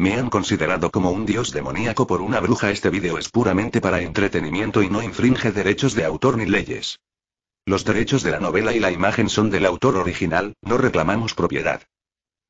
Me han considerado como un dios demoníaco por una bruja. Este vídeo es puramente para entretenimiento y no infringe derechos de autor ni leyes. Los derechos de la novela y la imagen son del autor original, no reclamamos propiedad.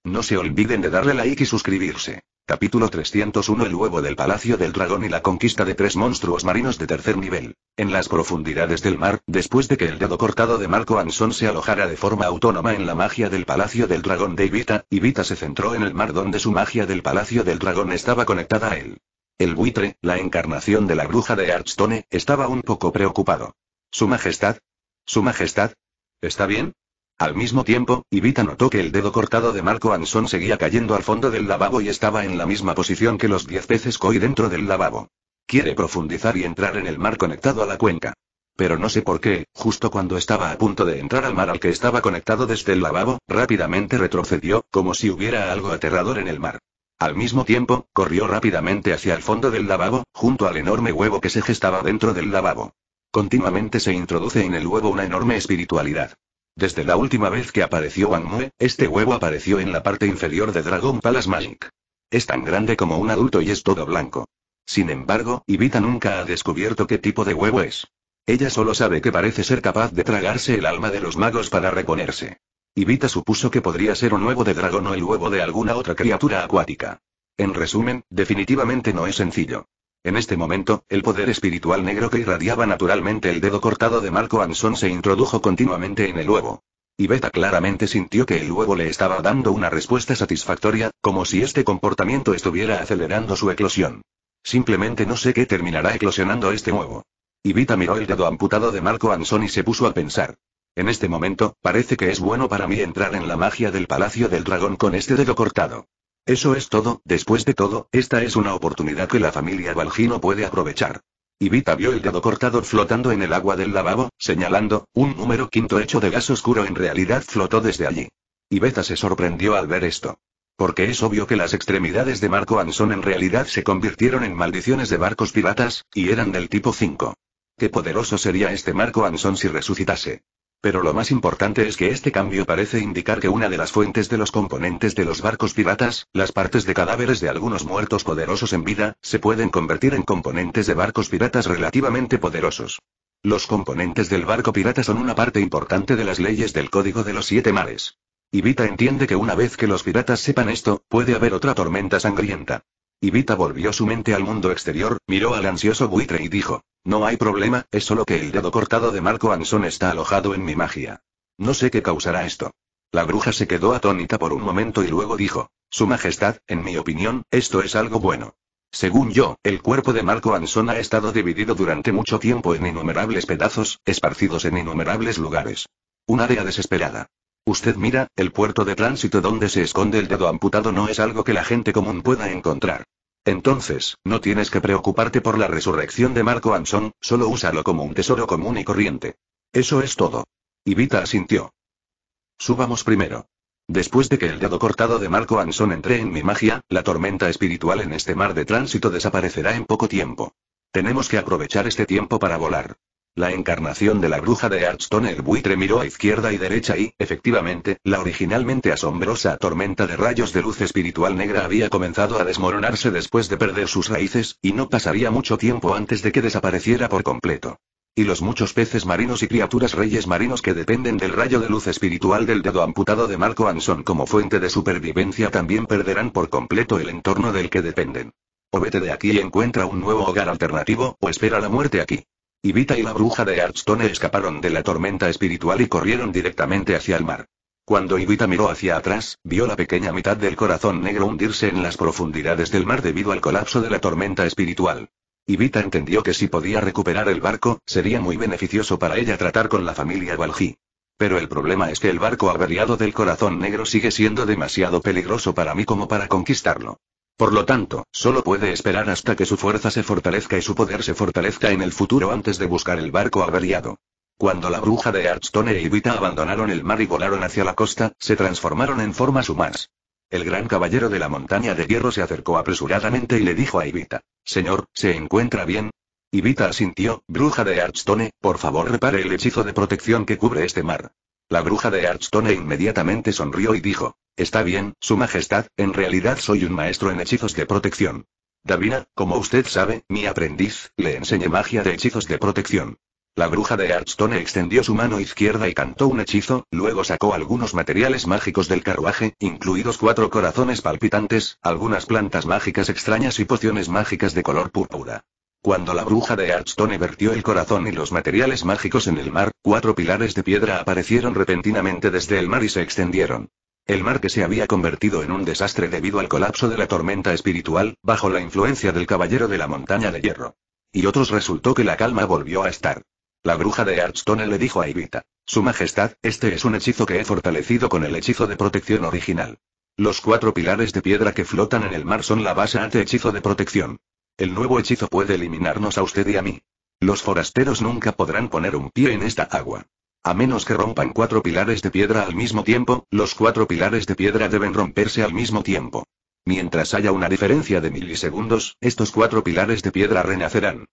No se olviden de darle like y suscribirse. Capítulo 301 El huevo del Palacio del Dragón y la conquista de tres monstruos marinos de tercer nivel. En las profundidades del mar, después de que el dedo cortado de Marco Anson se alojara de forma autónoma en la magia del Palacio del Dragón de Ibita, Ibita se centró en el mar donde su magia del Palacio del Dragón estaba conectada a él. El buitre, la encarnación de la bruja de Archstone, estaba un poco preocupado. Su Majestad. Su Majestad. ¿Está bien? Al mismo tiempo, Ivita notó que el dedo cortado de Marco Anson seguía cayendo al fondo del lavabo y estaba en la misma posición que los diez peces koi dentro del lavabo. Quiere profundizar y entrar en el mar conectado a la cuenca. Pero no sé por qué, justo cuando estaba a punto de entrar al mar al que estaba conectado desde el lavabo, rápidamente retrocedió, como si hubiera algo aterrador en el mar. Al mismo tiempo, corrió rápidamente hacia el fondo del lavabo, junto al enorme huevo que se gestaba dentro del lavabo. Continuamente se introduce en el huevo una enorme espiritualidad. Desde la última vez que apareció Wangmue, este huevo apareció en la parte inferior de Dragon Palace Magic. Es tan grande como un adulto y es todo blanco. Sin embargo, Ivita nunca ha descubierto qué tipo de huevo es. Ella solo sabe que parece ser capaz de tragarse el alma de los magos para reponerse. Ivita supuso que podría ser un huevo de dragón o el huevo de alguna otra criatura acuática. En resumen, definitivamente no es sencillo. En este momento, el poder espiritual negro que irradiaba naturalmente el dedo cortado de Marco Anson se introdujo continuamente en el huevo. Y Beta claramente sintió que el huevo le estaba dando una respuesta satisfactoria, como si este comportamiento estuviera acelerando su eclosión. Simplemente no sé qué terminará eclosionando este huevo. Y Vita miró el dedo amputado de Marco Anson y se puso a pensar. En este momento, parece que es bueno para mí entrar en la magia del Palacio del Dragón con este dedo cortado. Eso es todo, después de todo, esta es una oportunidad que la familia Valgino puede aprovechar. Ivita vio el dedo cortado flotando en el agua del lavabo, señalando, un número quinto hecho de gas oscuro en realidad flotó desde allí. Ibeta se sorprendió al ver esto. Porque es obvio que las extremidades de Marco Anson en realidad se convirtieron en maldiciones de barcos piratas, y eran del tipo 5. Qué poderoso sería este Marco Anson si resucitase. Pero lo más importante es que este cambio parece indicar que una de las fuentes de los componentes de los barcos piratas, las partes de cadáveres de algunos muertos poderosos en vida, se pueden convertir en componentes de barcos piratas relativamente poderosos. Los componentes del barco pirata son una parte importante de las leyes del Código de los Siete Mares. Ibita entiende que una vez que los piratas sepan esto, puede haber otra tormenta sangrienta. Ivita volvió su mente al mundo exterior, miró al ansioso buitre y dijo, no hay problema, es solo que el dedo cortado de Marco Anson está alojado en mi magia. No sé qué causará esto. La bruja se quedó atónita por un momento y luego dijo, Su Majestad, en mi opinión, esto es algo bueno. Según yo, el cuerpo de Marco Anson ha estado dividido durante mucho tiempo en innumerables pedazos, esparcidos en innumerables lugares. Un área desesperada. Usted mira, el puerto de tránsito donde se esconde el dedo amputado no es algo que la gente común pueda encontrar. Entonces, no tienes que preocuparte por la resurrección de Marco Anson, solo úsalo como un tesoro común y corriente. Eso es todo. Ivita asintió. Subamos primero. Después de que el dedo cortado de Marco Anson entre en mi magia, la tormenta espiritual en este mar de tránsito desaparecerá en poco tiempo. Tenemos que aprovechar este tiempo para volar. La encarnación de la bruja de Archstone el buitre miró a izquierda y derecha y, efectivamente, la originalmente asombrosa tormenta de rayos de luz espiritual negra había comenzado a desmoronarse después de perder sus raíces, y no pasaría mucho tiempo antes de que desapareciera por completo. Y los muchos peces marinos y criaturas reyes marinos que dependen del rayo de luz espiritual del dedo amputado de Marco Anson como fuente de supervivencia también perderán por completo el entorno del que dependen. O vete de aquí y encuentra un nuevo hogar alternativo, o espera la muerte aquí. Ivita y la bruja de Hearthstone escaparon de la tormenta espiritual y corrieron directamente hacia el mar. Cuando Ivita miró hacia atrás, vio la pequeña mitad del corazón negro hundirse en las profundidades del mar debido al colapso de la tormenta espiritual. Ivita entendió que si podía recuperar el barco, sería muy beneficioso para ella tratar con la familia Valji. Pero el problema es que el barco averiado del corazón negro sigue siendo demasiado peligroso para mí como para conquistarlo. Por lo tanto, solo puede esperar hasta que su fuerza se fortalezca y su poder se fortalezca en el futuro antes de buscar el barco averiado. Cuando la bruja de Archstone e Ivita abandonaron el mar y volaron hacia la costa, se transformaron en formas humanas. El gran caballero de la montaña de hierro se acercó apresuradamente y le dijo a Ivita, Señor, ¿se encuentra bien? Ivita asintió, bruja de Archstone, por favor repare el hechizo de protección que cubre este mar. La bruja de Archstone inmediatamente sonrió y dijo, Está bien, Su Majestad, en realidad soy un maestro en hechizos de protección. Davina, como usted sabe, mi aprendiz, le enseñé magia de hechizos de protección. La bruja de Archstone extendió su mano izquierda y cantó un hechizo, luego sacó algunos materiales mágicos del carruaje, incluidos cuatro corazones palpitantes, algunas plantas mágicas extrañas y pociones mágicas de color púrpura. Cuando la bruja de Archstone vertió el corazón y los materiales mágicos en el mar, cuatro pilares de piedra aparecieron repentinamente desde el mar y se extendieron. El mar que se había convertido en un desastre debido al colapso de la tormenta espiritual, bajo la influencia del caballero de la montaña de hierro. Y otros resultó que la calma volvió a estar. La bruja de Archstone le dijo a Ivita. Su Majestad, este es un hechizo que he fortalecido con el hechizo de protección original. Los cuatro pilares de piedra que flotan en el mar son la base ante hechizo de protección. El nuevo hechizo puede eliminarnos a usted y a mí. Los forasteros nunca podrán poner un pie en esta agua. A menos que rompan cuatro pilares de piedra al mismo tiempo, los cuatro pilares de piedra deben romperse al mismo tiempo. Mientras haya una diferencia de milisegundos, estos cuatro pilares de piedra renacerán.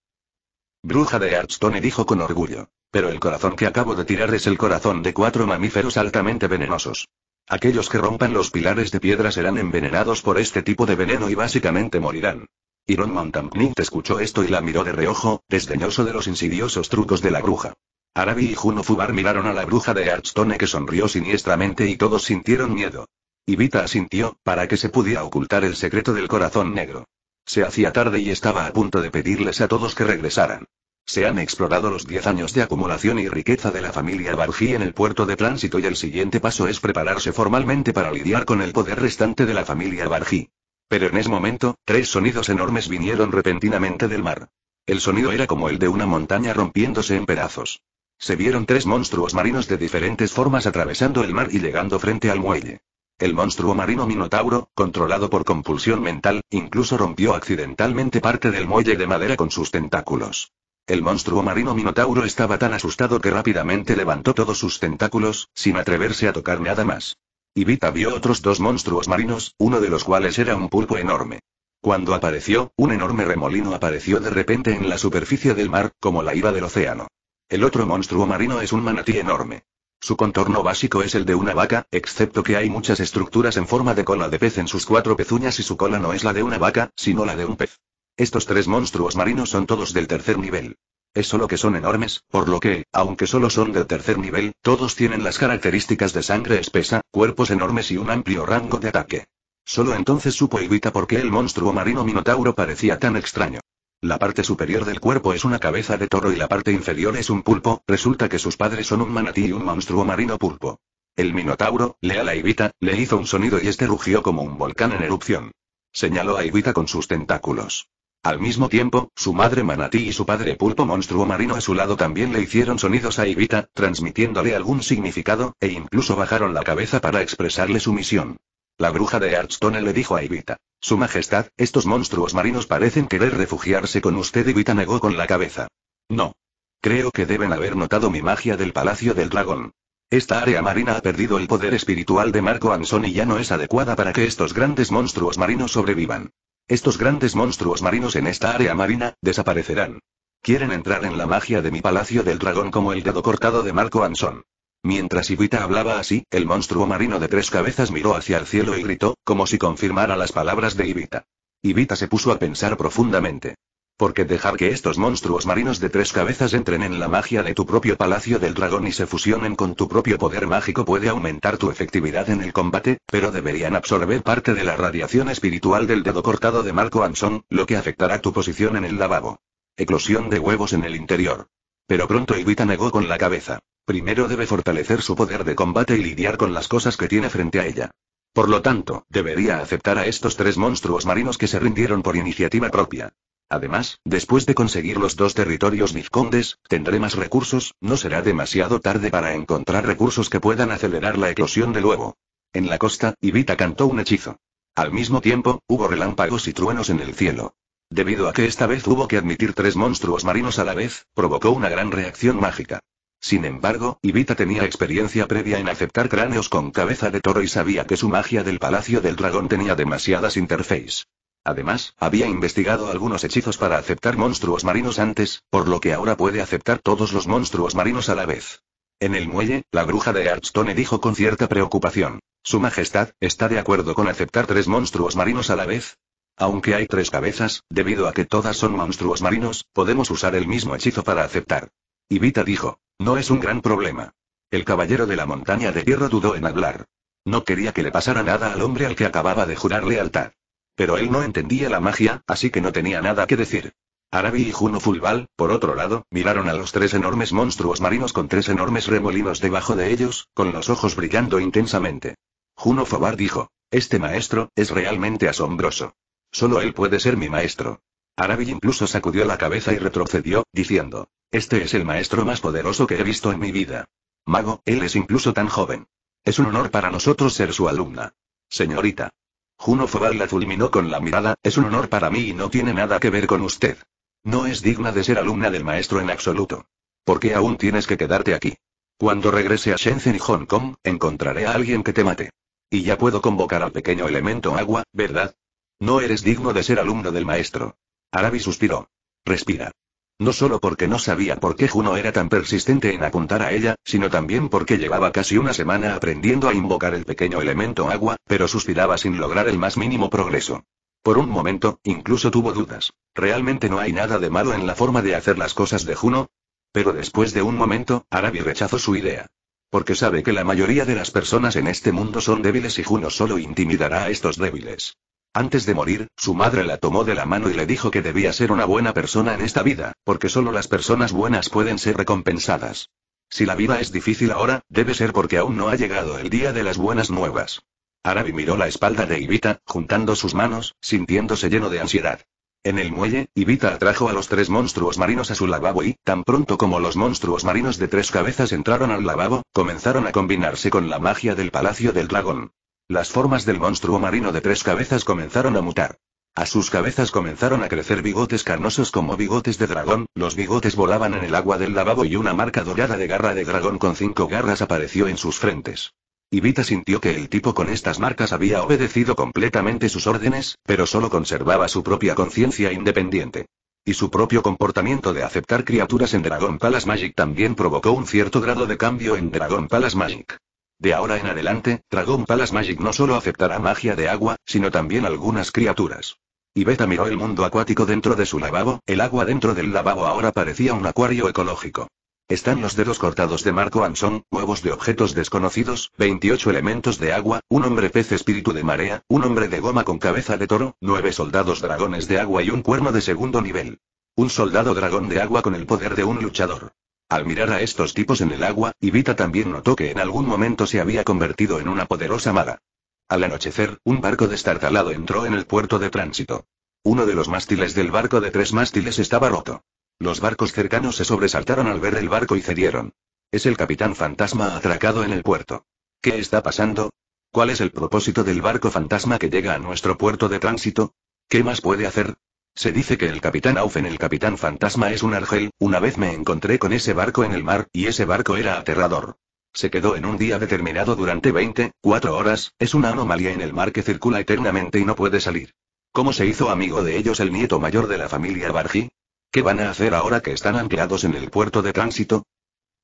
Bruja de Hearthstone dijo con orgullo. Pero el corazón que acabo de tirar es el corazón de cuatro mamíferos altamente venenosos. Aquellos que rompan los pilares de piedra serán envenenados por este tipo de veneno y básicamente morirán. Iron Mountain escuchó esto y la miró de reojo, desdeñoso de los insidiosos trucos de la bruja. Arabi y Juno Fubar miraron a la bruja de Tone que sonrió siniestramente y todos sintieron miedo. Ibita asintió, para que se pudiera ocultar el secreto del corazón negro. Se hacía tarde y estaba a punto de pedirles a todos que regresaran. Se han explorado los 10 años de acumulación y riqueza de la familia Barji en el puerto de tránsito y el siguiente paso es prepararse formalmente para lidiar con el poder restante de la familia Barji. Pero en ese momento, tres sonidos enormes vinieron repentinamente del mar. El sonido era como el de una montaña rompiéndose en pedazos. Se vieron tres monstruos marinos de diferentes formas atravesando el mar y llegando frente al muelle. El monstruo marino Minotauro, controlado por compulsión mental, incluso rompió accidentalmente parte del muelle de madera con sus tentáculos. El monstruo marino Minotauro estaba tan asustado que rápidamente levantó todos sus tentáculos, sin atreverse a tocar nada más. Ibita vio otros dos monstruos marinos, uno de los cuales era un pulpo enorme. Cuando apareció, un enorme remolino apareció de repente en la superficie del mar, como la ira del océano. El otro monstruo marino es un manatí enorme. Su contorno básico es el de una vaca, excepto que hay muchas estructuras en forma de cola de pez en sus cuatro pezuñas y su cola no es la de una vaca, sino la de un pez. Estos tres monstruos marinos son todos del tercer nivel. Es solo que son enormes, por lo que, aunque solo son del tercer nivel, todos tienen las características de sangre espesa, cuerpos enormes y un amplio rango de ataque. Solo entonces supo Ibita por qué el monstruo marino Minotauro parecía tan extraño. La parte superior del cuerpo es una cabeza de toro y la parte inferior es un pulpo, resulta que sus padres son un manatí y un monstruo marino pulpo. El minotauro, Lea a Ivita, le hizo un sonido y este rugió como un volcán en erupción. Señaló a Ivita con sus tentáculos. Al mismo tiempo, su madre manatí y su padre pulpo monstruo marino a su lado también le hicieron sonidos a Ivita, transmitiéndole algún significado, e incluso bajaron la cabeza para expresarle su misión. La bruja de Archstone le dijo a Evita. Su Majestad, estos monstruos marinos parecen querer refugiarse con usted. Evita negó con la cabeza. No. Creo que deben haber notado mi magia del Palacio del Dragón. Esta área marina ha perdido el poder espiritual de Marco Anson y ya no es adecuada para que estos grandes monstruos marinos sobrevivan. Estos grandes monstruos marinos en esta área marina, desaparecerán. Quieren entrar en la magia de mi Palacio del Dragón como el dedo cortado de Marco Anson. Mientras Ibita hablaba así, el monstruo marino de tres cabezas miró hacia el cielo y gritó, como si confirmara las palabras de Ibita. Ibita se puso a pensar profundamente. Porque dejar que estos monstruos marinos de tres cabezas entren en la magia de tu propio palacio del dragón y se fusionen con tu propio poder mágico puede aumentar tu efectividad en el combate, pero deberían absorber parte de la radiación espiritual del dedo cortado de Marco Anson, lo que afectará tu posición en el lavabo. Eclosión de huevos en el interior. Pero pronto Ibita negó con la cabeza. Primero debe fortalecer su poder de combate y lidiar con las cosas que tiene frente a ella. Por lo tanto, debería aceptar a estos tres monstruos marinos que se rindieron por iniciativa propia. Además, después de conseguir los dos territorios vizcondes, tendré más recursos, no será demasiado tarde para encontrar recursos que puedan acelerar la eclosión de huevo. En la costa, Ivita cantó un hechizo. Al mismo tiempo, hubo relámpagos y truenos en el cielo. Debido a que esta vez hubo que admitir tres monstruos marinos a la vez, provocó una gran reacción mágica. Sin embargo, Ibita tenía experiencia previa en aceptar cráneos con cabeza de toro y sabía que su magia del Palacio del Dragón tenía demasiadas interfaces. Además, había investigado algunos hechizos para aceptar monstruos marinos antes, por lo que ahora puede aceptar todos los monstruos marinos a la vez. En el muelle, la bruja de Hearthstone dijo con cierta preocupación. Su Majestad, ¿está de acuerdo con aceptar tres monstruos marinos a la vez? Aunque hay tres cabezas, debido a que todas son monstruos marinos, podemos usar el mismo hechizo para aceptar y dijo, no es un gran problema. El caballero de la montaña de hierro dudó en hablar. No quería que le pasara nada al hombre al que acababa de jurar lealtad. Pero él no entendía la magia, así que no tenía nada que decir. Arabi y Juno Fulval, por otro lado, miraron a los tres enormes monstruos marinos con tres enormes remolinos debajo de ellos, con los ojos brillando intensamente. Juno Fobar dijo, este maestro, es realmente asombroso. Solo él puede ser mi maestro. Arabi incluso sacudió la cabeza y retrocedió, diciendo, este es el maestro más poderoso que he visto en mi vida. Mago, él es incluso tan joven. Es un honor para nosotros ser su alumna. Señorita. Juno Fobal la fulminó con la mirada, es un honor para mí y no tiene nada que ver con usted. No es digna de ser alumna del maestro en absoluto. ¿Por qué aún tienes que quedarte aquí? Cuando regrese a Shenzhen y Hong Kong, encontraré a alguien que te mate. Y ya puedo convocar al pequeño elemento agua, ¿verdad? No eres digno de ser alumno del maestro. Arabi suspiró. Respira. No solo porque no sabía por qué Juno era tan persistente en apuntar a ella, sino también porque llevaba casi una semana aprendiendo a invocar el pequeño elemento agua, pero suspiraba sin lograr el más mínimo progreso. Por un momento, incluso tuvo dudas. ¿Realmente no hay nada de malo en la forma de hacer las cosas de Juno? Pero después de un momento, Arabi rechazó su idea. Porque sabe que la mayoría de las personas en este mundo son débiles y Juno solo intimidará a estos débiles. Antes de morir, su madre la tomó de la mano y le dijo que debía ser una buena persona en esta vida, porque solo las personas buenas pueden ser recompensadas. Si la vida es difícil ahora, debe ser porque aún no ha llegado el día de las buenas nuevas. Arabi miró la espalda de Ibita, juntando sus manos, sintiéndose lleno de ansiedad. En el muelle, Ibita atrajo a los tres monstruos marinos a su lavabo y, tan pronto como los monstruos marinos de tres cabezas entraron al lavabo, comenzaron a combinarse con la magia del Palacio del Dragón. Las formas del monstruo marino de tres cabezas comenzaron a mutar. A sus cabezas comenzaron a crecer bigotes carnosos como bigotes de dragón, los bigotes volaban en el agua del lavabo y una marca dorada de garra de dragón con cinco garras apareció en sus frentes. Ibita sintió que el tipo con estas marcas había obedecido completamente sus órdenes, pero solo conservaba su propia conciencia independiente. Y su propio comportamiento de aceptar criaturas en Dragon Palace Magic también provocó un cierto grado de cambio en Dragon Palace Magic. De ahora en adelante, Dragon Palace Magic no solo aceptará magia de agua, sino también algunas criaturas. Y Beta miró el mundo acuático dentro de su lavabo, el agua dentro del lavabo ahora parecía un acuario ecológico. Están los dedos cortados de Marco Anson, huevos de objetos desconocidos, 28 elementos de agua, un hombre pez espíritu de marea, un hombre de goma con cabeza de toro, nueve soldados dragones de agua y un cuerno de segundo nivel. Un soldado dragón de agua con el poder de un luchador. Al mirar a estos tipos en el agua, Ibita también notó que en algún momento se había convertido en una poderosa mala. Al anochecer, un barco destartalado entró en el puerto de tránsito. Uno de los mástiles del barco de tres mástiles estaba roto. Los barcos cercanos se sobresaltaron al ver el barco y cedieron. Es el capitán fantasma atracado en el puerto. ¿Qué está pasando? ¿Cuál es el propósito del barco fantasma que llega a nuestro puerto de tránsito? ¿Qué más puede hacer? Se dice que el capitán Aufen, el capitán fantasma, es un argel, una vez me encontré con ese barco en el mar, y ese barco era aterrador. Se quedó en un día determinado durante 20, 4 horas, es una anomalía en el mar que circula eternamente y no puede salir. ¿Cómo se hizo amigo de ellos el nieto mayor de la familia Barji? ¿Qué van a hacer ahora que están anclados en el puerto de tránsito?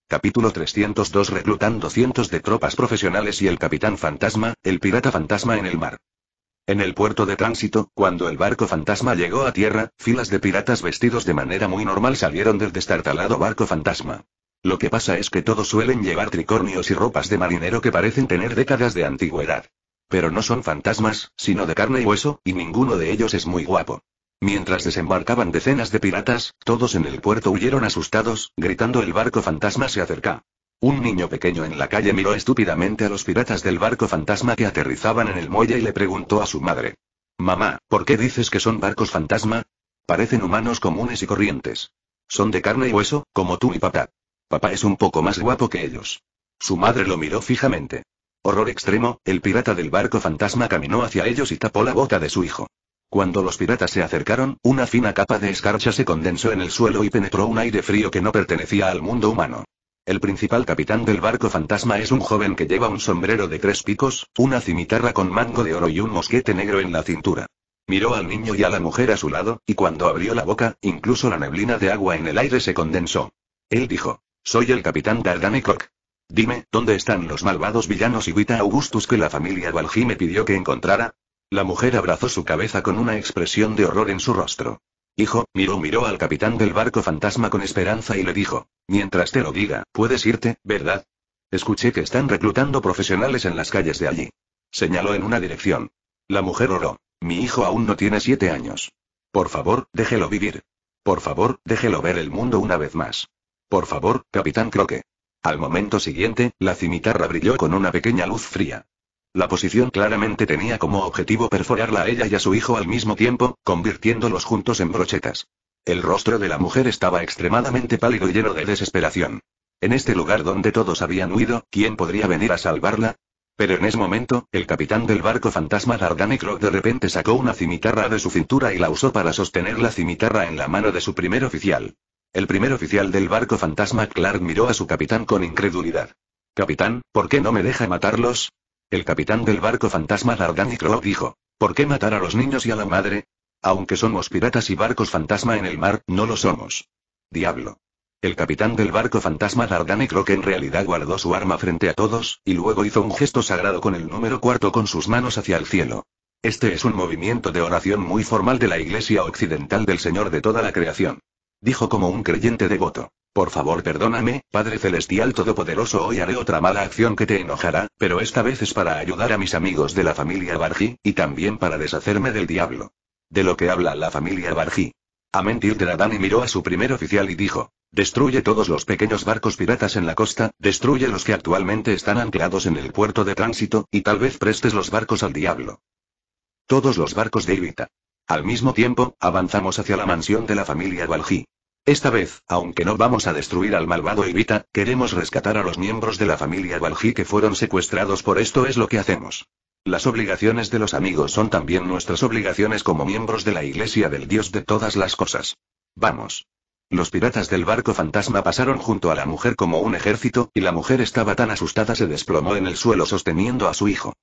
Capítulo 302 Reclutando cientos de tropas profesionales y el capitán fantasma, el pirata fantasma en el mar. En el puerto de tránsito, cuando el barco fantasma llegó a tierra, filas de piratas vestidos de manera muy normal salieron del destartalado barco fantasma. Lo que pasa es que todos suelen llevar tricornios y ropas de marinero que parecen tener décadas de antigüedad. Pero no son fantasmas, sino de carne y hueso, y ninguno de ellos es muy guapo. Mientras desembarcaban decenas de piratas, todos en el puerto huyeron asustados, gritando el barco fantasma se acerca. Un niño pequeño en la calle miró estúpidamente a los piratas del barco fantasma que aterrizaban en el muelle y le preguntó a su madre. Mamá, ¿por qué dices que son barcos fantasma? Parecen humanos comunes y corrientes. Son de carne y hueso, como tú y papá. Papá es un poco más guapo que ellos. Su madre lo miró fijamente. Horror extremo, el pirata del barco fantasma caminó hacia ellos y tapó la bota de su hijo. Cuando los piratas se acercaron, una fina capa de escarcha se condensó en el suelo y penetró un aire frío que no pertenecía al mundo humano. El principal capitán del barco fantasma es un joven que lleva un sombrero de tres picos, una cimitarra con mango de oro y un mosquete negro en la cintura. Miró al niño y a la mujer a su lado, y cuando abrió la boca, incluso la neblina de agua en el aire se condensó. Él dijo, soy el capitán Dardane Dime, ¿dónde están los malvados villanos y Vita Augustus que la familia Valji me pidió que encontrara? La mujer abrazó su cabeza con una expresión de horror en su rostro. Hijo, miró miró al capitán del barco fantasma con esperanza y le dijo, mientras te lo diga, puedes irte, ¿verdad? Escuché que están reclutando profesionales en las calles de allí. Señaló en una dirección. La mujer oró. Mi hijo aún no tiene siete años. Por favor, déjelo vivir. Por favor, déjelo ver el mundo una vez más. Por favor, capitán Croque. Al momento siguiente, la cimitarra brilló con una pequeña luz fría. La posición claramente tenía como objetivo perforarla a ella y a su hijo al mismo tiempo, convirtiéndolos juntos en brochetas. El rostro de la mujer estaba extremadamente pálido y lleno de desesperación. En este lugar donde todos habían huido, ¿quién podría venir a salvarla? Pero en ese momento, el capitán del barco fantasma Dardane Croc de repente sacó una cimitarra de su cintura y la usó para sostener la cimitarra en la mano de su primer oficial. El primer oficial del barco fantasma Clark miró a su capitán con incredulidad. Capitán, ¿por qué no me deja matarlos? El capitán del barco fantasma Darganicro dijo. ¿Por qué matar a los niños y a la madre? Aunque somos piratas y barcos fantasma en el mar, no lo somos. Diablo. El capitán del barco fantasma y que en realidad guardó su arma frente a todos, y luego hizo un gesto sagrado con el número cuarto con sus manos hacia el cielo. Este es un movimiento de oración muy formal de la Iglesia Occidental del Señor de toda la creación. Dijo como un creyente devoto. Por favor, perdóname, Padre Celestial Todopoderoso, hoy haré otra mala acción que te enojará, pero esta vez es para ayudar a mis amigos de la familia Bargi, y también para deshacerme del diablo. De lo que habla la familia Bargi. Amén y miró a su primer oficial y dijo, destruye todos los pequeños barcos piratas en la costa, destruye los que actualmente están anclados en el puerto de tránsito, y tal vez prestes los barcos al diablo. Todos los barcos de Ibita. Al mismo tiempo, avanzamos hacia la mansión de la familia Balji. Esta vez, aunque no vamos a destruir al malvado Ibita, queremos rescatar a los miembros de la familia Balji que fueron secuestrados por esto es lo que hacemos. Las obligaciones de los amigos son también nuestras obligaciones como miembros de la iglesia del Dios de todas las cosas. Vamos. Los piratas del barco fantasma pasaron junto a la mujer como un ejército, y la mujer estaba tan asustada se desplomó en el suelo sosteniendo a su hijo.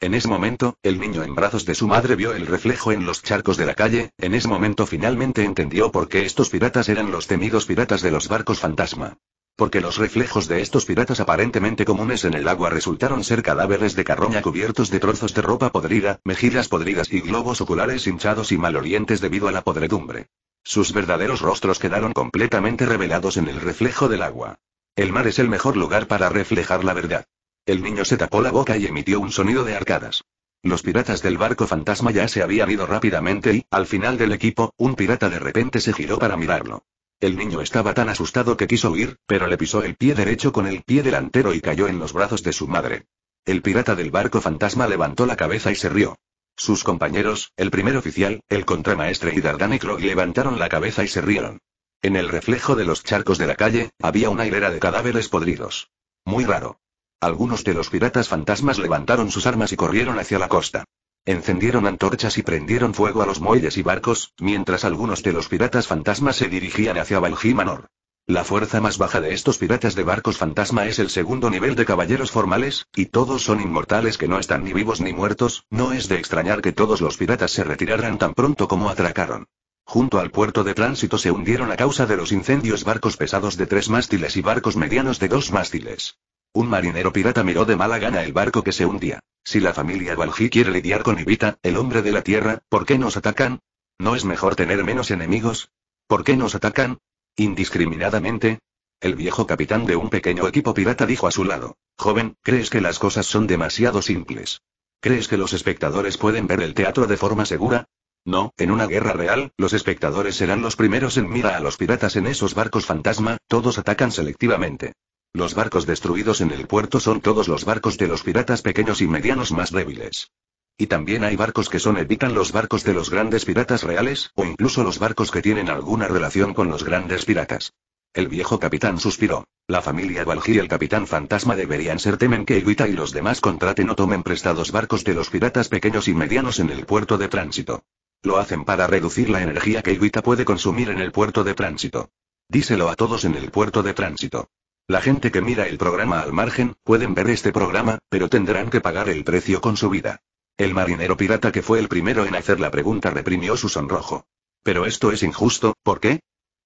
En ese momento, el niño en brazos de su madre vio el reflejo en los charcos de la calle, en ese momento finalmente entendió por qué estos piratas eran los temidos piratas de los barcos fantasma. Porque los reflejos de estos piratas aparentemente comunes en el agua resultaron ser cadáveres de carroña cubiertos de trozos de ropa podrida, mejillas podridas y globos oculares hinchados y malolientes debido a la podredumbre. Sus verdaderos rostros quedaron completamente revelados en el reflejo del agua. El mar es el mejor lugar para reflejar la verdad. El niño se tapó la boca y emitió un sonido de arcadas. Los piratas del barco fantasma ya se habían ido rápidamente y, al final del equipo, un pirata de repente se giró para mirarlo. El niño estaba tan asustado que quiso huir, pero le pisó el pie derecho con el pie delantero y cayó en los brazos de su madre. El pirata del barco fantasma levantó la cabeza y se rió. Sus compañeros, el primer oficial, el contramaestre y Dardan levantaron la cabeza y se rieron. En el reflejo de los charcos de la calle, había una hilera de cadáveres podridos. Muy raro. Algunos de los piratas fantasmas levantaron sus armas y corrieron hacia la costa. Encendieron antorchas y prendieron fuego a los muelles y barcos, mientras algunos de los piratas fantasmas se dirigían hacia Valjimanor. La fuerza más baja de estos piratas de barcos fantasma es el segundo nivel de caballeros formales, y todos son inmortales que no están ni vivos ni muertos, no es de extrañar que todos los piratas se retiraran tan pronto como atracaron. Junto al puerto de tránsito se hundieron a causa de los incendios barcos pesados de tres mástiles y barcos medianos de dos mástiles. Un marinero pirata miró de mala gana el barco que se hundía. Si la familia Balji quiere lidiar con Ibita, el hombre de la tierra, ¿por qué nos atacan? ¿No es mejor tener menos enemigos? ¿Por qué nos atacan? Indiscriminadamente. El viejo capitán de un pequeño equipo pirata dijo a su lado. Joven, ¿crees que las cosas son demasiado simples? ¿Crees que los espectadores pueden ver el teatro de forma segura? No, en una guerra real, los espectadores serán los primeros en mira a los piratas en esos barcos fantasma, todos atacan selectivamente. Los barcos destruidos en el puerto son todos los barcos de los piratas pequeños y medianos más débiles. Y también hay barcos que son evitan los barcos de los grandes piratas reales, o incluso los barcos que tienen alguna relación con los grandes piratas. El viejo capitán suspiró. La familia Valji y el capitán fantasma deberían ser temen que Iwita y los demás contraten o tomen prestados barcos de los piratas pequeños y medianos en el puerto de tránsito. Lo hacen para reducir la energía que Iwita puede consumir en el puerto de tránsito. Díselo a todos en el puerto de tránsito. La gente que mira el programa al margen, pueden ver este programa, pero tendrán que pagar el precio con su vida. El marinero pirata que fue el primero en hacer la pregunta reprimió su sonrojo. Pero esto es injusto, ¿por qué?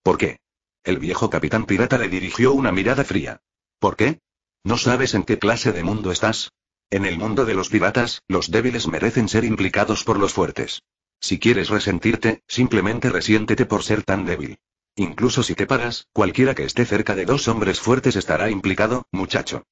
¿Por qué? El viejo capitán pirata le dirigió una mirada fría. ¿Por qué? ¿No sabes en qué clase de mundo estás? En el mundo de los piratas, los débiles merecen ser implicados por los fuertes. Si quieres resentirte, simplemente resiéntete por ser tan débil. Incluso si te paras, cualquiera que esté cerca de dos hombres fuertes estará implicado, muchacho.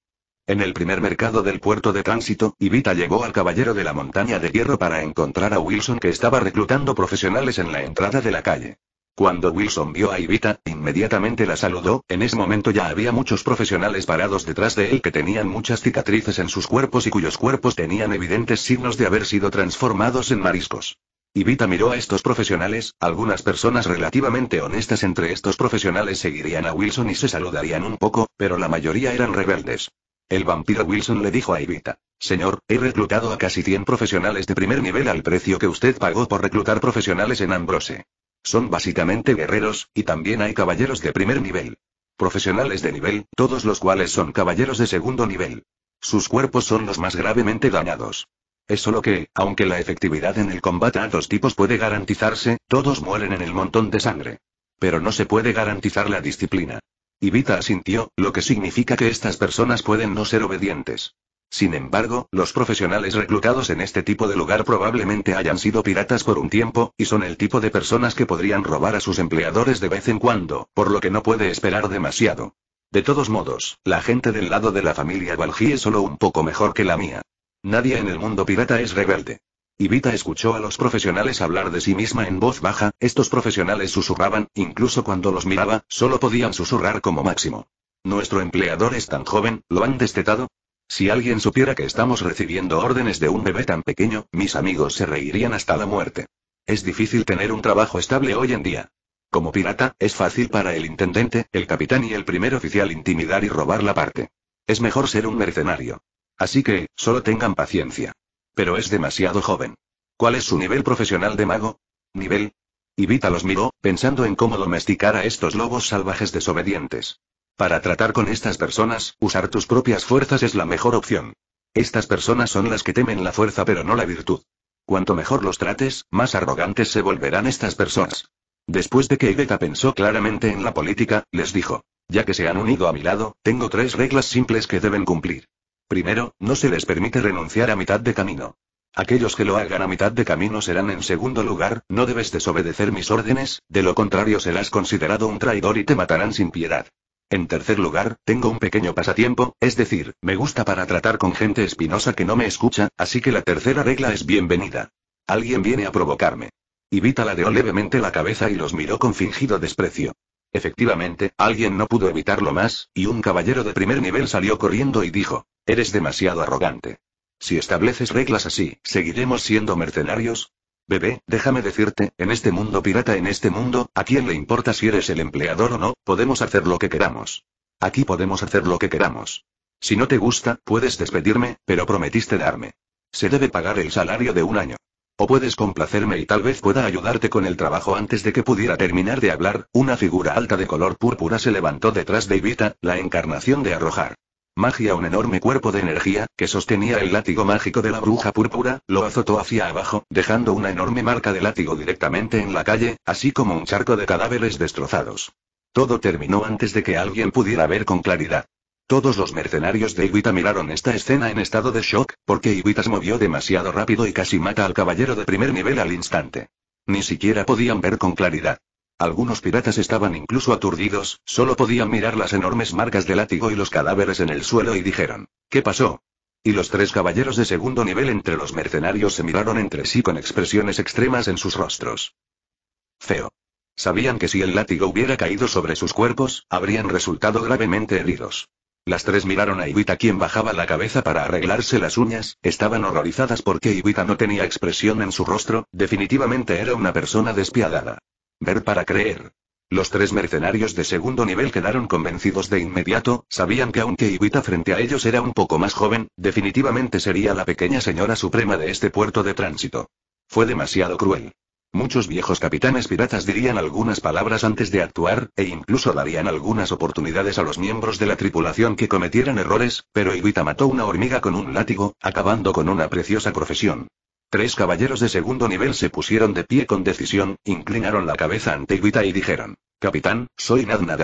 En el primer mercado del puerto de tránsito, Ivita llegó al caballero de la montaña de hierro para encontrar a Wilson que estaba reclutando profesionales en la entrada de la calle. Cuando Wilson vio a Ivita, inmediatamente la saludó, en ese momento ya había muchos profesionales parados detrás de él que tenían muchas cicatrices en sus cuerpos y cuyos cuerpos tenían evidentes signos de haber sido transformados en mariscos. Ivita miró a estos profesionales, algunas personas relativamente honestas entre estos profesionales seguirían a Wilson y se saludarían un poco, pero la mayoría eran rebeldes. El vampiro Wilson le dijo a Ivita: Señor, he reclutado a casi 100 profesionales de primer nivel al precio que usted pagó por reclutar profesionales en Ambrose. Son básicamente guerreros, y también hay caballeros de primer nivel. Profesionales de nivel, todos los cuales son caballeros de segundo nivel. Sus cuerpos son los más gravemente dañados. Es solo que, aunque la efectividad en el combate a dos tipos puede garantizarse, todos mueren en el montón de sangre. Pero no se puede garantizar la disciplina. Ibita asintió, lo que significa que estas personas pueden no ser obedientes. Sin embargo, los profesionales reclutados en este tipo de lugar probablemente hayan sido piratas por un tiempo, y son el tipo de personas que podrían robar a sus empleadores de vez en cuando, por lo que no puede esperar demasiado. De todos modos, la gente del lado de la familia Valji es solo un poco mejor que la mía. Nadie en el mundo pirata es rebelde. Ivita escuchó a los profesionales hablar de sí misma en voz baja, estos profesionales susurraban, incluso cuando los miraba, solo podían susurrar como máximo. Nuestro empleador es tan joven, ¿lo han destetado? Si alguien supiera que estamos recibiendo órdenes de un bebé tan pequeño, mis amigos se reirían hasta la muerte. Es difícil tener un trabajo estable hoy en día. Como pirata, es fácil para el intendente, el capitán y el primer oficial intimidar y robar la parte. Es mejor ser un mercenario. Así que, solo tengan paciencia. Pero es demasiado joven. ¿Cuál es su nivel profesional de mago? ¿Nivel? Ivita los miró, pensando en cómo domesticar a estos lobos salvajes desobedientes. Para tratar con estas personas, usar tus propias fuerzas es la mejor opción. Estas personas son las que temen la fuerza pero no la virtud. Cuanto mejor los trates, más arrogantes se volverán estas personas. Después de que Iveta pensó claramente en la política, les dijo, ya que se han unido a mi lado, tengo tres reglas simples que deben cumplir. Primero, no se les permite renunciar a mitad de camino. Aquellos que lo hagan a mitad de camino serán en segundo lugar, no debes desobedecer mis órdenes, de lo contrario serás considerado un traidor y te matarán sin piedad. En tercer lugar, tengo un pequeño pasatiempo, es decir, me gusta para tratar con gente espinosa que no me escucha, así que la tercera regla es bienvenida. Alguien viene a provocarme. Ivita ladeó levemente la cabeza y los miró con fingido desprecio. Efectivamente, alguien no pudo evitarlo más, y un caballero de primer nivel salió corriendo y dijo, Eres demasiado arrogante. Si estableces reglas así, ¿seguiremos siendo mercenarios? Bebé, déjame decirte, en este mundo pirata, en este mundo, ¿a quién le importa si eres el empleador o no? Podemos hacer lo que queramos. Aquí podemos hacer lo que queramos. Si no te gusta, puedes despedirme, pero prometiste darme. Se debe pagar el salario de un año. O puedes complacerme y tal vez pueda ayudarte con el trabajo antes de que pudiera terminar de hablar. Una figura alta de color púrpura se levantó detrás de Ivita, la encarnación de arrojar. Magia un enorme cuerpo de energía, que sostenía el látigo mágico de la bruja púrpura, lo azotó hacia abajo, dejando una enorme marca de látigo directamente en la calle, así como un charco de cadáveres destrozados. Todo terminó antes de que alguien pudiera ver con claridad. Todos los mercenarios de Iwita miraron esta escena en estado de shock, porque Ibita se movió demasiado rápido y casi mata al caballero de primer nivel al instante. Ni siquiera podían ver con claridad. Algunos piratas estaban incluso aturdidos, solo podían mirar las enormes marcas de látigo y los cadáveres en el suelo y dijeron, ¿qué pasó? Y los tres caballeros de segundo nivel entre los mercenarios se miraron entre sí con expresiones extremas en sus rostros. Feo. Sabían que si el látigo hubiera caído sobre sus cuerpos, habrían resultado gravemente heridos. Las tres miraron a Ibita quien bajaba la cabeza para arreglarse las uñas, estaban horrorizadas porque Ibita no tenía expresión en su rostro, definitivamente era una persona despiadada. Ver para creer. Los tres mercenarios de segundo nivel quedaron convencidos de inmediato, sabían que aunque Ibita frente a ellos era un poco más joven, definitivamente sería la pequeña señora suprema de este puerto de tránsito. Fue demasiado cruel. Muchos viejos capitanes piratas dirían algunas palabras antes de actuar, e incluso darían algunas oportunidades a los miembros de la tripulación que cometieran errores, pero Ibita mató una hormiga con un látigo, acabando con una preciosa profesión. Tres caballeros de segundo nivel se pusieron de pie con decisión, inclinaron la cabeza ante Ivita y dijeron, Capitán, soy Nadna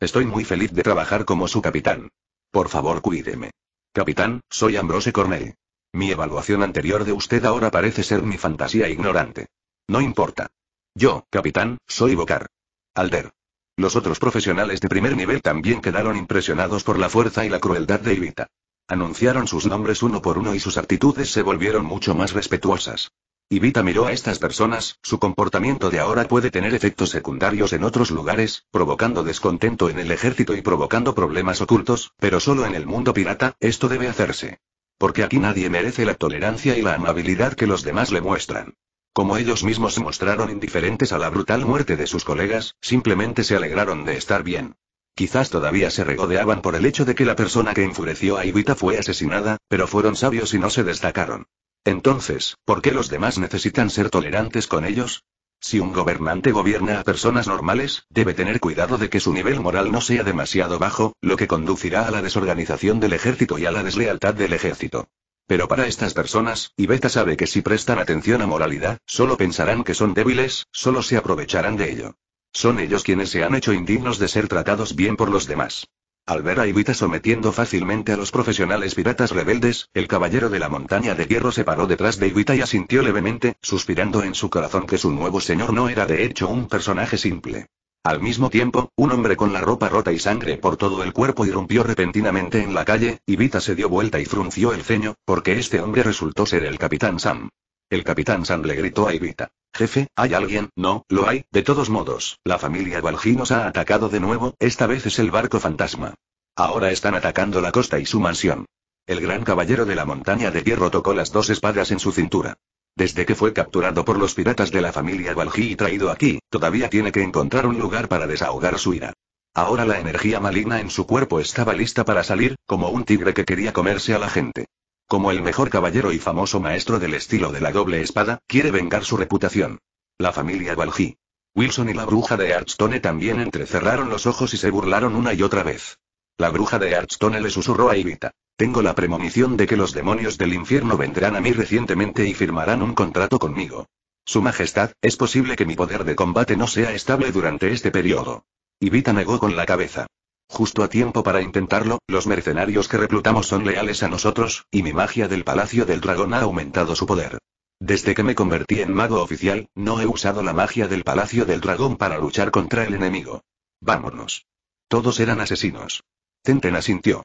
Estoy muy feliz de trabajar como su capitán. Por favor, cuídeme. Capitán, soy Ambrose Cornell. Mi evaluación anterior de usted ahora parece ser mi fantasía ignorante. No importa. Yo, capitán, soy Bocar. Alder. Los otros profesionales de primer nivel también quedaron impresionados por la fuerza y la crueldad de Ivita. Anunciaron sus nombres uno por uno y sus actitudes se volvieron mucho más respetuosas. Ivita miró a estas personas, su comportamiento de ahora puede tener efectos secundarios en otros lugares, provocando descontento en el ejército y provocando problemas ocultos, pero solo en el mundo pirata, esto debe hacerse. Porque aquí nadie merece la tolerancia y la amabilidad que los demás le muestran. Como ellos mismos se mostraron indiferentes a la brutal muerte de sus colegas, simplemente se alegraron de estar bien. Quizás todavía se regodeaban por el hecho de que la persona que enfureció a Ibita fue asesinada, pero fueron sabios y no se destacaron. Entonces, ¿por qué los demás necesitan ser tolerantes con ellos? Si un gobernante gobierna a personas normales, debe tener cuidado de que su nivel moral no sea demasiado bajo, lo que conducirá a la desorganización del ejército y a la deslealtad del ejército. Pero para estas personas, Ibeta sabe que si prestan atención a moralidad, solo pensarán que son débiles, solo se aprovecharán de ello. Son ellos quienes se han hecho indignos de ser tratados bien por los demás. Al ver a Ivita sometiendo fácilmente a los profesionales piratas rebeldes, el caballero de la montaña de hierro se paró detrás de Ivita y asintió levemente, suspirando en su corazón que su nuevo señor no era de hecho un personaje simple. Al mismo tiempo, un hombre con la ropa rota y sangre por todo el cuerpo irrumpió repentinamente en la calle, Ivita se dio vuelta y frunció el ceño, porque este hombre resultó ser el capitán Sam. El capitán San le gritó a Ivita. Jefe, ¿hay alguien? No, lo hay, de todos modos, la familia Valji nos ha atacado de nuevo, esta vez es el barco fantasma. Ahora están atacando la costa y su mansión. El gran caballero de la montaña de hierro tocó las dos espadas en su cintura. Desde que fue capturado por los piratas de la familia Valji y traído aquí, todavía tiene que encontrar un lugar para desahogar su ira. Ahora la energía maligna en su cuerpo estaba lista para salir, como un tigre que quería comerse a la gente. Como el mejor caballero y famoso maestro del estilo de la doble espada, quiere vengar su reputación. La familia Balji. Wilson y la bruja de Archstone también entrecerraron los ojos y se burlaron una y otra vez. La bruja de Archstone le susurró a Ivita. Tengo la premonición de que los demonios del infierno vendrán a mí recientemente y firmarán un contrato conmigo. Su Majestad, es posible que mi poder de combate no sea estable durante este periodo. Ivita negó con la cabeza. Justo a tiempo para intentarlo, los mercenarios que reclutamos son leales a nosotros, y mi magia del Palacio del Dragón ha aumentado su poder. Desde que me convertí en mago oficial, no he usado la magia del Palacio del Dragón para luchar contra el enemigo. Vámonos. Todos eran asesinos. Tenten asintió.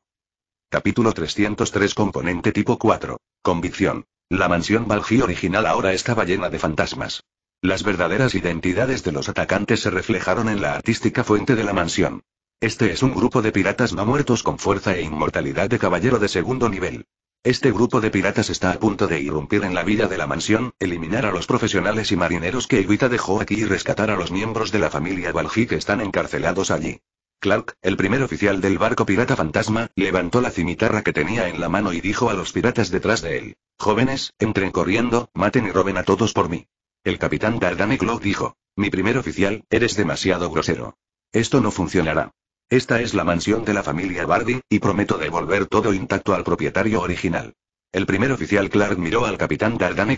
Capítulo 303 Componente tipo 4. Convicción. La mansión Balji original ahora estaba llena de fantasmas. Las verdaderas identidades de los atacantes se reflejaron en la artística fuente de la mansión. Este es un grupo de piratas no muertos con fuerza e inmortalidad de caballero de segundo nivel. Este grupo de piratas está a punto de irrumpir en la villa de la mansión, eliminar a los profesionales y marineros que Evita dejó aquí y rescatar a los miembros de la familia Valji que están encarcelados allí. Clark, el primer oficial del barco pirata fantasma, levantó la cimitarra que tenía en la mano y dijo a los piratas detrás de él, Jóvenes, entren corriendo, maten y roben a todos por mí. El capitán Dardane dijo, Mi primer oficial, eres demasiado grosero. Esto no funcionará. Esta es la mansión de la familia Bardi, y prometo devolver todo intacto al propietario original. El primer oficial Clark miró al capitán Dardane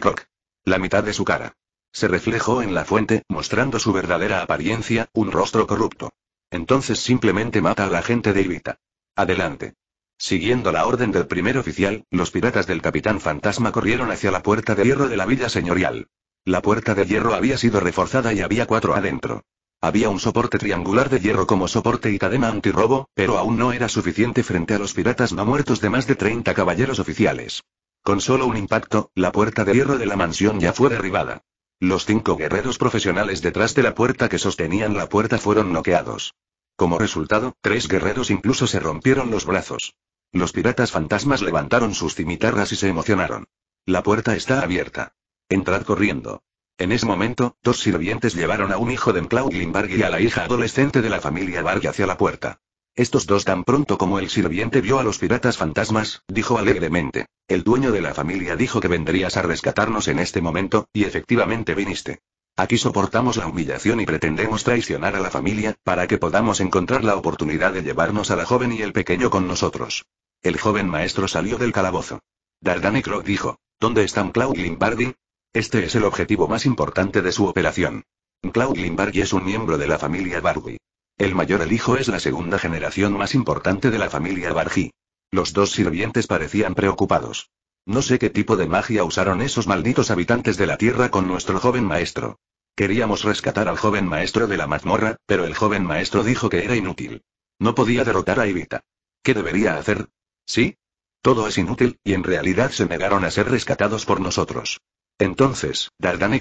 La mitad de su cara. Se reflejó en la fuente, mostrando su verdadera apariencia, un rostro corrupto. Entonces simplemente mata a la gente de Ivita. Adelante. Siguiendo la orden del primer oficial, los piratas del capitán fantasma corrieron hacia la puerta de hierro de la villa señorial. La puerta de hierro había sido reforzada y había cuatro adentro. Había un soporte triangular de hierro como soporte y cadena antirrobo, pero aún no era suficiente frente a los piratas no muertos de más de 30 caballeros oficiales. Con solo un impacto, la puerta de hierro de la mansión ya fue derribada. Los cinco guerreros profesionales detrás de la puerta que sostenían la puerta fueron noqueados. Como resultado, tres guerreros incluso se rompieron los brazos. Los piratas fantasmas levantaron sus cimitarras y se emocionaron. La puerta está abierta. Entrad corriendo. En ese momento, dos sirvientes llevaron a un hijo de Mclaughlin y a la hija adolescente de la familia Bargy hacia la puerta. Estos dos tan pronto como el sirviente vio a los piratas fantasmas, dijo alegremente. El dueño de la familia dijo que vendrías a rescatarnos en este momento, y efectivamente viniste. Aquí soportamos la humillación y pretendemos traicionar a la familia, para que podamos encontrar la oportunidad de llevarnos a la joven y el pequeño con nosotros. El joven maestro salió del calabozo. Dardane Croc dijo, ¿Dónde están Claude Limbardi? Este es el objetivo más importante de su operación. Claude Limbargi es un miembro de la familia Barwi. El mayor el hijo es la segunda generación más importante de la familia Bargi. Los dos sirvientes parecían preocupados. No sé qué tipo de magia usaron esos malditos habitantes de la Tierra con nuestro joven maestro. Queríamos rescatar al joven maestro de la mazmorra, pero el joven maestro dijo que era inútil. No podía derrotar a Ivita. ¿Qué debería hacer? ¿Sí? Todo es inútil, y en realidad se negaron a ser rescatados por nosotros. Entonces,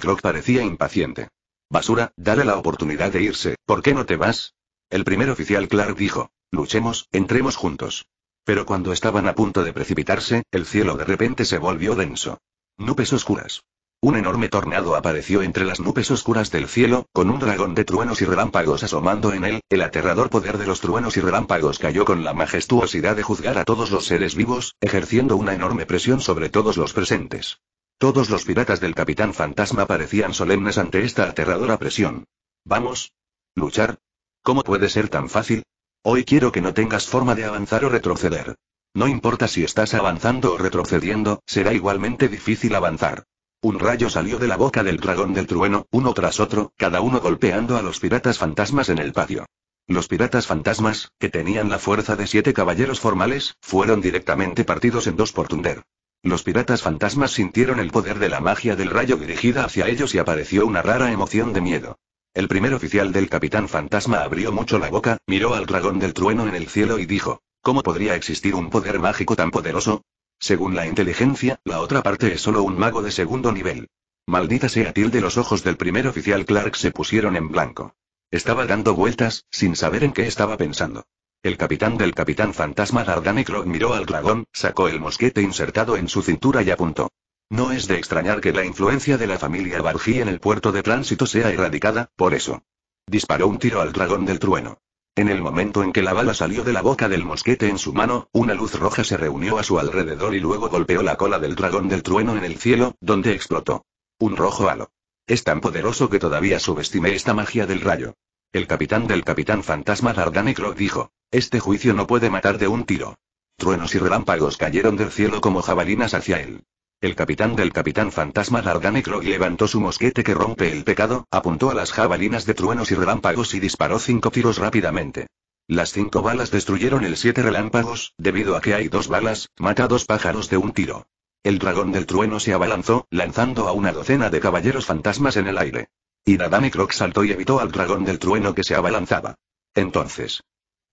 Croc parecía impaciente. Basura, dale la oportunidad de irse, ¿por qué no te vas? El primer oficial Clark dijo, luchemos, entremos juntos. Pero cuando estaban a punto de precipitarse, el cielo de repente se volvió denso. Nupes oscuras. Un enorme tornado apareció entre las nubes oscuras del cielo, con un dragón de truenos y relámpagos asomando en él, el aterrador poder de los truenos y relámpagos cayó con la majestuosidad de juzgar a todos los seres vivos, ejerciendo una enorme presión sobre todos los presentes. Todos los piratas del Capitán Fantasma parecían solemnes ante esta aterradora presión. Vamos. ¿Luchar? ¿Cómo puede ser tan fácil? Hoy quiero que no tengas forma de avanzar o retroceder. No importa si estás avanzando o retrocediendo, será igualmente difícil avanzar. Un rayo salió de la boca del dragón del trueno, uno tras otro, cada uno golpeando a los piratas fantasmas en el patio. Los piratas fantasmas, que tenían la fuerza de siete caballeros formales, fueron directamente partidos en dos por Tunder. Los piratas fantasmas sintieron el poder de la magia del rayo dirigida hacia ellos y apareció una rara emoción de miedo. El primer oficial del capitán fantasma abrió mucho la boca, miró al dragón del trueno en el cielo y dijo, ¿cómo podría existir un poder mágico tan poderoso? Según la inteligencia, la otra parte es solo un mago de segundo nivel. Maldita sea tilde los ojos del primer oficial Clark se pusieron en blanco. Estaba dando vueltas, sin saber en qué estaba pensando. El capitán del capitán fantasma Krog miró al dragón, sacó el mosquete insertado en su cintura y apuntó. No es de extrañar que la influencia de la familia Barji en el puerto de tránsito sea erradicada, por eso. Disparó un tiro al dragón del trueno. En el momento en que la bala salió de la boca del mosquete en su mano, una luz roja se reunió a su alrededor y luego golpeó la cola del dragón del trueno en el cielo, donde explotó. Un rojo halo. Es tan poderoso que todavía subestime esta magia del rayo. El capitán del capitán fantasma Croc dijo. Este juicio no puede matar de un tiro. Truenos y relámpagos cayeron del cielo como jabalinas hacia él. El capitán del capitán fantasma Croc levantó su mosquete que rompe el pecado, apuntó a las jabalinas de truenos y relámpagos y disparó cinco tiros rápidamente. Las cinco balas destruyeron el siete relámpagos, debido a que hay dos balas, mata dos pájaros de un tiro. El dragón del trueno se abalanzó, lanzando a una docena de caballeros fantasmas en el aire. Y Dadame Croc saltó y evitó al dragón del trueno que se abalanzaba. Entonces.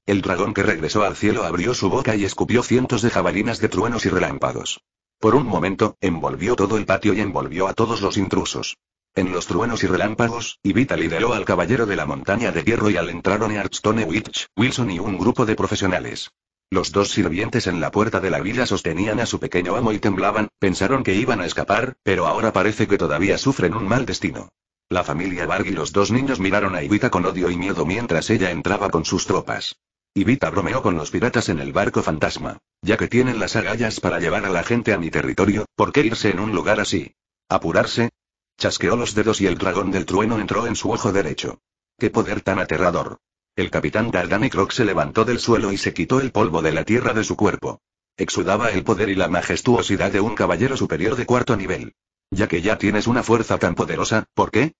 El dragón que regresó al cielo abrió su boca y escupió cientos de jabalinas de truenos y relámpagos. Por un momento, envolvió todo el patio y envolvió a todos los intrusos. En los truenos y relámpagos, Ivita lideró al caballero de la montaña de hierro y al entraron Artstone Witch, Wilson y un grupo de profesionales. Los dos sirvientes en la puerta de la villa sostenían a su pequeño amo y temblaban, pensaron que iban a escapar, pero ahora parece que todavía sufren un mal destino. La familia Varg y los dos niños miraron a Ivita con odio y miedo mientras ella entraba con sus tropas. Ivita bromeó con los piratas en el barco fantasma. Ya que tienen las agallas para llevar a la gente a mi territorio, ¿por qué irse en un lugar así? ¿Apurarse? Chasqueó los dedos y el dragón del trueno entró en su ojo derecho. ¡Qué poder tan aterrador! El capitán Dardani Croc se levantó del suelo y se quitó el polvo de la tierra de su cuerpo. Exudaba el poder y la majestuosidad de un caballero superior de cuarto nivel. Ya que ya tienes una fuerza tan poderosa, ¿por qué?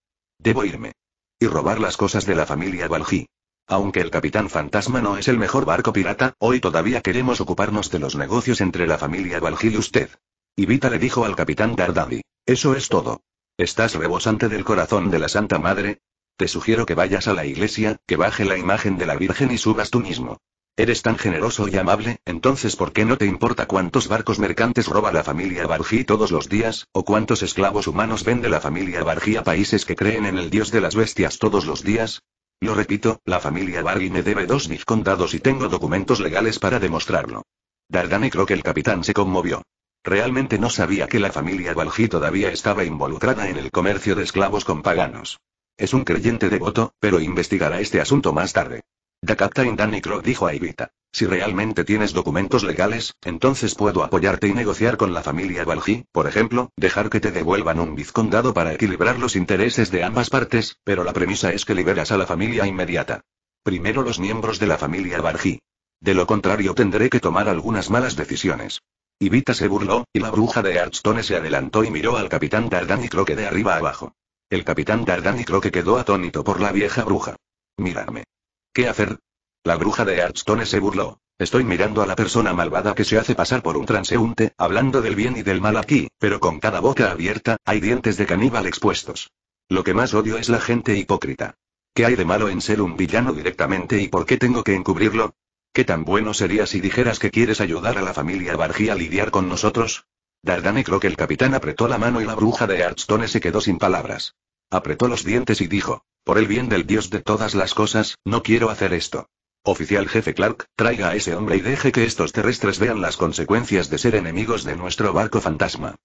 Debo irme. Y robar las cosas de la familia Balji. Aunque el Capitán Fantasma no es el mejor barco pirata, hoy todavía queremos ocuparnos de los negocios entre la familia Balji y usted. Ivita le dijo al Capitán Gardadi. Eso es todo. ¿Estás rebosante del corazón de la Santa Madre? Te sugiero que vayas a la iglesia, que baje la imagen de la Virgen y subas tú mismo. Eres tan generoso y amable, entonces ¿por qué no te importa cuántos barcos mercantes roba la familia Barji todos los días, o cuántos esclavos humanos vende la familia Barji a países que creen en el dios de las bestias todos los días? Lo repito, la familia Barji me debe dos condados y tengo documentos legales para demostrarlo. Dardane creo que el capitán se conmovió. Realmente no sabía que la familia Barji todavía estaba involucrada en el comercio de esclavos con paganos. Es un creyente devoto, pero investigará este asunto más tarde. The Captain Danicro dijo a Ivita: Si realmente tienes documentos legales, entonces puedo apoyarte y negociar con la familia Balji, por ejemplo, dejar que te devuelvan un vizcondado para equilibrar los intereses de ambas partes, pero la premisa es que liberas a la familia inmediata. Primero los miembros de la familia Balji. De lo contrario tendré que tomar algunas malas decisiones. Ivita se burló, y la bruja de Artstone se adelantó y miró al capitán Dardani que de arriba abajo. El capitán Dardani que quedó atónito por la vieja bruja. Miradme. ¿Qué hacer? La bruja de Archstone se burló. Estoy mirando a la persona malvada que se hace pasar por un transeúnte, hablando del bien y del mal aquí, pero con cada boca abierta, hay dientes de caníbal expuestos. Lo que más odio es la gente hipócrita. ¿Qué hay de malo en ser un villano directamente y por qué tengo que encubrirlo? ¿Qué tan bueno sería si dijeras que quieres ayudar a la familia Bargy a lidiar con nosotros? Dardane creo que el capitán apretó la mano y la bruja de Archstone se quedó sin palabras. Apretó los dientes y dijo, por el bien del Dios de todas las cosas, no quiero hacer esto. Oficial jefe Clark, traiga a ese hombre y deje que estos terrestres vean las consecuencias de ser enemigos de nuestro barco fantasma.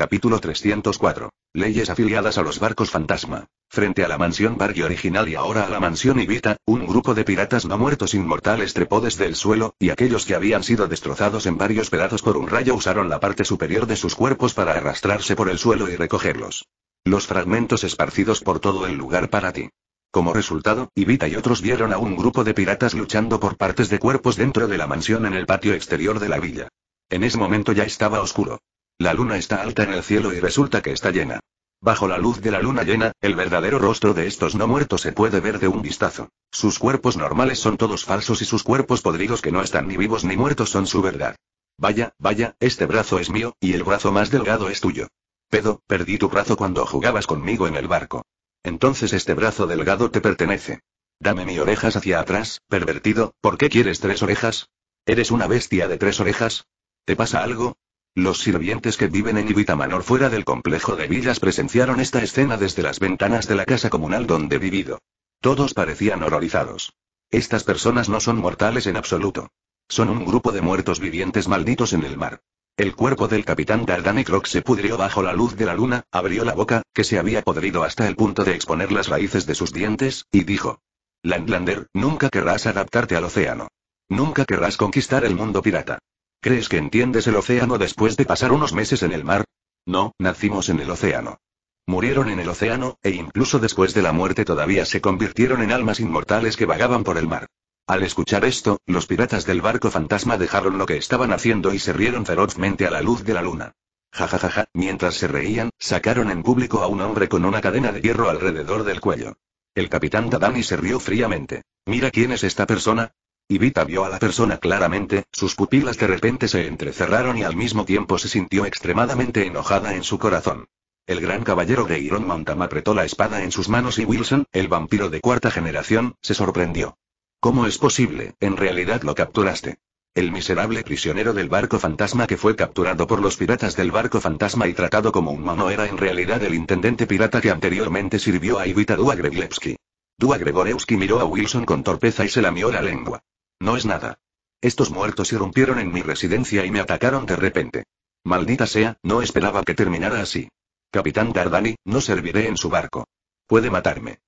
Capítulo 304. Leyes afiliadas a los barcos fantasma. Frente a la mansión barrio original y ahora a la mansión Ibita, un grupo de piratas no muertos inmortales trepó desde el suelo, y aquellos que habían sido destrozados en varios pedazos por un rayo usaron la parte superior de sus cuerpos para arrastrarse por el suelo y recogerlos. Los fragmentos esparcidos por todo el lugar para ti. Como resultado, Ibita y otros vieron a un grupo de piratas luchando por partes de cuerpos dentro de la mansión en el patio exterior de la villa. En ese momento ya estaba oscuro. La luna está alta en el cielo y resulta que está llena. Bajo la luz de la luna llena, el verdadero rostro de estos no muertos se puede ver de un vistazo. Sus cuerpos normales son todos falsos y sus cuerpos podridos que no están ni vivos ni muertos son su verdad. Vaya, vaya, este brazo es mío, y el brazo más delgado es tuyo. Pedo, perdí tu brazo cuando jugabas conmigo en el barco. Entonces este brazo delgado te pertenece. Dame mi orejas hacia atrás, pervertido, ¿por qué quieres tres orejas? ¿Eres una bestia de tres orejas? ¿Te pasa algo? Los sirvientes que viven en Ibita Manor fuera del complejo de villas presenciaron esta escena desde las ventanas de la casa comunal donde vivido. Todos parecían horrorizados. Estas personas no son mortales en absoluto. Son un grupo de muertos vivientes malditos en el mar. El cuerpo del capitán Dardani Croc se pudrió bajo la luz de la luna, abrió la boca, que se había podrido hasta el punto de exponer las raíces de sus dientes, y dijo. Landlander, nunca querrás adaptarte al océano. Nunca querrás conquistar el mundo pirata. ¿Crees que entiendes el océano después de pasar unos meses en el mar? No, nacimos en el océano. Murieron en el océano, e incluso después de la muerte todavía se convirtieron en almas inmortales que vagaban por el mar. Al escuchar esto, los piratas del barco fantasma dejaron lo que estaban haciendo y se rieron ferozmente a la luz de la luna. Jajajaja, ja, ja, ja. mientras se reían, sacaron en público a un hombre con una cadena de hierro alrededor del cuello. El capitán Tadani se rió fríamente. Mira quién es esta persona, Ivita vio a la persona claramente, sus pupilas de repente se entrecerraron y al mismo tiempo se sintió extremadamente enojada en su corazón. El gran caballero de Iron Mountain apretó la espada en sus manos y Wilson, el vampiro de cuarta generación, se sorprendió. ¿Cómo es posible? En realidad lo capturaste. El miserable prisionero del barco fantasma que fue capturado por los piratas del barco fantasma y tratado como un mono era en realidad el intendente pirata que anteriormente sirvió a Ivita Dua Gregorewski miró a Wilson con torpeza y se lamió la lengua. No es nada. Estos muertos irrumpieron en mi residencia y me atacaron de repente. Maldita sea, no esperaba que terminara así. Capitán Dardani, no serviré en su barco. Puede matarme.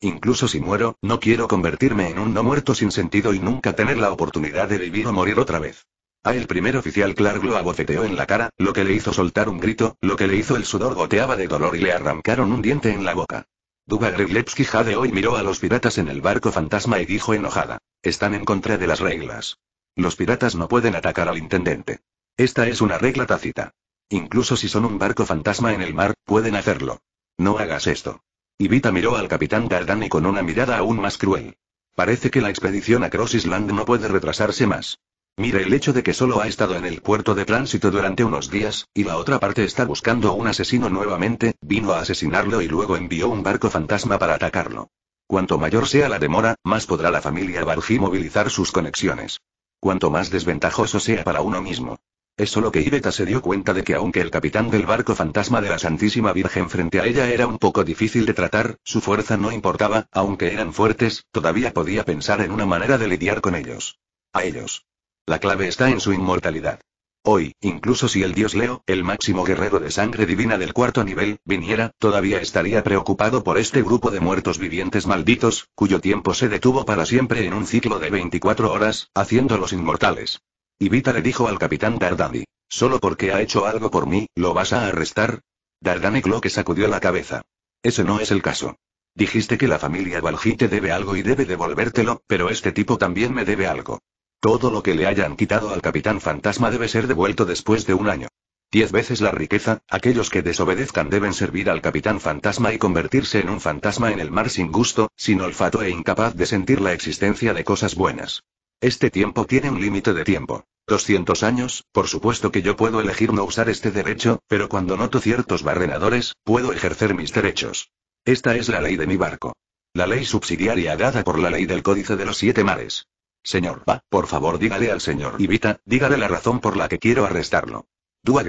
Incluso si muero, no quiero convertirme en un no muerto sin sentido y nunca tener la oportunidad de vivir o morir otra vez. A ah, el primer oficial Clark lo abofeteó en la cara, lo que le hizo soltar un grito, lo que le hizo el sudor goteaba de dolor y le arrancaron un diente en la boca. Duba Grevlevsky jadeó y miró a los piratas en el barco fantasma y dijo enojada. Están en contra de las reglas. Los piratas no pueden atacar al intendente. Esta es una regla tácita. Incluso si son un barco fantasma en el mar, pueden hacerlo. No hagas esto. Ivita miró al capitán Dardani con una mirada aún más cruel. Parece que la expedición a Cross Island no puede retrasarse más. Mire el hecho de que solo ha estado en el puerto de tránsito durante unos días, y la otra parte está buscando un asesino nuevamente, vino a asesinarlo y luego envió un barco fantasma para atacarlo. Cuanto mayor sea la demora, más podrá la familia Barfi movilizar sus conexiones. Cuanto más desventajoso sea para uno mismo. Es solo que Iveta se dio cuenta de que aunque el capitán del barco fantasma de la Santísima Virgen frente a ella era un poco difícil de tratar, su fuerza no importaba, aunque eran fuertes, todavía podía pensar en una manera de lidiar con ellos. A ellos. La clave está en su inmortalidad. Hoy, incluso si el dios Leo, el máximo guerrero de sangre divina del cuarto nivel, viniera, todavía estaría preocupado por este grupo de muertos vivientes malditos, cuyo tiempo se detuvo para siempre en un ciclo de 24 horas, haciéndolos inmortales. Y le dijo al capitán Dardani, solo porque ha hecho algo por mí, ¿lo vas a arrestar? Dardani que sacudió la cabeza. Ese no es el caso. Dijiste que la familia Valji te debe algo y debe devolvértelo, pero este tipo también me debe algo. Todo lo que le hayan quitado al capitán fantasma debe ser devuelto después de un año. Diez veces la riqueza, aquellos que desobedezcan deben servir al capitán fantasma y convertirse en un fantasma en el mar sin gusto, sin olfato e incapaz de sentir la existencia de cosas buenas. Este tiempo tiene un límite de tiempo. 200 años, por supuesto que yo puedo elegir no usar este derecho, pero cuando noto ciertos barrenadores, puedo ejercer mis derechos. Esta es la ley de mi barco. La ley subsidiaria dada por la ley del Códice de los Siete Mares. Señor Va, por favor dígale al señor Ivita, dígale la razón por la que quiero arrestarlo. Dua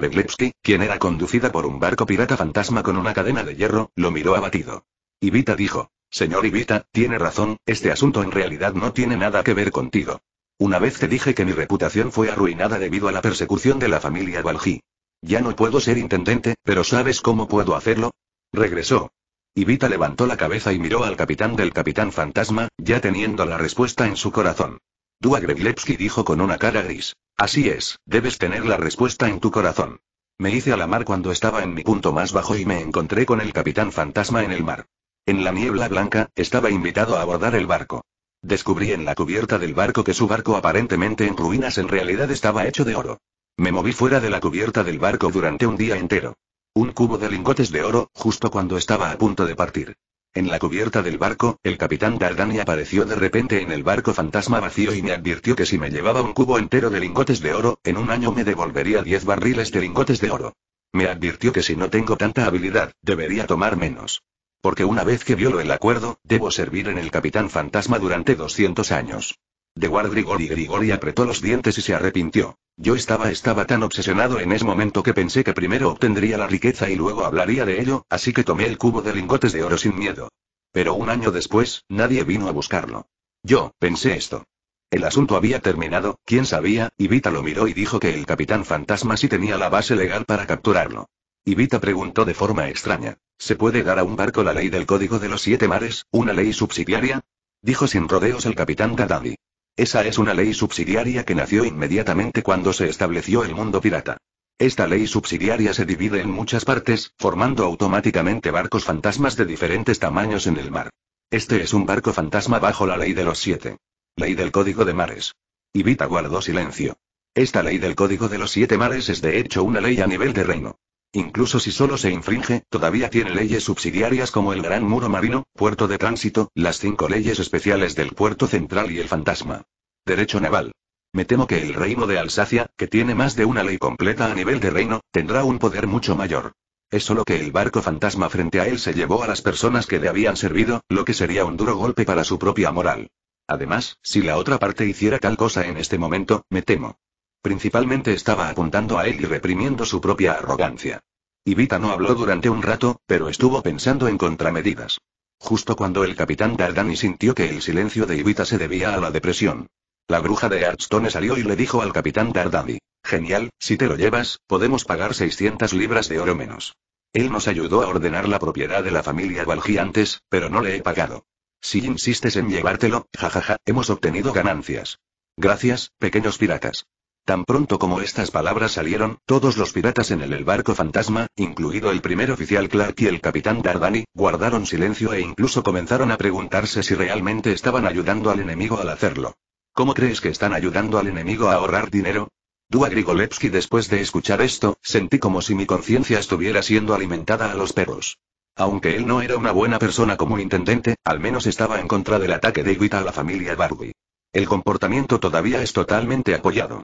quien era conducida por un barco pirata fantasma con una cadena de hierro, lo miró abatido. Ivita dijo, Señor Ivita, tiene razón, este asunto en realidad no tiene nada que ver contigo. Una vez te dije que mi reputación fue arruinada debido a la persecución de la familia Balji. Ya no puedo ser intendente, pero ¿sabes cómo puedo hacerlo? Regresó. Ivita levantó la cabeza y miró al capitán del capitán fantasma, ya teniendo la respuesta en su corazón. Dua dijo con una cara gris. Así es, debes tener la respuesta en tu corazón. Me hice a la mar cuando estaba en mi punto más bajo y me encontré con el capitán fantasma en el mar. En la niebla blanca, estaba invitado a abordar el barco. Descubrí en la cubierta del barco que su barco aparentemente en ruinas en realidad estaba hecho de oro. Me moví fuera de la cubierta del barco durante un día entero. Un cubo de lingotes de oro, justo cuando estaba a punto de partir. En la cubierta del barco, el capitán Dardani apareció de repente en el barco fantasma vacío y me advirtió que si me llevaba un cubo entero de lingotes de oro, en un año me devolvería 10 barriles de lingotes de oro. Me advirtió que si no tengo tanta habilidad, debería tomar menos. Porque una vez que violo el acuerdo, debo servir en el capitán fantasma durante 200 años. De War Grigori Grigori apretó los dientes y se arrepintió. Yo estaba estaba tan obsesionado en ese momento que pensé que primero obtendría la riqueza y luego hablaría de ello, así que tomé el cubo de lingotes de oro sin miedo. Pero un año después, nadie vino a buscarlo. Yo, pensé esto. El asunto había terminado, quién sabía, y lo miró y dijo que el capitán fantasma sí tenía la base legal para capturarlo. Ivita preguntó de forma extraña. ¿Se puede dar a un barco la ley del Código de los Siete Mares, una ley subsidiaria? Dijo sin rodeos el capitán Gadadi. Esa es una ley subsidiaria que nació inmediatamente cuando se estableció el mundo pirata. Esta ley subsidiaria se divide en muchas partes, formando automáticamente barcos fantasmas de diferentes tamaños en el mar. Este es un barco fantasma bajo la ley de los siete. Ley del Código de Mares. Ibita guardó silencio. Esta ley del Código de los Siete Mares es de hecho una ley a nivel de reino. Incluso si solo se infringe, todavía tiene leyes subsidiarias como el Gran Muro Marino, Puerto de Tránsito, las cinco leyes especiales del Puerto Central y el Fantasma. Derecho Naval. Me temo que el reino de Alsacia, que tiene más de una ley completa a nivel de reino, tendrá un poder mucho mayor. Es solo que el barco fantasma frente a él se llevó a las personas que le habían servido, lo que sería un duro golpe para su propia moral. Además, si la otra parte hiciera tal cosa en este momento, me temo Principalmente estaba apuntando a él y reprimiendo su propia arrogancia. Ivita no habló durante un rato, pero estuvo pensando en contramedidas. Justo cuando el capitán Dardani sintió que el silencio de Ivita se debía a la depresión. La bruja de Ardstone salió y le dijo al capitán Dardani. Genial, si te lo llevas, podemos pagar 600 libras de oro menos. Él nos ayudó a ordenar la propiedad de la familia Valji antes, pero no le he pagado. Si insistes en llevártelo, jajaja, hemos obtenido ganancias. Gracias, pequeños piratas. Tan pronto como estas palabras salieron, todos los piratas en el, barco fantasma, incluido el primer oficial Clark y el capitán Dardani, guardaron silencio e incluso comenzaron a preguntarse si realmente estaban ayudando al enemigo al hacerlo. ¿Cómo crees que están ayudando al enemigo a ahorrar dinero? Dua Grigolevsky después de escuchar esto, sentí como si mi conciencia estuviera siendo alimentada a los perros. Aunque él no era una buena persona como intendente, al menos estaba en contra del ataque de Iguita a la familia Barbie. El comportamiento todavía es totalmente apoyado.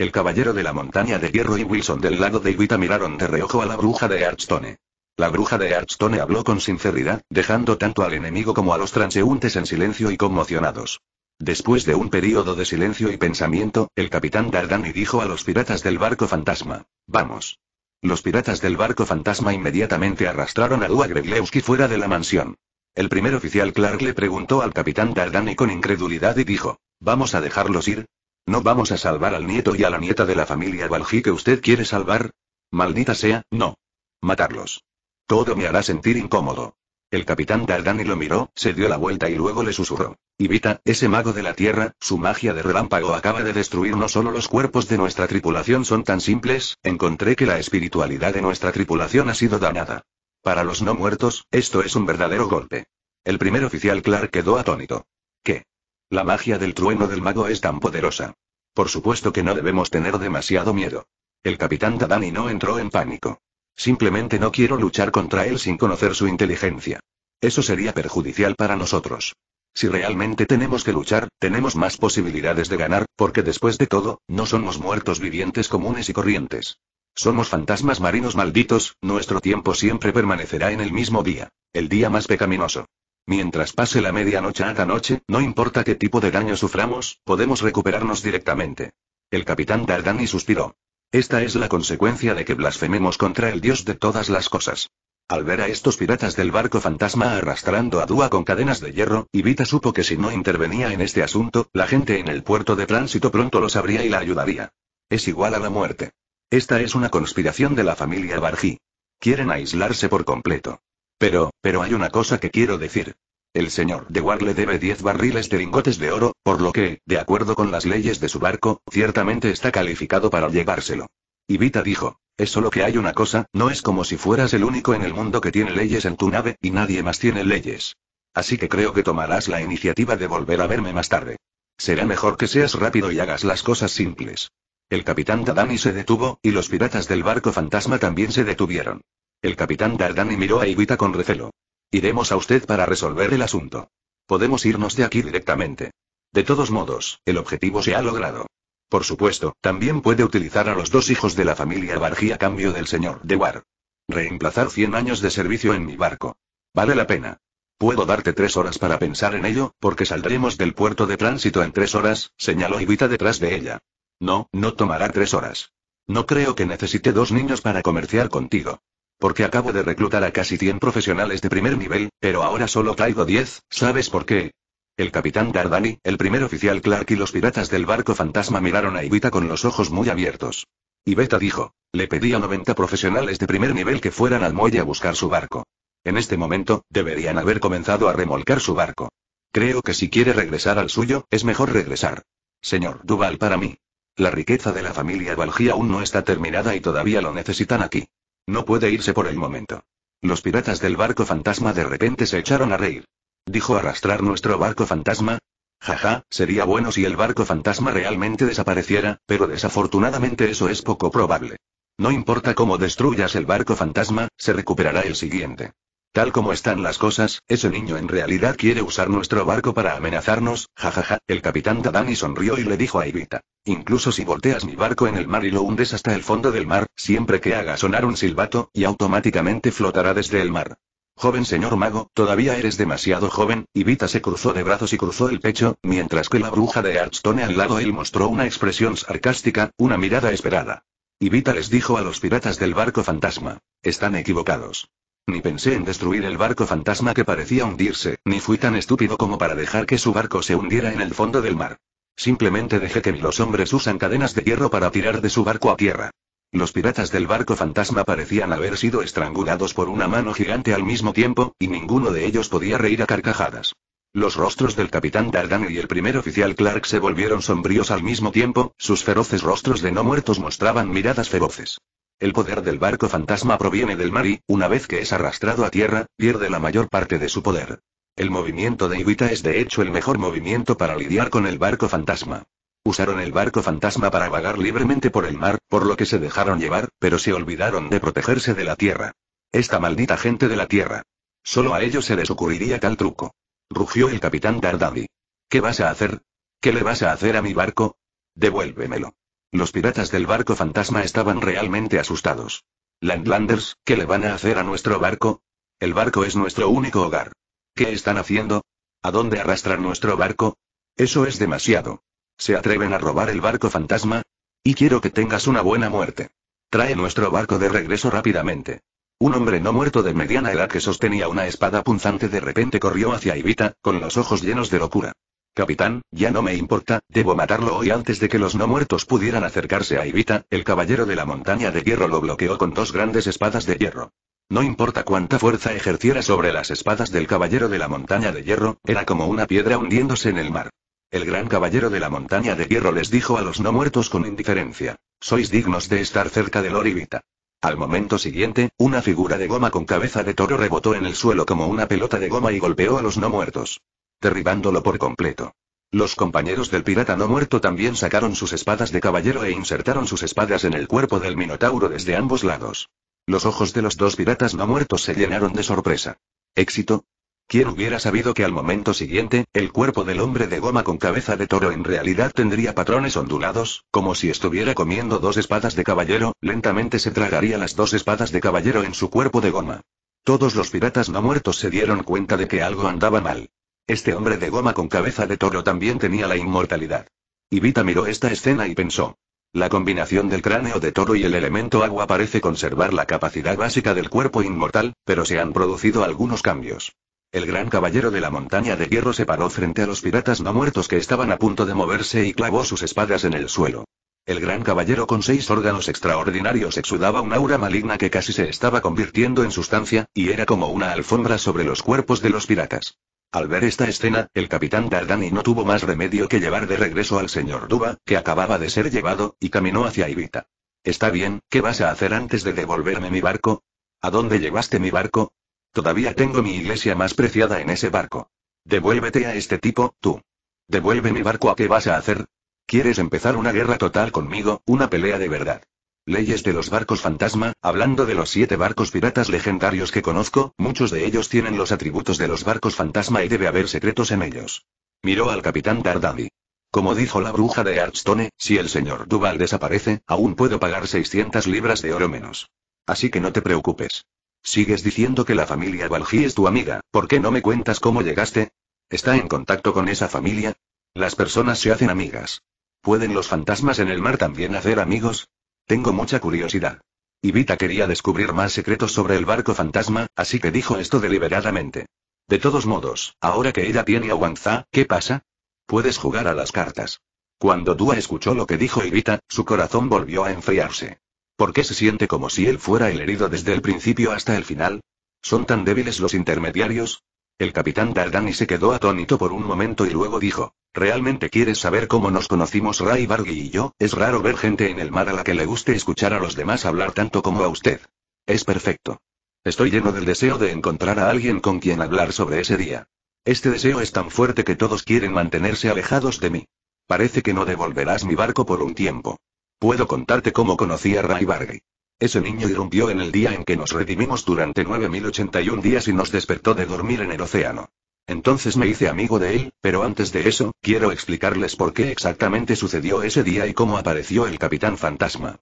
El caballero de la montaña de hierro y Wilson del lado de Iwita miraron de reojo a la bruja de Archstone. La bruja de Archstone habló con sinceridad, dejando tanto al enemigo como a los transeúntes en silencio y conmocionados. Después de un periodo de silencio y pensamiento, el capitán Dardani dijo a los piratas del barco fantasma. Vamos. Los piratas del barco fantasma inmediatamente arrastraron a Lua Greglewski fuera de la mansión. El primer oficial Clark le preguntó al capitán Dardani con incredulidad y dijo, ¿vamos a dejarlos ir? No vamos a salvar al nieto y a la nieta de la familia Balji que usted quiere salvar. Maldita sea, no. Matarlos. Todo me hará sentir incómodo. El capitán Dardani lo miró, se dio la vuelta y luego le susurró. "Ivita, ese mago de la Tierra, su magia de relámpago acaba de destruir no solo los cuerpos de nuestra tripulación son tan simples, encontré que la espiritualidad de nuestra tripulación ha sido dañada. Para los no muertos, esto es un verdadero golpe. El primer oficial Clark quedó atónito. ¿Qué? La magia del trueno del mago es tan poderosa. Por supuesto que no debemos tener demasiado miedo. El capitán Tadani no entró en pánico. Simplemente no quiero luchar contra él sin conocer su inteligencia. Eso sería perjudicial para nosotros. Si realmente tenemos que luchar, tenemos más posibilidades de ganar, porque después de todo, no somos muertos vivientes comunes y corrientes. Somos fantasmas marinos malditos, nuestro tiempo siempre permanecerá en el mismo día, el día más pecaminoso. Mientras pase la medianoche a la noche, no importa qué tipo de daño suframos, podemos recuperarnos directamente. El capitán Dardani suspiró. Esta es la consecuencia de que blasfememos contra el dios de todas las cosas. Al ver a estos piratas del barco fantasma arrastrando a Dúa con cadenas de hierro, Ivita supo que si no intervenía en este asunto, la gente en el puerto de tránsito pronto lo sabría y la ayudaría. Es igual a la muerte. Esta es una conspiración de la familia Barji. Quieren aislarse por completo. Pero, pero hay una cosa que quiero decir. El señor de le debe 10 barriles de lingotes de oro, por lo que, de acuerdo con las leyes de su barco, ciertamente está calificado para llevárselo. Y Vita dijo, es solo que hay una cosa, no es como si fueras el único en el mundo que tiene leyes en tu nave, y nadie más tiene leyes. Así que creo que tomarás la iniciativa de volver a verme más tarde. Será mejor que seas rápido y hagas las cosas simples. El capitán Tadani se detuvo, y los piratas del barco fantasma también se detuvieron. El capitán Dardani miró a Ivita con recelo. Iremos a usted para resolver el asunto. Podemos irnos de aquí directamente. De todos modos, el objetivo se ha logrado. Por supuesto, también puede utilizar a los dos hijos de la familia Bargí a cambio del señor Dewar. Reemplazar 100 años de servicio en mi barco. Vale la pena. Puedo darte tres horas para pensar en ello, porque saldremos del puerto de tránsito en tres horas, señaló Ivita detrás de ella. No, no tomará tres horas. No creo que necesite dos niños para comerciar contigo. Porque acabo de reclutar a casi 100 profesionales de primer nivel, pero ahora solo traigo 10, ¿sabes por qué? El capitán Gardani, el primer oficial Clark y los piratas del barco fantasma miraron a Ivita con los ojos muy abiertos. Ibeta dijo, le pedí a 90 profesionales de primer nivel que fueran al muelle a buscar su barco. En este momento, deberían haber comenzado a remolcar su barco. Creo que si quiere regresar al suyo, es mejor regresar. Señor Duval para mí. La riqueza de la familia Valgía aún no está terminada y todavía lo necesitan aquí. No puede irse por el momento. Los piratas del barco fantasma de repente se echaron a reír. Dijo arrastrar nuestro barco fantasma. Jaja, sería bueno si el barco fantasma realmente desapareciera, pero desafortunadamente eso es poco probable. No importa cómo destruyas el barco fantasma, se recuperará el siguiente. Tal como están las cosas, ese niño en realidad quiere usar nuestro barco para amenazarnos, jajaja. El capitán Tadani sonrió y le dijo a Ivita: Incluso si volteas mi barco en el mar y lo hundes hasta el fondo del mar, siempre que haga sonar un silbato, y automáticamente flotará desde el mar. Joven señor mago, todavía eres demasiado joven, Ivita se cruzó de brazos y cruzó el pecho, mientras que la bruja de Hearthstone al lado él mostró una expresión sarcástica, una mirada esperada. Ivita les dijo a los piratas del barco fantasma. Están equivocados. Ni pensé en destruir el barco fantasma que parecía hundirse, ni fui tan estúpido como para dejar que su barco se hundiera en el fondo del mar. Simplemente dejé que los hombres usan cadenas de hierro para tirar de su barco a tierra. Los piratas del barco fantasma parecían haber sido estrangulados por una mano gigante al mismo tiempo, y ninguno de ellos podía reír a carcajadas. Los rostros del capitán Dardan y el primer oficial Clark se volvieron sombríos al mismo tiempo, sus feroces rostros de no muertos mostraban miradas feroces. El poder del barco fantasma proviene del mar y, una vez que es arrastrado a tierra, pierde la mayor parte de su poder. El movimiento de Ibita es de hecho el mejor movimiento para lidiar con el barco fantasma. Usaron el barco fantasma para vagar libremente por el mar, por lo que se dejaron llevar, pero se olvidaron de protegerse de la tierra. Esta maldita gente de la tierra. Solo a ellos se les ocurriría tal truco rugió el capitán Dardani. ¿Qué vas a hacer? ¿Qué le vas a hacer a mi barco? Devuélvemelo. Los piratas del barco fantasma estaban realmente asustados. Landlanders, ¿qué le van a hacer a nuestro barco? El barco es nuestro único hogar. ¿Qué están haciendo? ¿A dónde arrastrar nuestro barco? Eso es demasiado. ¿Se atreven a robar el barco fantasma? Y quiero que tengas una buena muerte. Trae nuestro barco de regreso rápidamente. Un hombre no muerto de mediana edad que sostenía una espada punzante de repente corrió hacia Ivita, con los ojos llenos de locura. Capitán, ya no me importa, debo matarlo hoy antes de que los no muertos pudieran acercarse a Ivita, el caballero de la montaña de hierro lo bloqueó con dos grandes espadas de hierro. No importa cuánta fuerza ejerciera sobre las espadas del caballero de la montaña de hierro, era como una piedra hundiéndose en el mar. El gran caballero de la montaña de hierro les dijo a los no muertos con indiferencia. Sois dignos de estar cerca de Lorivita. Al momento siguiente, una figura de goma con cabeza de toro rebotó en el suelo como una pelota de goma y golpeó a los no muertos. Derribándolo por completo. Los compañeros del pirata no muerto también sacaron sus espadas de caballero e insertaron sus espadas en el cuerpo del minotauro desde ambos lados. Los ojos de los dos piratas no muertos se llenaron de sorpresa. ¿Éxito? Quien hubiera sabido que al momento siguiente, el cuerpo del hombre de goma con cabeza de toro en realidad tendría patrones ondulados, como si estuviera comiendo dos espadas de caballero, lentamente se tragaría las dos espadas de caballero en su cuerpo de goma. Todos los piratas no muertos se dieron cuenta de que algo andaba mal. Este hombre de goma con cabeza de toro también tenía la inmortalidad. Ibita miró esta escena y pensó. La combinación del cráneo de toro y el elemento agua parece conservar la capacidad básica del cuerpo inmortal, pero se han producido algunos cambios. El gran caballero de la montaña de hierro se paró frente a los piratas no muertos que estaban a punto de moverse y clavó sus espadas en el suelo. El gran caballero con seis órganos extraordinarios exudaba un aura maligna que casi se estaba convirtiendo en sustancia, y era como una alfombra sobre los cuerpos de los piratas. Al ver esta escena, el capitán Dardani no tuvo más remedio que llevar de regreso al señor Duba, que acababa de ser llevado, y caminó hacia Ibita. Está bien, ¿qué vas a hacer antes de devolverme mi barco? ¿A dónde llevaste mi barco? Todavía tengo mi iglesia más preciada en ese barco. Devuélvete a este tipo, tú. Devuelve mi barco a qué vas a hacer. ¿Quieres empezar una guerra total conmigo, una pelea de verdad? Leyes de los barcos fantasma, hablando de los siete barcos piratas legendarios que conozco, muchos de ellos tienen los atributos de los barcos fantasma y debe haber secretos en ellos. Miró al capitán Dardani. Como dijo la bruja de Archstone, si el señor Duval desaparece, aún puedo pagar 600 libras de oro menos. Así que no te preocupes. Sigues diciendo que la familia Balji es tu amiga, ¿por qué no me cuentas cómo llegaste? ¿Está en contacto con esa familia? Las personas se hacen amigas. ¿Pueden los fantasmas en el mar también hacer amigos? Tengo mucha curiosidad. Ibita quería descubrir más secretos sobre el barco fantasma, así que dijo esto deliberadamente. De todos modos, ahora que ella tiene a Wanza, ¿qué pasa? Puedes jugar a las cartas. Cuando Dua escuchó lo que dijo Ibita, su corazón volvió a enfriarse. ¿Por qué se siente como si él fuera el herido desde el principio hasta el final? ¿Son tan débiles los intermediarios? El capitán Dardani se quedó atónito por un momento y luego dijo, ¿realmente quieres saber cómo nos conocimos Ray Bargy y yo? Es raro ver gente en el mar a la que le guste escuchar a los demás hablar tanto como a usted. Es perfecto. Estoy lleno del deseo de encontrar a alguien con quien hablar sobre ese día. Este deseo es tan fuerte que todos quieren mantenerse alejados de mí. Parece que no devolverás mi barco por un tiempo. Puedo contarte cómo conocí a Ray Bargay. Ese niño irrumpió en el día en que nos redimimos durante 9081 días y nos despertó de dormir en el océano. Entonces me hice amigo de él, pero antes de eso, quiero explicarles por qué exactamente sucedió ese día y cómo apareció el Capitán Fantasma.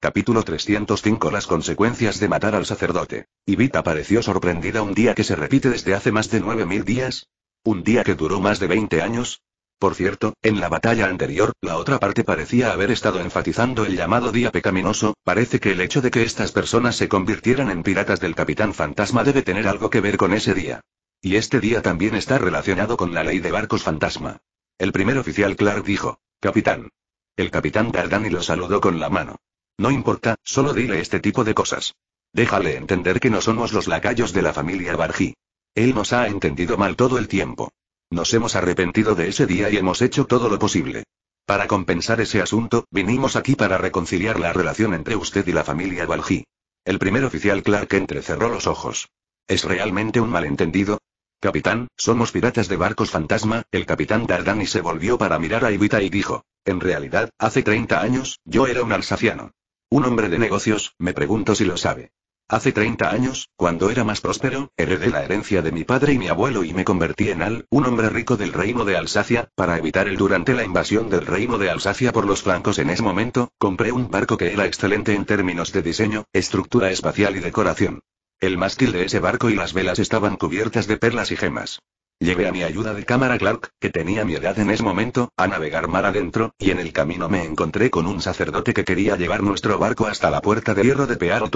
Capítulo 305 Las consecuencias de matar al sacerdote. Ivita apareció sorprendida un día que se repite desde hace más de 9.000 días. Un día que duró más de 20 años, por cierto, en la batalla anterior, la otra parte parecía haber estado enfatizando el llamado día pecaminoso, parece que el hecho de que estas personas se convirtieran en piratas del Capitán Fantasma debe tener algo que ver con ese día. Y este día también está relacionado con la ley de barcos fantasma. El primer oficial Clark dijo, Capitán. El capitán Dardani lo saludó con la mano. No importa, solo dile este tipo de cosas. Déjale entender que no somos los lacayos de la familia Barji. Él nos ha entendido mal todo el tiempo. Nos hemos arrepentido de ese día y hemos hecho todo lo posible. Para compensar ese asunto, vinimos aquí para reconciliar la relación entre usted y la familia Balji. El primer oficial Clark entrecerró los ojos. ¿Es realmente un malentendido? Capitán, somos piratas de barcos fantasma, el capitán Dardani se volvió para mirar a Ivita y dijo. En realidad, hace 30 años, yo era un alsaciano. Un hombre de negocios, me pregunto si lo sabe. Hace 30 años, cuando era más próspero, heredé la herencia de mi padre y mi abuelo y me convertí en Al, un hombre rico del reino de Alsacia, para evitar el durante la invasión del reino de Alsacia por los flancos en ese momento, compré un barco que era excelente en términos de diseño, estructura espacial y decoración. El mástil de ese barco y las velas estaban cubiertas de perlas y gemas. Llevé a mi ayuda de cámara Clark, que tenía mi edad en ese momento, a navegar mar adentro, y en el camino me encontré con un sacerdote que quería llevar nuestro barco hasta la puerta de hierro de Pearl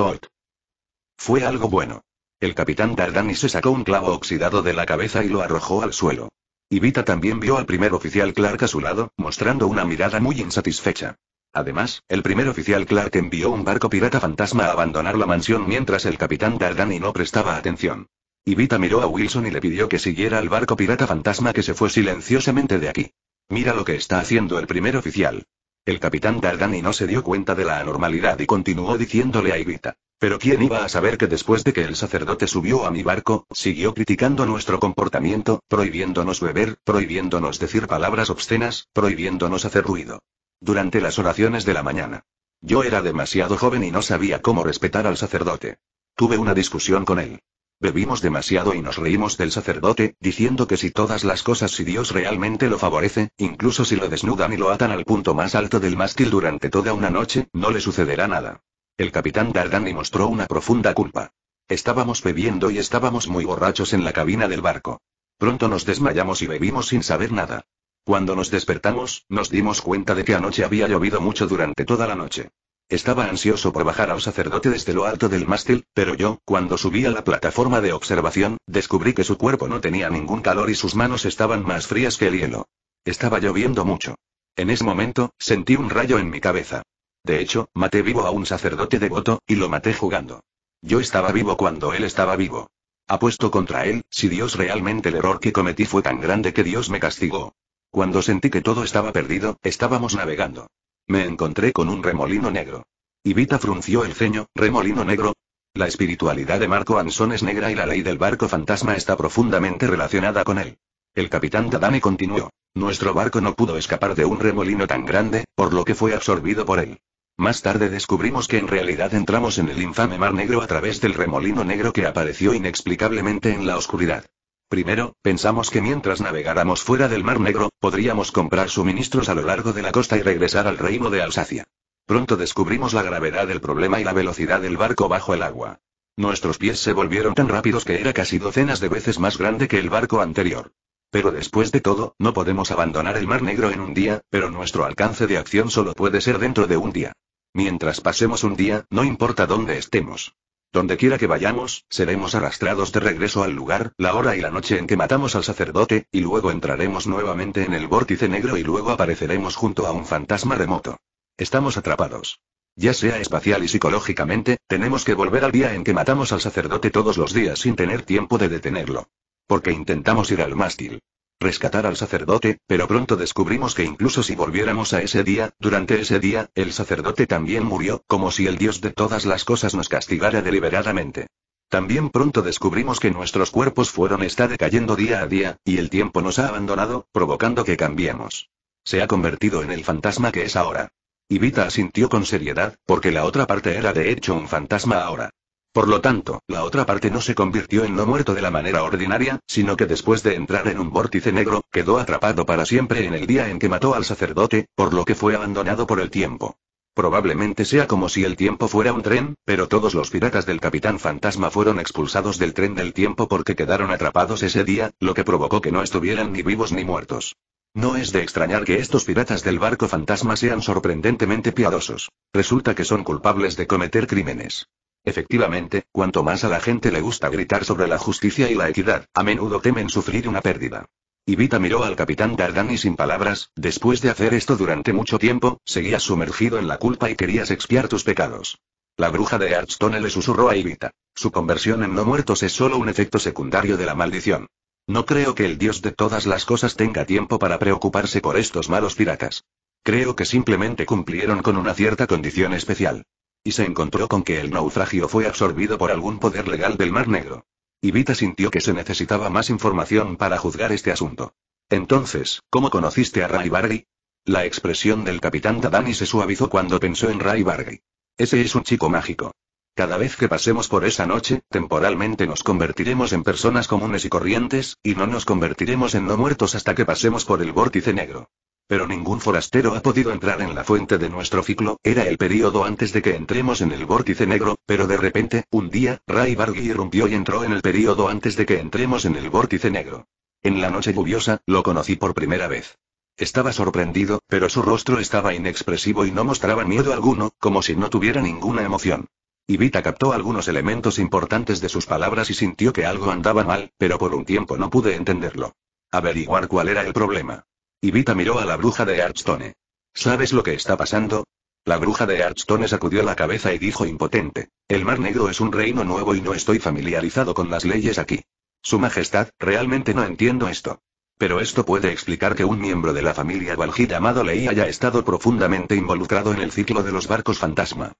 fue algo bueno. El capitán Dardani se sacó un clavo oxidado de la cabeza y lo arrojó al suelo. Ivita también vio al primer oficial Clark a su lado, mostrando una mirada muy insatisfecha. Además, el primer oficial Clark envió un barco pirata fantasma a abandonar la mansión mientras el capitán Dardani no prestaba atención. Ivita miró a Wilson y le pidió que siguiera al barco pirata fantasma que se fue silenciosamente de aquí. Mira lo que está haciendo el primer oficial. El capitán Dardani no se dio cuenta de la anormalidad y continuó diciéndole a Ivita. Pero quién iba a saber que después de que el sacerdote subió a mi barco, siguió criticando nuestro comportamiento, prohibiéndonos beber, prohibiéndonos decir palabras obscenas, prohibiéndonos hacer ruido. Durante las oraciones de la mañana. Yo era demasiado joven y no sabía cómo respetar al sacerdote. Tuve una discusión con él. Bebimos demasiado y nos reímos del sacerdote, diciendo que si todas las cosas si Dios realmente lo favorece, incluso si lo desnudan y lo atan al punto más alto del mástil durante toda una noche, no le sucederá nada. El capitán Dardani mostró una profunda culpa. Estábamos bebiendo y estábamos muy borrachos en la cabina del barco. Pronto nos desmayamos y bebimos sin saber nada. Cuando nos despertamos, nos dimos cuenta de que anoche había llovido mucho durante toda la noche. Estaba ansioso por bajar al sacerdote desde lo alto del mástil, pero yo, cuando subí a la plataforma de observación, descubrí que su cuerpo no tenía ningún calor y sus manos estaban más frías que el hielo. Estaba lloviendo mucho. En ese momento, sentí un rayo en mi cabeza. De hecho, maté vivo a un sacerdote devoto, y lo maté jugando. Yo estaba vivo cuando él estaba vivo. Apuesto contra él, si Dios realmente el error que cometí fue tan grande que Dios me castigó. Cuando sentí que todo estaba perdido, estábamos navegando. Me encontré con un remolino negro. Y Vita frunció el ceño, remolino negro. La espiritualidad de Marco Anson es negra y la ley del barco fantasma está profundamente relacionada con él. El capitán Tadame continuó. Nuestro barco no pudo escapar de un remolino tan grande, por lo que fue absorbido por él. Más tarde descubrimos que en realidad entramos en el infame mar negro a través del remolino negro que apareció inexplicablemente en la oscuridad. Primero, pensamos que mientras navegáramos fuera del mar negro, podríamos comprar suministros a lo largo de la costa y regresar al reino de Alsacia. Pronto descubrimos la gravedad del problema y la velocidad del barco bajo el agua. Nuestros pies se volvieron tan rápidos que era casi docenas de veces más grande que el barco anterior. Pero después de todo, no podemos abandonar el Mar Negro en un día, pero nuestro alcance de acción solo puede ser dentro de un día. Mientras pasemos un día, no importa dónde estemos. Donde quiera que vayamos, seremos arrastrados de regreso al lugar, la hora y la noche en que matamos al sacerdote, y luego entraremos nuevamente en el vórtice negro y luego apareceremos junto a un fantasma remoto. Estamos atrapados. Ya sea espacial y psicológicamente, tenemos que volver al día en que matamos al sacerdote todos los días sin tener tiempo de detenerlo. Porque intentamos ir al mástil rescatar al sacerdote, pero pronto descubrimos que incluso si volviéramos a ese día, durante ese día, el sacerdote también murió, como si el Dios de todas las cosas nos castigara deliberadamente. También pronto descubrimos que nuestros cuerpos fueron está decayendo día a día, y el tiempo nos ha abandonado, provocando que cambiemos. Se ha convertido en el fantasma que es ahora. Y Vita asintió con seriedad, porque la otra parte era de hecho un fantasma ahora. Por lo tanto, la otra parte no se convirtió en lo muerto de la manera ordinaria, sino que después de entrar en un vórtice negro, quedó atrapado para siempre en el día en que mató al sacerdote, por lo que fue abandonado por el tiempo. Probablemente sea como si el tiempo fuera un tren, pero todos los piratas del Capitán Fantasma fueron expulsados del tren del tiempo porque quedaron atrapados ese día, lo que provocó que no estuvieran ni vivos ni muertos. No es de extrañar que estos piratas del barco fantasma sean sorprendentemente piadosos. Resulta que son culpables de cometer crímenes. Efectivamente, cuanto más a la gente le gusta gritar sobre la justicia y la equidad, a menudo temen sufrir una pérdida. Ivita miró al capitán Dardani sin palabras, después de hacer esto durante mucho tiempo, seguías sumergido en la culpa y querías expiar tus pecados. La bruja de Archtone le susurró a Ivita. Su conversión en no muertos es solo un efecto secundario de la maldición. No creo que el dios de todas las cosas tenga tiempo para preocuparse por estos malos piratas. Creo que simplemente cumplieron con una cierta condición especial y se encontró con que el naufragio fue absorbido por algún poder legal del Mar Negro. Ibita sintió que se necesitaba más información para juzgar este asunto. Entonces, ¿cómo conociste a Ray Bargay? La expresión del capitán Tadani se suavizó cuando pensó en Ray Bargay. Ese es un chico mágico. Cada vez que pasemos por esa noche, temporalmente nos convertiremos en personas comunes y corrientes, y no nos convertiremos en no muertos hasta que pasemos por el vórtice negro. Pero ningún forastero ha podido entrar en la fuente de nuestro ciclo, era el periodo antes de que entremos en el vórtice negro, pero de repente, un día, Ray Bargi irrumpió y entró en el periodo antes de que entremos en el vórtice negro. En la noche lluviosa, lo conocí por primera vez. Estaba sorprendido, pero su rostro estaba inexpresivo y no mostraba miedo alguno, como si no tuviera ninguna emoción. Ivita captó algunos elementos importantes de sus palabras y sintió que algo andaba mal, pero por un tiempo no pude entenderlo. Averiguar cuál era el problema. Y miró a la bruja de Archstone. ¿Sabes lo que está pasando? La bruja de Archstone sacudió la cabeza y dijo impotente. El Mar Negro es un reino nuevo y no estoy familiarizado con las leyes aquí. Su Majestad, realmente no entiendo esto. Pero esto puede explicar que un miembro de la familia Valji llamado Lei haya estado profundamente involucrado en el ciclo de los barcos fantasma.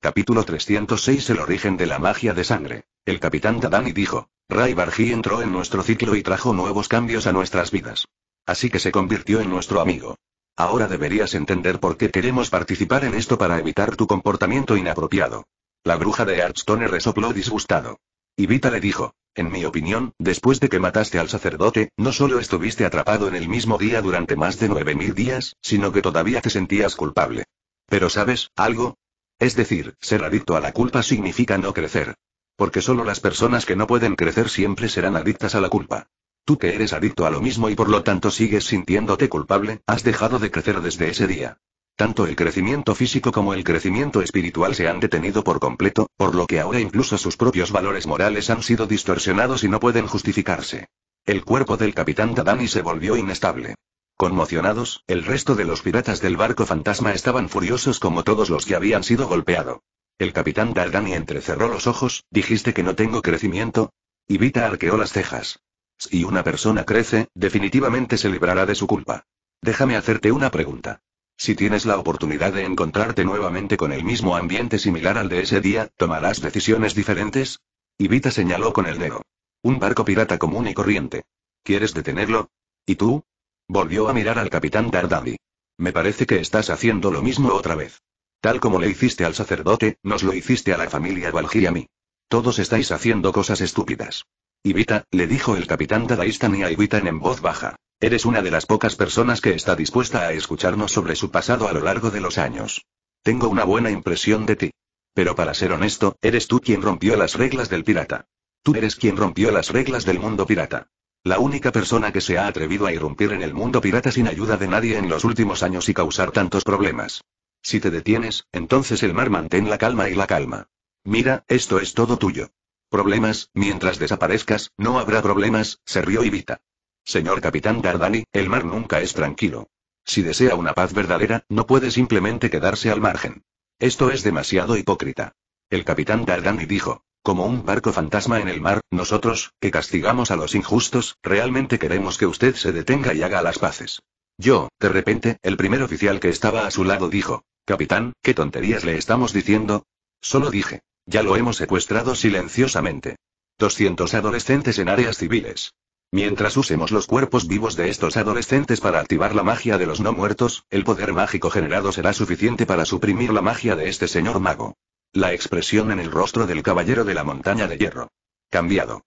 Capítulo 306 El origen de la magia de sangre. El capitán Tadani dijo, Ray Barji entró en nuestro ciclo y trajo nuevos cambios a nuestras vidas. Así que se convirtió en nuestro amigo. Ahora deberías entender por qué queremos participar en esto para evitar tu comportamiento inapropiado. La bruja de Archstone resopló disgustado. Y Vita le dijo, en mi opinión, después de que mataste al sacerdote, no solo estuviste atrapado en el mismo día durante más de nueve mil días, sino que todavía te sentías culpable. Pero ¿sabes algo? Es decir, ser adicto a la culpa significa no crecer. Porque solo las personas que no pueden crecer siempre serán adictas a la culpa. Tú que eres adicto a lo mismo y por lo tanto sigues sintiéndote culpable, has dejado de crecer desde ese día. Tanto el crecimiento físico como el crecimiento espiritual se han detenido por completo, por lo que ahora incluso sus propios valores morales han sido distorsionados y no pueden justificarse. El cuerpo del capitán Dardani se volvió inestable. Conmocionados, el resto de los piratas del barco fantasma estaban furiosos como todos los que habían sido golpeados. El capitán Dardani entrecerró los ojos, dijiste que no tengo crecimiento. Y Vita arqueó las cejas. Si una persona crece, definitivamente se librará de su culpa. Déjame hacerte una pregunta. Si tienes la oportunidad de encontrarte nuevamente con el mismo ambiente similar al de ese día, ¿tomarás decisiones diferentes? Ibita señaló con el dedo. Un barco pirata común y corriente. ¿Quieres detenerlo? ¿Y tú? Volvió a mirar al capitán Dardani. Me parece que estás haciendo lo mismo otra vez. Tal como le hiciste al sacerdote, nos lo hiciste a la familia Valji y a mí. Todos estáis haciendo cosas estúpidas. Ivita, le dijo el capitán Dadaistani a Ibitan en voz baja. Eres una de las pocas personas que está dispuesta a escucharnos sobre su pasado a lo largo de los años. Tengo una buena impresión de ti. Pero para ser honesto, eres tú quien rompió las reglas del pirata. Tú eres quien rompió las reglas del mundo pirata. La única persona que se ha atrevido a irrumpir en el mundo pirata sin ayuda de nadie en los últimos años y causar tantos problemas. Si te detienes, entonces el mar mantén la calma y la calma. Mira, esto es todo tuyo. Problemas, mientras desaparezcas, no habrá problemas, se rió Ivita. Señor capitán Dardani, el mar nunca es tranquilo. Si desea una paz verdadera, no puede simplemente quedarse al margen. Esto es demasiado hipócrita. El capitán Dardani dijo, como un barco fantasma en el mar, nosotros, que castigamos a los injustos, realmente queremos que usted se detenga y haga las paces. Yo, de repente, el primer oficial que estaba a su lado dijo, Capitán, ¿qué tonterías le estamos diciendo? Solo dije, ya lo hemos secuestrado silenciosamente. 200 adolescentes en áreas civiles. Mientras usemos los cuerpos vivos de estos adolescentes para activar la magia de los no muertos, el poder mágico generado será suficiente para suprimir la magia de este señor mago. La expresión en el rostro del caballero de la montaña de hierro. Cambiado.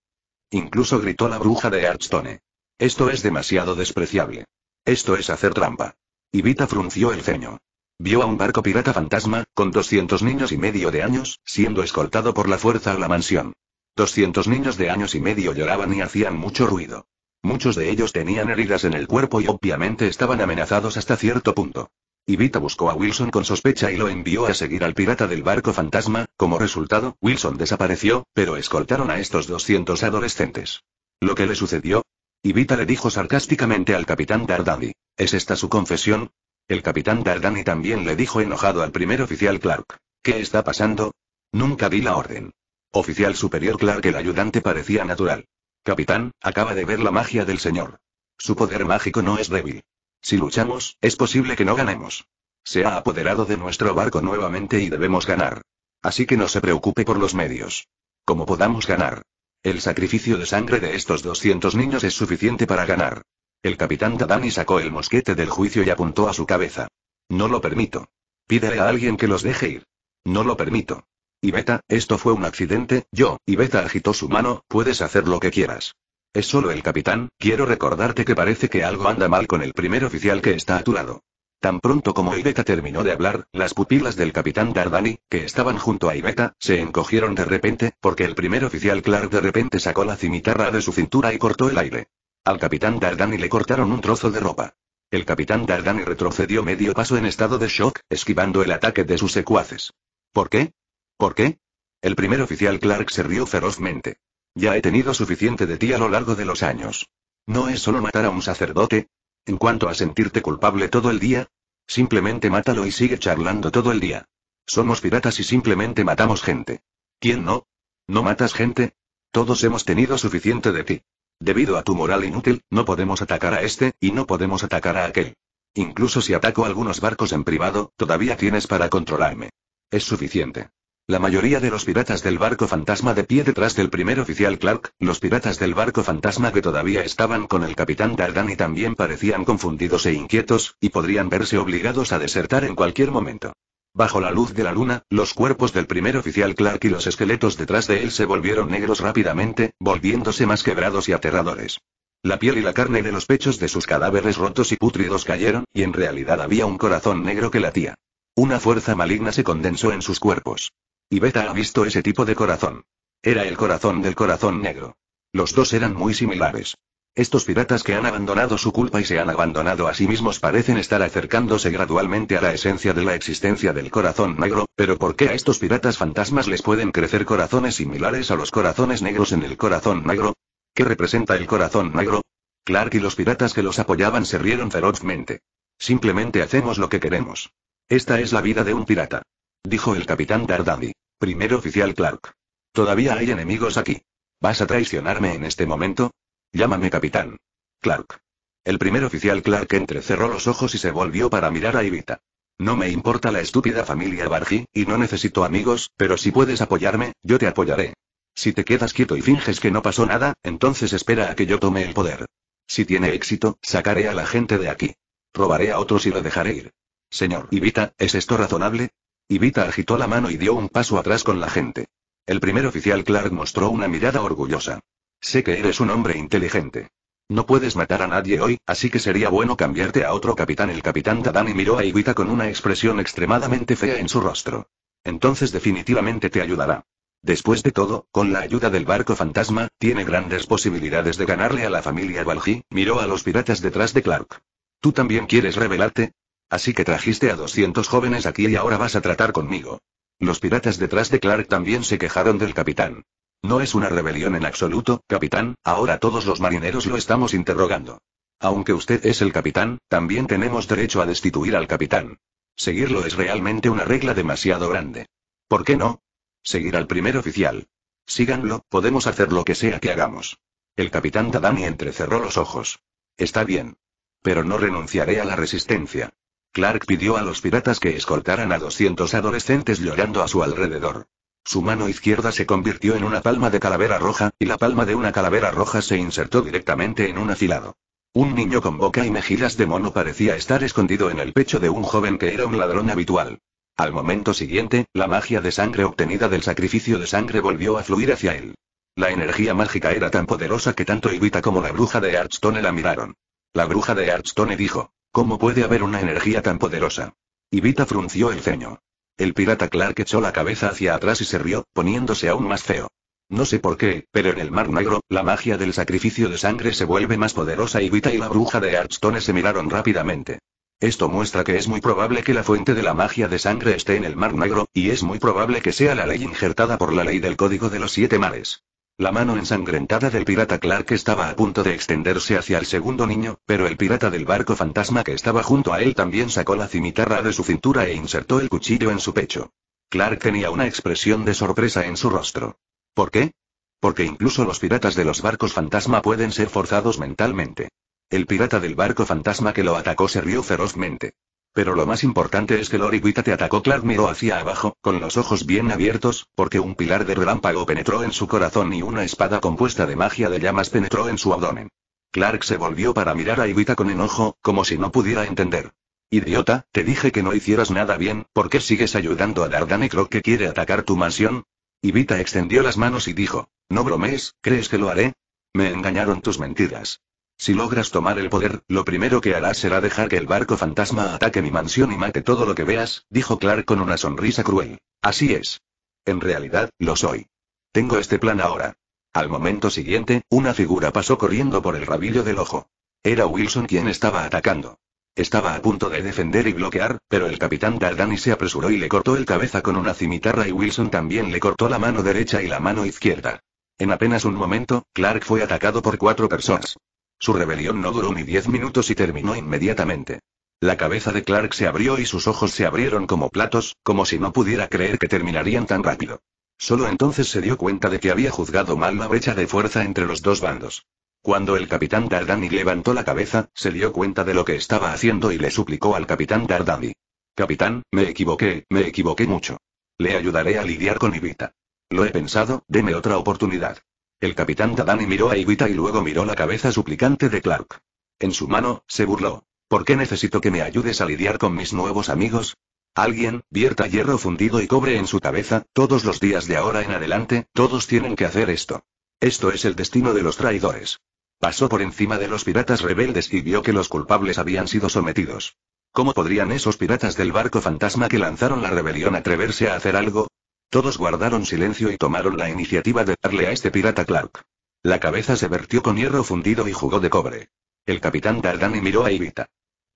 Incluso gritó la bruja de Arctone. Esto es demasiado despreciable. Esto es hacer trampa. Ivita frunció el ceño. Vio a un barco pirata fantasma, con 200 niños y medio de años, siendo escoltado por la fuerza a la mansión. 200 niños de años y medio lloraban y hacían mucho ruido. Muchos de ellos tenían heridas en el cuerpo y obviamente estaban amenazados hasta cierto punto. Ivita buscó a Wilson con sospecha y lo envió a seguir al pirata del barco fantasma, como resultado, Wilson desapareció, pero escoltaron a estos 200 adolescentes. ¿Lo que le sucedió? Ivita le dijo sarcásticamente al capitán Dardani. ¿Es esta su confesión? El capitán Dardani también le dijo enojado al primer oficial Clark. ¿Qué está pasando? Nunca vi la orden. Oficial superior Clark el ayudante parecía natural. Capitán, acaba de ver la magia del señor. Su poder mágico no es débil. Si luchamos, es posible que no ganemos. Se ha apoderado de nuestro barco nuevamente y debemos ganar. Así que no se preocupe por los medios. Como podamos ganar. El sacrificio de sangre de estos 200 niños es suficiente para ganar. El capitán Dardani sacó el mosquete del juicio y apuntó a su cabeza. No lo permito. Pídele a alguien que los deje ir. No lo permito. Ibeta, esto fue un accidente, yo, Ibeta agitó su mano, puedes hacer lo que quieras. Es solo el capitán, quiero recordarte que parece que algo anda mal con el primer oficial que está a tu lado. Tan pronto como Ibeta terminó de hablar, las pupilas del capitán Dardani, que estaban junto a Ibeta, se encogieron de repente, porque el primer oficial Clark de repente sacó la cimitarra de su cintura y cortó el aire. Al capitán Dardani le cortaron un trozo de ropa. El capitán Dardani retrocedió medio paso en estado de shock, esquivando el ataque de sus secuaces. ¿Por qué? ¿Por qué? El primer oficial Clark se rió ferozmente. Ya he tenido suficiente de ti a lo largo de los años. No es solo matar a un sacerdote. En cuanto a sentirte culpable todo el día, simplemente mátalo y sigue charlando todo el día. Somos piratas y simplemente matamos gente. ¿Quién no? ¿No matas gente? Todos hemos tenido suficiente de ti. Debido a tu moral inútil, no podemos atacar a este, y no podemos atacar a aquel. Incluso si ataco algunos barcos en privado, todavía tienes para controlarme. Es suficiente. La mayoría de los piratas del barco fantasma de pie detrás del primer oficial Clark, los piratas del barco fantasma que todavía estaban con el capitán Dardani también parecían confundidos e inquietos, y podrían verse obligados a desertar en cualquier momento. Bajo la luz de la luna, los cuerpos del primer oficial Clark y los esqueletos detrás de él se volvieron negros rápidamente, volviéndose más quebrados y aterradores. La piel y la carne de los pechos de sus cadáveres rotos y pútridos cayeron, y en realidad había un corazón negro que latía. Una fuerza maligna se condensó en sus cuerpos. Y Beta ha visto ese tipo de corazón. Era el corazón del corazón negro. Los dos eran muy similares. Estos piratas que han abandonado su culpa y se han abandonado a sí mismos parecen estar acercándose gradualmente a la esencia de la existencia del corazón negro, pero ¿por qué a estos piratas fantasmas les pueden crecer corazones similares a los corazones negros en el corazón negro? ¿Qué representa el corazón negro? Clark y los piratas que los apoyaban se rieron ferozmente. Simplemente hacemos lo que queremos. Esta es la vida de un pirata. Dijo el capitán Dardani. Primer oficial Clark. Todavía hay enemigos aquí. ¿Vas a traicionarme en este momento? Llámame capitán. Clark. El primer oficial Clark entrecerró los ojos y se volvió para mirar a Ivita. No me importa la estúpida familia Barji y no necesito amigos, pero si puedes apoyarme, yo te apoyaré. Si te quedas quieto y finges que no pasó nada, entonces espera a que yo tome el poder. Si tiene éxito, sacaré a la gente de aquí. Robaré a otros y lo dejaré ir. Señor Ivita, ¿es esto razonable? Ivita agitó la mano y dio un paso atrás con la gente. El primer oficial Clark mostró una mirada orgullosa. Sé que eres un hombre inteligente. No puedes matar a nadie hoy, así que sería bueno cambiarte a otro capitán. El capitán Tadani miró a Iwita con una expresión extremadamente fea en su rostro. Entonces definitivamente te ayudará. Después de todo, con la ayuda del barco fantasma, tiene grandes posibilidades de ganarle a la familia Balji, miró a los piratas detrás de Clark. ¿Tú también quieres rebelarte? Así que trajiste a 200 jóvenes aquí y ahora vas a tratar conmigo. Los piratas detrás de Clark también se quejaron del capitán. No es una rebelión en absoluto, capitán, ahora todos los marineros lo estamos interrogando. Aunque usted es el capitán, también tenemos derecho a destituir al capitán. Seguirlo es realmente una regla demasiado grande. ¿Por qué no? Seguir al primer oficial. Síganlo, podemos hacer lo que sea que hagamos. El capitán Dadani entrecerró los ojos. Está bien. Pero no renunciaré a la resistencia. Clark pidió a los piratas que escoltaran a 200 adolescentes llorando a su alrededor. Su mano izquierda se convirtió en una palma de calavera roja, y la palma de una calavera roja se insertó directamente en un afilado. Un niño con boca y mejillas de mono parecía estar escondido en el pecho de un joven que era un ladrón habitual. Al momento siguiente, la magia de sangre obtenida del sacrificio de sangre volvió a fluir hacia él. La energía mágica era tan poderosa que tanto Ivita como la bruja de Archstone la miraron. La bruja de Archstone dijo, ¿cómo puede haber una energía tan poderosa? Ivita frunció el ceño. El pirata Clark echó la cabeza hacia atrás y se rió, poniéndose aún más feo. No sé por qué, pero en el Mar Negro, la magia del sacrificio de sangre se vuelve más poderosa y Vita y la bruja de Archstone se miraron rápidamente. Esto muestra que es muy probable que la fuente de la magia de sangre esté en el Mar Negro, y es muy probable que sea la ley injertada por la ley del Código de los Siete Mares. La mano ensangrentada del pirata Clark estaba a punto de extenderse hacia el segundo niño, pero el pirata del barco fantasma que estaba junto a él también sacó la cimitarra de su cintura e insertó el cuchillo en su pecho. Clark tenía una expresión de sorpresa en su rostro. ¿Por qué? Porque incluso los piratas de los barcos fantasma pueden ser forzados mentalmente. El pirata del barco fantasma que lo atacó se rió ferozmente. Pero lo más importante es que Ibita te atacó. Clark miró hacia abajo, con los ojos bien abiertos, porque un pilar de relámpago penetró en su corazón y una espada compuesta de magia de llamas penetró en su abdomen. Clark se volvió para mirar a Ivita con enojo, como si no pudiera entender. Idiota, te dije que no hicieras nada bien, ¿por qué sigues ayudando a Dardane creo que quiere atacar tu mansión? Ivita extendió las manos y dijo, no bromees, ¿crees que lo haré? Me engañaron tus mentiras. Si logras tomar el poder, lo primero que harás será dejar que el barco fantasma ataque mi mansión y mate todo lo que veas, dijo Clark con una sonrisa cruel. Así es. En realidad, lo soy. Tengo este plan ahora. Al momento siguiente, una figura pasó corriendo por el rabillo del ojo. Era Wilson quien estaba atacando. Estaba a punto de defender y bloquear, pero el capitán Dardani se apresuró y le cortó el cabeza con una cimitarra y Wilson también le cortó la mano derecha y la mano izquierda. En apenas un momento, Clark fue atacado por cuatro personas. Su rebelión no duró ni diez minutos y terminó inmediatamente. La cabeza de Clark se abrió y sus ojos se abrieron como platos, como si no pudiera creer que terminarían tan rápido. Solo entonces se dio cuenta de que había juzgado mal la brecha de fuerza entre los dos bandos. Cuando el capitán Dardani levantó la cabeza, se dio cuenta de lo que estaba haciendo y le suplicó al capitán Dardani. Capitán, me equivoqué, me equivoqué mucho. Le ayudaré a lidiar con Ivita. Lo he pensado, deme otra oportunidad. El capitán Tadani miró a Iguita y luego miró la cabeza suplicante de Clark. En su mano, se burló. ¿Por qué necesito que me ayudes a lidiar con mis nuevos amigos? Alguien, vierta hierro fundido y cobre en su cabeza, todos los días de ahora en adelante, todos tienen que hacer esto. Esto es el destino de los traidores. Pasó por encima de los piratas rebeldes y vio que los culpables habían sido sometidos. ¿Cómo podrían esos piratas del barco fantasma que lanzaron la rebelión atreverse a hacer algo? Todos guardaron silencio y tomaron la iniciativa de darle a este pirata Clark. La cabeza se vertió con hierro fundido y jugó de cobre. El capitán Dardani miró a Ivita.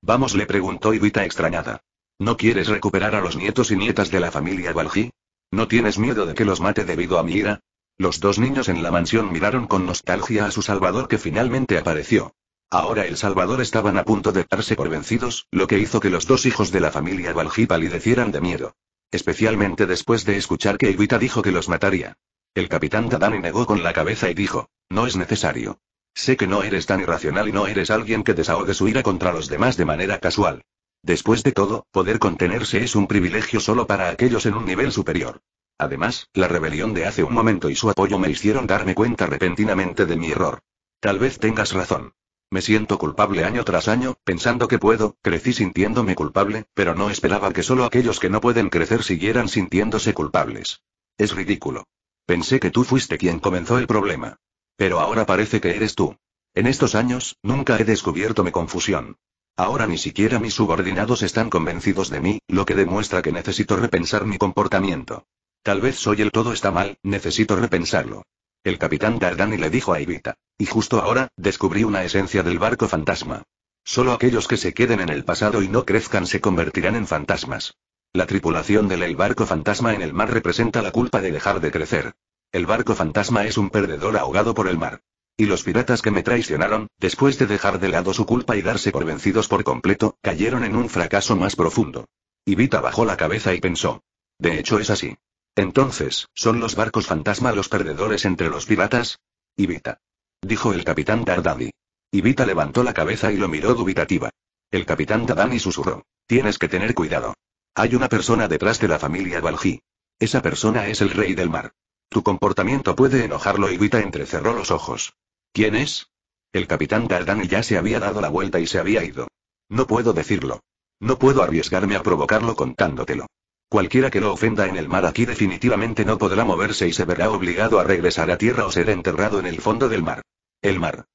Vamos, le preguntó Ivita extrañada. ¿No quieres recuperar a los nietos y nietas de la familia Balji? ¿No tienes miedo de que los mate debido a mi ira? Los dos niños en la mansión miraron con nostalgia a su salvador que finalmente apareció. Ahora El Salvador estaban a punto de darse por vencidos, lo que hizo que los dos hijos de la familia Balji palidecieran de miedo. Especialmente después de escuchar que Evita dijo que los mataría. El capitán Tadani negó con la cabeza y dijo, no es necesario. Sé que no eres tan irracional y no eres alguien que desahogue su ira contra los demás de manera casual. Después de todo, poder contenerse es un privilegio solo para aquellos en un nivel superior. Además, la rebelión de hace un momento y su apoyo me hicieron darme cuenta repentinamente de mi error. Tal vez tengas razón. Me siento culpable año tras año, pensando que puedo, crecí sintiéndome culpable, pero no esperaba que solo aquellos que no pueden crecer siguieran sintiéndose culpables. Es ridículo. Pensé que tú fuiste quien comenzó el problema. Pero ahora parece que eres tú. En estos años, nunca he descubierto mi confusión. Ahora ni siquiera mis subordinados están convencidos de mí, lo que demuestra que necesito repensar mi comportamiento. Tal vez soy el todo está mal, necesito repensarlo. El capitán Dardani le dijo a Ivita. Y justo ahora, descubrí una esencia del barco fantasma. Solo aquellos que se queden en el pasado y no crezcan se convertirán en fantasmas. La tripulación del el barco fantasma en el mar representa la culpa de dejar de crecer. El barco fantasma es un perdedor ahogado por el mar. Y los piratas que me traicionaron, después de dejar de lado su culpa y darse por vencidos por completo, cayeron en un fracaso más profundo. Ivita bajó la cabeza y pensó. De hecho es así. Entonces, ¿son los barcos fantasma los perdedores entre los piratas? Ibita. Dijo el capitán Dardani. Ibita levantó la cabeza y lo miró dubitativa. El capitán Dardani susurró. Tienes que tener cuidado. Hay una persona detrás de la familia Balji. Esa persona es el rey del mar. Tu comportamiento puede enojarlo. Ibita entrecerró los ojos. ¿Quién es? El capitán Dardani ya se había dado la vuelta y se había ido. No puedo decirlo. No puedo arriesgarme a provocarlo contándotelo. Cualquiera que lo ofenda en el mar aquí definitivamente no podrá moverse y se verá obligado a regresar a tierra o ser enterrado en el fondo del mar. El mar.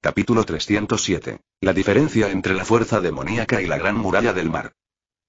Capítulo 307. La diferencia entre la fuerza demoníaca y la gran muralla del mar.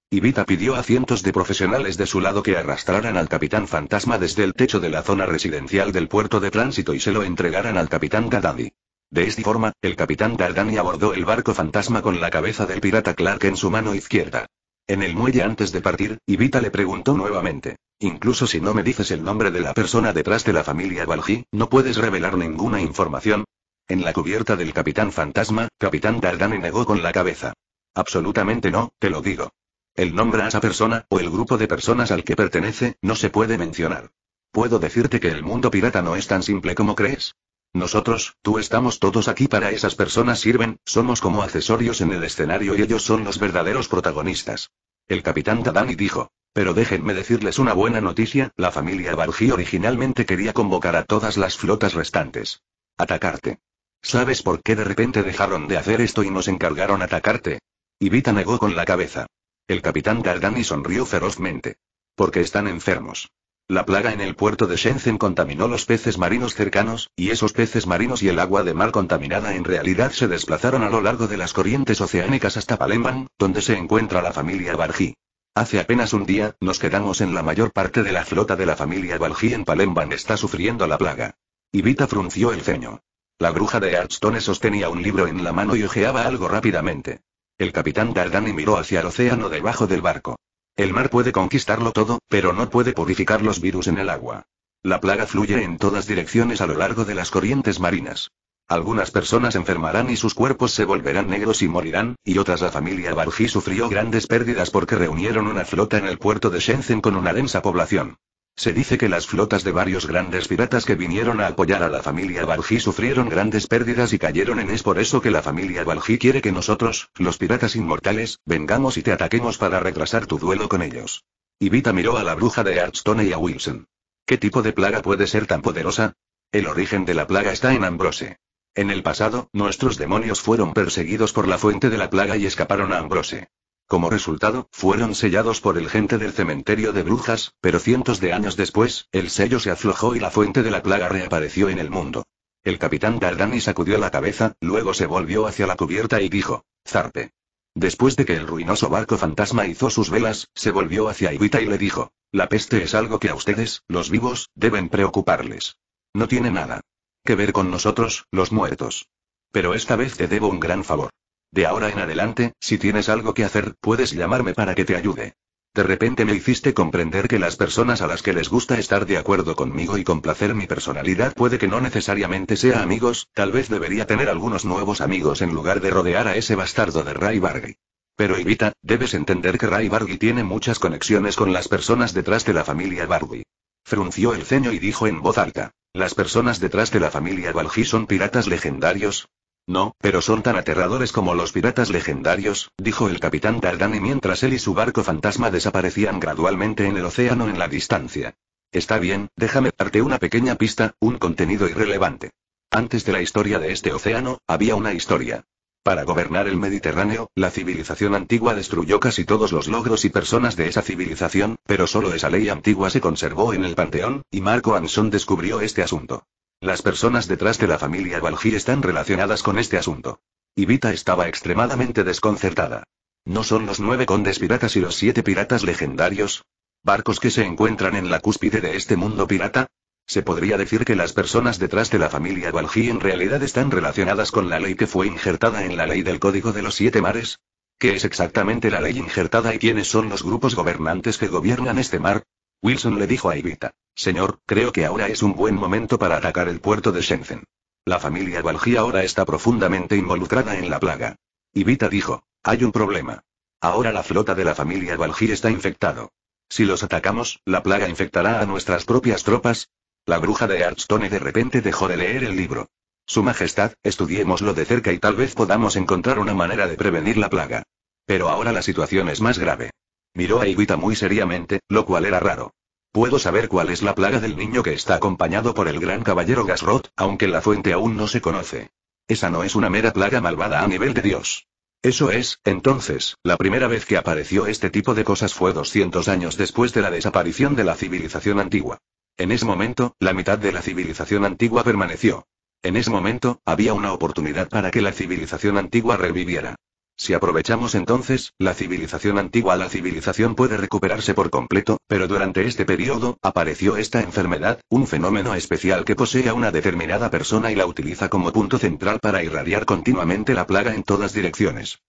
Ivita pidió a cientos de profesionales de su lado que arrastraran al capitán fantasma desde el techo de la zona residencial del puerto de tránsito y se lo entregaran al capitán Gadani. De esta forma, el capitán Gardani abordó el barco fantasma con la cabeza del pirata Clark en su mano izquierda. En el muelle antes de partir, Ivita le preguntó nuevamente. Incluso si no me dices el nombre de la persona detrás de la familia Balji, no puedes revelar ninguna información. En la cubierta del Capitán Fantasma, Capitán Dardani negó con la cabeza. Absolutamente no, te lo digo. El nombre a esa persona, o el grupo de personas al que pertenece, no se puede mencionar. Puedo decirte que el mundo pirata no es tan simple como crees. Nosotros, tú estamos todos aquí para esas personas sirven, somos como accesorios en el escenario y ellos son los verdaderos protagonistas. El capitán Tadani dijo. Pero déjenme decirles una buena noticia, la familia Barji originalmente quería convocar a todas las flotas restantes. Atacarte. ¿Sabes por qué de repente dejaron de hacer esto y nos encargaron atacarte? Ibita negó con la cabeza. El capitán Dardani sonrió ferozmente. Porque están enfermos. La plaga en el puerto de Shenzhen contaminó los peces marinos cercanos, y esos peces marinos y el agua de mar contaminada en realidad se desplazaron a lo largo de las corrientes oceánicas hasta Palembang, donde se encuentra la familia Barji. Hace apenas un día, nos quedamos en la mayor parte de la flota de la familia Barji en Palembang está sufriendo la plaga. Ivita frunció el ceño. La bruja de Artstone sostenía un libro en la mano y ojeaba algo rápidamente. El capitán Dardani miró hacia el océano debajo del barco. El mar puede conquistarlo todo, pero no puede purificar los virus en el agua. La plaga fluye en todas direcciones a lo largo de las corrientes marinas. Algunas personas enfermarán y sus cuerpos se volverán negros y morirán, y otras la familia Barfi sufrió grandes pérdidas porque reunieron una flota en el puerto de Shenzhen con una densa población. Se dice que las flotas de varios grandes piratas que vinieron a apoyar a la familia Balji sufrieron grandes pérdidas y cayeron en es por eso que la familia Balji quiere que nosotros, los piratas inmortales, vengamos y te ataquemos para retrasar tu duelo con ellos. Ivita miró a la bruja de Artstone y a Wilson. ¿Qué tipo de plaga puede ser tan poderosa? El origen de la plaga está en Ambrose. En el pasado, nuestros demonios fueron perseguidos por la fuente de la plaga y escaparon a Ambrose. Como resultado, fueron sellados por el gente del cementerio de brujas, pero cientos de años después, el sello se aflojó y la fuente de la plaga reapareció en el mundo. El capitán Dardani sacudió la cabeza, luego se volvió hacia la cubierta y dijo, zarpe. Después de que el ruinoso barco fantasma hizo sus velas, se volvió hacia Iwita y le dijo, la peste es algo que a ustedes, los vivos, deben preocuparles. No tiene nada que ver con nosotros, los muertos. Pero esta vez te debo un gran favor. De ahora en adelante, si tienes algo que hacer, puedes llamarme para que te ayude. De repente me hiciste comprender que las personas a las que les gusta estar de acuerdo conmigo y complacer mi personalidad puede que no necesariamente sea amigos, tal vez debería tener algunos nuevos amigos en lugar de rodear a ese bastardo de Ray Bargy. Pero Ivita, debes entender que Ray Bargy tiene muchas conexiones con las personas detrás de la familia Bargy. Frunció el ceño y dijo en voz alta. Las personas detrás de la familia Balji son piratas legendarios, no, pero son tan aterradores como los piratas legendarios, dijo el capitán Dardani mientras él y su barco fantasma desaparecían gradualmente en el océano en la distancia. Está bien, déjame darte una pequeña pista, un contenido irrelevante. Antes de la historia de este océano, había una historia. Para gobernar el Mediterráneo, la civilización antigua destruyó casi todos los logros y personas de esa civilización, pero solo esa ley antigua se conservó en el Panteón, y Marco Anson descubrió este asunto. Las personas detrás de la familia Balji están relacionadas con este asunto. Ibita estaba extremadamente desconcertada. ¿No son los nueve condes piratas y los siete piratas legendarios? ¿Barcos que se encuentran en la cúspide de este mundo pirata? Se podría decir que las personas detrás de la familia Balji en realidad están relacionadas con la ley que fue injertada en la ley del Código de los Siete Mares. ¿Qué es exactamente la ley injertada y quiénes son los grupos gobernantes que gobiernan este mar? Wilson le dijo a Ibita. Señor, creo que ahora es un buen momento para atacar el puerto de Shenzhen. La familia Balji ahora está profundamente involucrada en la plaga. Ibita dijo, hay un problema. Ahora la flota de la familia Balji está infectado. Si los atacamos, la plaga infectará a nuestras propias tropas. La bruja de Archstone de repente dejó de leer el libro. Su Majestad, estudiémoslo de cerca y tal vez podamos encontrar una manera de prevenir la plaga. Pero ahora la situación es más grave. Miró a Ibita muy seriamente, lo cual era raro. Puedo saber cuál es la plaga del niño que está acompañado por el gran caballero Gasrot, aunque la fuente aún no se conoce. Esa no es una mera plaga malvada a nivel de Dios. Eso es, entonces, la primera vez que apareció este tipo de cosas fue 200 años después de la desaparición de la civilización antigua. En ese momento, la mitad de la civilización antigua permaneció. En ese momento, había una oportunidad para que la civilización antigua reviviera. Si aprovechamos entonces, la civilización antigua, la civilización puede recuperarse por completo, pero durante este periodo, apareció esta enfermedad, un fenómeno especial que posee a una determinada persona y la utiliza como punto central para irradiar continuamente la plaga en todas direcciones.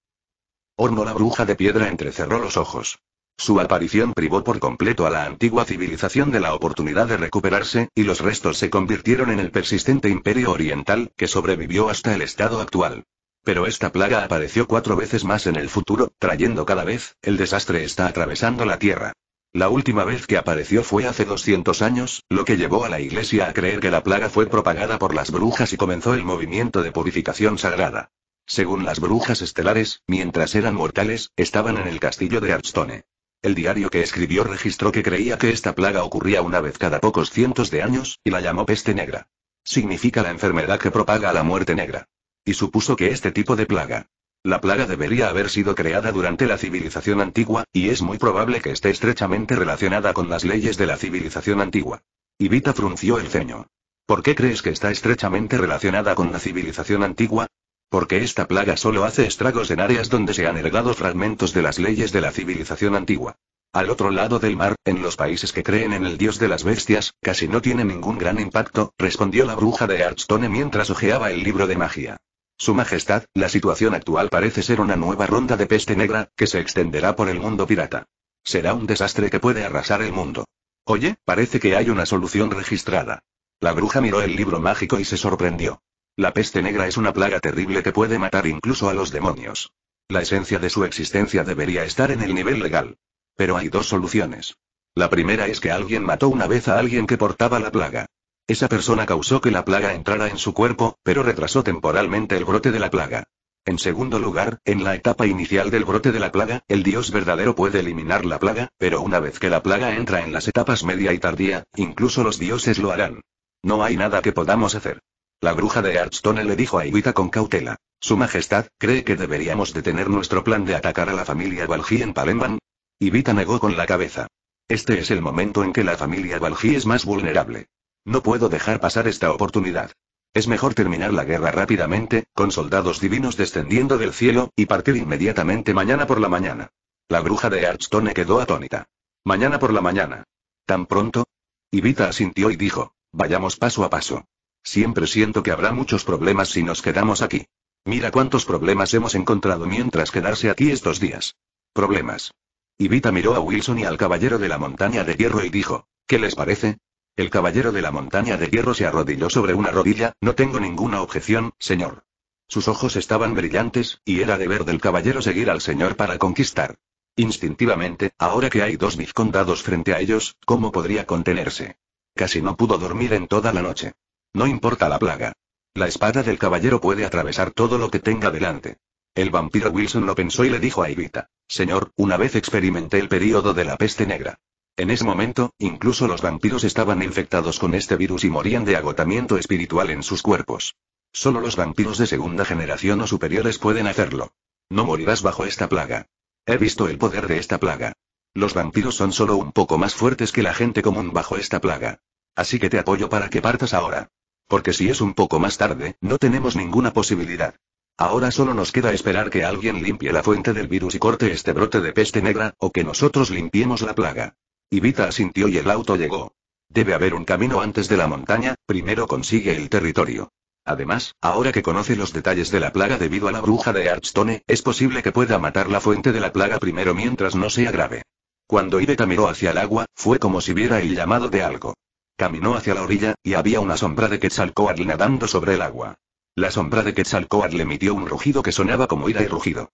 Horno la bruja de piedra entrecerró los ojos. Su aparición privó por completo a la antigua civilización de la oportunidad de recuperarse, y los restos se convirtieron en el persistente imperio oriental, que sobrevivió hasta el estado actual. Pero esta plaga apareció cuatro veces más en el futuro, trayendo cada vez, el desastre está atravesando la Tierra. La última vez que apareció fue hace 200 años, lo que llevó a la iglesia a creer que la plaga fue propagada por las brujas y comenzó el movimiento de purificación sagrada. Según las brujas estelares, mientras eran mortales, estaban en el castillo de Arstone. El diario que escribió registró que creía que esta plaga ocurría una vez cada pocos cientos de años, y la llamó peste negra. Significa la enfermedad que propaga la muerte negra. Y supuso que este tipo de plaga. La plaga debería haber sido creada durante la civilización antigua, y es muy probable que esté estrechamente relacionada con las leyes de la civilización antigua. Ibita frunció el ceño. ¿Por qué crees que está estrechamente relacionada con la civilización antigua? Porque esta plaga solo hace estragos en áreas donde se han heredado fragmentos de las leyes de la civilización antigua. Al otro lado del mar, en los países que creen en el dios de las bestias, casi no tiene ningún gran impacto, respondió la bruja de Archstone mientras hojeaba el libro de magia. Su Majestad, la situación actual parece ser una nueva ronda de peste negra, que se extenderá por el mundo pirata. Será un desastre que puede arrasar el mundo. Oye, parece que hay una solución registrada. La bruja miró el libro mágico y se sorprendió. La peste negra es una plaga terrible que puede matar incluso a los demonios. La esencia de su existencia debería estar en el nivel legal. Pero hay dos soluciones. La primera es que alguien mató una vez a alguien que portaba la plaga. Esa persona causó que la plaga entrara en su cuerpo, pero retrasó temporalmente el brote de la plaga. En segundo lugar, en la etapa inicial del brote de la plaga, el dios verdadero puede eliminar la plaga, pero una vez que la plaga entra en las etapas media y tardía, incluso los dioses lo harán. No hay nada que podamos hacer. La bruja de Archstone le dijo a Ibita con cautela. Su Majestad, ¿cree que deberíamos detener nuestro plan de atacar a la familia Valji en Palemban? Ibita negó con la cabeza. Este es el momento en que la familia Balji es más vulnerable. No puedo dejar pasar esta oportunidad. Es mejor terminar la guerra rápidamente, con soldados divinos descendiendo del cielo, y partir inmediatamente mañana por la mañana. La bruja de Archstone quedó atónita. Mañana por la mañana. ¿Tan pronto? Ivita asintió y dijo, vayamos paso a paso. Siempre siento que habrá muchos problemas si nos quedamos aquí. Mira cuántos problemas hemos encontrado mientras quedarse aquí estos días. Problemas. Ivita miró a Wilson y al caballero de la montaña de hierro y dijo, ¿qué les parece? El caballero de la montaña de hierro se arrodilló sobre una rodilla, no tengo ninguna objeción, señor. Sus ojos estaban brillantes, y era deber del caballero seguir al señor para conquistar. Instintivamente, ahora que hay dos vizcondados frente a ellos, ¿cómo podría contenerse? Casi no pudo dormir en toda la noche. No importa la plaga. La espada del caballero puede atravesar todo lo que tenga delante. El vampiro Wilson lo pensó y le dijo a Evita, Señor, una vez experimenté el período de la peste negra. En ese momento, incluso los vampiros estaban infectados con este virus y morían de agotamiento espiritual en sus cuerpos. Solo los vampiros de segunda generación o superiores pueden hacerlo. No morirás bajo esta plaga. He visto el poder de esta plaga. Los vampiros son solo un poco más fuertes que la gente común bajo esta plaga. Así que te apoyo para que partas ahora. Porque si es un poco más tarde, no tenemos ninguna posibilidad. Ahora solo nos queda esperar que alguien limpie la fuente del virus y corte este brote de peste negra, o que nosotros limpiemos la plaga. Ivita asintió y el auto llegó. Debe haber un camino antes de la montaña, primero consigue el territorio. Además, ahora que conoce los detalles de la plaga debido a la bruja de Archstone, es posible que pueda matar la fuente de la plaga primero mientras no sea grave. Cuando Ibeta miró hacia el agua, fue como si viera el llamado de algo. Caminó hacia la orilla, y había una sombra de Quetzalcoatl nadando sobre el agua. La sombra de Quetzalcoatl emitió un rugido que sonaba como ira y rugido.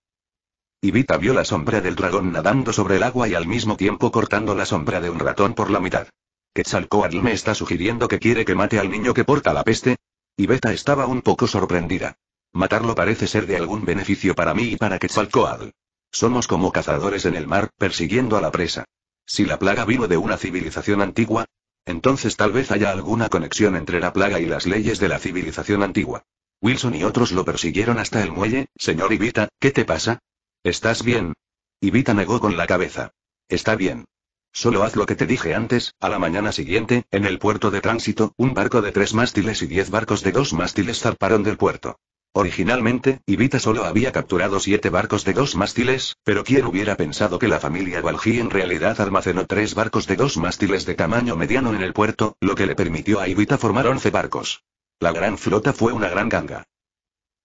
Ivita vio la sombra del dragón nadando sobre el agua y al mismo tiempo cortando la sombra de un ratón por la mitad. ¿Quetzalcoatl me está sugiriendo que quiere que mate al niño que porta la peste? Ibeta estaba un poco sorprendida. Matarlo parece ser de algún beneficio para mí y para Quetzalcoatl. Somos como cazadores en el mar, persiguiendo a la presa. Si la plaga vino de una civilización antigua, entonces tal vez haya alguna conexión entre la plaga y las leyes de la civilización antigua. Wilson y otros lo persiguieron hasta el muelle, señor Ivita, ¿qué te pasa? ¿Estás bien? Ivita negó con la cabeza. Está bien. Solo haz lo que te dije antes, a la mañana siguiente, en el puerto de tránsito, un barco de tres mástiles y diez barcos de dos mástiles zarparon del puerto. Originalmente, Ibita solo había capturado siete barcos de dos mástiles, pero quien hubiera pensado que la familia Balji en realidad almacenó tres barcos de dos mástiles de tamaño mediano en el puerto, lo que le permitió a Ibita formar once barcos. La gran flota fue una gran ganga.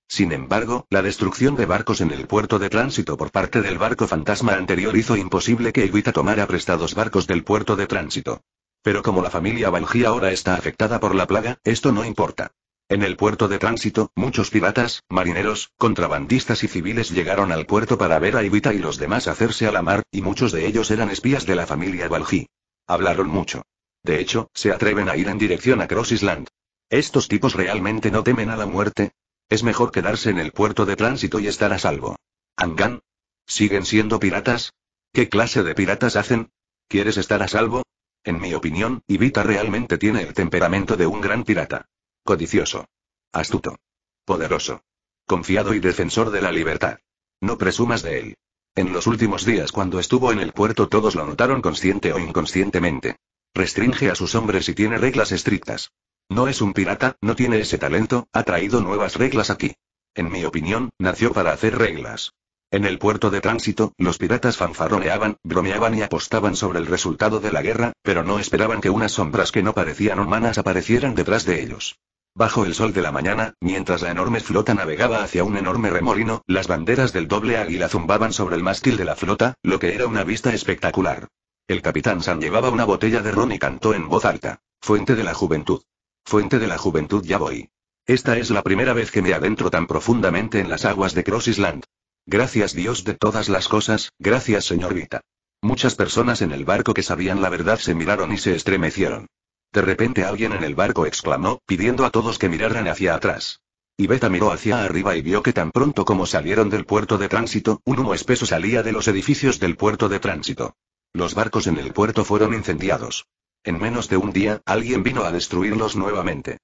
Sin embargo, la destrucción de barcos en el puerto de tránsito por parte del barco fantasma anterior hizo imposible que Evita tomara prestados barcos del puerto de tránsito. Pero como la familia Valji ahora está afectada por la plaga, esto no importa. En el puerto de tránsito, muchos piratas, marineros, contrabandistas y civiles llegaron al puerto para ver a Ivita y los demás hacerse a la mar, y muchos de ellos eran espías de la familia Valji. Hablaron mucho. De hecho, se atreven a ir en dirección a Cross Island. Estos tipos realmente no temen a la muerte, es mejor quedarse en el puerto de tránsito y estar a salvo. ¿Angan? ¿Siguen siendo piratas? ¿Qué clase de piratas hacen? ¿Quieres estar a salvo? En mi opinión, Ibita realmente tiene el temperamento de un gran pirata. Codicioso. Astuto. Poderoso. Confiado y defensor de la libertad. No presumas de él. En los últimos días cuando estuvo en el puerto todos lo notaron consciente o inconscientemente. Restringe a sus hombres y tiene reglas estrictas. No es un pirata, no tiene ese talento, ha traído nuevas reglas aquí. En mi opinión, nació para hacer reglas. En el puerto de tránsito, los piratas fanfarroneaban, bromeaban y apostaban sobre el resultado de la guerra, pero no esperaban que unas sombras que no parecían humanas aparecieran detrás de ellos. Bajo el sol de la mañana, mientras la enorme flota navegaba hacia un enorme remolino, las banderas del doble águila zumbaban sobre el mástil de la flota, lo que era una vista espectacular. El capitán San llevaba una botella de ron y cantó en voz alta. Fuente de la juventud. Fuente de la juventud ya voy. Esta es la primera vez que me adentro tan profundamente en las aguas de Cross Island. Gracias Dios de todas las cosas, gracias señor Vita. Muchas personas en el barco que sabían la verdad se miraron y se estremecieron. De repente alguien en el barco exclamó, pidiendo a todos que miraran hacia atrás. Y Beta miró hacia arriba y vio que tan pronto como salieron del puerto de tránsito, un humo espeso salía de los edificios del puerto de tránsito. Los barcos en el puerto fueron incendiados. En menos de un día, alguien vino a destruirlos nuevamente.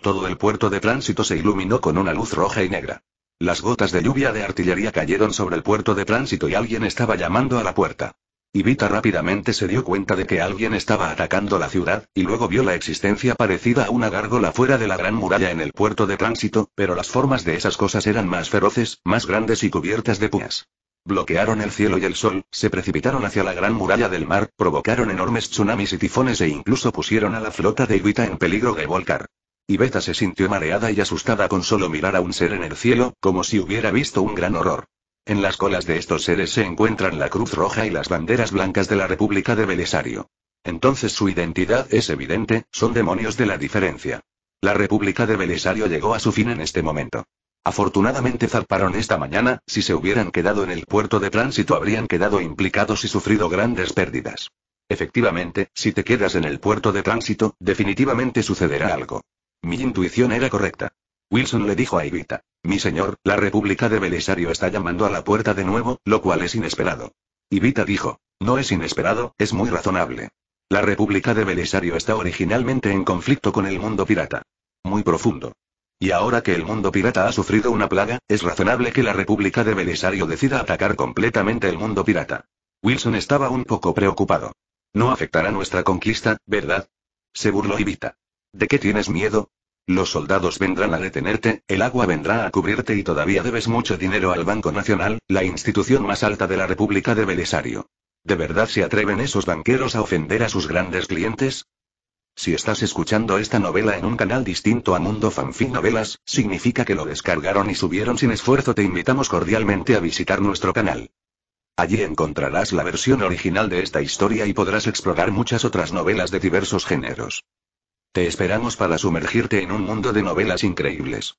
Todo el puerto de tránsito se iluminó con una luz roja y negra. Las gotas de lluvia de artillería cayeron sobre el puerto de tránsito y alguien estaba llamando a la puerta. Ibita rápidamente se dio cuenta de que alguien estaba atacando la ciudad, y luego vio la existencia parecida a una gárgola fuera de la gran muralla en el puerto de tránsito, pero las formas de esas cosas eran más feroces, más grandes y cubiertas de puñas. Bloquearon el cielo y el sol, se precipitaron hacia la gran muralla del mar, provocaron enormes tsunamis y tifones e incluso pusieron a la flota de Ibita en peligro de volcar. Ibeta se sintió mareada y asustada con solo mirar a un ser en el cielo, como si hubiera visto un gran horror. En las colas de estos seres se encuentran la Cruz Roja y las banderas blancas de la República de Belisario. Entonces su identidad es evidente, son demonios de la diferencia. La República de Belisario llegó a su fin en este momento. Afortunadamente zarparon esta mañana, si se hubieran quedado en el puerto de tránsito habrían quedado implicados y sufrido grandes pérdidas. Efectivamente, si te quedas en el puerto de tránsito, definitivamente sucederá algo. Mi intuición era correcta. Wilson le dijo a Ivita: Mi señor, la República de Belisario está llamando a la puerta de nuevo, lo cual es inesperado. Ivita dijo. No es inesperado, es muy razonable. La República de Belisario está originalmente en conflicto con el mundo pirata. Muy profundo. Y ahora que el mundo pirata ha sufrido una plaga, es razonable que la República de Belisario decida atacar completamente el mundo pirata. Wilson estaba un poco preocupado. No afectará nuestra conquista, ¿verdad? Se burló Ivita. ¿De qué tienes miedo? Los soldados vendrán a detenerte, el agua vendrá a cubrirte y todavía debes mucho dinero al Banco Nacional, la institución más alta de la República de Belisario. ¿De verdad se atreven esos banqueros a ofender a sus grandes clientes? Si estás escuchando esta novela en un canal distinto a Mundo Fanfic Novelas, significa que lo descargaron y subieron sin esfuerzo. Te invitamos cordialmente a visitar nuestro canal. Allí encontrarás la versión original de esta historia y podrás explorar muchas otras novelas de diversos géneros. Te esperamos para sumergirte en un mundo de novelas increíbles.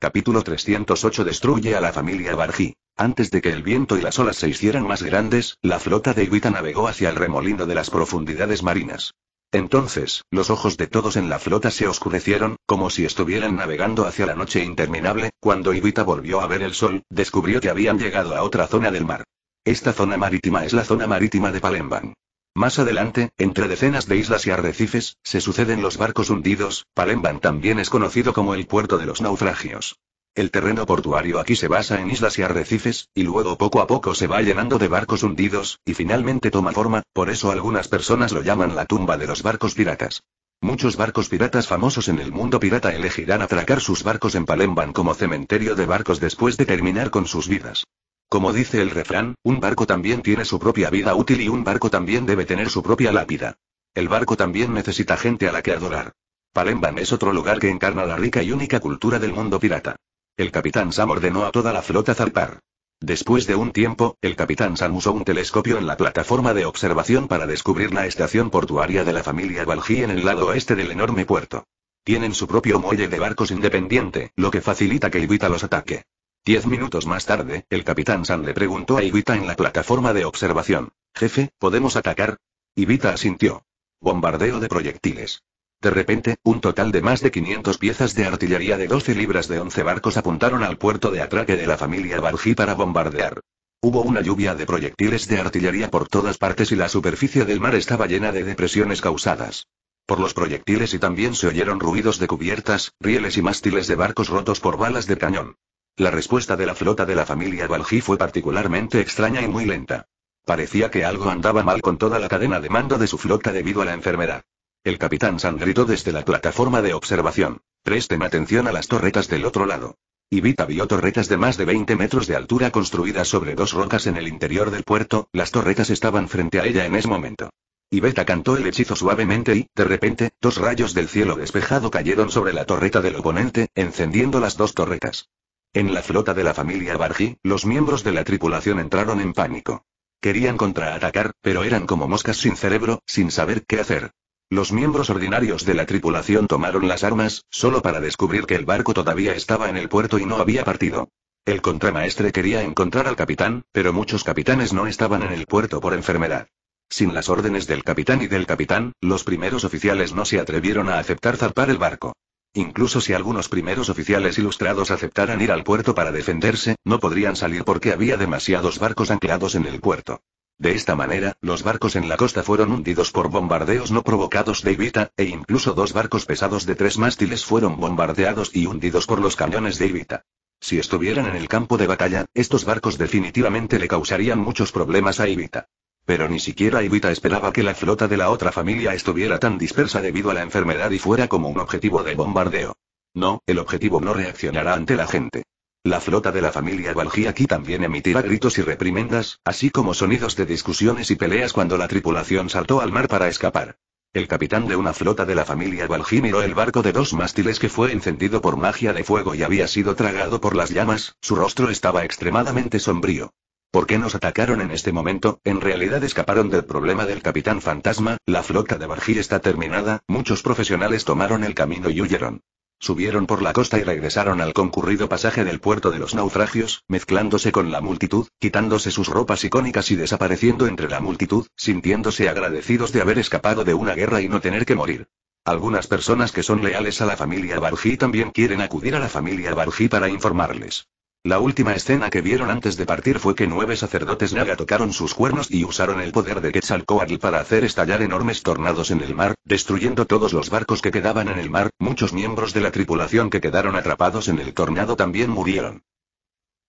Capítulo 308 Destruye a la familia Barji. Antes de que el viento y las olas se hicieran más grandes, la flota de Iwita navegó hacia el remolino de las profundidades marinas. Entonces, los ojos de todos en la flota se oscurecieron, como si estuvieran navegando hacia la noche interminable, cuando Ibita volvió a ver el sol, descubrió que habían llegado a otra zona del mar. Esta zona marítima es la zona marítima de Palembang. Más adelante, entre decenas de islas y arrecifes, se suceden los barcos hundidos, Palemban también es conocido como el puerto de los naufragios. El terreno portuario aquí se basa en islas y arrecifes, y luego poco a poco se va llenando de barcos hundidos, y finalmente toma forma, por eso algunas personas lo llaman la tumba de los barcos piratas. Muchos barcos piratas famosos en el mundo pirata elegirán atracar sus barcos en Palemban como cementerio de barcos después de terminar con sus vidas. Como dice el refrán, un barco también tiene su propia vida útil y un barco también debe tener su propia lápida. El barco también necesita gente a la que adorar. Palemban es otro lugar que encarna la rica y única cultura del mundo pirata. El capitán Sam ordenó a toda la flota zarpar. Después de un tiempo, el capitán Sam usó un telescopio en la plataforma de observación para descubrir la estación portuaria de la familia Balji en el lado oeste del enorme puerto. Tienen su propio muelle de barcos independiente, lo que facilita que evita los ataques. Diez minutos más tarde, el capitán San le preguntó a Ibita en la plataforma de observación. Jefe, ¿podemos atacar? Ibita asintió. Bombardeo de proyectiles. De repente, un total de más de 500 piezas de artillería de 12 libras de 11 barcos apuntaron al puerto de atraque de la familia Barji para bombardear. Hubo una lluvia de proyectiles de artillería por todas partes y la superficie del mar estaba llena de depresiones causadas por los proyectiles y también se oyeron ruidos de cubiertas, rieles y mástiles de barcos rotos por balas de cañón. La respuesta de la flota de la familia Balji fue particularmente extraña y muy lenta. Parecía que algo andaba mal con toda la cadena de mando de su flota debido a la enfermedad. El capitán San gritó desde la plataforma de observación. Presten atención a las torretas del otro lado. Ibeta vio torretas de más de 20 metros de altura construidas sobre dos rocas en el interior del puerto, las torretas estaban frente a ella en ese momento. Ibeta cantó el hechizo suavemente y, de repente, dos rayos del cielo despejado cayeron sobre la torreta del oponente, encendiendo las dos torretas. En la flota de la familia Barji, los miembros de la tripulación entraron en pánico. Querían contraatacar, pero eran como moscas sin cerebro, sin saber qué hacer. Los miembros ordinarios de la tripulación tomaron las armas, solo para descubrir que el barco todavía estaba en el puerto y no había partido. El contramaestre quería encontrar al capitán, pero muchos capitanes no estaban en el puerto por enfermedad. Sin las órdenes del capitán y del capitán, los primeros oficiales no se atrevieron a aceptar zarpar el barco. Incluso si algunos primeros oficiales ilustrados aceptaran ir al puerto para defenderse, no podrían salir porque había demasiados barcos anclados en el puerto. De esta manera, los barcos en la costa fueron hundidos por bombardeos no provocados de Ibita, e incluso dos barcos pesados de tres mástiles fueron bombardeados y hundidos por los cañones de Ibita. Si estuvieran en el campo de batalla, estos barcos definitivamente le causarían muchos problemas a Ibita. Pero ni siquiera Ivita esperaba que la flota de la otra familia estuviera tan dispersa debido a la enfermedad y fuera como un objetivo de bombardeo. No, el objetivo no reaccionará ante la gente. La flota de la familia aquí también emitirá gritos y reprimendas, así como sonidos de discusiones y peleas cuando la tripulación saltó al mar para escapar. El capitán de una flota de la familia Balji miró el barco de dos mástiles que fue encendido por magia de fuego y había sido tragado por las llamas, su rostro estaba extremadamente sombrío. ¿Por qué nos atacaron en este momento? En realidad escaparon del problema del capitán fantasma, la flota de Barji está terminada, muchos profesionales tomaron el camino y huyeron. Subieron por la costa y regresaron al concurrido pasaje del puerto de los naufragios, mezclándose con la multitud, quitándose sus ropas icónicas y desapareciendo entre la multitud, sintiéndose agradecidos de haber escapado de una guerra y no tener que morir. Algunas personas que son leales a la familia barji también quieren acudir a la familia barji para informarles. La última escena que vieron antes de partir fue que nueve sacerdotes naga tocaron sus cuernos y usaron el poder de Quetzalcoatl para hacer estallar enormes tornados en el mar, destruyendo todos los barcos que quedaban en el mar. Muchos miembros de la tripulación que quedaron atrapados en el tornado también murieron.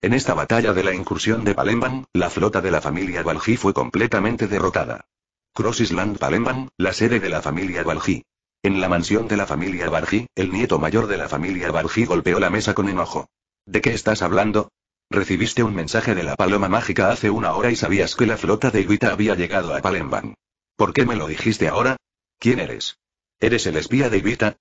En esta batalla de la incursión de Palemban, la flota de la familia Balji fue completamente derrotada. Cross Island Palemban, la sede de la familia Balji. En la mansión de la familia Balji, el nieto mayor de la familia Balji golpeó la mesa con enojo. ¿De qué estás hablando? Recibiste un mensaje de la paloma mágica hace una hora y sabías que la flota de Ivita había llegado a Palembang. ¿Por qué me lo dijiste ahora? ¿Quién eres? ¿Eres el espía de Ivita?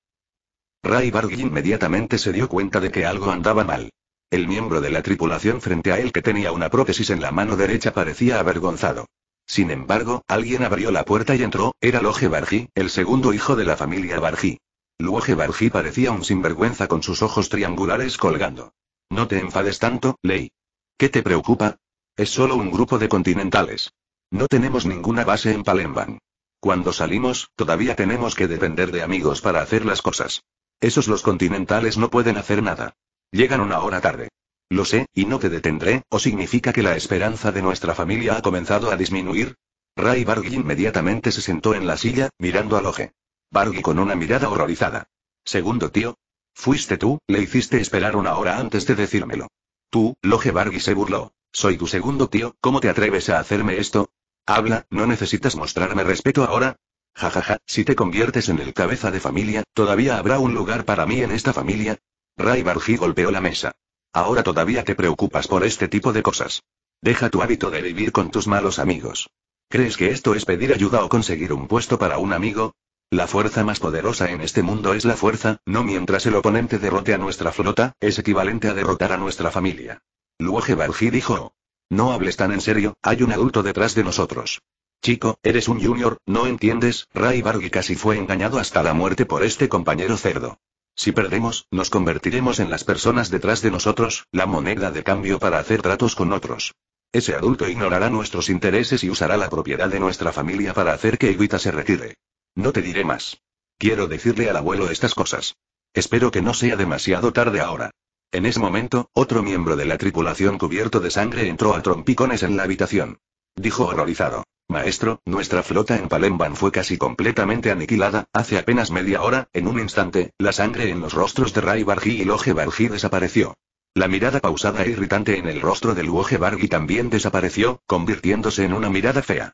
Ray Bargi inmediatamente se dio cuenta de que algo andaba mal. El miembro de la tripulación frente a él que tenía una prótesis en la mano derecha parecía avergonzado. Sin embargo, alguien abrió la puerta y entró, era Loge Bargi, el segundo hijo de la familia Bargi. Loge Bargi parecía un sinvergüenza con sus ojos triangulares colgando. No te enfades tanto, Ley. ¿Qué te preocupa? Es solo un grupo de continentales. No tenemos ninguna base en Palembang. Cuando salimos, todavía tenemos que depender de amigos para hacer las cosas. Esos los continentales no pueden hacer nada. Llegan una hora tarde. Lo sé, y no te detendré, ¿o significa que la esperanza de nuestra familia ha comenzado a disminuir? Ray Bargy inmediatamente se sentó en la silla, mirando al oje. Bargi con una mirada horrorizada. Segundo tío, Fuiste tú, le hiciste esperar una hora antes de decírmelo. Tú, Loge Bargi, se burló. Soy tu segundo tío, ¿cómo te atreves a hacerme esto? Habla, no necesitas mostrarme respeto ahora. Ja ja, ja, si te conviertes en el cabeza de familia, ¿todavía habrá un lugar para mí en esta familia? Ray Bargi golpeó la mesa. Ahora todavía te preocupas por este tipo de cosas. Deja tu hábito de vivir con tus malos amigos. ¿Crees que esto es pedir ayuda o conseguir un puesto para un amigo? La fuerza más poderosa en este mundo es la fuerza, no mientras el oponente derrote a nuestra flota, es equivalente a derrotar a nuestra familia. Luoge Barfi dijo. No hables tan en serio, hay un adulto detrás de nosotros. Chico, eres un junior, ¿no entiendes? Ray Bargi casi fue engañado hasta la muerte por este compañero cerdo. Si perdemos, nos convertiremos en las personas detrás de nosotros, la moneda de cambio para hacer tratos con otros. Ese adulto ignorará nuestros intereses y usará la propiedad de nuestra familia para hacer que Iguita se retire. No te diré más. Quiero decirle al abuelo estas cosas. Espero que no sea demasiado tarde ahora. En ese momento, otro miembro de la tripulación cubierto de sangre entró a trompicones en la habitación. Dijo horrorizado. Maestro, nuestra flota en Palemban fue casi completamente aniquilada, hace apenas media hora, en un instante, la sangre en los rostros de Ray Bargi y Loge Bargi desapareció. La mirada pausada e irritante en el rostro de Loge Bargi también desapareció, convirtiéndose en una mirada fea.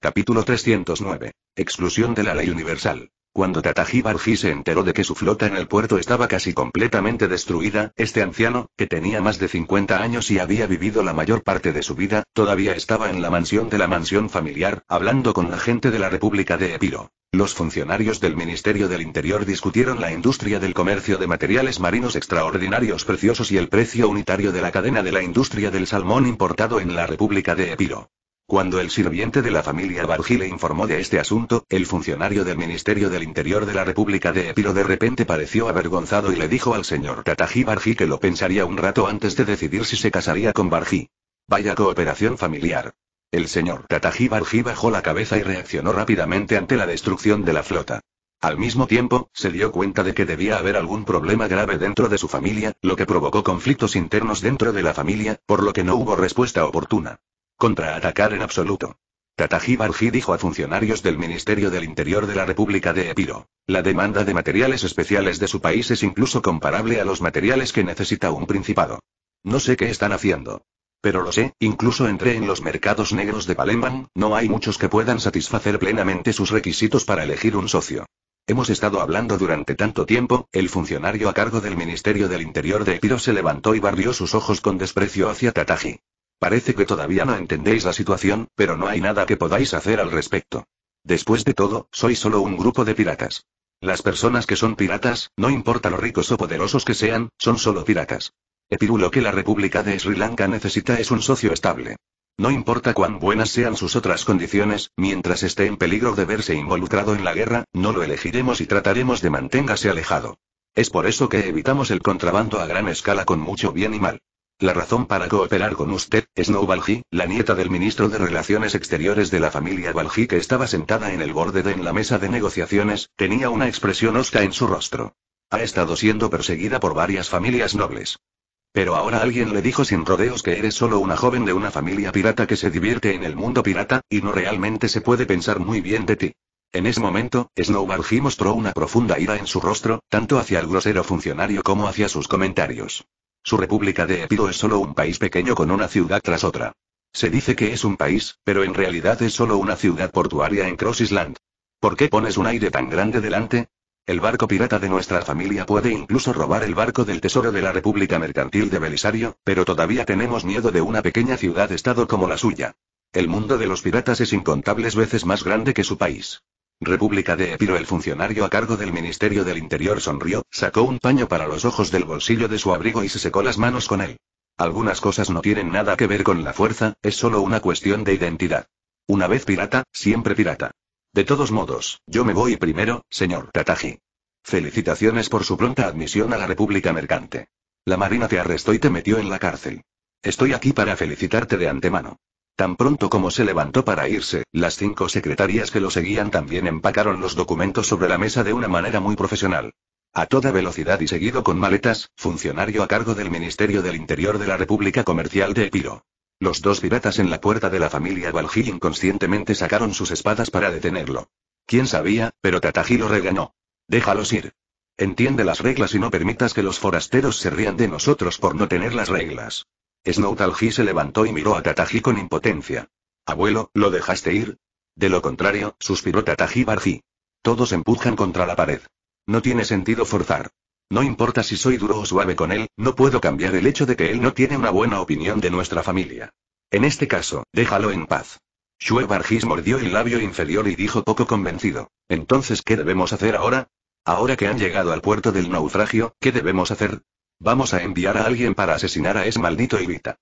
Capítulo 309. Exclusión de la ley universal. Cuando Tataji barfi se enteró de que su flota en el puerto estaba casi completamente destruida, este anciano, que tenía más de 50 años y había vivido la mayor parte de su vida, todavía estaba en la mansión de la mansión familiar, hablando con la gente de la República de Epiro. Los funcionarios del Ministerio del Interior discutieron la industria del comercio de materiales marinos extraordinarios preciosos y el precio unitario de la cadena de la industria del salmón importado en la República de Epiro. Cuando el sirviente de la familia Barji le informó de este asunto, el funcionario del Ministerio del Interior de la República de Epiro de repente pareció avergonzado y le dijo al señor Tataji Barji que lo pensaría un rato antes de decidir si se casaría con Barji. Vaya cooperación familiar. El señor Tataji Barji bajó la cabeza y reaccionó rápidamente ante la destrucción de la flota. Al mismo tiempo, se dio cuenta de que debía haber algún problema grave dentro de su familia, lo que provocó conflictos internos dentro de la familia, por lo que no hubo respuesta oportuna. Contraatacar en absoluto. Tataji Barji dijo a funcionarios del Ministerio del Interior de la República de Epiro. La demanda de materiales especiales de su país es incluso comparable a los materiales que necesita un principado. No sé qué están haciendo. Pero lo sé, incluso entré en los mercados negros de Palemban, no hay muchos que puedan satisfacer plenamente sus requisitos para elegir un socio. Hemos estado hablando durante tanto tiempo, el funcionario a cargo del Ministerio del Interior de Epiro se levantó y barrió sus ojos con desprecio hacia Tataji. Parece que todavía no entendéis la situación, pero no hay nada que podáis hacer al respecto. Después de todo, soy solo un grupo de piratas. Las personas que son piratas, no importa lo ricos o poderosos que sean, son solo piratas. Epiru lo que la República de Sri Lanka necesita es un socio estable. No importa cuán buenas sean sus otras condiciones, mientras esté en peligro de verse involucrado en la guerra, no lo elegiremos y trataremos de manténgase alejado. Es por eso que evitamos el contrabando a gran escala con mucho bien y mal. La razón para cooperar con usted, Snow Balji, la nieta del ministro de Relaciones Exteriores de la familia Balji que estaba sentada en el borde de en la mesa de negociaciones, tenía una expresión osca en su rostro. Ha estado siendo perseguida por varias familias nobles. Pero ahora alguien le dijo sin rodeos que eres solo una joven de una familia pirata que se divierte en el mundo pirata, y no realmente se puede pensar muy bien de ti. En ese momento, Snowball Hee mostró una profunda ira en su rostro, tanto hacia el grosero funcionario como hacia sus comentarios. Su República de Epido es solo un país pequeño con una ciudad tras otra. Se dice que es un país, pero en realidad es solo una ciudad portuaria en Cross Island. ¿Por qué pones un aire tan grande delante? El barco pirata de nuestra familia puede incluso robar el barco del Tesoro de la República Mercantil de Belisario, pero todavía tenemos miedo de una pequeña ciudad-estado como la suya. El mundo de los piratas es incontables veces más grande que su país. República de Epiro el funcionario a cargo del Ministerio del Interior sonrió, sacó un paño para los ojos del bolsillo de su abrigo y se secó las manos con él. Algunas cosas no tienen nada que ver con la fuerza, es solo una cuestión de identidad. Una vez pirata, siempre pirata. De todos modos, yo me voy primero, señor Tataji. Felicitaciones por su pronta admisión a la República Mercante. La Marina te arrestó y te metió en la cárcel. Estoy aquí para felicitarte de antemano. Tan pronto como se levantó para irse, las cinco secretarias que lo seguían también empacaron los documentos sobre la mesa de una manera muy profesional. A toda velocidad y seguido con maletas, funcionario a cargo del Ministerio del Interior de la República Comercial de Epiro. Los dos piratas en la puerta de la familia Valji inconscientemente sacaron sus espadas para detenerlo. Quién sabía, pero Tataji lo regañó. Déjalos ir. Entiende las reglas y no permitas que los forasteros se rían de nosotros por no tener las reglas. Talji se levantó y miró a Tataji con impotencia. Abuelo, ¿lo dejaste ir? De lo contrario, suspiró Tataji Barji. Todos empujan contra la pared. No tiene sentido forzar. No importa si soy duro o suave con él, no puedo cambiar el hecho de que él no tiene una buena opinión de nuestra familia. En este caso, déjalo en paz. Shue Barjis mordió el labio inferior y dijo poco convencido. Entonces, ¿qué debemos hacer ahora? Ahora que han llegado al puerto del naufragio, ¿qué debemos hacer? Vamos a enviar a alguien para asesinar a ese maldito Ibita.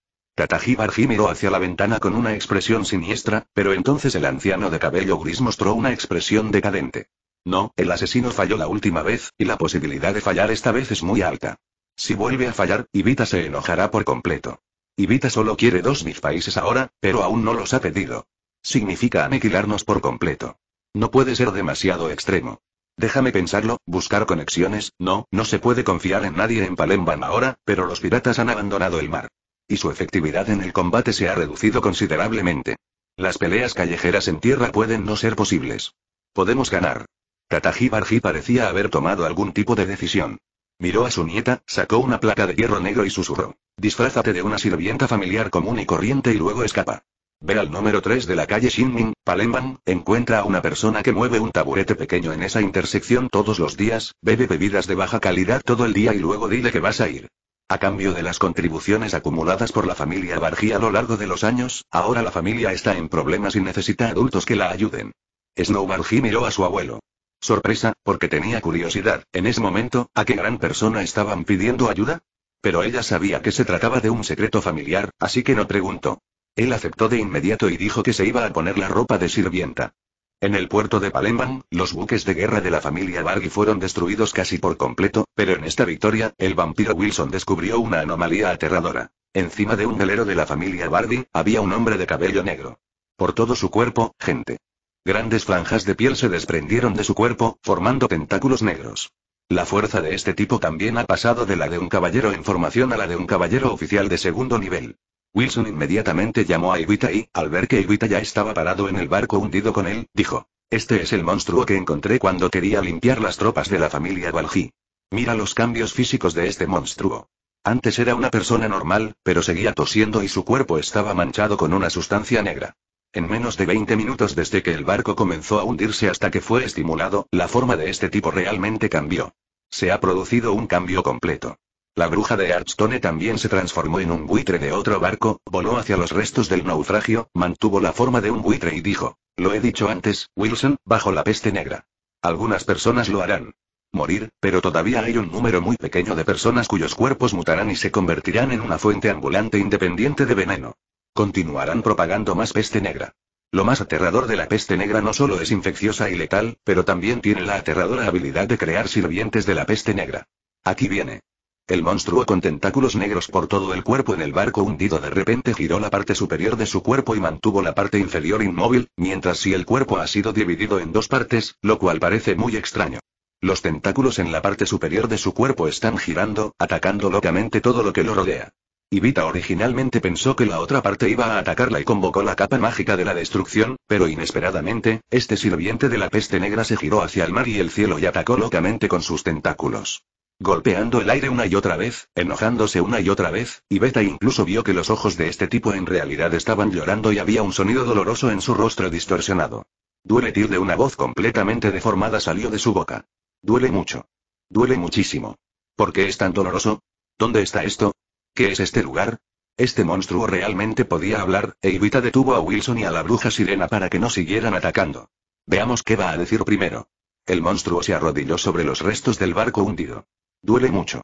Barji miró hacia la ventana con una expresión siniestra, pero entonces el anciano de cabello gris mostró una expresión decadente. No, el asesino falló la última vez, y la posibilidad de fallar esta vez es muy alta. Si vuelve a fallar, Ibita se enojará por completo. Ibita solo quiere dos mil países ahora, pero aún no los ha pedido. Significa aniquilarnos por completo. No puede ser demasiado extremo. Déjame pensarlo, buscar conexiones, no, no se puede confiar en nadie en Palemban ahora, pero los piratas han abandonado el mar. Y su efectividad en el combate se ha reducido considerablemente. Las peleas callejeras en tierra pueden no ser posibles. Podemos ganar. Tataji Barji parecía haber tomado algún tipo de decisión. Miró a su nieta, sacó una placa de hierro negro y susurró. Disfrázate de una sirvienta familiar común y corriente y luego escapa. Ve al número 3 de la calle Xinming, Palembang, encuentra a una persona que mueve un taburete pequeño en esa intersección todos los días, bebe bebidas de baja calidad todo el día y luego dile que vas a ir. A cambio de las contribuciones acumuladas por la familia Bargi a lo largo de los años, ahora la familia está en problemas y necesita adultos que la ayuden. Snow Bargi miró a su abuelo. Sorpresa, porque tenía curiosidad, en ese momento, ¿a qué gran persona estaban pidiendo ayuda? Pero ella sabía que se trataba de un secreto familiar, así que no preguntó. Él aceptó de inmediato y dijo que se iba a poner la ropa de sirvienta. En el puerto de Palembang, los buques de guerra de la familia Barbie fueron destruidos casi por completo, pero en esta victoria, el vampiro Wilson descubrió una anomalía aterradora. Encima de un velero de la familia Barbie, había un hombre de cabello negro. Por todo su cuerpo, gente. Grandes franjas de piel se desprendieron de su cuerpo, formando tentáculos negros. La fuerza de este tipo también ha pasado de la de un caballero en formación a la de un caballero oficial de segundo nivel. Wilson inmediatamente llamó a Evita y, al ver que Iwita ya estaba parado en el barco hundido con él, dijo. Este es el monstruo que encontré cuando quería limpiar las tropas de la familia Balji. Mira los cambios físicos de este monstruo. Antes era una persona normal, pero seguía tosiendo y su cuerpo estaba manchado con una sustancia negra. En menos de 20 minutos desde que el barco comenzó a hundirse hasta que fue estimulado, la forma de este tipo realmente cambió. Se ha producido un cambio completo. La bruja de Archtone también se transformó en un buitre de otro barco, voló hacia los restos del naufragio, mantuvo la forma de un buitre y dijo, lo he dicho antes, Wilson, bajo la peste negra. Algunas personas lo harán. Morir, pero todavía hay un número muy pequeño de personas cuyos cuerpos mutarán y se convertirán en una fuente ambulante independiente de veneno. Continuarán propagando más peste negra. Lo más aterrador de la peste negra no solo es infecciosa y letal, pero también tiene la aterradora habilidad de crear sirvientes de la peste negra. Aquí viene. El monstruo con tentáculos negros por todo el cuerpo en el barco hundido de repente giró la parte superior de su cuerpo y mantuvo la parte inferior inmóvil, mientras si el cuerpo ha sido dividido en dos partes, lo cual parece muy extraño. Los tentáculos en la parte superior de su cuerpo están girando, atacando locamente todo lo que lo rodea. Ibita originalmente pensó que la otra parte iba a atacarla y convocó la capa mágica de la destrucción, pero inesperadamente, este sirviente de la peste negra se giró hacia el mar y el cielo y atacó locamente con sus tentáculos golpeando el aire una y otra vez, enojándose una y otra vez, y Beta incluso vio que los ojos de este tipo en realidad estaban llorando y había un sonido doloroso en su rostro distorsionado. Duele tir de una voz completamente deformada salió de su boca. Duele mucho. Duele muchísimo. ¿Por qué es tan doloroso? ¿Dónde está esto? ¿Qué es este lugar? Este monstruo realmente podía hablar, e Ivita detuvo a Wilson y a la bruja sirena para que no siguieran atacando. Veamos qué va a decir primero. El monstruo se arrodilló sobre los restos del barco hundido. Duele mucho.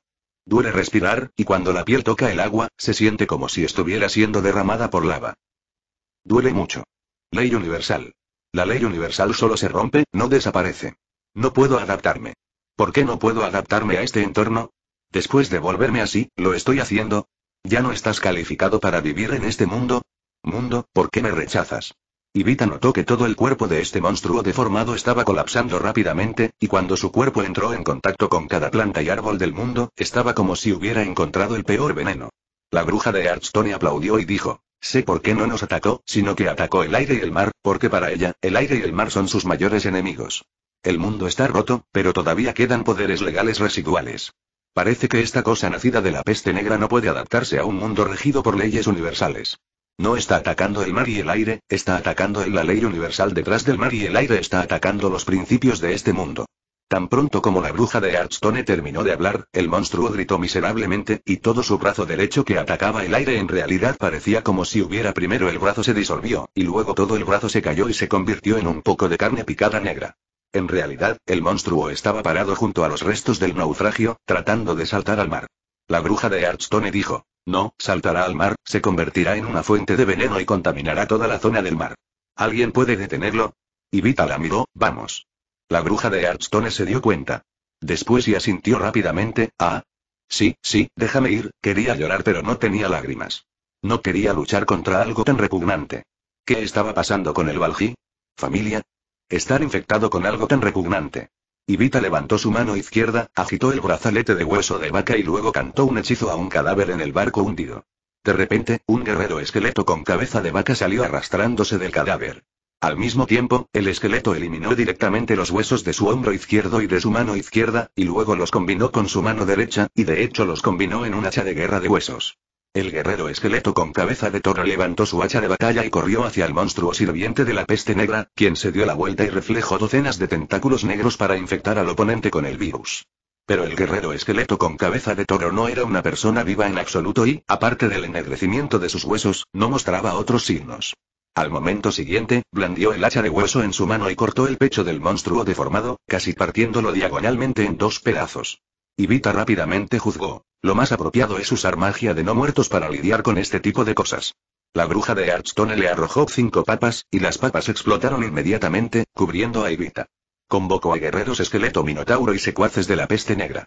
Duele respirar, y cuando la piel toca el agua, se siente como si estuviera siendo derramada por lava. Duele mucho. Ley universal. La ley universal solo se rompe, no desaparece. No puedo adaptarme. ¿Por qué no puedo adaptarme a este entorno? Después de volverme así, lo estoy haciendo. Ya no estás calificado para vivir en este mundo. Mundo, ¿por qué me rechazas? Ivita notó que todo el cuerpo de este monstruo deformado estaba colapsando rápidamente, y cuando su cuerpo entró en contacto con cada planta y árbol del mundo, estaba como si hubiera encontrado el peor veneno. La bruja de Hearthstone aplaudió y dijo, sé por qué no nos atacó, sino que atacó el aire y el mar, porque para ella, el aire y el mar son sus mayores enemigos. El mundo está roto, pero todavía quedan poderes legales residuales. Parece que esta cosa nacida de la peste negra no puede adaptarse a un mundo regido por leyes universales. No está atacando el mar y el aire, está atacando la ley universal detrás del mar y el aire está atacando los principios de este mundo. Tan pronto como la bruja de Artstone terminó de hablar, el monstruo gritó miserablemente, y todo su brazo derecho que atacaba el aire en realidad parecía como si hubiera primero el brazo se disolvió, y luego todo el brazo se cayó y se convirtió en un poco de carne picada negra. En realidad, el monstruo estaba parado junto a los restos del naufragio, tratando de saltar al mar. La bruja de Archstone dijo. No, saltará al mar, se convertirá en una fuente de veneno y contaminará toda la zona del mar. ¿Alguien puede detenerlo? Y Vita la miró, vamos. La bruja de Archstone se dio cuenta. Después y asintió rápidamente, ah. Sí, sí, déjame ir, quería llorar pero no tenía lágrimas. No quería luchar contra algo tan repugnante. ¿Qué estaba pasando con el Valji? ¿Familia? Estar infectado con algo tan repugnante. Ivita levantó su mano izquierda, agitó el brazalete de hueso de vaca y luego cantó un hechizo a un cadáver en el barco hundido. De repente, un guerrero esqueleto con cabeza de vaca salió arrastrándose del cadáver. Al mismo tiempo, el esqueleto eliminó directamente los huesos de su hombro izquierdo y de su mano izquierda, y luego los combinó con su mano derecha, y de hecho los combinó en un hacha de guerra de huesos. El guerrero esqueleto con cabeza de toro levantó su hacha de batalla y corrió hacia el monstruo sirviente de la peste negra, quien se dio la vuelta y reflejó docenas de tentáculos negros para infectar al oponente con el virus. Pero el guerrero esqueleto con cabeza de toro no era una persona viva en absoluto y, aparte del ennegrecimiento de sus huesos, no mostraba otros signos. Al momento siguiente, blandió el hacha de hueso en su mano y cortó el pecho del monstruo deformado, casi partiéndolo diagonalmente en dos pedazos. Ibita rápidamente juzgó. Lo más apropiado es usar magia de no muertos para lidiar con este tipo de cosas. La bruja de Archtone le arrojó cinco papas, y las papas explotaron inmediatamente, cubriendo a Evita. Convocó a guerreros esqueleto minotauro y secuaces de la peste negra.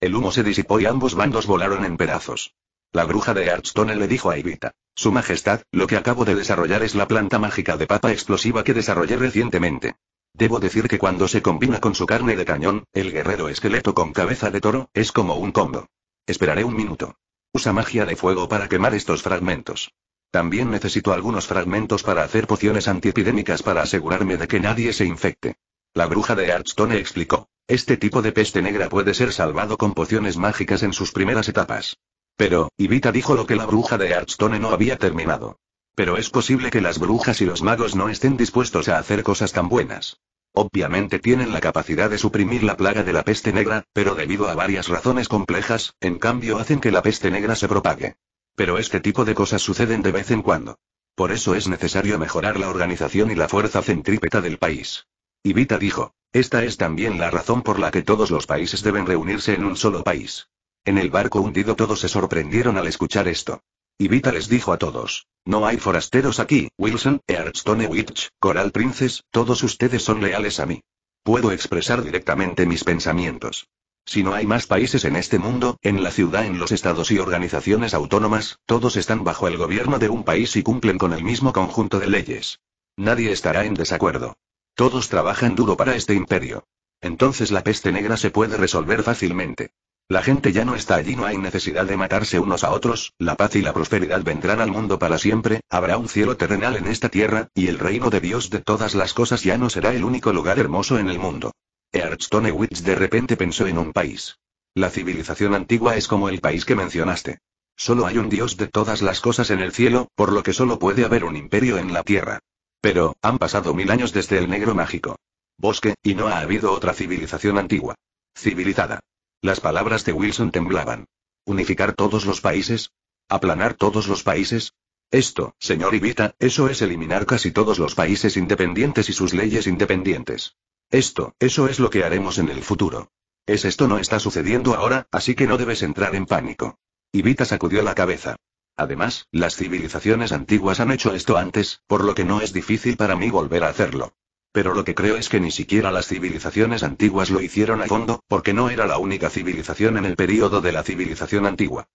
El humo se disipó y ambos bandos volaron en pedazos. La bruja de Archtone le dijo a Evita. Su Majestad, lo que acabo de desarrollar es la planta mágica de papa explosiva que desarrollé recientemente. Debo decir que cuando se combina con su carne de cañón, el guerrero esqueleto con cabeza de toro, es como un combo. Esperaré un minuto. Usa magia de fuego para quemar estos fragmentos. También necesito algunos fragmentos para hacer pociones antiepidémicas para asegurarme de que nadie se infecte. La bruja de Archstone explicó. Este tipo de peste negra puede ser salvado con pociones mágicas en sus primeras etapas. Pero, Ivita dijo lo que la bruja de Archstone no había terminado. Pero es posible que las brujas y los magos no estén dispuestos a hacer cosas tan buenas. Obviamente tienen la capacidad de suprimir la plaga de la peste negra, pero debido a varias razones complejas, en cambio hacen que la peste negra se propague. Pero este tipo de cosas suceden de vez en cuando. Por eso es necesario mejorar la organización y la fuerza centrípeta del país. Ivita dijo, esta es también la razón por la que todos los países deben reunirse en un solo país. En el barco hundido todos se sorprendieron al escuchar esto. Y Vita les dijo a todos. No hay forasteros aquí, Wilson, Earthstone Witch, Coral Princess, todos ustedes son leales a mí. Puedo expresar directamente mis pensamientos. Si no hay más países en este mundo, en la ciudad, en los estados y organizaciones autónomas, todos están bajo el gobierno de un país y cumplen con el mismo conjunto de leyes. Nadie estará en desacuerdo. Todos trabajan duro para este imperio. Entonces la peste negra se puede resolver fácilmente. La gente ya no está allí, no hay necesidad de matarse unos a otros, la paz y la prosperidad vendrán al mundo para siempre, habrá un cielo terrenal en esta tierra, y el reino de Dios de todas las cosas ya no será el único lugar hermoso en el mundo. Stonewitch de repente pensó en un país. La civilización antigua es como el país que mencionaste. Solo hay un Dios de todas las cosas en el cielo, por lo que solo puede haber un imperio en la tierra. Pero, han pasado mil años desde el negro mágico. Bosque, y no ha habido otra civilización antigua. Civilizada. Las palabras de Wilson temblaban. ¿Unificar todos los países? ¿Aplanar todos los países? Esto, señor Ibita, eso es eliminar casi todos los países independientes y sus leyes independientes. Esto, eso es lo que haremos en el futuro. Es esto no está sucediendo ahora, así que no debes entrar en pánico. Ibita sacudió la cabeza. Además, las civilizaciones antiguas han hecho esto antes, por lo que no es difícil para mí volver a hacerlo pero lo que creo es que ni siquiera las civilizaciones antiguas lo hicieron a fondo, porque no era la única civilización en el período de la civilización antigua.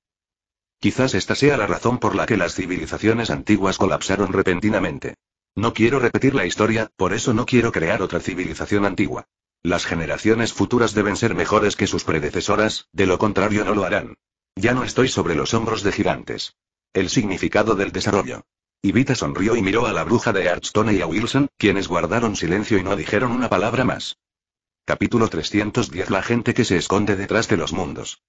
Quizás esta sea la razón por la que las civilizaciones antiguas colapsaron repentinamente. No quiero repetir la historia, por eso no quiero crear otra civilización antigua. Las generaciones futuras deben ser mejores que sus predecesoras, de lo contrario no lo harán. Ya no estoy sobre los hombros de gigantes. El significado del desarrollo. Ivita sonrió y miró a la bruja de Archstone y a Wilson, quienes guardaron silencio y no dijeron una palabra más. Capítulo 310 La gente que se esconde detrás de los mundos.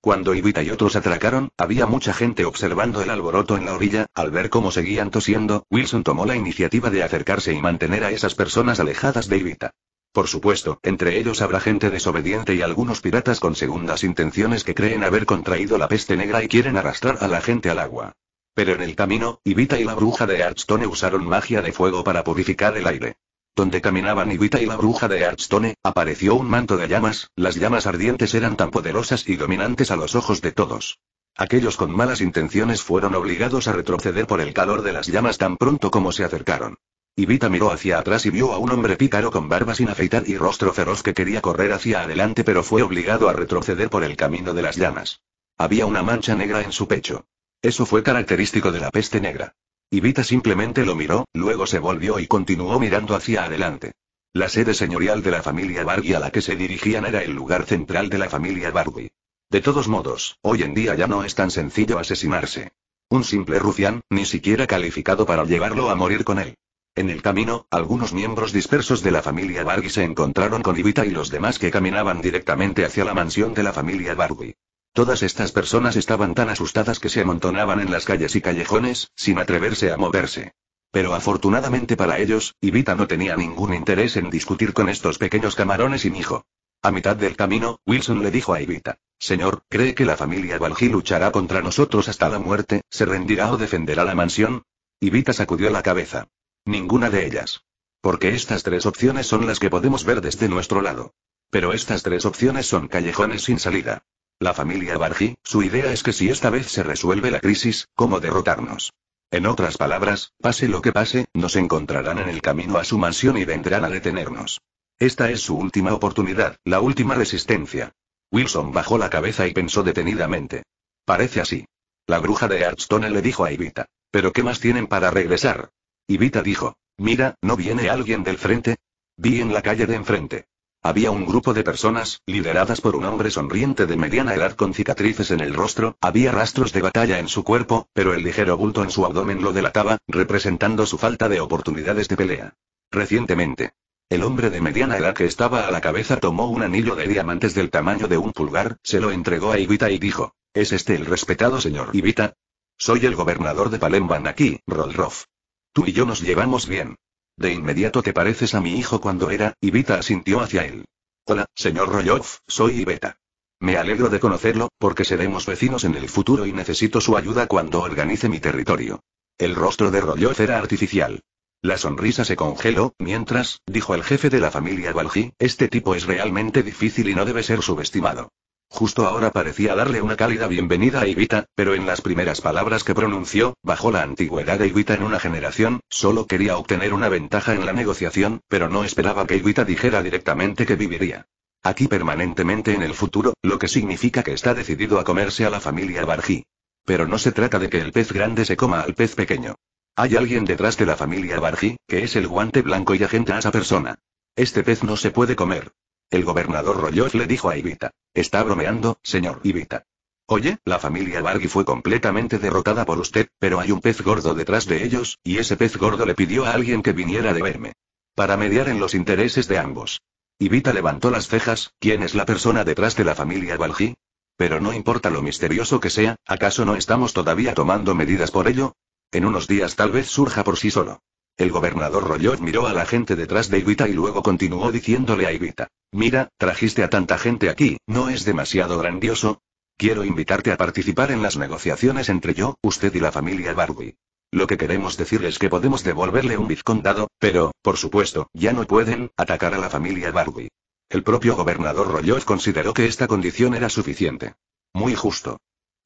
Cuando Ivita y otros atracaron, había mucha gente observando el alboroto en la orilla, al ver cómo seguían tosiendo, Wilson tomó la iniciativa de acercarse y mantener a esas personas alejadas de Ivita. Por supuesto, entre ellos habrá gente desobediente y algunos piratas con segundas intenciones que creen haber contraído la peste negra y quieren arrastrar a la gente al agua. Pero en el camino, Ivita y la bruja de Archstone usaron magia de fuego para purificar el aire. Donde caminaban Ivita y la bruja de Archstone, apareció un manto de llamas, las llamas ardientes eran tan poderosas y dominantes a los ojos de todos. Aquellos con malas intenciones fueron obligados a retroceder por el calor de las llamas tan pronto como se acercaron. Ivita miró hacia atrás y vio a un hombre pícaro con barba sin afeitar y rostro feroz que quería correr hacia adelante pero fue obligado a retroceder por el camino de las llamas. Había una mancha negra en su pecho. Eso fue característico de la peste negra. Ivita simplemente lo miró, luego se volvió y continuó mirando hacia adelante. La sede señorial de la familia Bargui a la que se dirigían era el lugar central de la familia Bargui. De todos modos, hoy en día ya no es tan sencillo asesinarse. Un simple rufián, ni siquiera calificado para llevarlo a morir con él. En el camino, algunos miembros dispersos de la familia Bargui se encontraron con Ivita y los demás que caminaban directamente hacia la mansión de la familia Bargui. Todas estas personas estaban tan asustadas que se amontonaban en las calles y callejones, sin atreverse a moverse. Pero afortunadamente para ellos, Ivita no tenía ningún interés en discutir con estos pequeños camarones y hijo. A mitad del camino, Wilson le dijo a Ivita, Señor, ¿cree que la familia Valji luchará contra nosotros hasta la muerte, se rendirá o defenderá la mansión? Ivita sacudió la cabeza. Ninguna de ellas. Porque estas tres opciones son las que podemos ver desde nuestro lado. Pero estas tres opciones son callejones sin salida. La familia Barji, su idea es que si esta vez se resuelve la crisis, ¿cómo derrotarnos? En otras palabras, pase lo que pase, nos encontrarán en el camino a su mansión y vendrán a detenernos. Esta es su última oportunidad, la última resistencia. Wilson bajó la cabeza y pensó detenidamente. Parece así. La bruja de Archstone le dijo a Ivita. ¿Pero qué más tienen para regresar? Ivita dijo. Mira, ¿no viene alguien del frente? Vi en la calle de enfrente. Había un grupo de personas, lideradas por un hombre sonriente de mediana edad con cicatrices en el rostro, había rastros de batalla en su cuerpo, pero el ligero bulto en su abdomen lo delataba, representando su falta de oportunidades de pelea. Recientemente. El hombre de mediana edad que estaba a la cabeza tomó un anillo de diamantes del tamaño de un pulgar, se lo entregó a Ivita y dijo, ¿Es este el respetado señor Ivita, Soy el gobernador de Palemban aquí, Rolrof. Tú y yo nos llevamos bien. De inmediato te pareces a mi hijo cuando era, y asintió hacia él. Hola, señor Royoff, soy Iveta. Me alegro de conocerlo, porque seremos vecinos en el futuro y necesito su ayuda cuando organice mi territorio. El rostro de Royoff era artificial. La sonrisa se congeló, mientras, dijo el jefe de la familia Balji, este tipo es realmente difícil y no debe ser subestimado. Justo ahora parecía darle una cálida bienvenida a Ivita, pero en las primeras palabras que pronunció, bajo la antigüedad de Ivita en una generación, solo quería obtener una ventaja en la negociación, pero no esperaba que Ivita dijera directamente que viviría aquí permanentemente en el futuro, lo que significa que está decidido a comerse a la familia Barji. Pero no se trata de que el pez grande se coma al pez pequeño. Hay alguien detrás de la familia Barji, que es el guante blanco y agente a esa persona. Este pez no se puede comer. El gobernador Rolloff le dijo a Ivita. Está bromeando, señor Ivita. Oye, la familia Bargui fue completamente derrotada por usted, pero hay un pez gordo detrás de ellos, y ese pez gordo le pidió a alguien que viniera de verme. Para mediar en los intereses de ambos. Ivita levantó las cejas, ¿quién es la persona detrás de la familia Valgi? Pero no importa lo misterioso que sea, ¿acaso no estamos todavía tomando medidas por ello? En unos días tal vez surja por sí solo. El gobernador Rollot miró a la gente detrás de Ivita y luego continuó diciéndole a Ivita: Mira, trajiste a tanta gente aquí, ¿no es demasiado grandioso? Quiero invitarte a participar en las negociaciones entre yo, usted y la familia Barbie Lo que queremos decir es que podemos devolverle un vizcondado, pero, por supuesto, ya no pueden atacar a la familia Barbie El propio gobernador Rollot consideró que esta condición era suficiente. Muy justo.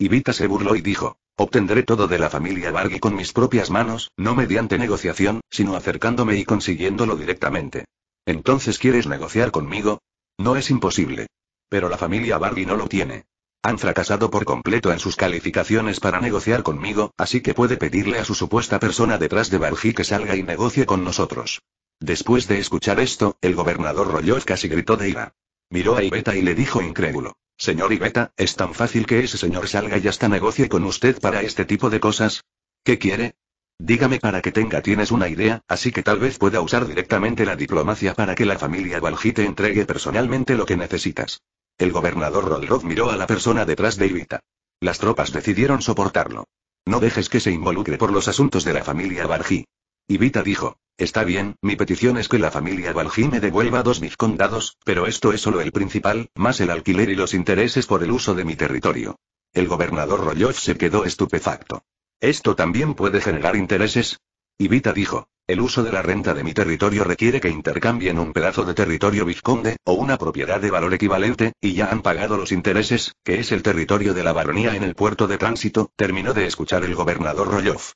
Vita se burló y dijo, obtendré todo de la familia bargy con mis propias manos, no mediante negociación, sino acercándome y consiguiéndolo directamente. Entonces quieres negociar conmigo? No es imposible. Pero la familia bargy no lo tiene. Han fracasado por completo en sus calificaciones para negociar conmigo, así que puede pedirle a su supuesta persona detrás de bargy que salga y negocie con nosotros. Después de escuchar esto, el gobernador rolloz casi gritó de ira. Miró a Iveta y le dijo incrédulo. Señor Ibeta, ¿es tan fácil que ese señor salga y hasta negocie con usted para este tipo de cosas? ¿Qué quiere? Dígame para que tenga, tienes una idea, así que tal vez pueda usar directamente la diplomacia para que la familia Balji te entregue personalmente lo que necesitas. El gobernador Rodrov miró a la persona detrás de Ibeta. Las tropas decidieron soportarlo. No dejes que se involucre por los asuntos de la familia Balji. Ibita dijo, Está bien, mi petición es que la familia Valji me devuelva dos vizcondados, pero esto es solo el principal, más el alquiler y los intereses por el uso de mi territorio. El gobernador Rollov se quedó estupefacto. ¿Esto también puede generar intereses? Ibita dijo, el uso de la renta de mi territorio requiere que intercambien un pedazo de territorio vizconde, o una propiedad de valor equivalente, y ya han pagado los intereses, que es el territorio de la baronía en el puerto de tránsito, terminó de escuchar el gobernador rolloff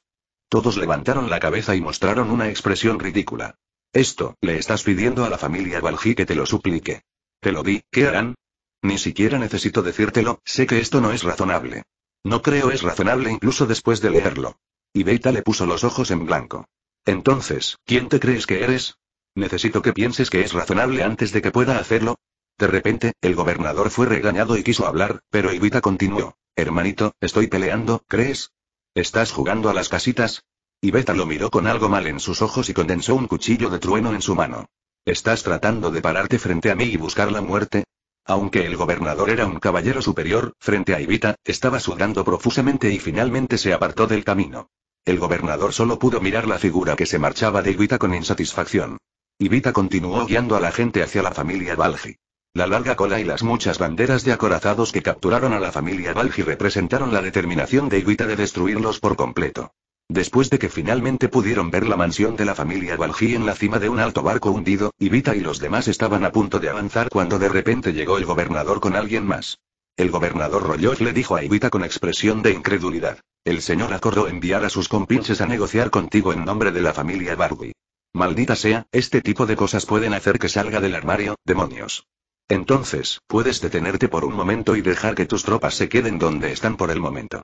todos levantaron la cabeza y mostraron una expresión ridícula. Esto, le estás pidiendo a la familia Balji que te lo suplique. Te lo di, ¿qué harán? Ni siquiera necesito decírtelo, sé que esto no es razonable. No creo es razonable incluso después de leerlo. Y Beita le puso los ojos en blanco. Entonces, ¿quién te crees que eres? Necesito que pienses que es razonable antes de que pueda hacerlo. De repente, el gobernador fue regañado y quiso hablar, pero Ibita continuó. Hermanito, estoy peleando, ¿crees? ¿Estás jugando a las casitas? Y lo miró con algo mal en sus ojos y condensó un cuchillo de trueno en su mano. ¿Estás tratando de pararte frente a mí y buscar la muerte? Aunque el gobernador era un caballero superior, frente a Ivita, estaba sudando profusamente y finalmente se apartó del camino. El gobernador solo pudo mirar la figura que se marchaba de Ibita con insatisfacción. Ibita continuó guiando a la gente hacia la familia Balji. La larga cola y las muchas banderas de acorazados que capturaron a la familia Balji representaron la determinación de Ivita de destruirlos por completo. Después de que finalmente pudieron ver la mansión de la familia Balji en la cima de un alto barco hundido, Ivita y los demás estaban a punto de avanzar cuando de repente llegó el gobernador con alguien más. El gobernador Rollos le dijo a Ivita con expresión de incredulidad. El señor acordó enviar a sus compinches a negociar contigo en nombre de la familia Barwi. Maldita sea, este tipo de cosas pueden hacer que salga del armario, demonios. Entonces, puedes detenerte por un momento y dejar que tus tropas se queden donde están por el momento.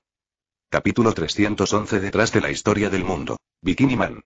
Capítulo 311 Detrás de la historia del mundo. Bikini Man.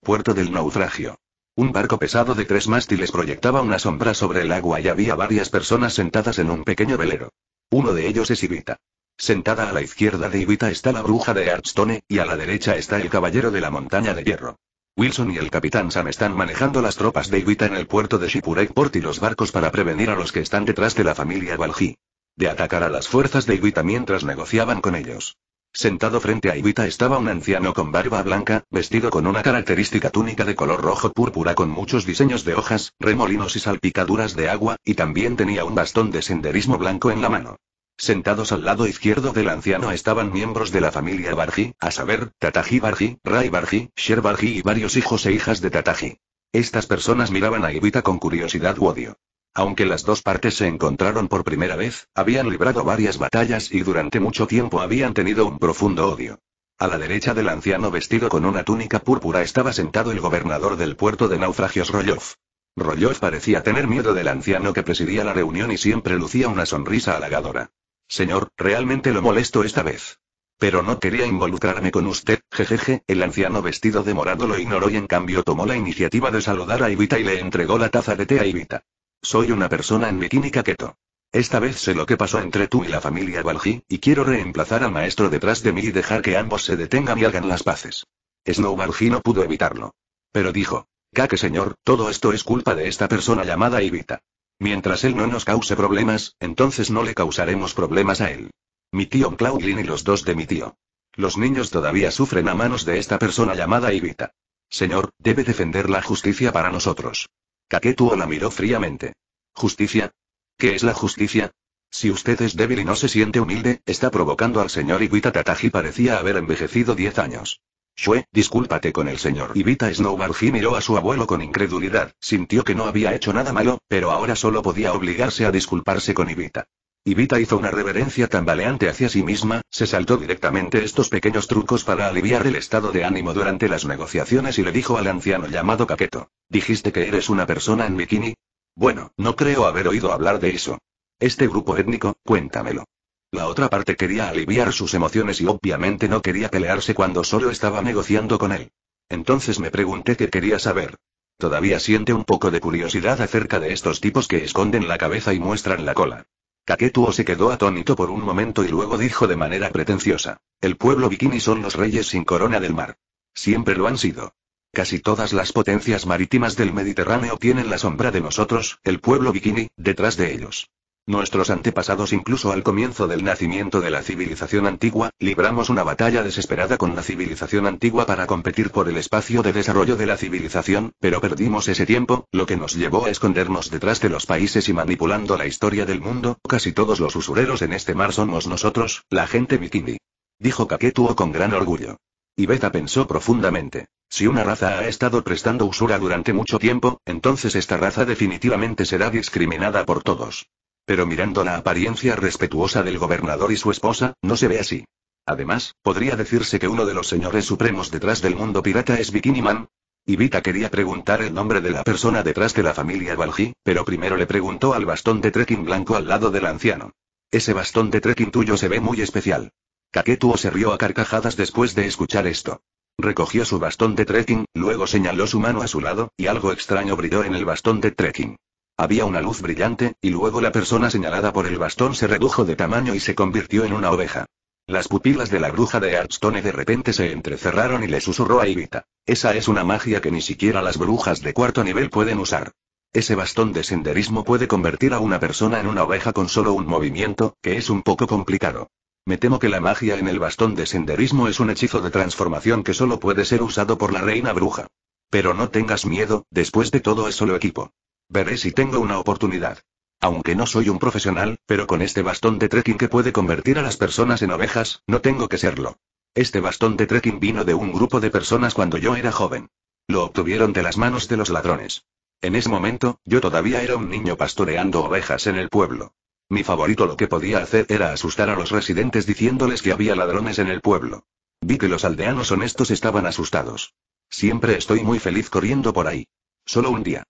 Puerto del naufragio. Un barco pesado de tres mástiles proyectaba una sombra sobre el agua y había varias personas sentadas en un pequeño velero. Uno de ellos es Ivita. Sentada a la izquierda de Ivita está la bruja de Artstone y a la derecha está el caballero de la montaña de hierro. Wilson y el capitán Sam están manejando las tropas de Iwita en el puerto de Port y los barcos para prevenir a los que están detrás de la familia Balji. De atacar a las fuerzas de Iwita mientras negociaban con ellos. Sentado frente a Iwita estaba un anciano con barba blanca, vestido con una característica túnica de color rojo púrpura con muchos diseños de hojas, remolinos y salpicaduras de agua, y también tenía un bastón de senderismo blanco en la mano. Sentados al lado izquierdo del anciano estaban miembros de la familia Barji, a saber, Tataji Barji, Rai Barji, Sher Barji y varios hijos e hijas de Tataji. Estas personas miraban a Ibita con curiosidad u odio. Aunque las dos partes se encontraron por primera vez, habían librado varias batallas y durante mucho tiempo habían tenido un profundo odio. A la derecha del anciano vestido con una túnica púrpura estaba sentado el gobernador del puerto de naufragios Rolloff. Rolloff parecía tener miedo del anciano que presidía la reunión y siempre lucía una sonrisa halagadora. Señor, realmente lo molesto esta vez. Pero no quería involucrarme con usted, jejeje. El anciano vestido de morado lo ignoró y en cambio tomó la iniciativa de saludar a Ivita y le entregó la taza de té a Ivita. Soy una persona en mi química keto. Esta vez sé lo que pasó entre tú y la familia Balji, y quiero reemplazar al maestro detrás de mí y dejar que ambos se detengan y hagan las paces. Snow Balji no pudo evitarlo. Pero dijo. Kake señor, todo esto es culpa de esta persona llamada Ivita. Mientras él no nos cause problemas, entonces no le causaremos problemas a él. Mi tío Claudine y los dos de mi tío. Los niños todavía sufren a manos de esta persona llamada Ivita. Señor, debe defender la justicia para nosotros. Kaketuo la miró fríamente. ¿Justicia? ¿Qué es la justicia? Si usted es débil y no se siente humilde, está provocando al señor Ibita Tataji parecía haber envejecido 10 años. Shue, discúlpate con el señor Ibita Snowbarfi miró a su abuelo con incredulidad, sintió que no había hecho nada malo, pero ahora solo podía obligarse a disculparse con Ibita. Ibita hizo una reverencia tambaleante hacia sí misma, se saltó directamente estos pequeños trucos para aliviar el estado de ánimo durante las negociaciones y le dijo al anciano llamado Kaketo. ¿Dijiste que eres una persona en bikini? Bueno, no creo haber oído hablar de eso. Este grupo étnico, cuéntamelo. La otra parte quería aliviar sus emociones y obviamente no quería pelearse cuando solo estaba negociando con él. Entonces me pregunté qué quería saber. Todavía siente un poco de curiosidad acerca de estos tipos que esconden la cabeza y muestran la cola. Kaketuo se quedó atónito por un momento y luego dijo de manera pretenciosa. El pueblo bikini son los reyes sin corona del mar. Siempre lo han sido. Casi todas las potencias marítimas del Mediterráneo tienen la sombra de nosotros, el pueblo bikini, detrás de ellos. Nuestros antepasados incluso al comienzo del nacimiento de la civilización antigua, libramos una batalla desesperada con la civilización antigua para competir por el espacio de desarrollo de la civilización, pero perdimos ese tiempo, lo que nos llevó a escondernos detrás de los países y manipulando la historia del mundo, casi todos los usureros en este mar somos nosotros, la gente bikini. Dijo Kaketuo con gran orgullo. Y Beta pensó profundamente. Si una raza ha estado prestando usura durante mucho tiempo, entonces esta raza definitivamente será discriminada por todos. Pero mirando la apariencia respetuosa del gobernador y su esposa, no se ve así. Además, podría decirse que uno de los señores supremos detrás del mundo pirata es Bikini Man. Ibita quería preguntar el nombre de la persona detrás de la familia Balji, pero primero le preguntó al bastón de trekking blanco al lado del anciano. Ese bastón de trekking tuyo se ve muy especial. Kaketuo se rió a carcajadas después de escuchar esto. Recogió su bastón de trekking, luego señaló su mano a su lado, y algo extraño brilló en el bastón de trekking. Había una luz brillante, y luego la persona señalada por el bastón se redujo de tamaño y se convirtió en una oveja. Las pupilas de la bruja de Hearthstone de repente se entrecerraron y le susurró a Ivita. Esa es una magia que ni siquiera las brujas de cuarto nivel pueden usar. Ese bastón de senderismo puede convertir a una persona en una oveja con solo un movimiento, que es un poco complicado. Me temo que la magia en el bastón de senderismo es un hechizo de transformación que solo puede ser usado por la reina bruja. Pero no tengas miedo, después de todo es solo equipo. Veré si tengo una oportunidad. Aunque no soy un profesional, pero con este bastón de trekking que puede convertir a las personas en ovejas, no tengo que serlo. Este bastón de trekking vino de un grupo de personas cuando yo era joven. Lo obtuvieron de las manos de los ladrones. En ese momento, yo todavía era un niño pastoreando ovejas en el pueblo. Mi favorito lo que podía hacer era asustar a los residentes diciéndoles que había ladrones en el pueblo. Vi que los aldeanos honestos estaban asustados. Siempre estoy muy feliz corriendo por ahí. Solo un día.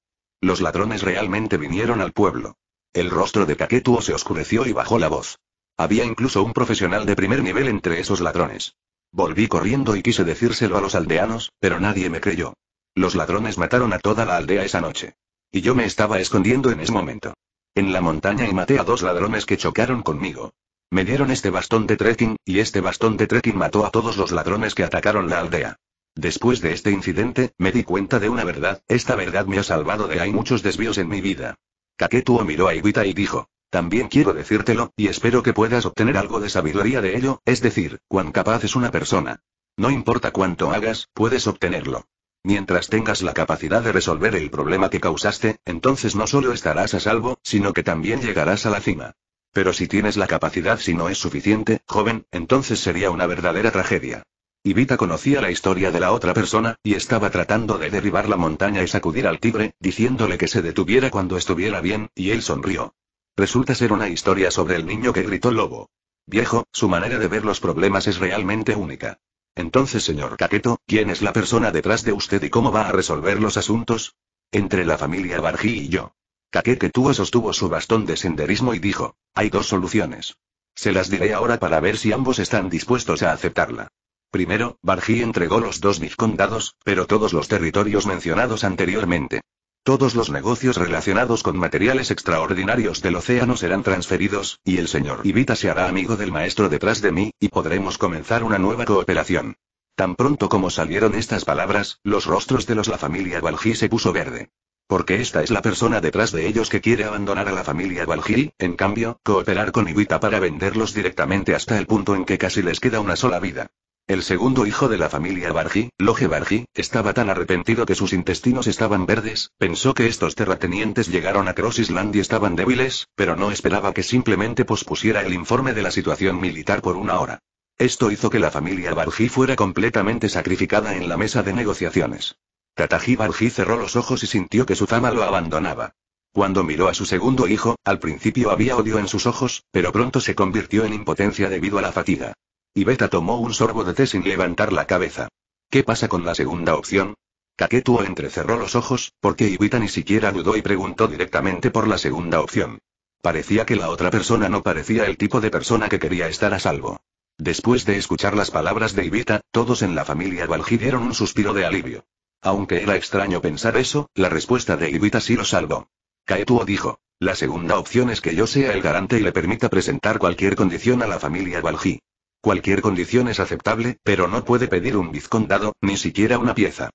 Los ladrones realmente vinieron al pueblo. El rostro de Caquetuo se oscureció y bajó la voz. Había incluso un profesional de primer nivel entre esos ladrones. Volví corriendo y quise decírselo a los aldeanos, pero nadie me creyó. Los ladrones mataron a toda la aldea esa noche. Y yo me estaba escondiendo en ese momento. En la montaña y maté a dos ladrones que chocaron conmigo. Me dieron este bastón de trekking, y este bastón de trekking mató a todos los ladrones que atacaron la aldea. Después de este incidente, me di cuenta de una verdad, esta verdad me ha salvado de hay muchos desvíos en mi vida. Kaketuo miró a Ibita y dijo, también quiero decírtelo, y espero que puedas obtener algo de sabiduría de ello, es decir, cuán capaz es una persona. No importa cuánto hagas, puedes obtenerlo. Mientras tengas la capacidad de resolver el problema que causaste, entonces no solo estarás a salvo, sino que también llegarás a la cima. Pero si tienes la capacidad si no es suficiente, joven, entonces sería una verdadera tragedia. Ivita conocía la historia de la otra persona, y estaba tratando de derribar la montaña y sacudir al tigre, diciéndole que se detuviera cuando estuviera bien, y él sonrió. Resulta ser una historia sobre el niño que gritó lobo. Viejo, su manera de ver los problemas es realmente única. Entonces, señor Caqueto, ¿quién es la persona detrás de usted y cómo va a resolver los asuntos? Entre la familia Barji y yo. Caquete sostuvo su bastón de senderismo y dijo, hay dos soluciones. Se las diré ahora para ver si ambos están dispuestos a aceptarla. Primero, Barji entregó los dos vizcondados, pero todos los territorios mencionados anteriormente. Todos los negocios relacionados con materiales extraordinarios del océano serán transferidos, y el señor Ibita se hará amigo del maestro detrás de mí, y podremos comenzar una nueva cooperación. Tan pronto como salieron estas palabras, los rostros de los la familia Balji se puso verde. Porque esta es la persona detrás de ellos que quiere abandonar a la familia Balji, en cambio, cooperar con Ibita para venderlos directamente hasta el punto en que casi les queda una sola vida. El segundo hijo de la familia Barji, Loge Barji, estaba tan arrepentido que sus intestinos estaban verdes, pensó que estos terratenientes llegaron a Cross Island y estaban débiles, pero no esperaba que simplemente pospusiera el informe de la situación militar por una hora. Esto hizo que la familia Barji fuera completamente sacrificada en la mesa de negociaciones. Tataji Barji cerró los ojos y sintió que su fama lo abandonaba. Cuando miró a su segundo hijo, al principio había odio en sus ojos, pero pronto se convirtió en impotencia debido a la fatiga. Y Beta tomó un sorbo de té sin levantar la cabeza. ¿Qué pasa con la segunda opción? Kaketuo entrecerró los ojos, porque Ibita ni siquiera dudó y preguntó directamente por la segunda opción. Parecía que la otra persona no parecía el tipo de persona que quería estar a salvo. Después de escuchar las palabras de Ibita, todos en la familia Valji dieron un suspiro de alivio. Aunque era extraño pensar eso, la respuesta de Ibita sí lo salvó. Kaetuo dijo, la segunda opción es que yo sea el garante y le permita presentar cualquier condición a la familia Valji. Cualquier condición es aceptable, pero no puede pedir un vizcondado, ni siquiera una pieza.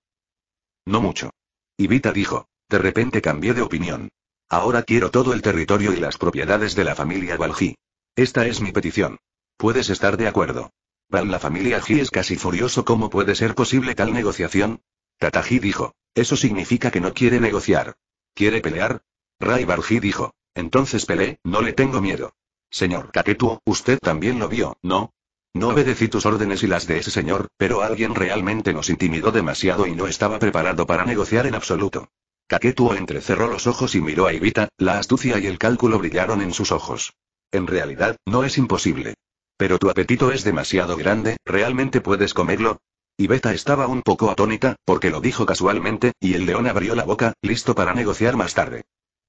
No mucho. Ivita dijo. De repente cambié de opinión. Ahora quiero todo el territorio y las propiedades de la familia Balji. Esta es mi petición. Puedes estar de acuerdo. Van la familia Ji es casi furioso. ¿Cómo puede ser posible tal negociación? Tataji dijo. Eso significa que no quiere negociar. ¿Quiere pelear? Ray dijo. Entonces peleé, no le tengo miedo. Señor Kaketu, usted también lo vio, ¿no? No obedecí tus órdenes y las de ese señor, pero alguien realmente nos intimidó demasiado y no estaba preparado para negociar en absoluto. Kaketuo entrecerró los ojos y miró a Ibita, la astucia y el cálculo brillaron en sus ojos. En realidad, no es imposible. Pero tu apetito es demasiado grande, ¿realmente puedes comerlo? Ibeta estaba un poco atónita, porque lo dijo casualmente, y el león abrió la boca, listo para negociar más tarde.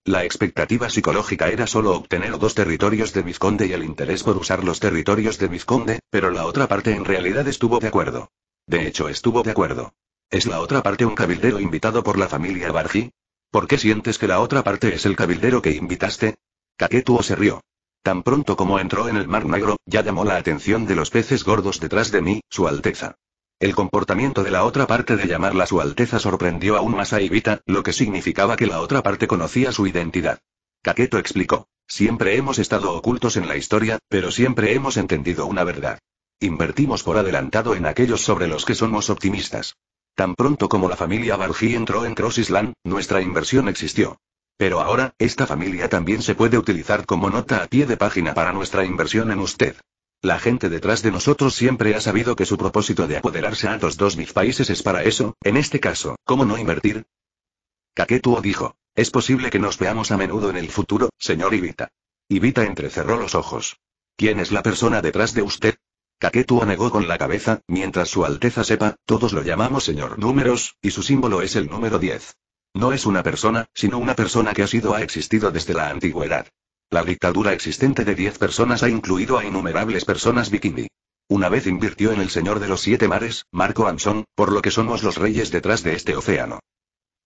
La expectativa psicológica era solo obtener dos territorios de Vizconde y el interés por usar los territorios de Vizconde, pero la otra parte en realidad estuvo de acuerdo. De hecho, estuvo de acuerdo. ¿Es la otra parte un cabildero invitado por la familia Bargi? ¿Por qué sientes que la otra parte es el cabildero que invitaste? Kaketuo se rió. Tan pronto como entró en el mar negro, ya llamó la atención de los peces gordos detrás de mí, su alteza. El comportamiento de la otra parte de llamarla Su Alteza sorprendió aún más a Ivita, lo que significaba que la otra parte conocía su identidad. Caqueto explicó. Siempre hemos estado ocultos en la historia, pero siempre hemos entendido una verdad. Invertimos por adelantado en aquellos sobre los que somos optimistas. Tan pronto como la familia Barji entró en Cross Island, nuestra inversión existió. Pero ahora, esta familia también se puede utilizar como nota a pie de página para nuestra inversión en usted. La gente detrás de nosotros siempre ha sabido que su propósito de apoderarse a los dos mil países es para eso, en este caso, ¿cómo no invertir? Kaketuo dijo. Es posible que nos veamos a menudo en el futuro, señor Ibita. Ibita entrecerró los ojos. ¿Quién es la persona detrás de usted? Kaketuo negó con la cabeza, mientras su Alteza sepa, todos lo llamamos señor números, y su símbolo es el número 10. No es una persona, sino una persona que ha sido ha existido desde la antigüedad. La dictadura existente de 10 personas ha incluido a innumerables personas bikini. Una vez invirtió en el Señor de los Siete Mares, Marco Anson, por lo que somos los reyes detrás de este océano.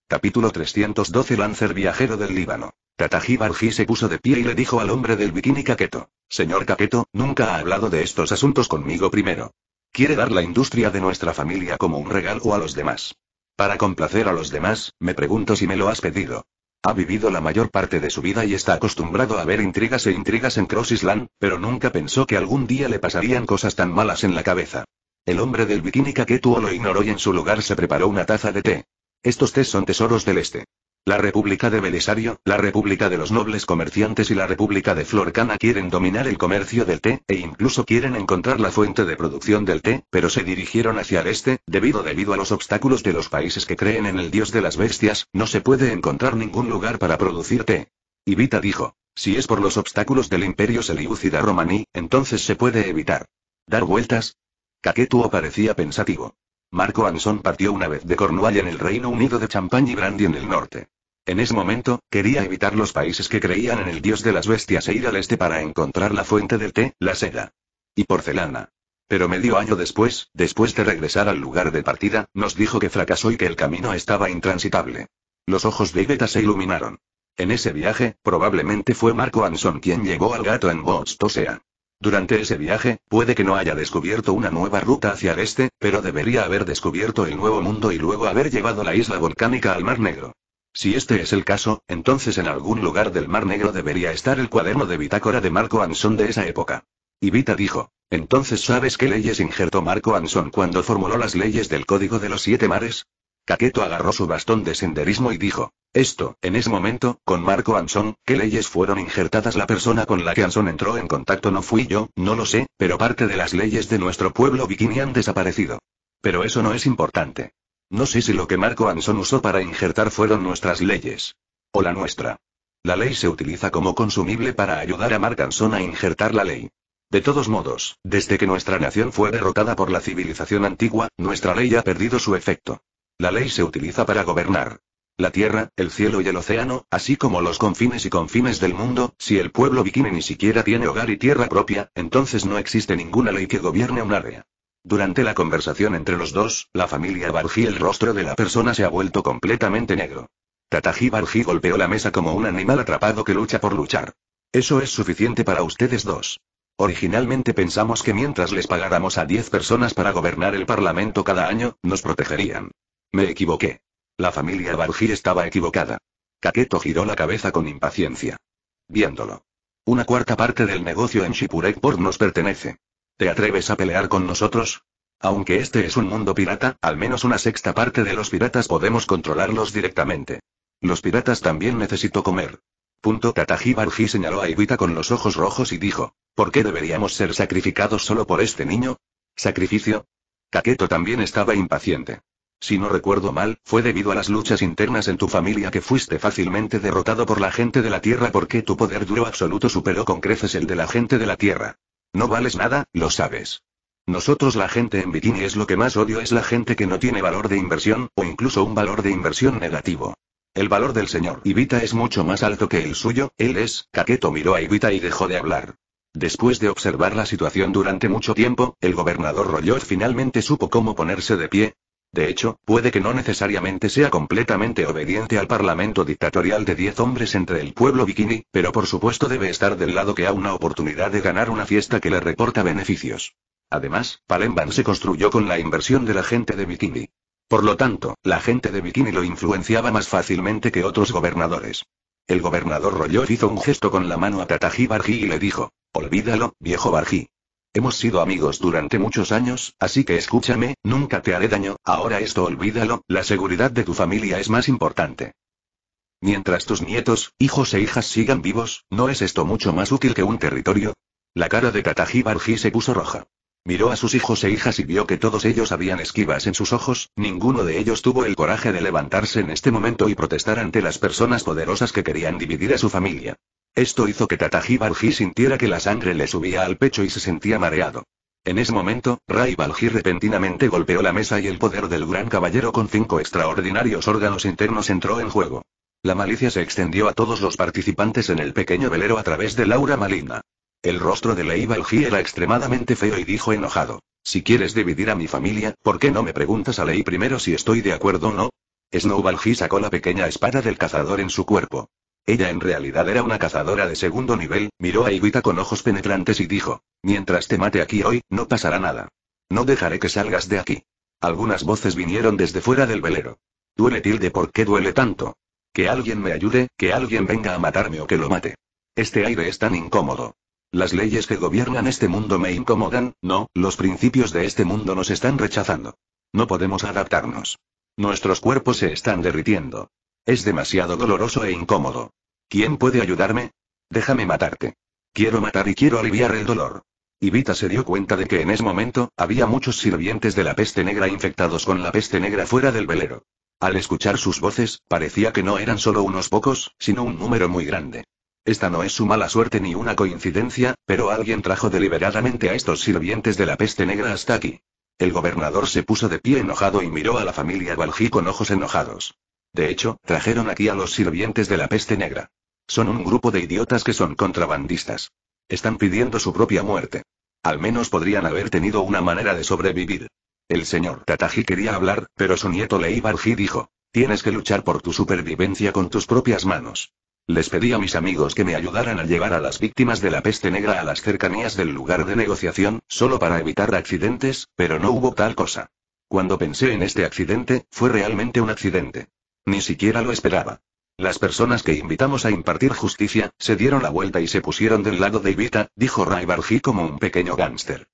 Capítulo 312 Lancer viajero del Líbano. Tataji Barji se puso de pie y le dijo al hombre del bikini Caqueto. Señor Caqueto, nunca ha hablado de estos asuntos conmigo primero. Quiere dar la industria de nuestra familia como un regalo a los demás. Para complacer a los demás, me pregunto si me lo has pedido. Ha vivido la mayor parte de su vida y está acostumbrado a ver intrigas e intrigas en Cross Island, pero nunca pensó que algún día le pasarían cosas tan malas en la cabeza. El hombre del bikini Kaketuo lo ignoró y en su lugar se preparó una taza de té. Estos tés son tesoros del este. La República de Belisario, la República de los Nobles Comerciantes y la República de Florcana quieren dominar el comercio del té, e incluso quieren encontrar la fuente de producción del té, pero se dirigieron hacia el este, debido debido a los obstáculos de los países que creen en el dios de las bestias, no se puede encontrar ningún lugar para producir té. Y Vita dijo, si es por los obstáculos del imperio Seligucida romaní, entonces se puede evitar. ¿Dar vueltas? Caquetuo parecía pensativo. Marco Anson partió una vez de Cornwall en el Reino Unido de Champagne y Brandy en el norte. En ese momento, quería evitar los países que creían en el dios de las bestias e ir al este para encontrar la fuente del té, la seda. Y porcelana. Pero medio año después, después de regresar al lugar de partida, nos dijo que fracasó y que el camino estaba intransitable. Los ojos de Iveta se iluminaron. En ese viaje, probablemente fue Marco Anson quien llegó al gato en Sea. Durante ese viaje, puede que no haya descubierto una nueva ruta hacia el este, pero debería haber descubierto el Nuevo Mundo y luego haber llevado la isla volcánica al Mar Negro. Si este es el caso, entonces en algún lugar del Mar Negro debería estar el cuaderno de bitácora de Marco Anson de esa época. Y Vita dijo, entonces ¿sabes qué leyes injertó Marco Anson cuando formuló las leyes del Código de los Siete Mares? Caqueto agarró su bastón de senderismo y dijo, esto, en ese momento, con Marco Anson, ¿qué leyes fueron injertadas? La persona con la que Anson entró en contacto no fui yo, no lo sé, pero parte de las leyes de nuestro pueblo bikini han desaparecido. Pero eso no es importante. No sé si lo que Marco Anson usó para injertar fueron nuestras leyes. O la nuestra. La ley se utiliza como consumible para ayudar a Mark Anson a injertar la ley. De todos modos, desde que nuestra nación fue derrotada por la civilización antigua, nuestra ley ha perdido su efecto. La ley se utiliza para gobernar. La tierra, el cielo y el océano, así como los confines y confines del mundo, si el pueblo bikini ni siquiera tiene hogar y tierra propia, entonces no existe ninguna ley que gobierne un área. Durante la conversación entre los dos, la familia Barfi el rostro de la persona se ha vuelto completamente negro. Tataji Barfi golpeó la mesa como un animal atrapado que lucha por luchar. Eso es suficiente para ustedes dos. Originalmente pensamos que mientras les pagáramos a 10 personas para gobernar el Parlamento cada año, nos protegerían. Me equivoqué. La familia Barfi estaba equivocada. Kaketo giró la cabeza con impaciencia. Viéndolo. Una cuarta parte del negocio en Shipurek nos pertenece. ¿Te atreves a pelear con nosotros? Aunque este es un mundo pirata, al menos una sexta parte de los piratas podemos controlarlos directamente. Los piratas también necesito comer. Punto. Tataji Barji señaló a Ibita con los ojos rojos y dijo, ¿por qué deberíamos ser sacrificados solo por este niño? ¿Sacrificio? Kaketo también estaba impaciente. Si no recuerdo mal, fue debido a las luchas internas en tu familia que fuiste fácilmente derrotado por la gente de la Tierra porque tu poder duro absoluto superó con creces el de la gente de la Tierra. No vales nada, lo sabes. Nosotros la gente en bikini es lo que más odio es la gente que no tiene valor de inversión, o incluso un valor de inversión negativo. El valor del señor Ibita es mucho más alto que el suyo, él es, Caqueto miró a Ibita y dejó de hablar. Después de observar la situación durante mucho tiempo, el gobernador Royot finalmente supo cómo ponerse de pie, de hecho, puede que no necesariamente sea completamente obediente al parlamento dictatorial de 10 hombres entre el pueblo bikini, pero por supuesto debe estar del lado que ha una oportunidad de ganar una fiesta que le reporta beneficios. Además, Palemban se construyó con la inversión de la gente de bikini. Por lo tanto, la gente de bikini lo influenciaba más fácilmente que otros gobernadores. El gobernador Rollor hizo un gesto con la mano a Tataji Barji y le dijo, Olvídalo, viejo Barji. Hemos sido amigos durante muchos años, así que escúchame, nunca te haré daño, ahora esto olvídalo, la seguridad de tu familia es más importante. Mientras tus nietos, hijos e hijas sigan vivos, ¿no es esto mucho más útil que un territorio? La cara de Kataji Barji se puso roja. Miró a sus hijos e hijas y vio que todos ellos habían esquivas en sus ojos, ninguno de ellos tuvo el coraje de levantarse en este momento y protestar ante las personas poderosas que querían dividir a su familia. Esto hizo que Tataji Balji sintiera que la sangre le subía al pecho y se sentía mareado. En ese momento, Rai Balji repentinamente golpeó la mesa y el poder del gran caballero con cinco extraordinarios órganos internos entró en juego. La malicia se extendió a todos los participantes en el pequeño velero a través de Laura maligna. El rostro de Lei Balji era extremadamente feo y dijo enojado. Si quieres dividir a mi familia, ¿por qué no me preguntas a Lei primero si estoy de acuerdo o no? Snow Balji sacó la pequeña espada del cazador en su cuerpo. Ella en realidad era una cazadora de segundo nivel, miró a Iguita con ojos penetrantes y dijo, mientras te mate aquí hoy, no pasará nada. No dejaré que salgas de aquí. Algunas voces vinieron desde fuera del velero. Duele tilde, ¿por qué duele tanto? Que alguien me ayude, que alguien venga a matarme o que lo mate. Este aire es tan incómodo. Las leyes que gobiernan este mundo me incomodan, no, los principios de este mundo nos están rechazando. No podemos adaptarnos. Nuestros cuerpos se están derritiendo. Es demasiado doloroso e incómodo. ¿Quién puede ayudarme? Déjame matarte. Quiero matar y quiero aliviar el dolor. Ibita se dio cuenta de que en ese momento, había muchos sirvientes de la peste negra infectados con la peste negra fuera del velero. Al escuchar sus voces, parecía que no eran solo unos pocos, sino un número muy grande. Esta no es su mala suerte ni una coincidencia, pero alguien trajo deliberadamente a estos sirvientes de la peste negra hasta aquí. El gobernador se puso de pie enojado y miró a la familia Balji con ojos enojados. De hecho, trajeron aquí a los sirvientes de la peste negra. Son un grupo de idiotas que son contrabandistas. Están pidiendo su propia muerte. Al menos podrían haber tenido una manera de sobrevivir. El señor Tataji quería hablar, pero su nieto Leibarji dijo, tienes que luchar por tu supervivencia con tus propias manos. Les pedí a mis amigos que me ayudaran a llevar a las víctimas de la peste negra a las cercanías del lugar de negociación, solo para evitar accidentes, pero no hubo tal cosa. Cuando pensé en este accidente, fue realmente un accidente. Ni siquiera lo esperaba. Las personas que invitamos a impartir justicia, se dieron la vuelta y se pusieron del lado de Ivita. dijo Ray como un pequeño gánster.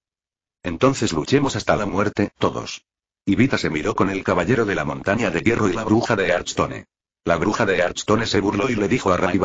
Entonces luchemos hasta la muerte, todos. Ivita se miró con el caballero de la montaña de hierro y la bruja de Archstone. La bruja de Archstone se burló y le dijo a Ray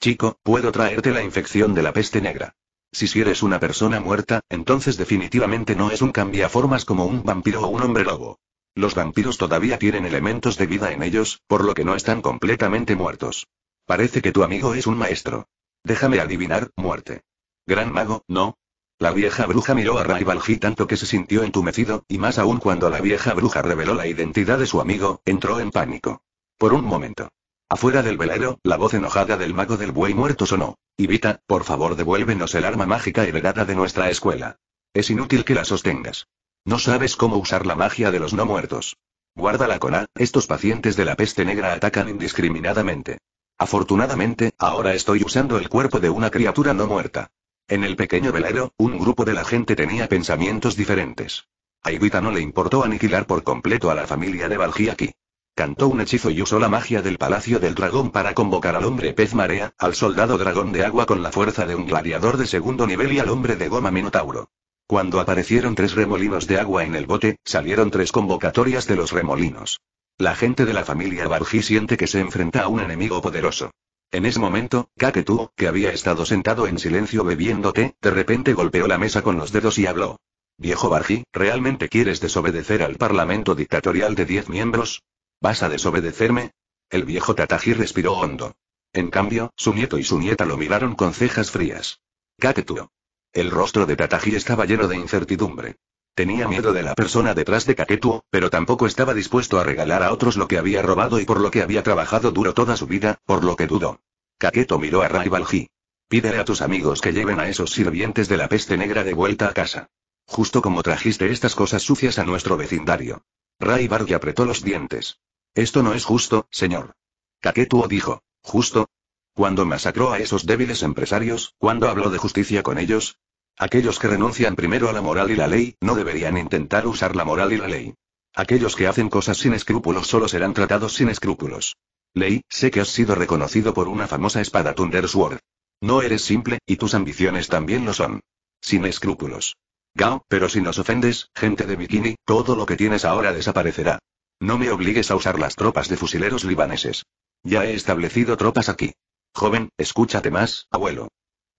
chico, puedo traerte la infección de la peste negra. Si si eres una persona muerta, entonces definitivamente no es un cambiaformas como un vampiro o un hombre lobo. Los vampiros todavía tienen elementos de vida en ellos, por lo que no están completamente muertos. Parece que tu amigo es un maestro. Déjame adivinar, muerte. Gran mago, ¿no? La vieja bruja miró a Raibalji tanto que se sintió entumecido, y más aún cuando la vieja bruja reveló la identidad de su amigo, entró en pánico. Por un momento. Afuera del velero, la voz enojada del mago del buey muerto sonó. Ivita, por favor devuélvenos el arma mágica heredada de nuestra escuela. Es inútil que la sostengas. No sabes cómo usar la magia de los no muertos. Guárdala con A, estos pacientes de la peste negra atacan indiscriminadamente. Afortunadamente, ahora estoy usando el cuerpo de una criatura no muerta. En el pequeño velero, un grupo de la gente tenía pensamientos diferentes. A no le importó aniquilar por completo a la familia de aquí. Cantó un hechizo y usó la magia del Palacio del Dragón para convocar al hombre pez marea, al soldado dragón de agua con la fuerza de un gladiador de segundo nivel y al hombre de goma minotauro. Cuando aparecieron tres remolinos de agua en el bote, salieron tres convocatorias de los remolinos. La gente de la familia Barji siente que se enfrenta a un enemigo poderoso. En ese momento, Kaketu, que había estado sentado en silencio bebiéndote, de repente golpeó la mesa con los dedos y habló. Viejo Barji, ¿realmente quieres desobedecer al parlamento dictatorial de diez miembros? ¿Vas a desobedecerme? El viejo Tataji respiró hondo. En cambio, su nieto y su nieta lo miraron con cejas frías. Kaketu, el rostro de Tataji estaba lleno de incertidumbre. Tenía miedo de la persona detrás de Kaketuo, pero tampoco estaba dispuesto a regalar a otros lo que había robado y por lo que había trabajado duro toda su vida, por lo que dudó. Kaketu miró a Raibalji. Pídele a tus amigos que lleven a esos sirvientes de la peste negra de vuelta a casa. Justo como trajiste estas cosas sucias a nuestro vecindario. Raibalji apretó los dientes. Esto no es justo, señor. Kaketuo dijo. ¿Justo? Cuando masacró a esos débiles empresarios, cuando habló de justicia con ellos, aquellos que renuncian primero a la moral y la ley, no deberían intentar usar la moral y la ley. Aquellos que hacen cosas sin escrúpulos solo serán tratados sin escrúpulos. Ley, sé que has sido reconocido por una famosa espada Thunder Sword. No eres simple, y tus ambiciones también lo son. Sin escrúpulos. Gao, pero si nos ofendes, gente de bikini, todo lo que tienes ahora desaparecerá. No me obligues a usar las tropas de fusileros libaneses. Ya he establecido tropas aquí. Joven, escúchate más, abuelo.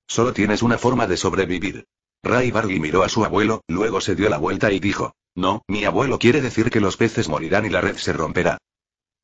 Solo tienes una forma de sobrevivir. Ray Barley miró a su abuelo, luego se dio la vuelta y dijo, No, mi abuelo quiere decir que los peces morirán y la red se romperá.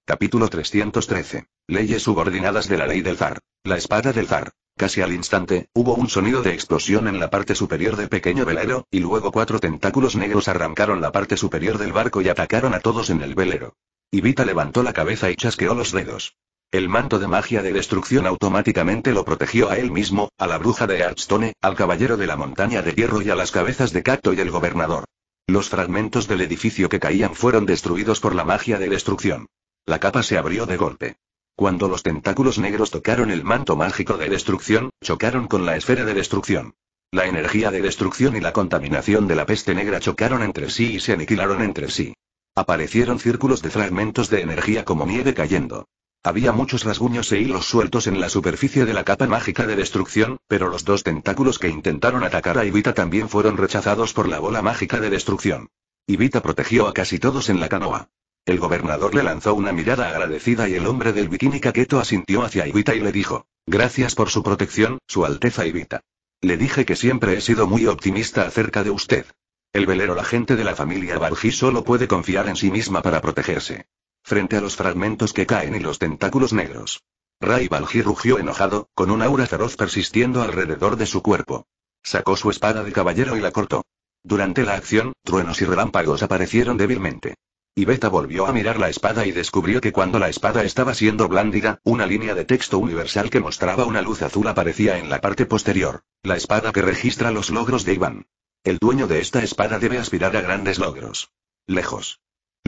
Capítulo 313. Leyes subordinadas de la ley del zar. La espada del zar. Casi al instante, hubo un sonido de explosión en la parte superior del pequeño velero, y luego cuatro tentáculos negros arrancaron la parte superior del barco y atacaron a todos en el velero. Ivita levantó la cabeza y chasqueó los dedos. El manto de magia de destrucción automáticamente lo protegió a él mismo, a la bruja de Hearthstone, al caballero de la montaña de hierro y a las cabezas de Cato y el gobernador. Los fragmentos del edificio que caían fueron destruidos por la magia de destrucción. La capa se abrió de golpe. Cuando los tentáculos negros tocaron el manto mágico de destrucción, chocaron con la esfera de destrucción. La energía de destrucción y la contaminación de la peste negra chocaron entre sí y se aniquilaron entre sí. Aparecieron círculos de fragmentos de energía como nieve cayendo. Había muchos rasguños e hilos sueltos en la superficie de la capa mágica de destrucción, pero los dos tentáculos que intentaron atacar a Ivita también fueron rechazados por la bola mágica de destrucción. Ivita protegió a casi todos en la canoa. El gobernador le lanzó una mirada agradecida y el hombre del bikini caqueto asintió hacia Ivita y le dijo, Gracias por su protección, Su Alteza Ivita. Le dije que siempre he sido muy optimista acerca de usted. El velero la gente de la familia Barji solo puede confiar en sí misma para protegerse frente a los fragmentos que caen y los tentáculos negros. Rai Balji rugió enojado, con un aura feroz persistiendo alrededor de su cuerpo. Sacó su espada de caballero y la cortó. Durante la acción, truenos y relámpagos aparecieron débilmente. Y volvió a mirar la espada y descubrió que cuando la espada estaba siendo blandida, una línea de texto universal que mostraba una luz azul aparecía en la parte posterior. La espada que registra los logros de Iván. El dueño de esta espada debe aspirar a grandes logros. Lejos.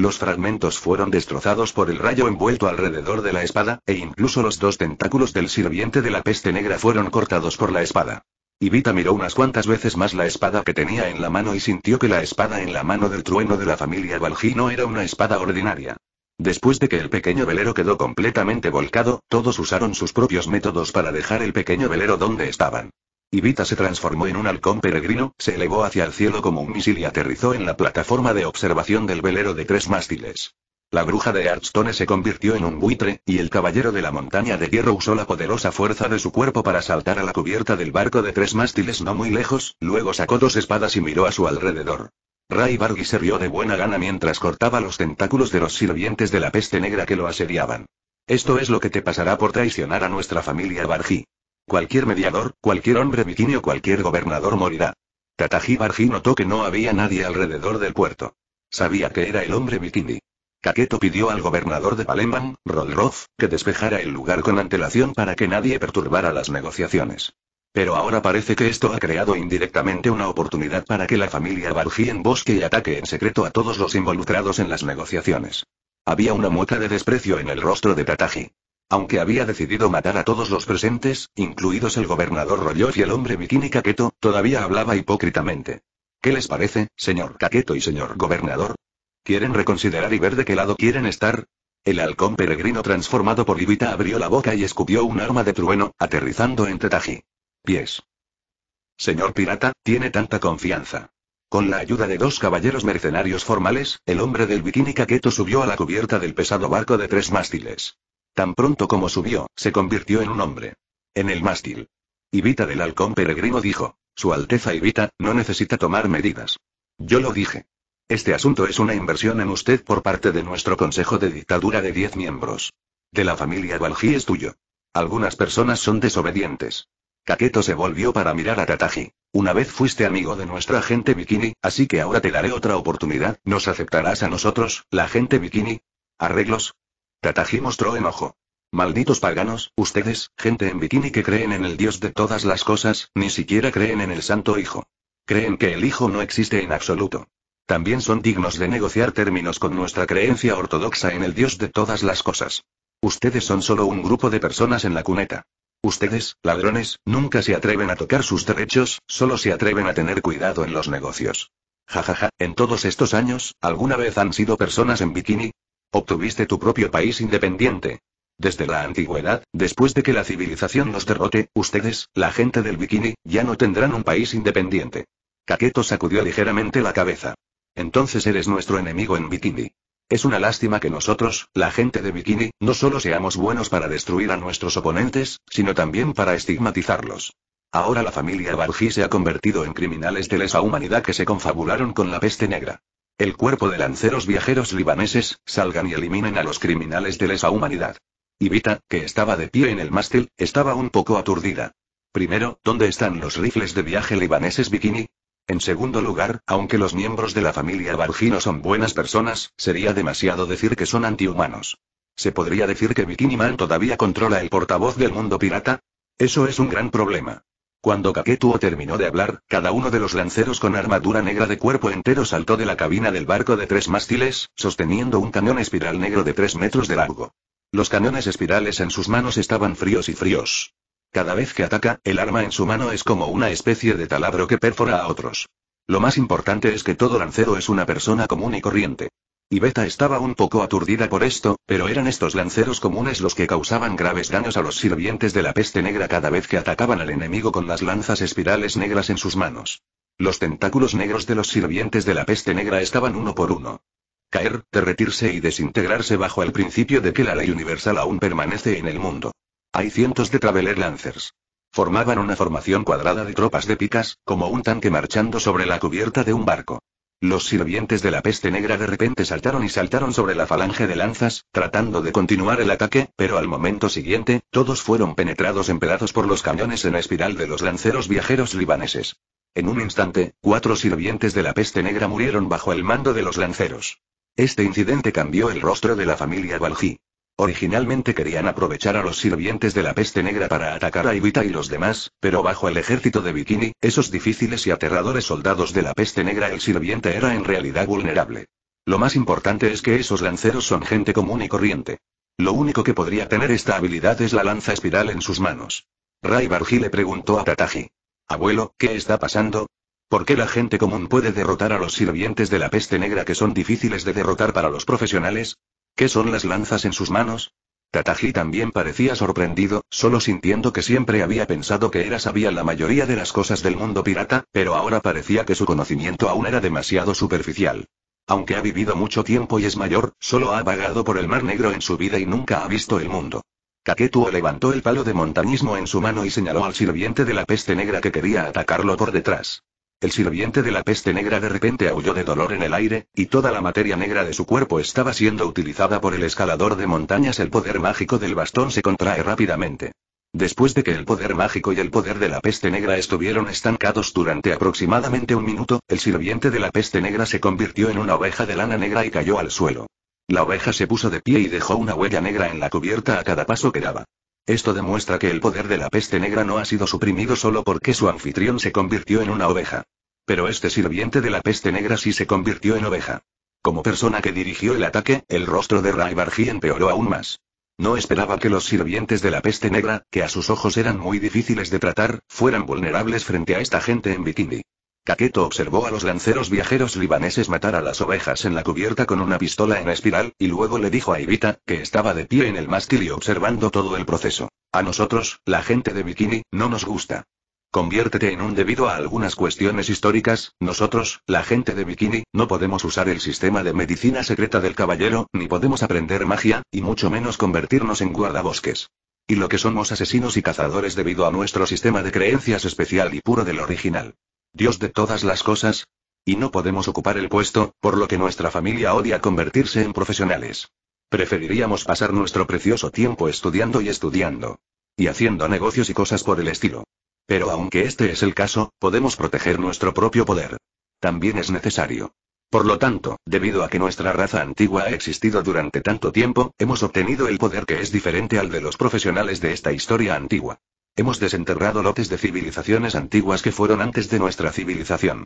Los fragmentos fueron destrozados por el rayo envuelto alrededor de la espada, e incluso los dos tentáculos del sirviente de la peste negra fueron cortados por la espada. Ibita miró unas cuantas veces más la espada que tenía en la mano y sintió que la espada en la mano del trueno de la familia Valji no era una espada ordinaria. Después de que el pequeño velero quedó completamente volcado, todos usaron sus propios métodos para dejar el pequeño velero donde estaban. Ivita se transformó en un halcón peregrino, se elevó hacia el cielo como un misil y aterrizó en la plataforma de observación del velero de tres mástiles. La bruja de Archstone se convirtió en un buitre, y el caballero de la montaña de hierro usó la poderosa fuerza de su cuerpo para saltar a la cubierta del barco de tres mástiles no muy lejos, luego sacó dos espadas y miró a su alrededor. Ray Bargi se rió de buena gana mientras cortaba los tentáculos de los sirvientes de la peste negra que lo asediaban. Esto es lo que te pasará por traicionar a nuestra familia Bargi. Cualquier mediador, cualquier hombre bikini o cualquier gobernador morirá. Tataji Barji notó que no había nadie alrededor del puerto. Sabía que era el hombre bikini. Kaketo pidió al gobernador de Palembang, Roth, que despejara el lugar con antelación para que nadie perturbara las negociaciones. Pero ahora parece que esto ha creado indirectamente una oportunidad para que la familia Barji en bosque y ataque en secreto a todos los involucrados en las negociaciones. Había una mueca de desprecio en el rostro de Tataji. Aunque había decidido matar a todos los presentes, incluidos el gobernador Rolloff y el hombre bikini Caqueto, todavía hablaba hipócritamente. ¿Qué les parece, señor Caqueto y señor gobernador? ¿Quieren reconsiderar y ver de qué lado quieren estar? El halcón peregrino transformado por Ibita abrió la boca y escupió un arma de trueno, aterrizando entre Tají. Pies. Señor pirata, tiene tanta confianza. Con la ayuda de dos caballeros mercenarios formales, el hombre del bikini caqueto subió a la cubierta del pesado barco de tres mástiles. Tan pronto como subió, se convirtió en un hombre. En el mástil. Ivita del halcón peregrino dijo, Su Alteza Ivita, no necesita tomar medidas. Yo lo dije. Este asunto es una inversión en usted por parte de nuestro Consejo de Dictadura de 10 miembros. De la familia Balji es tuyo. Algunas personas son desobedientes. Caqueto se volvió para mirar a Tataji. Una vez fuiste amigo de nuestra gente bikini, así que ahora te daré otra oportunidad. ¿Nos aceptarás a nosotros, la gente bikini? ¿Arreglos? Tataji mostró enojo. Malditos paganos, ustedes, gente en bikini que creen en el dios de todas las cosas, ni siquiera creen en el santo hijo. Creen que el hijo no existe en absoluto. También son dignos de negociar términos con nuestra creencia ortodoxa en el dios de todas las cosas. Ustedes son solo un grupo de personas en la cuneta. Ustedes, ladrones, nunca se atreven a tocar sus derechos, solo se atreven a tener cuidado en los negocios. Jajaja, ja, ja. en todos estos años, ¿alguna vez han sido personas en bikini? Obtuviste tu propio país independiente. Desde la antigüedad, después de que la civilización nos derrote, ustedes, la gente del bikini, ya no tendrán un país independiente. Caqueto sacudió ligeramente la cabeza. Entonces eres nuestro enemigo en bikini. Es una lástima que nosotros, la gente de Bikini, no solo seamos buenos para destruir a nuestros oponentes, sino también para estigmatizarlos. Ahora la familia Barji se ha convertido en criminales de lesa humanidad que se confabularon con la peste negra el cuerpo de lanceros viajeros libaneses, salgan y eliminen a los criminales de lesa humanidad. Y que estaba de pie en el mástil, estaba un poco aturdida. Primero, ¿dónde están los rifles de viaje libaneses bikini? En segundo lugar, aunque los miembros de la familia Barjino son buenas personas, sería demasiado decir que son antihumanos. ¿Se podría decir que Bikini Man todavía controla el portavoz del mundo pirata? Eso es un gran problema. Cuando Kaketuo terminó de hablar, cada uno de los lanceros con armadura negra de cuerpo entero saltó de la cabina del barco de tres mástiles, sosteniendo un cañón espiral negro de tres metros de largo. Los cañones espirales en sus manos estaban fríos y fríos. Cada vez que ataca, el arma en su mano es como una especie de taladro que perfora a otros. Lo más importante es que todo lancero es una persona común y corriente. Y Beta estaba un poco aturdida por esto, pero eran estos lanceros comunes los que causaban graves daños a los sirvientes de la peste negra cada vez que atacaban al enemigo con las lanzas espirales negras en sus manos. Los tentáculos negros de los sirvientes de la peste negra estaban uno por uno. Caer, derretirse y desintegrarse bajo el principio de que la ley universal aún permanece en el mundo. Hay cientos de Traveler Lancers. Formaban una formación cuadrada de tropas de picas, como un tanque marchando sobre la cubierta de un barco. Los sirvientes de la peste negra de repente saltaron y saltaron sobre la falange de lanzas, tratando de continuar el ataque, pero al momento siguiente, todos fueron penetrados en pedazos por los cañones en espiral de los lanceros viajeros libaneses. En un instante, cuatro sirvientes de la peste negra murieron bajo el mando de los lanceros. Este incidente cambió el rostro de la familia Balji. Originalmente querían aprovechar a los sirvientes de la peste negra para atacar a Ibita y los demás, pero bajo el ejército de Bikini, esos difíciles y aterradores soldados de la peste negra el sirviente era en realidad vulnerable. Lo más importante es que esos lanceros son gente común y corriente. Lo único que podría tener esta habilidad es la lanza espiral en sus manos. Ray Barji le preguntó a Tataji. Abuelo, ¿qué está pasando? ¿Por qué la gente común puede derrotar a los sirvientes de la peste negra que son difíciles de derrotar para los profesionales? ¿Qué son las lanzas en sus manos? Tataji también parecía sorprendido, solo sintiendo que siempre había pensado que era sabía la mayoría de las cosas del mundo pirata, pero ahora parecía que su conocimiento aún era demasiado superficial. Aunque ha vivido mucho tiempo y es mayor, solo ha vagado por el Mar Negro en su vida y nunca ha visto el mundo. Kaketuo levantó el palo de montañismo en su mano y señaló al sirviente de la peste negra que quería atacarlo por detrás. El sirviente de la peste negra de repente aulló de dolor en el aire, y toda la materia negra de su cuerpo estaba siendo utilizada por el escalador de montañas. El poder mágico del bastón se contrae rápidamente. Después de que el poder mágico y el poder de la peste negra estuvieron estancados durante aproximadamente un minuto, el sirviente de la peste negra se convirtió en una oveja de lana negra y cayó al suelo. La oveja se puso de pie y dejó una huella negra en la cubierta a cada paso que daba. Esto demuestra que el poder de la peste negra no ha sido suprimido solo porque su anfitrión se convirtió en una oveja. Pero este sirviente de la peste negra sí se convirtió en oveja. Como persona que dirigió el ataque, el rostro de Raibarji empeoró aún más. No esperaba que los sirvientes de la peste negra, que a sus ojos eran muy difíciles de tratar, fueran vulnerables frente a esta gente en bikini. Caqueto observó a los lanceros viajeros libaneses matar a las ovejas en la cubierta con una pistola en espiral, y luego le dijo a Evita, que estaba de pie en el mástil y observando todo el proceso. A nosotros, la gente de bikini, no nos gusta. Conviértete en un debido a algunas cuestiones históricas, nosotros, la gente de bikini, no podemos usar el sistema de medicina secreta del caballero, ni podemos aprender magia, y mucho menos convertirnos en guardabosques. Y lo que somos asesinos y cazadores debido a nuestro sistema de creencias especial y puro del original. Dios de todas las cosas. Y no podemos ocupar el puesto, por lo que nuestra familia odia convertirse en profesionales. Preferiríamos pasar nuestro precioso tiempo estudiando y estudiando. Y haciendo negocios y cosas por el estilo. Pero aunque este es el caso, podemos proteger nuestro propio poder. También es necesario. Por lo tanto, debido a que nuestra raza antigua ha existido durante tanto tiempo, hemos obtenido el poder que es diferente al de los profesionales de esta historia antigua. Hemos desenterrado lotes de civilizaciones antiguas que fueron antes de nuestra civilización.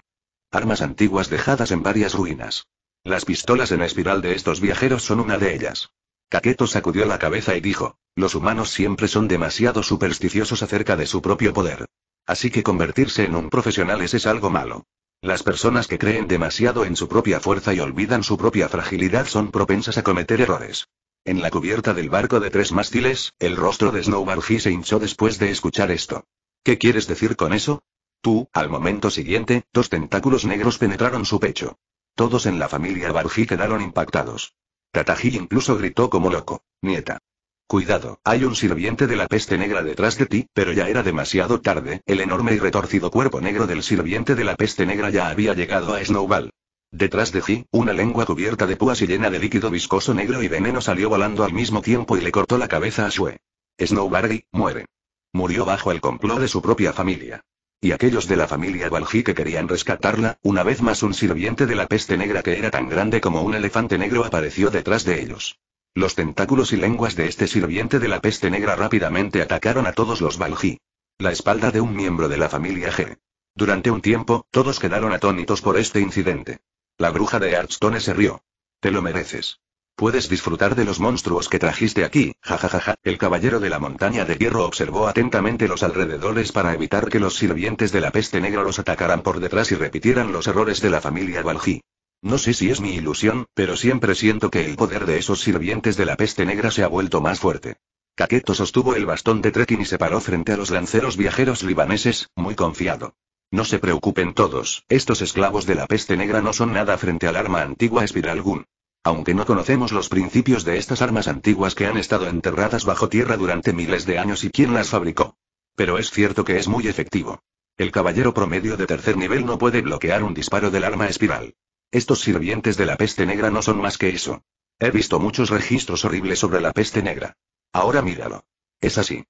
Armas antiguas dejadas en varias ruinas. Las pistolas en espiral de estos viajeros son una de ellas. Caqueto sacudió la cabeza y dijo, los humanos siempre son demasiado supersticiosos acerca de su propio poder. Así que convertirse en un profesional es algo malo. Las personas que creen demasiado en su propia fuerza y olvidan su propia fragilidad son propensas a cometer errores. En la cubierta del barco de tres mástiles, el rostro de Snow se hinchó después de escuchar esto. ¿Qué quieres decir con eso? Tú, al momento siguiente, dos tentáculos negros penetraron su pecho. Todos en la familia Barfi quedaron impactados. Tataji incluso gritó como loco. Nieta. Cuidado, hay un sirviente de la peste negra detrás de ti, pero ya era demasiado tarde, el enorme y retorcido cuerpo negro del sirviente de la peste negra ya había llegado a Snowball. Detrás de Ji, una lengua cubierta de púas y llena de líquido viscoso negro y veneno salió volando al mismo tiempo y le cortó la cabeza a Shue. Snow muere. Murió bajo el complot de su propia familia. Y aquellos de la familia Balji que querían rescatarla, una vez más un sirviente de la peste negra que era tan grande como un elefante negro apareció detrás de ellos. Los tentáculos y lenguas de este sirviente de la peste negra rápidamente atacaron a todos los Balji. La espalda de un miembro de la familia G. Durante un tiempo, todos quedaron atónitos por este incidente. La bruja de Archstone se rió. Te lo mereces. Puedes disfrutar de los monstruos que trajiste aquí, jajajaja. El caballero de la montaña de hierro observó atentamente los alrededores para evitar que los sirvientes de la peste negra los atacaran por detrás y repitieran los errores de la familia Valji. No sé si es mi ilusión, pero siempre siento que el poder de esos sirvientes de la peste negra se ha vuelto más fuerte. Caqueto sostuvo el bastón de Trekking y se paró frente a los lanceros viajeros libaneses, muy confiado. No se preocupen todos, estos esclavos de la peste negra no son nada frente al arma antigua Espiral Gun. Aunque no conocemos los principios de estas armas antiguas que han estado enterradas bajo tierra durante miles de años y quién las fabricó. Pero es cierto que es muy efectivo. El caballero promedio de tercer nivel no puede bloquear un disparo del arma espiral. Estos sirvientes de la peste negra no son más que eso. He visto muchos registros horribles sobre la peste negra. Ahora míralo. Es así.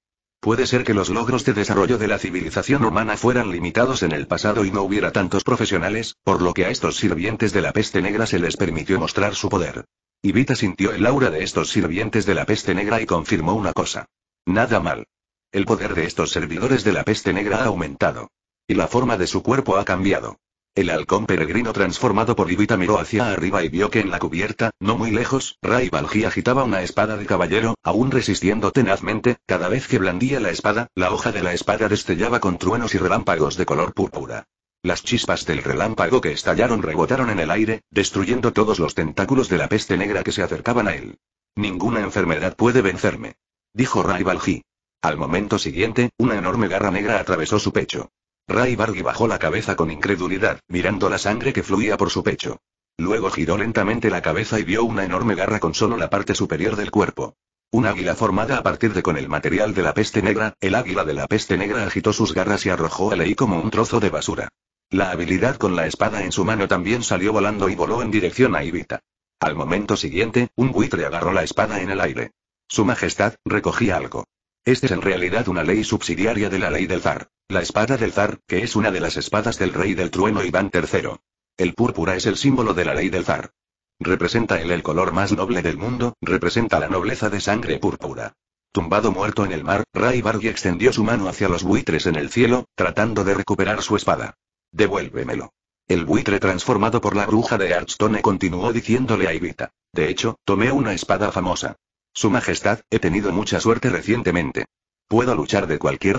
Puede ser que los logros de desarrollo de la civilización humana fueran limitados en el pasado y no hubiera tantos profesionales, por lo que a estos sirvientes de la peste negra se les permitió mostrar su poder. Y sintió el aura de estos sirvientes de la peste negra y confirmó una cosa. Nada mal. El poder de estos servidores de la peste negra ha aumentado. Y la forma de su cuerpo ha cambiado. El halcón peregrino transformado por Ibita miró hacia arriba y vio que en la cubierta, no muy lejos, Ray Valji agitaba una espada de caballero, aún resistiendo tenazmente, cada vez que blandía la espada, la hoja de la espada destellaba con truenos y relámpagos de color púrpura. Las chispas del relámpago que estallaron rebotaron en el aire, destruyendo todos los tentáculos de la peste negra que se acercaban a él. Ninguna enfermedad puede vencerme. Dijo Ray Valji. Al momento siguiente, una enorme garra negra atravesó su pecho. Ray Bargi bajó la cabeza con incredulidad, mirando la sangre que fluía por su pecho. Luego giró lentamente la cabeza y vio una enorme garra con solo la parte superior del cuerpo. Un águila formada a partir de con el material de la peste negra, el águila de la peste negra agitó sus garras y arrojó a Lei como un trozo de basura. La habilidad con la espada en su mano también salió volando y voló en dirección a Ivita. Al momento siguiente, un buitre agarró la espada en el aire. Su Majestad, recogía algo. Este es en realidad una ley subsidiaria de la ley del zar. La espada del zar, que es una de las espadas del rey del trueno Iván III. El púrpura es el símbolo de la ley del zar. Representa él el color más noble del mundo, representa la nobleza de sangre púrpura. Tumbado muerto en el mar, Ray Bargi extendió su mano hacia los buitres en el cielo, tratando de recuperar su espada. Devuélvemelo. El buitre transformado por la bruja de Archstone continuó diciéndole a Ivita. De hecho, tomé una espada famosa. Su Majestad, he tenido mucha suerte recientemente. Puedo luchar de cualquier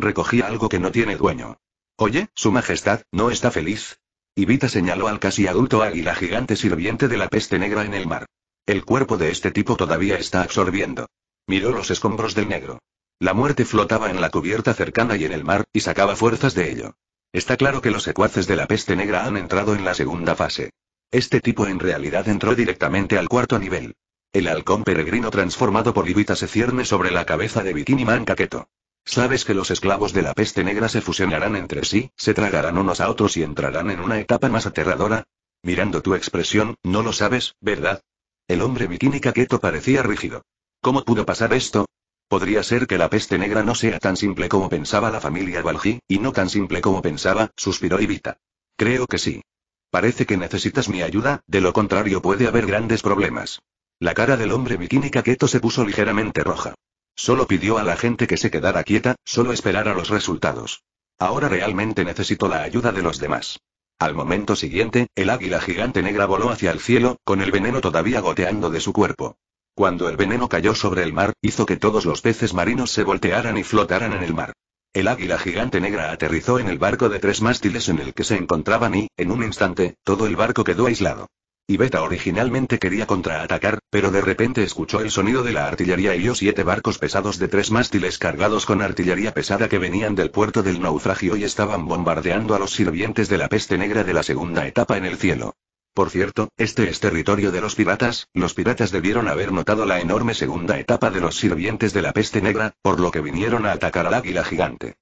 Recogía algo que no tiene dueño. Oye, Su Majestad, ¿no está feliz? Ibita señaló al casi adulto águila gigante sirviente de la peste negra en el mar. El cuerpo de este tipo todavía está absorbiendo. Miró los escombros del negro. La muerte flotaba en la cubierta cercana y en el mar, y sacaba fuerzas de ello. Está claro que los secuaces de la peste negra han entrado en la segunda fase. Este tipo en realidad entró directamente al cuarto nivel. El halcón peregrino transformado por Ibita se cierne sobre la cabeza de Bikini Man Caqueto. Sabes que los esclavos de la peste negra se fusionarán entre sí, se tragarán unos a otros y entrarán en una etapa más aterradora. Mirando tu expresión, no lo sabes, ¿verdad? El hombre bikini caqueto parecía rígido. ¿Cómo pudo pasar esto? Podría ser que la peste negra no sea tan simple como pensaba la familia Valji, y no tan simple como pensaba, suspiró Ivita. Creo que sí. Parece que necesitas mi ayuda, de lo contrario puede haber grandes problemas. La cara del hombre bikini caqueto se puso ligeramente roja. Solo pidió a la gente que se quedara quieta, solo esperara los resultados. Ahora realmente necesito la ayuda de los demás. Al momento siguiente, el águila gigante negra voló hacia el cielo, con el veneno todavía goteando de su cuerpo. Cuando el veneno cayó sobre el mar, hizo que todos los peces marinos se voltearan y flotaran en el mar. El águila gigante negra aterrizó en el barco de tres mástiles en el que se encontraban y, en un instante, todo el barco quedó aislado. Y Beta originalmente quería contraatacar, pero de repente escuchó el sonido de la artillería y vio siete barcos pesados de tres mástiles cargados con artillería pesada que venían del puerto del naufragio y estaban bombardeando a los sirvientes de la peste negra de la segunda etapa en el cielo. Por cierto, este es territorio de los piratas, los piratas debieron haber notado la enorme segunda etapa de los sirvientes de la peste negra, por lo que vinieron a atacar al águila gigante.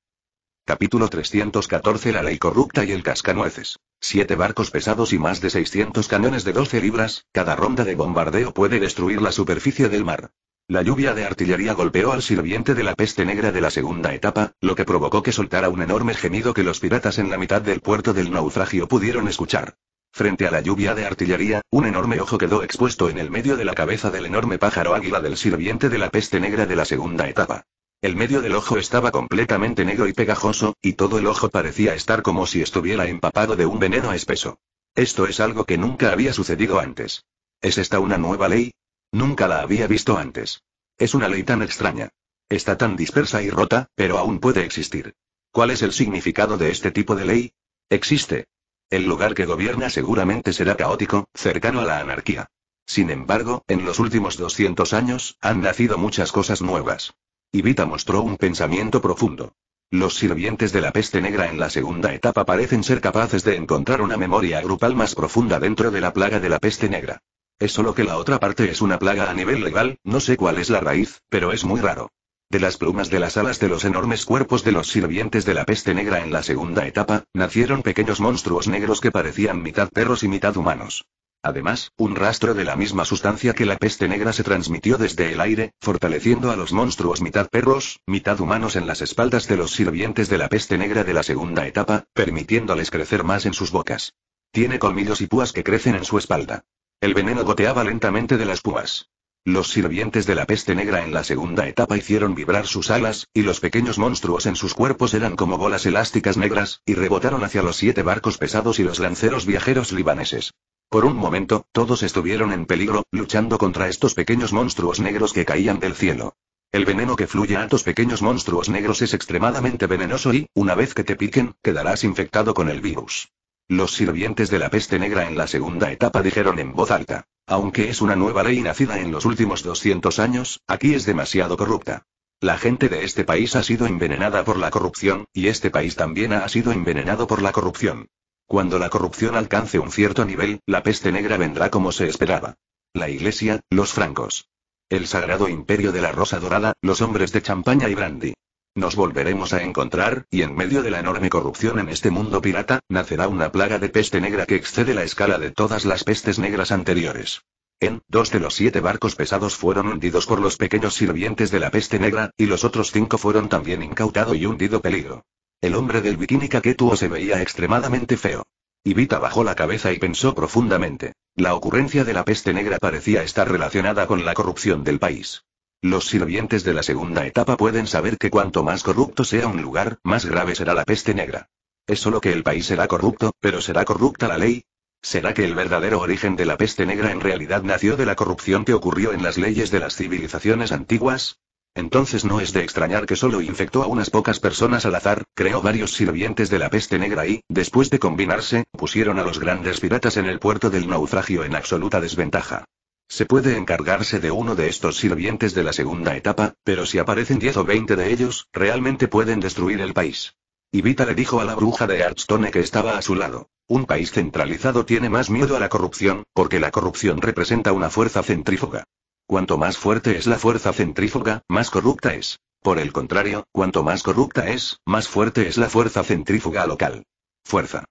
Capítulo 314 La ley corrupta y el cascanueces. Siete barcos pesados y más de 600 cañones de 12 libras, cada ronda de bombardeo puede destruir la superficie del mar. La lluvia de artillería golpeó al sirviente de la peste negra de la segunda etapa, lo que provocó que soltara un enorme gemido que los piratas en la mitad del puerto del naufragio pudieron escuchar. Frente a la lluvia de artillería, un enorme ojo quedó expuesto en el medio de la cabeza del enorme pájaro águila del sirviente de la peste negra de la segunda etapa. El medio del ojo estaba completamente negro y pegajoso, y todo el ojo parecía estar como si estuviera empapado de un veneno espeso. Esto es algo que nunca había sucedido antes. ¿Es esta una nueva ley? Nunca la había visto antes. Es una ley tan extraña. Está tan dispersa y rota, pero aún puede existir. ¿Cuál es el significado de este tipo de ley? Existe. El lugar que gobierna seguramente será caótico, cercano a la anarquía. Sin embargo, en los últimos 200 años, han nacido muchas cosas nuevas. Y Vita mostró un pensamiento profundo. Los sirvientes de la peste negra en la segunda etapa parecen ser capaces de encontrar una memoria grupal más profunda dentro de la plaga de la peste negra. Es solo que la otra parte es una plaga a nivel legal, no sé cuál es la raíz, pero es muy raro. De las plumas de las alas de los enormes cuerpos de los sirvientes de la peste negra en la segunda etapa, nacieron pequeños monstruos negros que parecían mitad perros y mitad humanos. Además, un rastro de la misma sustancia que la peste negra se transmitió desde el aire, fortaleciendo a los monstruos mitad perros, mitad humanos en las espaldas de los sirvientes de la peste negra de la segunda etapa, permitiéndoles crecer más en sus bocas. Tiene colmillos y púas que crecen en su espalda. El veneno goteaba lentamente de las púas. Los sirvientes de la peste negra en la segunda etapa hicieron vibrar sus alas, y los pequeños monstruos en sus cuerpos eran como bolas elásticas negras, y rebotaron hacia los siete barcos pesados y los lanceros viajeros libaneses. Por un momento, todos estuvieron en peligro, luchando contra estos pequeños monstruos negros que caían del cielo. El veneno que fluye a estos pequeños monstruos negros es extremadamente venenoso y, una vez que te piquen, quedarás infectado con el virus. Los sirvientes de la peste negra en la segunda etapa dijeron en voz alta. Aunque es una nueva ley nacida en los últimos 200 años, aquí es demasiado corrupta. La gente de este país ha sido envenenada por la corrupción, y este país también ha sido envenenado por la corrupción. Cuando la corrupción alcance un cierto nivel, la peste negra vendrá como se esperaba. La iglesia, los francos. El sagrado imperio de la rosa dorada, los hombres de champaña y brandy. Nos volveremos a encontrar, y en medio de la enorme corrupción en este mundo pirata, nacerá una plaga de peste negra que excede la escala de todas las pestes negras anteriores. En, dos de los siete barcos pesados fueron hundidos por los pequeños sirvientes de la peste negra, y los otros cinco fueron también incautado y hundido peligro. El hombre del bikini tuvo se veía extremadamente feo. Ibita bajó la cabeza y pensó profundamente. La ocurrencia de la peste negra parecía estar relacionada con la corrupción del país. Los sirvientes de la segunda etapa pueden saber que cuanto más corrupto sea un lugar, más grave será la peste negra. Es solo que el país será corrupto, pero será corrupta la ley. ¿Será que el verdadero origen de la peste negra en realidad nació de la corrupción que ocurrió en las leyes de las civilizaciones antiguas? Entonces no es de extrañar que solo infectó a unas pocas personas al azar, creó varios sirvientes de la peste negra y, después de combinarse, pusieron a los grandes piratas en el puerto del naufragio en absoluta desventaja. Se puede encargarse de uno de estos sirvientes de la segunda etapa, pero si aparecen 10 o 20 de ellos, realmente pueden destruir el país. Ivita le dijo a la bruja de Artstone que estaba a su lado. Un país centralizado tiene más miedo a la corrupción, porque la corrupción representa una fuerza centrífuga. Cuanto más fuerte es la fuerza centrífuga, más corrupta es. Por el contrario, cuanto más corrupta es, más fuerte es la fuerza centrífuga local. Fuerza.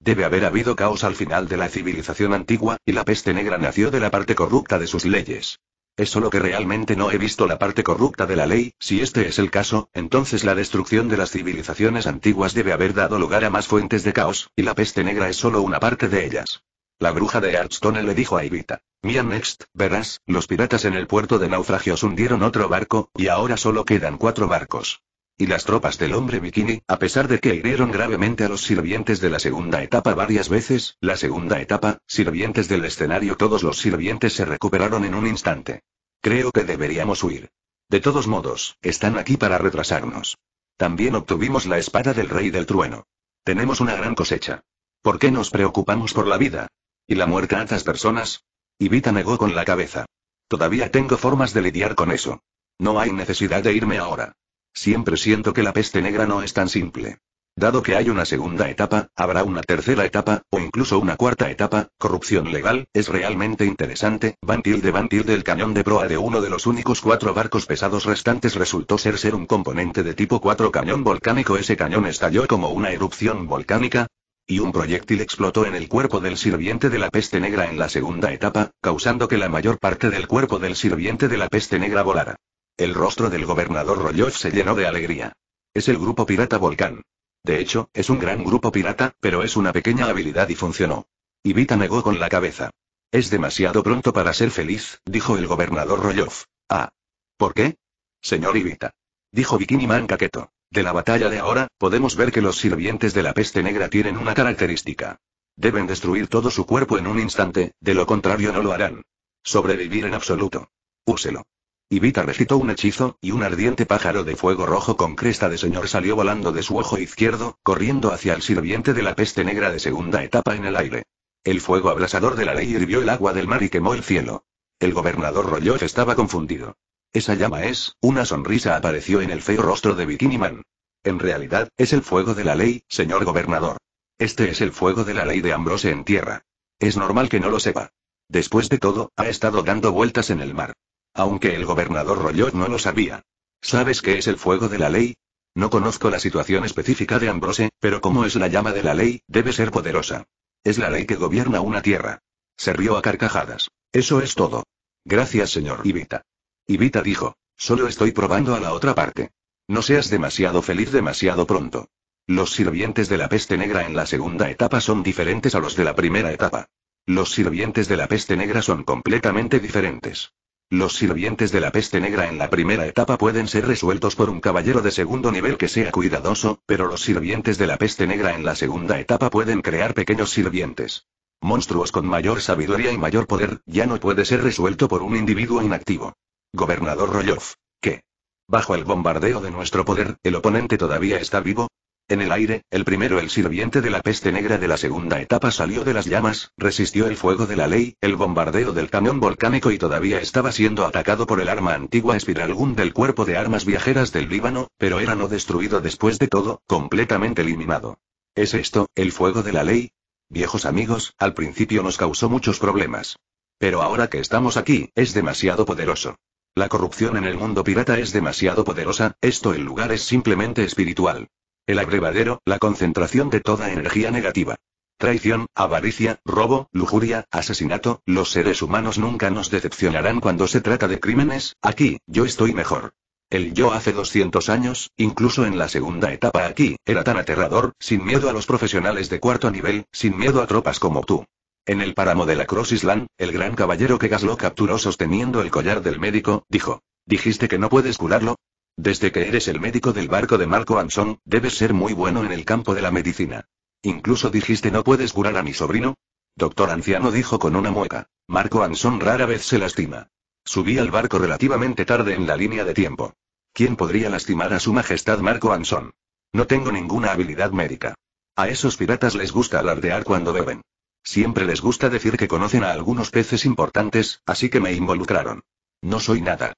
Debe haber habido caos al final de la civilización antigua, y la peste negra nació de la parte corrupta de sus leyes. Es solo que realmente no he visto la parte corrupta de la ley, si este es el caso, entonces la destrucción de las civilizaciones antiguas debe haber dado lugar a más fuentes de caos, y la peste negra es solo una parte de ellas. La bruja de Hearthstone le dijo a Ivita: Mia Next, verás, los piratas en el puerto de naufragios hundieron otro barco, y ahora solo quedan cuatro barcos. Y las tropas del hombre bikini, a pesar de que hirieron gravemente a los sirvientes de la segunda etapa varias veces, la segunda etapa, sirvientes del escenario, todos los sirvientes se recuperaron en un instante. Creo que deberíamos huir. De todos modos, están aquí para retrasarnos. También obtuvimos la espada del rey del trueno. Tenemos una gran cosecha. ¿Por qué nos preocupamos por la vida? ¿Y la muerte a estas personas? Ivita negó con la cabeza. Todavía tengo formas de lidiar con eso. No hay necesidad de irme ahora. Siempre siento que la peste negra no es tan simple. Dado que hay una segunda etapa, habrá una tercera etapa, o incluso una cuarta etapa, corrupción legal, es realmente interesante, Van de Van del cañón de proa de uno de los únicos cuatro barcos pesados restantes resultó ser ser un componente de tipo 4 cañón volcánico ese cañón estalló como una erupción volcánica, y un proyectil explotó en el cuerpo del sirviente de la peste negra en la segunda etapa, causando que la mayor parte del cuerpo del sirviente de la peste negra volara. El rostro del gobernador Rolloff se llenó de alegría. Es el grupo pirata Volcán. De hecho, es un gran grupo pirata, pero es una pequeña habilidad y funcionó. Ivita negó con la cabeza. Es demasiado pronto para ser feliz, dijo el gobernador Rolloff. Ah. ¿Por qué? Señor Ivita. Dijo Bikini Man Caqueto. De la batalla de ahora, podemos ver que los sirvientes de la peste negra tienen una característica. Deben destruir todo su cuerpo en un instante, de lo contrario no lo harán. Sobrevivir en absoluto. Úselo. Y recitó un hechizo, y un ardiente pájaro de fuego rojo con cresta de señor salió volando de su ojo izquierdo, corriendo hacia el sirviente de la peste negra de segunda etapa en el aire. El fuego abrasador de la ley hirvió el agua del mar y quemó el cielo. El gobernador Rolloff estaba confundido. Esa llama es, una sonrisa apareció en el feo rostro de Bikini Man. En realidad, es el fuego de la ley, señor gobernador. Este es el fuego de la ley de Ambrose en tierra. Es normal que no lo sepa. Después de todo, ha estado dando vueltas en el mar. Aunque el gobernador rollo no lo sabía. ¿Sabes qué es el fuego de la ley? No conozco la situación específica de Ambrose, pero como es la llama de la ley, debe ser poderosa. Es la ley que gobierna una tierra. Se rió a carcajadas. Eso es todo. Gracias, señor Ibita. Ibita dijo, solo estoy probando a la otra parte. No seas demasiado feliz demasiado pronto. Los sirvientes de la peste negra en la segunda etapa son diferentes a los de la primera etapa. Los sirvientes de la peste negra son completamente diferentes. Los sirvientes de la peste negra en la primera etapa pueden ser resueltos por un caballero de segundo nivel que sea cuidadoso, pero los sirvientes de la peste negra en la segunda etapa pueden crear pequeños sirvientes. Monstruos con mayor sabiduría y mayor poder, ya no puede ser resuelto por un individuo inactivo. Gobernador rolloff ¿Qué? Bajo el bombardeo de nuestro poder, ¿el oponente todavía está vivo? En el aire, el primero el sirviente de la peste negra de la segunda etapa salió de las llamas, resistió el fuego de la ley, el bombardeo del cañón volcánico y todavía estaba siendo atacado por el arma antigua espiralgun del cuerpo de armas viajeras del Líbano, pero era no destruido después de todo, completamente eliminado. ¿Es esto, el fuego de la ley? Viejos amigos, al principio nos causó muchos problemas. Pero ahora que estamos aquí, es demasiado poderoso. La corrupción en el mundo pirata es demasiado poderosa, esto el lugar es simplemente espiritual. El abrevadero, la concentración de toda energía negativa. Traición, avaricia, robo, lujuria, asesinato, los seres humanos nunca nos decepcionarán cuando se trata de crímenes, aquí, yo estoy mejor. El yo hace 200 años, incluso en la segunda etapa aquí, era tan aterrador, sin miedo a los profesionales de cuarto nivel, sin miedo a tropas como tú. En el páramo de la Cross Island, el gran caballero que gasló capturó sosteniendo el collar del médico, dijo. ¿Dijiste que no puedes curarlo? Desde que eres el médico del barco de Marco Anson, debes ser muy bueno en el campo de la medicina. Incluso dijiste no puedes curar a mi sobrino. Doctor anciano dijo con una mueca. Marco Anson rara vez se lastima. Subí al barco relativamente tarde en la línea de tiempo. ¿Quién podría lastimar a su majestad Marco Anson? No tengo ninguna habilidad médica. A esos piratas les gusta alardear cuando beben. Siempre les gusta decir que conocen a algunos peces importantes, así que me involucraron. No soy nada.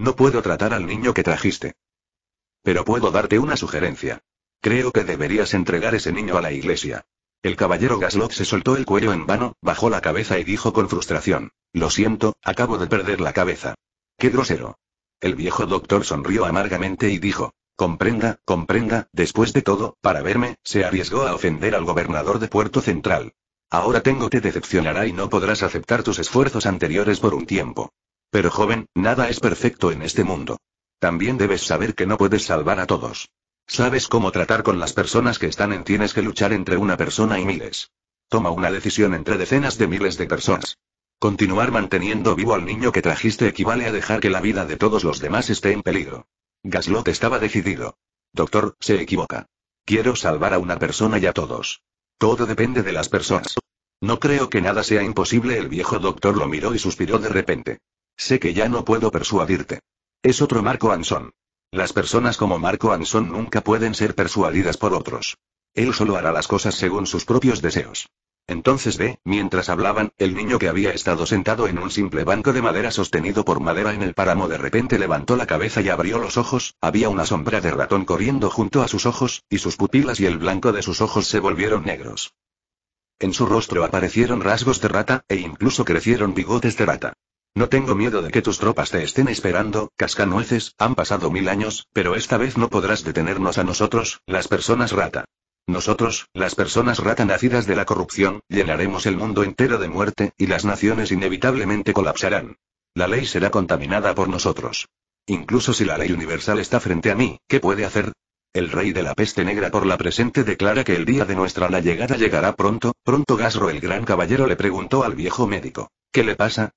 No puedo tratar al niño que trajiste. Pero puedo darte una sugerencia. Creo que deberías entregar ese niño a la iglesia. El caballero Gaslot se soltó el cuello en vano, bajó la cabeza y dijo con frustración. Lo siento, acabo de perder la cabeza. Qué grosero. El viejo doctor sonrió amargamente y dijo. Comprenda, comprenda, después de todo, para verme, se arriesgó a ofender al gobernador de Puerto Central. Ahora tengo te decepcionará y no podrás aceptar tus esfuerzos anteriores por un tiempo. Pero joven, nada es perfecto en este mundo. También debes saber que no puedes salvar a todos. Sabes cómo tratar con las personas que están en tienes que luchar entre una persona y miles. Toma una decisión entre decenas de miles de personas. Continuar manteniendo vivo al niño que trajiste equivale a dejar que la vida de todos los demás esté en peligro. Gaslot estaba decidido. Doctor, se equivoca. Quiero salvar a una persona y a todos. Todo depende de las personas. No creo que nada sea imposible. El viejo doctor lo miró y suspiró de repente. Sé que ya no puedo persuadirte. Es otro Marco Anson. Las personas como Marco Anson nunca pueden ser persuadidas por otros. Él solo hará las cosas según sus propios deseos. Entonces ve, mientras hablaban, el niño que había estado sentado en un simple banco de madera sostenido por madera en el páramo de repente levantó la cabeza y abrió los ojos, había una sombra de ratón corriendo junto a sus ojos, y sus pupilas y el blanco de sus ojos se volvieron negros. En su rostro aparecieron rasgos de rata, e incluso crecieron bigotes de rata. No tengo miedo de que tus tropas te estén esperando, cascanueces, han pasado mil años, pero esta vez no podrás detenernos a nosotros, las personas rata. Nosotros, las personas rata nacidas de la corrupción, llenaremos el mundo entero de muerte, y las naciones inevitablemente colapsarán. La ley será contaminada por nosotros. Incluso si la ley universal está frente a mí, ¿qué puede hacer? El rey de la peste negra por la presente declara que el día de nuestra la llegada llegará pronto, pronto Gasro el gran caballero le preguntó al viejo médico. ¿Qué le pasa?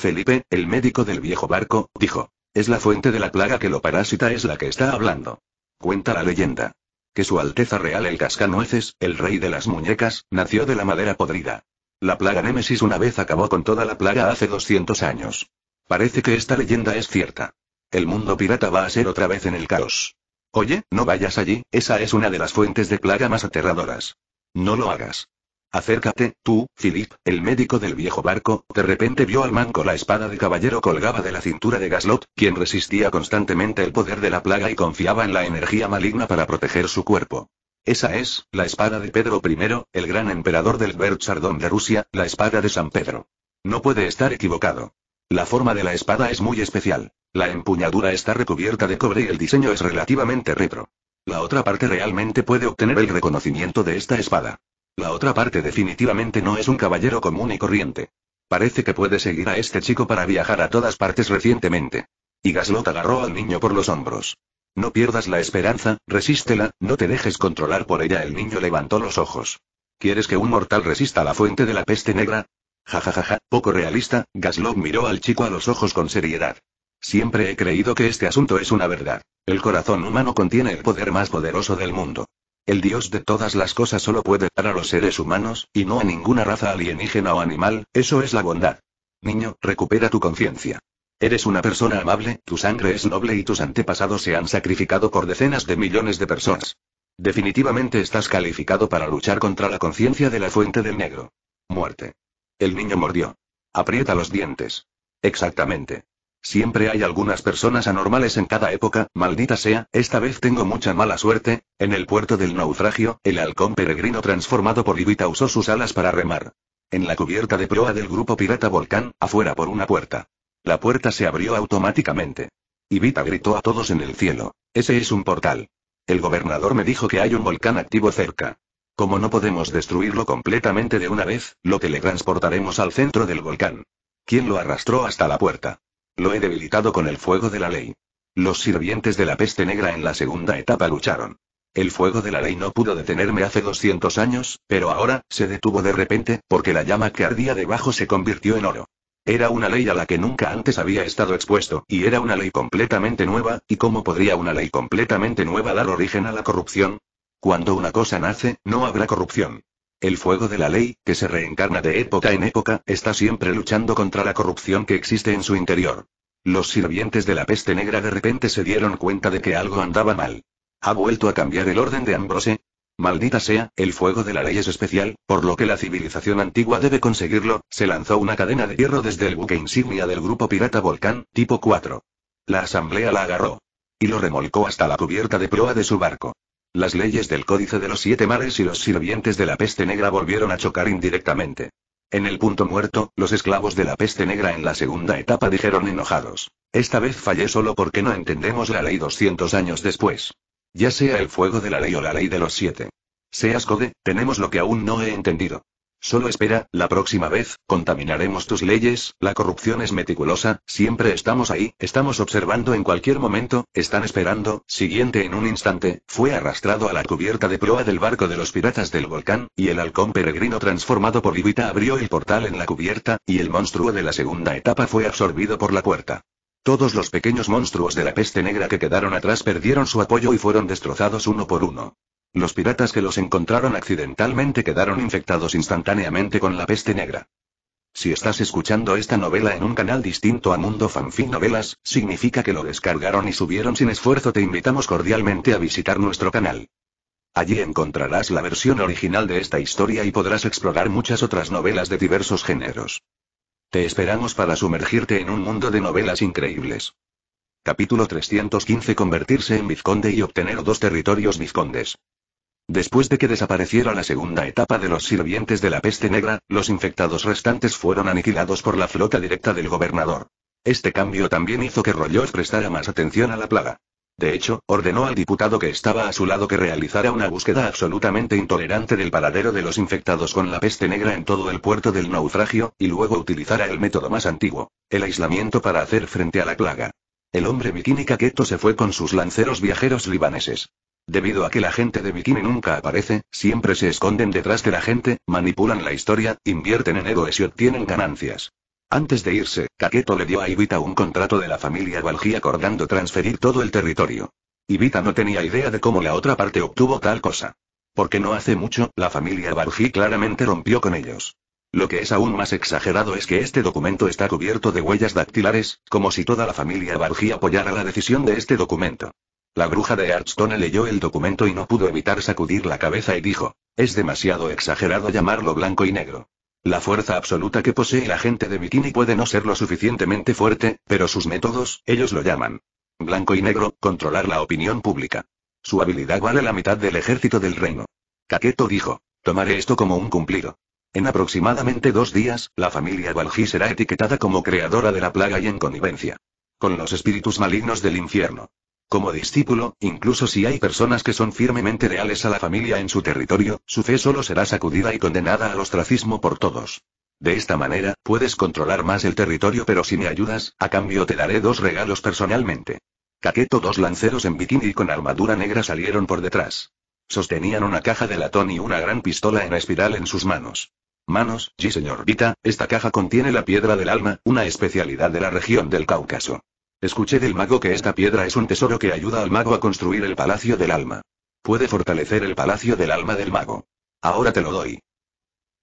Felipe, el médico del viejo barco, dijo. Es la fuente de la plaga que lo parásita es la que está hablando. Cuenta la leyenda. Que su Alteza Real el Cascanueces, el rey de las muñecas, nació de la madera podrida. La plaga Némesis una vez acabó con toda la plaga hace 200 años. Parece que esta leyenda es cierta. El mundo pirata va a ser otra vez en el caos. Oye, no vayas allí, esa es una de las fuentes de plaga más aterradoras. No lo hagas. Acércate, tú, Philip, el médico del viejo barco, de repente vio al manco la espada de caballero colgaba de la cintura de Gaslot, quien resistía constantemente el poder de la plaga y confiaba en la energía maligna para proteger su cuerpo. Esa es, la espada de Pedro I, el gran emperador del Berchardón de Rusia, la espada de San Pedro. No puede estar equivocado. La forma de la espada es muy especial. La empuñadura está recubierta de cobre y el diseño es relativamente retro. La otra parte realmente puede obtener el reconocimiento de esta espada. La otra parte definitivamente no es un caballero común y corriente. Parece que puede seguir a este chico para viajar a todas partes recientemente. Y Gaslot agarró al niño por los hombros. No pierdas la esperanza, resístela, no te dejes controlar por ella. El niño levantó los ojos. ¿Quieres que un mortal resista la fuente de la peste negra? Jajajaja, ja, ja, poco realista, Gaslot miró al chico a los ojos con seriedad. Siempre he creído que este asunto es una verdad. El corazón humano contiene el poder más poderoso del mundo. El dios de todas las cosas solo puede dar a los seres humanos, y no a ninguna raza alienígena o animal, eso es la bondad. Niño, recupera tu conciencia. Eres una persona amable, tu sangre es noble y tus antepasados se han sacrificado por decenas de millones de personas. Definitivamente estás calificado para luchar contra la conciencia de la fuente del negro. Muerte. El niño mordió. Aprieta los dientes. Exactamente. Siempre hay algunas personas anormales en cada época, maldita sea, esta vez tengo mucha mala suerte. En el puerto del naufragio, el halcón peregrino transformado por Ibita usó sus alas para remar. En la cubierta de proa del grupo pirata Volcán, afuera por una puerta. La puerta se abrió automáticamente. Ibita gritó a todos en el cielo. Ese es un portal. El gobernador me dijo que hay un volcán activo cerca. Como no podemos destruirlo completamente de una vez, lo teletransportaremos al centro del volcán. ¿Quién lo arrastró hasta la puerta? Lo he debilitado con el fuego de la ley. Los sirvientes de la peste negra en la segunda etapa lucharon. El fuego de la ley no pudo detenerme hace 200 años, pero ahora, se detuvo de repente, porque la llama que ardía debajo se convirtió en oro. Era una ley a la que nunca antes había estado expuesto, y era una ley completamente nueva, ¿y cómo podría una ley completamente nueva dar origen a la corrupción? Cuando una cosa nace, no habrá corrupción. El fuego de la ley, que se reencarna de época en época, está siempre luchando contra la corrupción que existe en su interior. Los sirvientes de la peste negra de repente se dieron cuenta de que algo andaba mal. ¿Ha vuelto a cambiar el orden de Ambrose? Maldita sea, el fuego de la ley es especial, por lo que la civilización antigua debe conseguirlo, se lanzó una cadena de hierro desde el buque insignia del grupo pirata Volcán, tipo 4. La asamblea la agarró. Y lo remolcó hasta la cubierta de proa de su barco. Las leyes del Códice de los Siete Mares y los sirvientes de la peste negra volvieron a chocar indirectamente. En el punto muerto, los esclavos de la peste negra en la segunda etapa dijeron enojados. Esta vez fallé solo porque no entendemos la ley 200 años después. Ya sea el fuego de la ley o la ley de los siete. Seas Code, tenemos lo que aún no he entendido. Solo espera, la próxima vez, contaminaremos tus leyes, la corrupción es meticulosa, siempre estamos ahí, estamos observando en cualquier momento, están esperando, siguiente en un instante, fue arrastrado a la cubierta de proa del barco de los piratas del volcán, y el halcón peregrino transformado por Ibita abrió el portal en la cubierta, y el monstruo de la segunda etapa fue absorbido por la puerta. Todos los pequeños monstruos de la peste negra que quedaron atrás perdieron su apoyo y fueron destrozados uno por uno. Los piratas que los encontraron accidentalmente quedaron infectados instantáneamente con la peste negra. Si estás escuchando esta novela en un canal distinto a Mundo Fanfic Novelas, significa que lo descargaron y subieron sin esfuerzo. Te invitamos cordialmente a visitar nuestro canal. Allí encontrarás la versión original de esta historia y podrás explorar muchas otras novelas de diversos géneros. Te esperamos para sumergirte en un mundo de novelas increíbles. Capítulo 315 Convertirse en vizconde y obtener dos territorios vizcondes. Después de que desapareciera la segunda etapa de los sirvientes de la peste negra, los infectados restantes fueron aniquilados por la flota directa del gobernador. Este cambio también hizo que Rollos prestara más atención a la plaga. De hecho, ordenó al diputado que estaba a su lado que realizara una búsqueda absolutamente intolerante del paradero de los infectados con la peste negra en todo el puerto del naufragio, y luego utilizara el método más antiguo, el aislamiento para hacer frente a la plaga. El hombre bikini Caqueto se fue con sus lanceros viajeros libaneses. Debido a que la gente de bikini nunca aparece, siempre se esconden detrás de la gente, manipulan la historia, invierten en héroes y obtienen ganancias. Antes de irse, Caqueto le dio a Ivita un contrato de la familia Balji acordando transferir todo el territorio. Ivita no tenía idea de cómo la otra parte obtuvo tal cosa. Porque no hace mucho, la familia Valji claramente rompió con ellos. Lo que es aún más exagerado es que este documento está cubierto de huellas dactilares, como si toda la familia Bargy apoyara la decisión de este documento. La bruja de Hartstone leyó el documento y no pudo evitar sacudir la cabeza y dijo, es demasiado exagerado llamarlo blanco y negro. La fuerza absoluta que posee la gente de Mikini puede no ser lo suficientemente fuerte, pero sus métodos, ellos lo llaman. Blanco y negro, controlar la opinión pública. Su habilidad vale la mitad del ejército del reino. Caqueto dijo, tomaré esto como un cumplido. En aproximadamente dos días, la familia valji será etiquetada como creadora de la plaga y en connivencia con los espíritus malignos del infierno. Como discípulo, incluso si hay personas que son firmemente leales a la familia en su territorio, su fe solo será sacudida y condenada al ostracismo por todos. De esta manera, puedes controlar más el territorio pero si me ayudas, a cambio te daré dos regalos personalmente. Caqueto dos lanceros en bikini y con armadura negra salieron por detrás. Sostenían una caja de latón y una gran pistola en espiral en sus manos. Manos, sí señor Vita, esta caja contiene la piedra del alma, una especialidad de la región del Cáucaso. Escuché del mago que esta piedra es un tesoro que ayuda al mago a construir el palacio del alma. Puede fortalecer el palacio del alma del mago. Ahora te lo doy.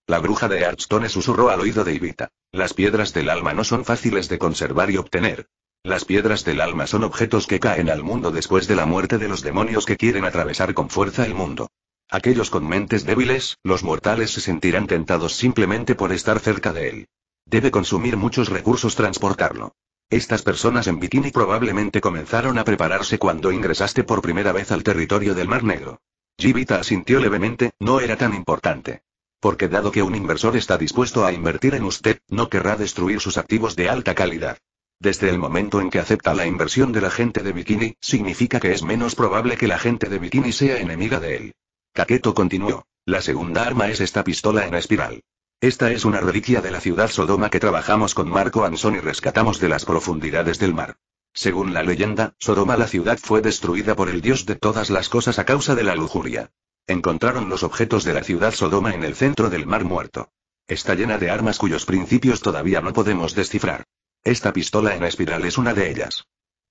La bruja de Ardstone susurró al oído de Ivita. Las piedras del alma no son fáciles de conservar y obtener. Las piedras del alma son objetos que caen al mundo después de la muerte de los demonios que quieren atravesar con fuerza el mundo. Aquellos con mentes débiles, los mortales se sentirán tentados simplemente por estar cerca de él. Debe consumir muchos recursos transportarlo. Estas personas en bikini probablemente comenzaron a prepararse cuando ingresaste por primera vez al territorio del Mar Negro. Jivita asintió levemente, no era tan importante. Porque dado que un inversor está dispuesto a invertir en usted, no querrá destruir sus activos de alta calidad. Desde el momento en que acepta la inversión de la gente de bikini, significa que es menos probable que la gente de bikini sea enemiga de él. Kaketo continuó. La segunda arma es esta pistola en espiral. Esta es una reliquia de la ciudad Sodoma que trabajamos con Marco Anson y rescatamos de las profundidades del mar. Según la leyenda, Sodoma la ciudad fue destruida por el dios de todas las cosas a causa de la lujuria. Encontraron los objetos de la ciudad Sodoma en el centro del mar muerto. Está llena de armas cuyos principios todavía no podemos descifrar. Esta pistola en espiral es una de ellas.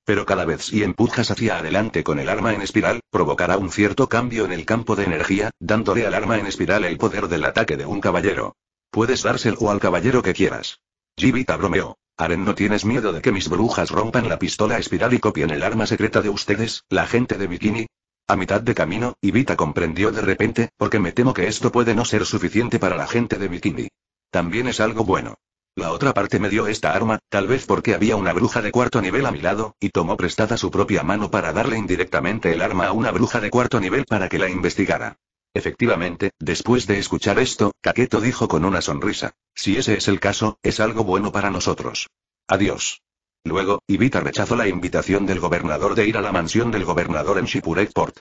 Pero cada vez si empujas hacia adelante con el arma en espiral, provocará un cierto cambio en el campo de energía, dándole al arma en espiral el poder del ataque de un caballero. Puedes dárselo al caballero que quieras. Gibita bromeó. Aren, ¿no tienes miedo de que mis brujas rompan la pistola espiral y copien el arma secreta de ustedes, la gente de Bikini? A mitad de camino, Ibita comprendió de repente, porque me temo que esto puede no ser suficiente para la gente de Bikini. También es algo bueno. La otra parte me dio esta arma, tal vez porque había una bruja de cuarto nivel a mi lado, y tomó prestada su propia mano para darle indirectamente el arma a una bruja de cuarto nivel para que la investigara. Efectivamente, después de escuchar esto, Kaketo dijo con una sonrisa. Si ese es el caso, es algo bueno para nosotros. Adiós. Luego, Ivita rechazó la invitación del gobernador de ir a la mansión del gobernador en Port.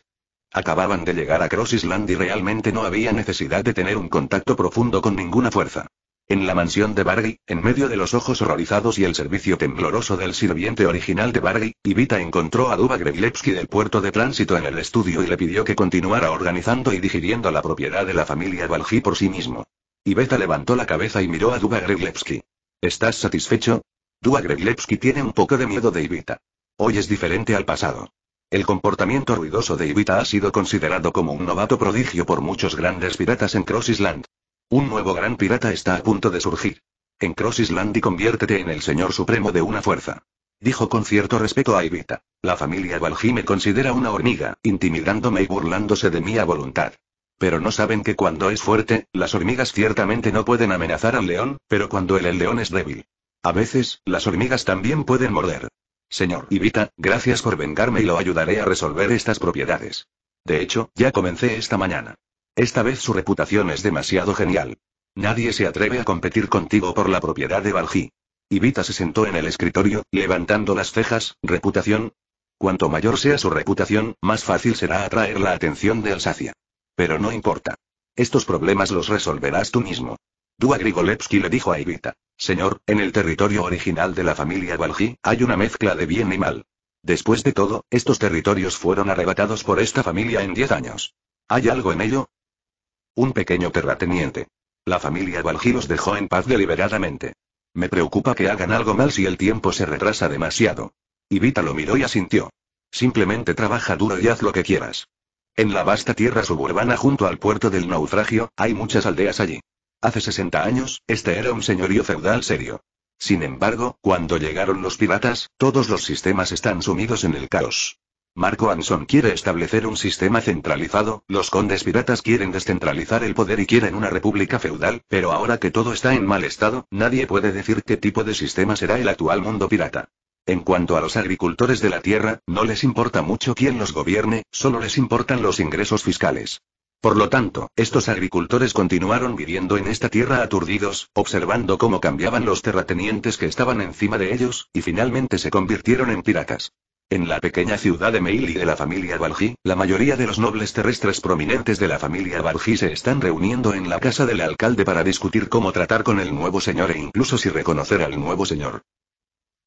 Acababan de llegar a Cross Island y realmente no había necesidad de tener un contacto profundo con ninguna fuerza. En la mansión de Bargy, en medio de los ojos horrorizados y el servicio tembloroso del sirviente original de Bargy, Ivita encontró a Duba Grevilevsky del puerto de tránsito en el estudio y le pidió que continuara organizando y digiriendo la propiedad de la familia Valji por sí mismo. Iveta levantó la cabeza y miró a Duba Greblevsky. ¿Estás satisfecho? Duba Greblevsky tiene un poco de miedo de Ivita. Hoy es diferente al pasado. El comportamiento ruidoso de Ivita ha sido considerado como un novato prodigio por muchos grandes piratas en Cross Island. Un nuevo gran pirata está a punto de surgir. En Cross Island y conviértete en el señor supremo de una fuerza. Dijo con cierto respeto a Ivita. La familia Valji me considera una hormiga, intimidándome y burlándose de mi voluntad. Pero no saben que cuando es fuerte, las hormigas ciertamente no pueden amenazar al león, pero cuando el, el león es débil. A veces, las hormigas también pueden morder. Señor Ivita, gracias por vengarme y lo ayudaré a resolver estas propiedades. De hecho, ya comencé esta mañana. Esta vez su reputación es demasiado genial. Nadie se atreve a competir contigo por la propiedad de Valji. Ivita se sentó en el escritorio, levantando las cejas, reputación. Cuanto mayor sea su reputación, más fácil será atraer la atención de Alsacia. Pero no importa. Estos problemas los resolverás tú mismo. Dua Grigolevsky le dijo a Ivita. Señor, en el territorio original de la familia Valji, hay una mezcla de bien y mal. Después de todo, estos territorios fueron arrebatados por esta familia en 10 años. Hay algo en ello, un pequeño terrateniente. La familia Valji los dejó en paz deliberadamente. Me preocupa que hagan algo mal si el tiempo se retrasa demasiado. Ivita lo miró y asintió. Simplemente trabaja duro y haz lo que quieras. En la vasta tierra suburbana junto al puerto del naufragio, hay muchas aldeas allí. Hace 60 años, este era un señorío feudal serio. Sin embargo, cuando llegaron los piratas, todos los sistemas están sumidos en el caos. Marco Anson quiere establecer un sistema centralizado, los condes piratas quieren descentralizar el poder y quieren una república feudal, pero ahora que todo está en mal estado, nadie puede decir qué tipo de sistema será el actual mundo pirata. En cuanto a los agricultores de la tierra, no les importa mucho quién los gobierne, solo les importan los ingresos fiscales. Por lo tanto, estos agricultores continuaron viviendo en esta tierra aturdidos, observando cómo cambiaban los terratenientes que estaban encima de ellos, y finalmente se convirtieron en piratas. En la pequeña ciudad de Meili de la familia Balji, la mayoría de los nobles terrestres prominentes de la familia Balji se están reuniendo en la casa del alcalde para discutir cómo tratar con el nuevo señor e incluso si reconocer al nuevo señor.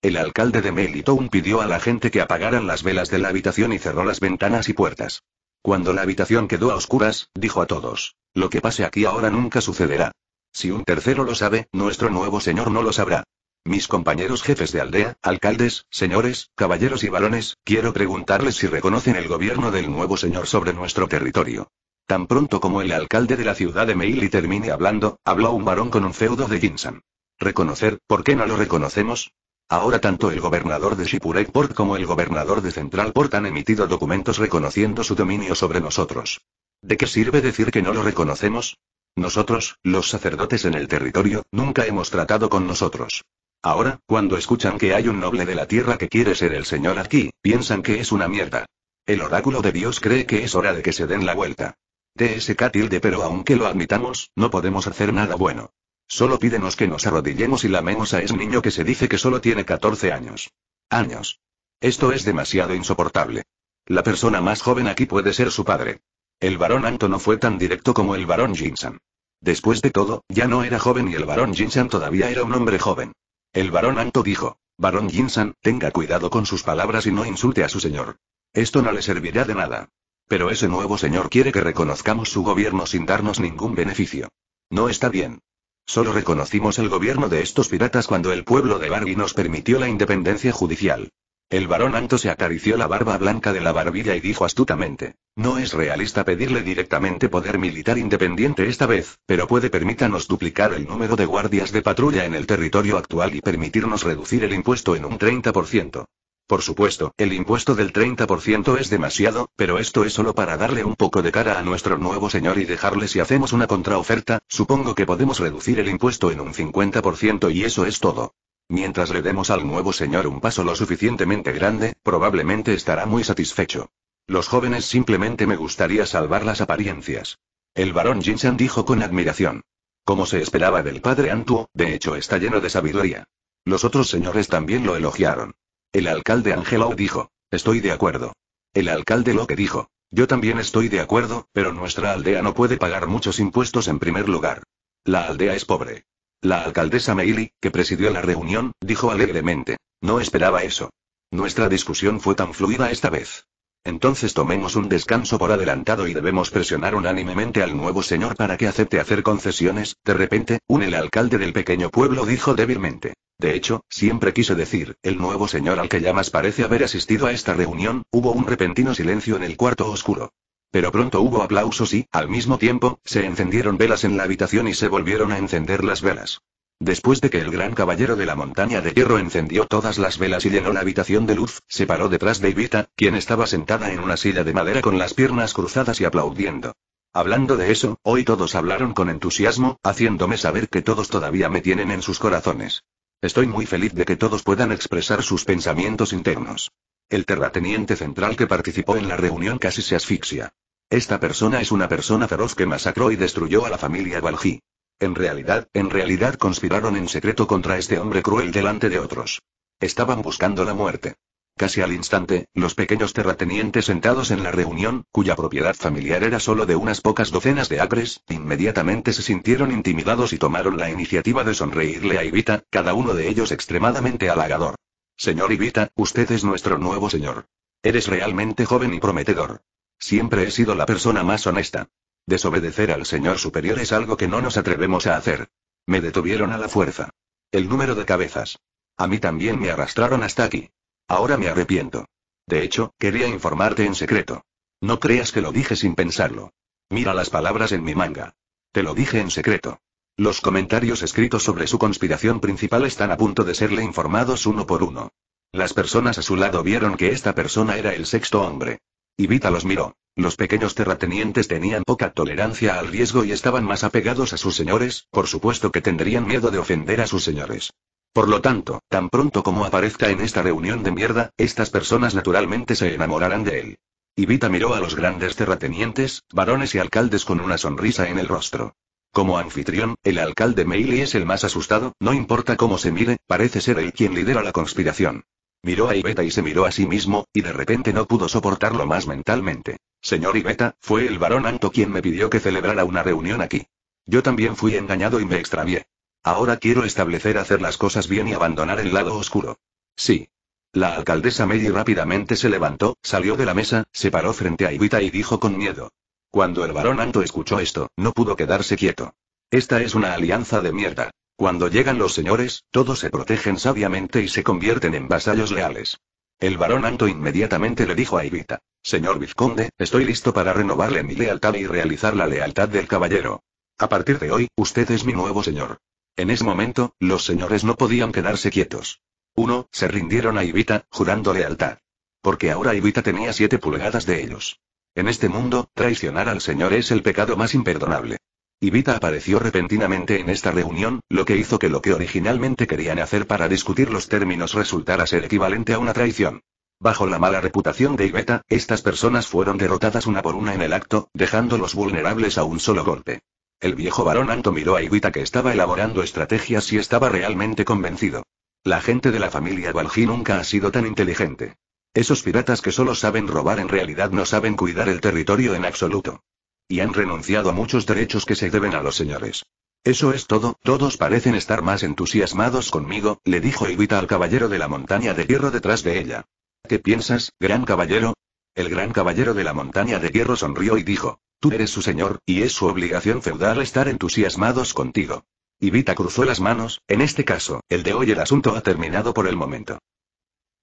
El alcalde de Town pidió a la gente que apagaran las velas de la habitación y cerró las ventanas y puertas. Cuando la habitación quedó a oscuras, dijo a todos. Lo que pase aquí ahora nunca sucederá. Si un tercero lo sabe, nuestro nuevo señor no lo sabrá. Mis compañeros jefes de aldea, alcaldes, señores, caballeros y varones, quiero preguntarles si reconocen el gobierno del nuevo señor sobre nuestro territorio. Tan pronto como el alcalde de la ciudad de Meili termine hablando, habló un varón con un feudo de Ginsan. ¿Reconocer? ¿Por qué no lo reconocemos? Ahora tanto el gobernador de Port como el gobernador de Central Port han emitido documentos reconociendo su dominio sobre nosotros. ¿De qué sirve decir que no lo reconocemos? Nosotros, los sacerdotes en el territorio, nunca hemos tratado con nosotros. Ahora, cuando escuchan que hay un noble de la tierra que quiere ser el señor aquí, piensan que es una mierda. El oráculo de Dios cree que es hora de que se den la vuelta. TSK tilde pero aunque lo admitamos, no podemos hacer nada bueno. Solo pídenos que nos arrodillemos y lamemos a ese niño que se dice que solo tiene 14 años. Años. Esto es demasiado insoportable. La persona más joven aquí puede ser su padre. El varón Anto no fue tan directo como el varón Jinsan. Después de todo, ya no era joven y el varón Jinsan todavía era un hombre joven. El varón Anto dijo, Barón Jinsan, tenga cuidado con sus palabras y no insulte a su señor. Esto no le servirá de nada. Pero ese nuevo señor quiere que reconozcamos su gobierno sin darnos ningún beneficio. No está bien. Solo reconocimos el gobierno de estos piratas cuando el pueblo de Barbie nos permitió la independencia judicial. El varón Anto se acarició la barba blanca de la barbilla y dijo astutamente, no es realista pedirle directamente poder militar independiente esta vez, pero puede permítanos duplicar el número de guardias de patrulla en el territorio actual y permitirnos reducir el impuesto en un 30%. Por supuesto, el impuesto del 30% es demasiado, pero esto es solo para darle un poco de cara a nuestro nuevo señor y dejarle si hacemos una contraoferta, supongo que podemos reducir el impuesto en un 50% y eso es todo. Mientras le demos al nuevo señor un paso lo suficientemente grande, probablemente estará muy satisfecho. Los jóvenes simplemente me gustaría salvar las apariencias. El barón Jinshan dijo con admiración. Como se esperaba del padre Antuo, de hecho está lleno de sabiduría. Los otros señores también lo elogiaron. El alcalde Angelo dijo, estoy de acuerdo. El alcalde Locke dijo, yo también estoy de acuerdo, pero nuestra aldea no puede pagar muchos impuestos en primer lugar. La aldea es pobre. La alcaldesa Meili, que presidió la reunión, dijo alegremente, no esperaba eso. Nuestra discusión fue tan fluida esta vez. Entonces tomemos un descanso por adelantado y debemos presionar unánimemente al nuevo señor para que acepte hacer concesiones, de repente, un el alcalde del pequeño pueblo dijo débilmente. De hecho, siempre quise decir, el nuevo señor al que llamas parece haber asistido a esta reunión, hubo un repentino silencio en el cuarto oscuro. Pero pronto hubo aplausos y, al mismo tiempo, se encendieron velas en la habitación y se volvieron a encender las velas. Después de que el gran caballero de la montaña de hierro encendió todas las velas y llenó la habitación de luz, se paró detrás de Ivita, quien estaba sentada en una silla de madera con las piernas cruzadas y aplaudiendo. Hablando de eso, hoy todos hablaron con entusiasmo, haciéndome saber que todos todavía me tienen en sus corazones. Estoy muy feliz de que todos puedan expresar sus pensamientos internos. El terrateniente central que participó en la reunión casi se asfixia. Esta persona es una persona feroz que masacró y destruyó a la familia Balji. En realidad, en realidad conspiraron en secreto contra este hombre cruel delante de otros. Estaban buscando la muerte. Casi al instante, los pequeños terratenientes sentados en la reunión, cuya propiedad familiar era solo de unas pocas docenas de acres, inmediatamente se sintieron intimidados y tomaron la iniciativa de sonreírle a Ivita, cada uno de ellos extremadamente halagador. Señor Ivita, usted es nuestro nuevo señor. Eres realmente joven y prometedor. Siempre he sido la persona más honesta. Desobedecer al señor superior es algo que no nos atrevemos a hacer. Me detuvieron a la fuerza. El número de cabezas. A mí también me arrastraron hasta aquí. Ahora me arrepiento. De hecho, quería informarte en secreto. No creas que lo dije sin pensarlo. Mira las palabras en mi manga. Te lo dije en secreto. Los comentarios escritos sobre su conspiración principal están a punto de serle informados uno por uno. Las personas a su lado vieron que esta persona era el sexto hombre. Ivita los miró. Los pequeños terratenientes tenían poca tolerancia al riesgo y estaban más apegados a sus señores, por supuesto que tendrían miedo de ofender a sus señores. Por lo tanto, tan pronto como aparezca en esta reunión de mierda, estas personas naturalmente se enamorarán de él. Ivita miró a los grandes terratenientes, varones y alcaldes con una sonrisa en el rostro. Como anfitrión, el alcalde Meili es el más asustado, no importa cómo se mire, parece ser él quien lidera la conspiración. Miró a Iveta y se miró a sí mismo, y de repente no pudo soportarlo más mentalmente. Señor Ibeta, fue el varón Anto quien me pidió que celebrara una reunión aquí. Yo también fui engañado y me extravié. Ahora quiero establecer hacer las cosas bien y abandonar el lado oscuro. Sí. La alcaldesa Melly rápidamente se levantó, salió de la mesa, se paró frente a Ibeta y dijo con miedo. Cuando el varón Anto escuchó esto, no pudo quedarse quieto. Esta es una alianza de mierda. Cuando llegan los señores, todos se protegen sabiamente y se convierten en vasallos leales. El barón Anto inmediatamente le dijo a Ivita: Señor vizconde, estoy listo para renovarle mi lealtad y realizar la lealtad del caballero. A partir de hoy, usted es mi nuevo señor. En ese momento, los señores no podían quedarse quietos. Uno, se rindieron a Ivita, jurando lealtad. Porque ahora Ivita tenía siete pulgadas de ellos. En este mundo, traicionar al Señor es el pecado más imperdonable. Ibita apareció repentinamente en esta reunión, lo que hizo que lo que originalmente querían hacer para discutir los términos resultara ser equivalente a una traición. Bajo la mala reputación de Ibeta, estas personas fueron derrotadas una por una en el acto, dejándolos vulnerables a un solo golpe. El viejo varón Anto miró a Ibita que estaba elaborando estrategias y estaba realmente convencido. La gente de la familia Balji nunca ha sido tan inteligente. Esos piratas que solo saben robar en realidad no saben cuidar el territorio en absoluto. Y han renunciado a muchos derechos que se deben a los señores. Eso es todo, todos parecen estar más entusiasmados conmigo, le dijo Ivita al caballero de la montaña de hierro detrás de ella. ¿Qué piensas, gran caballero? El gran caballero de la montaña de hierro sonrió y dijo, Tú eres su señor, y es su obligación feudal estar entusiasmados contigo. Ivita cruzó las manos, en este caso, el de hoy el asunto ha terminado por el momento.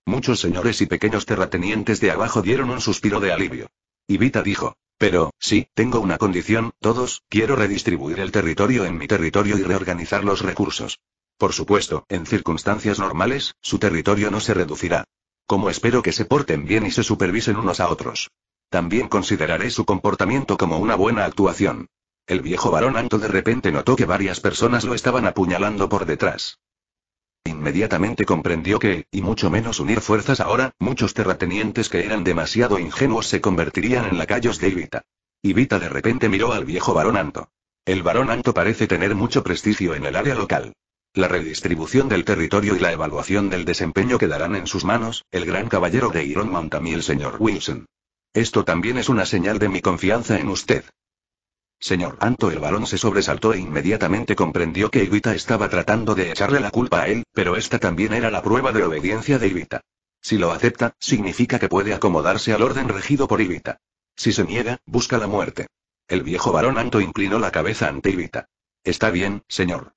Muchos señores y pequeños terratenientes de abajo dieron un suspiro de alivio. Ivita dijo, pero, sí, tengo una condición, todos, quiero redistribuir el territorio en mi territorio y reorganizar los recursos. Por supuesto, en circunstancias normales, su territorio no se reducirá. Como espero que se porten bien y se supervisen unos a otros. También consideraré su comportamiento como una buena actuación. El viejo varón Anto de repente notó que varias personas lo estaban apuñalando por detrás. Inmediatamente comprendió que, y mucho menos unir fuerzas ahora, muchos terratenientes que eran demasiado ingenuos se convertirían en lacayos de Ivita. Ivita de repente miró al viejo varón Anto. El varón Anto parece tener mucho prestigio en el área local. La redistribución del territorio y la evaluación del desempeño quedarán en sus manos, el gran caballero de Iron Mountain y el señor Wilson. Esto también es una señal de mi confianza en usted. Señor Anto el varón se sobresaltó e inmediatamente comprendió que Ivita estaba tratando de echarle la culpa a él, pero esta también era la prueba de obediencia de Ivita. Si lo acepta, significa que puede acomodarse al orden regido por Ivita. Si se niega, busca la muerte. El viejo varón Anto inclinó la cabeza ante Ivita. Está bien, señor.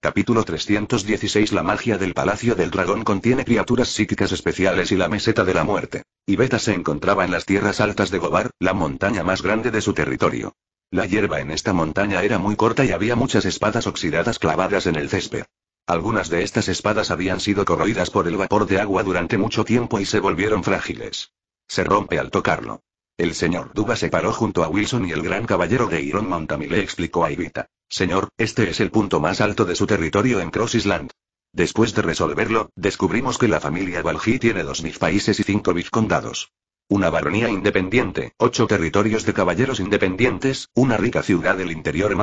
Capítulo 316 La magia del Palacio del Dragón contiene criaturas psíquicas especiales y la meseta de la muerte. Ivita se encontraba en las tierras altas de Gobar, la montaña más grande de su territorio. La hierba en esta montaña era muy corta y había muchas espadas oxidadas clavadas en el césped. Algunas de estas espadas habían sido corroídas por el vapor de agua durante mucho tiempo y se volvieron frágiles. Se rompe al tocarlo. El señor Duba se paró junto a Wilson y el gran caballero de Iron Mountain le explicó a Ivita. Señor, este es el punto más alto de su territorio en Cross Island. Después de resolverlo, descubrimos que la familia Balji tiene dos países y cinco vizcondados. Una baronía independiente, ocho territorios de caballeros independientes, una rica ciudad del interior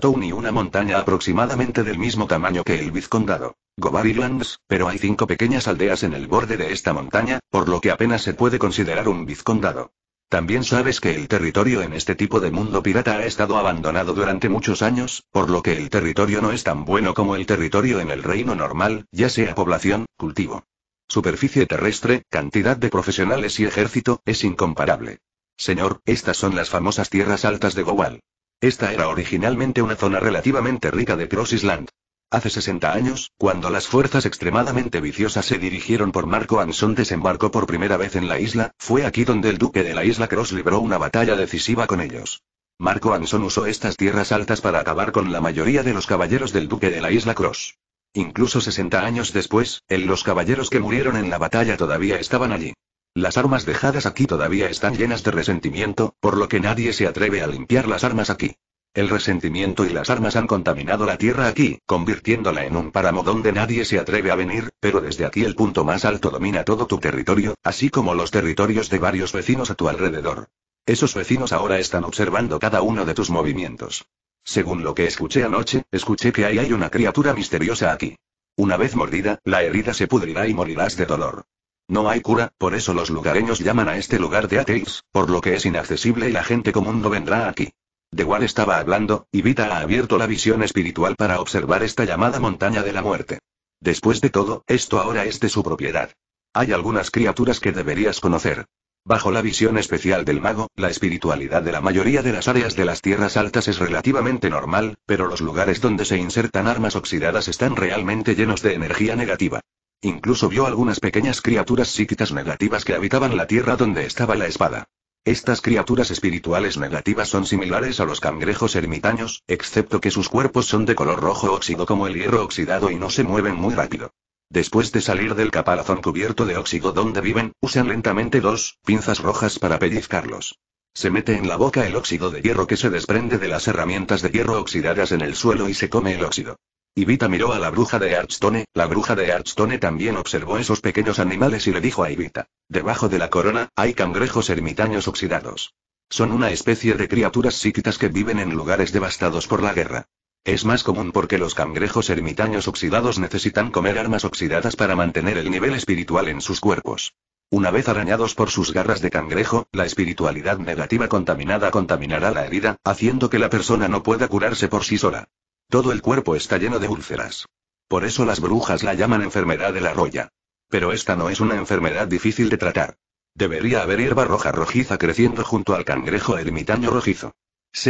Town y una montaña aproximadamente del mismo tamaño que el vizcondado. Govarylands, pero hay cinco pequeñas aldeas en el borde de esta montaña, por lo que apenas se puede considerar un vizcondado. También sabes que el territorio en este tipo de mundo pirata ha estado abandonado durante muchos años, por lo que el territorio no es tan bueno como el territorio en el reino normal, ya sea población, cultivo, Superficie terrestre, cantidad de profesionales y ejército, es incomparable. Señor, estas son las famosas tierras altas de Gowal. Esta era originalmente una zona relativamente rica de Cross Island. Hace 60 años, cuando las fuerzas extremadamente viciosas se dirigieron por Marco Anson desembarcó por primera vez en la isla, fue aquí donde el duque de la isla Cross libró una batalla decisiva con ellos. Marco Anson usó estas tierras altas para acabar con la mayoría de los caballeros del duque de la isla Cross. Incluso 60 años después, los caballeros que murieron en la batalla todavía estaban allí. Las armas dejadas aquí todavía están llenas de resentimiento, por lo que nadie se atreve a limpiar las armas aquí. El resentimiento y las armas han contaminado la tierra aquí, convirtiéndola en un páramo donde nadie se atreve a venir, pero desde aquí el punto más alto domina todo tu territorio, así como los territorios de varios vecinos a tu alrededor. Esos vecinos ahora están observando cada uno de tus movimientos. Según lo que escuché anoche, escuché que ahí hay una criatura misteriosa aquí. Una vez mordida, la herida se pudrirá y morirás de dolor. No hay cura, por eso los lugareños llaman a este lugar de Ateis, por lo que es inaccesible y la gente común no vendrá aquí. De Wall estaba hablando, y Vita ha abierto la visión espiritual para observar esta llamada montaña de la muerte. Después de todo, esto ahora es de su propiedad. Hay algunas criaturas que deberías conocer. Bajo la visión especial del mago, la espiritualidad de la mayoría de las áreas de las tierras altas es relativamente normal, pero los lugares donde se insertan armas oxidadas están realmente llenos de energía negativa. Incluso vio algunas pequeñas criaturas psíquicas negativas que habitaban la tierra donde estaba la espada. Estas criaturas espirituales negativas son similares a los cangrejos ermitaños, excepto que sus cuerpos son de color rojo óxido como el hierro oxidado y no se mueven muy rápido. Después de salir del caparazón cubierto de óxido donde viven, usan lentamente dos pinzas rojas para pellizcarlos. Se mete en la boca el óxido de hierro que se desprende de las herramientas de hierro oxidadas en el suelo y se come el óxido. Ivita miró a la bruja de Archstone, la bruja de Archstone también observó esos pequeños animales y le dijo a Ivita. Debajo de la corona, hay cangrejos ermitaños oxidados. Son una especie de criaturas psíquicas que viven en lugares devastados por la guerra. Es más común porque los cangrejos ermitaños oxidados necesitan comer armas oxidadas para mantener el nivel espiritual en sus cuerpos. Una vez arañados por sus garras de cangrejo, la espiritualidad negativa contaminada contaminará la herida, haciendo que la persona no pueda curarse por sí sola. Todo el cuerpo está lleno de úlceras. Por eso las brujas la llaman enfermedad de la roya. Pero esta no es una enfermedad difícil de tratar. Debería haber hierba roja rojiza creciendo junto al cangrejo ermitaño rojizo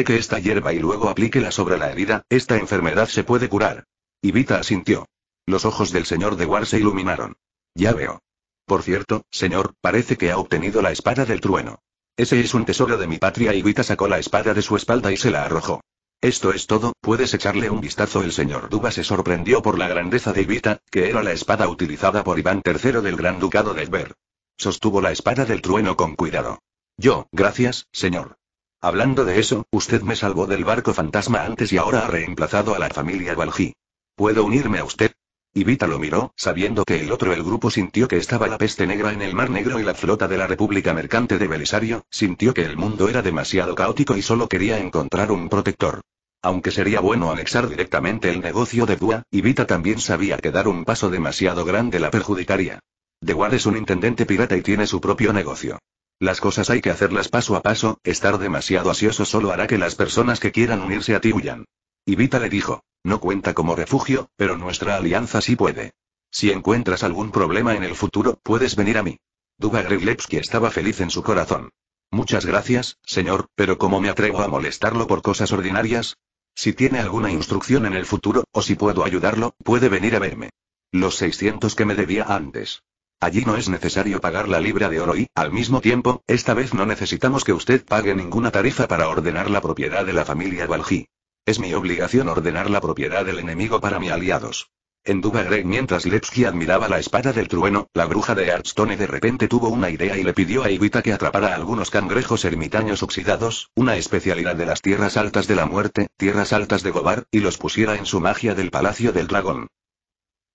que esta hierba y luego aplíquela sobre la herida, esta enfermedad se puede curar. Ibita asintió. Los ojos del señor de War se iluminaron. Ya veo. Por cierto, señor, parece que ha obtenido la espada del trueno. Ese es un tesoro de mi patria. Ibita sacó la espada de su espalda y se la arrojó. Esto es todo, puedes echarle un vistazo. El señor Duba se sorprendió por la grandeza de Ibita, que era la espada utilizada por Iván III del Gran Ducado de ver Sostuvo la espada del trueno con cuidado. Yo, gracias, señor. Hablando de eso, usted me salvó del barco fantasma antes y ahora ha reemplazado a la familia Balji. ¿Puedo unirme a usted? Ivita lo miró, sabiendo que el otro el grupo sintió que estaba la peste negra en el Mar Negro y la flota de la República Mercante de Belisario, sintió que el mundo era demasiado caótico y solo quería encontrar un protector. Aunque sería bueno anexar directamente el negocio de Dua, Ivita también sabía que dar un paso demasiado grande la perjudicaría. De es un intendente pirata y tiene su propio negocio. Las cosas hay que hacerlas paso a paso, estar demasiado ansioso solo hará que las personas que quieran unirse a ti huyan. Ivita le dijo, no cuenta como refugio, pero nuestra alianza sí puede. Si encuentras algún problema en el futuro, puedes venir a mí. Duba Grilevsky estaba feliz en su corazón. Muchas gracias, señor, pero ¿cómo me atrevo a molestarlo por cosas ordinarias? Si tiene alguna instrucción en el futuro, o si puedo ayudarlo, puede venir a verme. Los 600 que me debía antes. Allí no es necesario pagar la libra de oro y, al mismo tiempo, esta vez no necesitamos que usted pague ninguna tarifa para ordenar la propiedad de la familia Valji. Es mi obligación ordenar la propiedad del enemigo para mis aliados. En Greg mientras Lepsky admiraba la espada del trueno, la bruja de Hartstone de repente tuvo una idea y le pidió a Ivita que atrapara a algunos cangrejos ermitaños oxidados, una especialidad de las tierras altas de la muerte, tierras altas de Gobar, y los pusiera en su magia del Palacio del Dragón.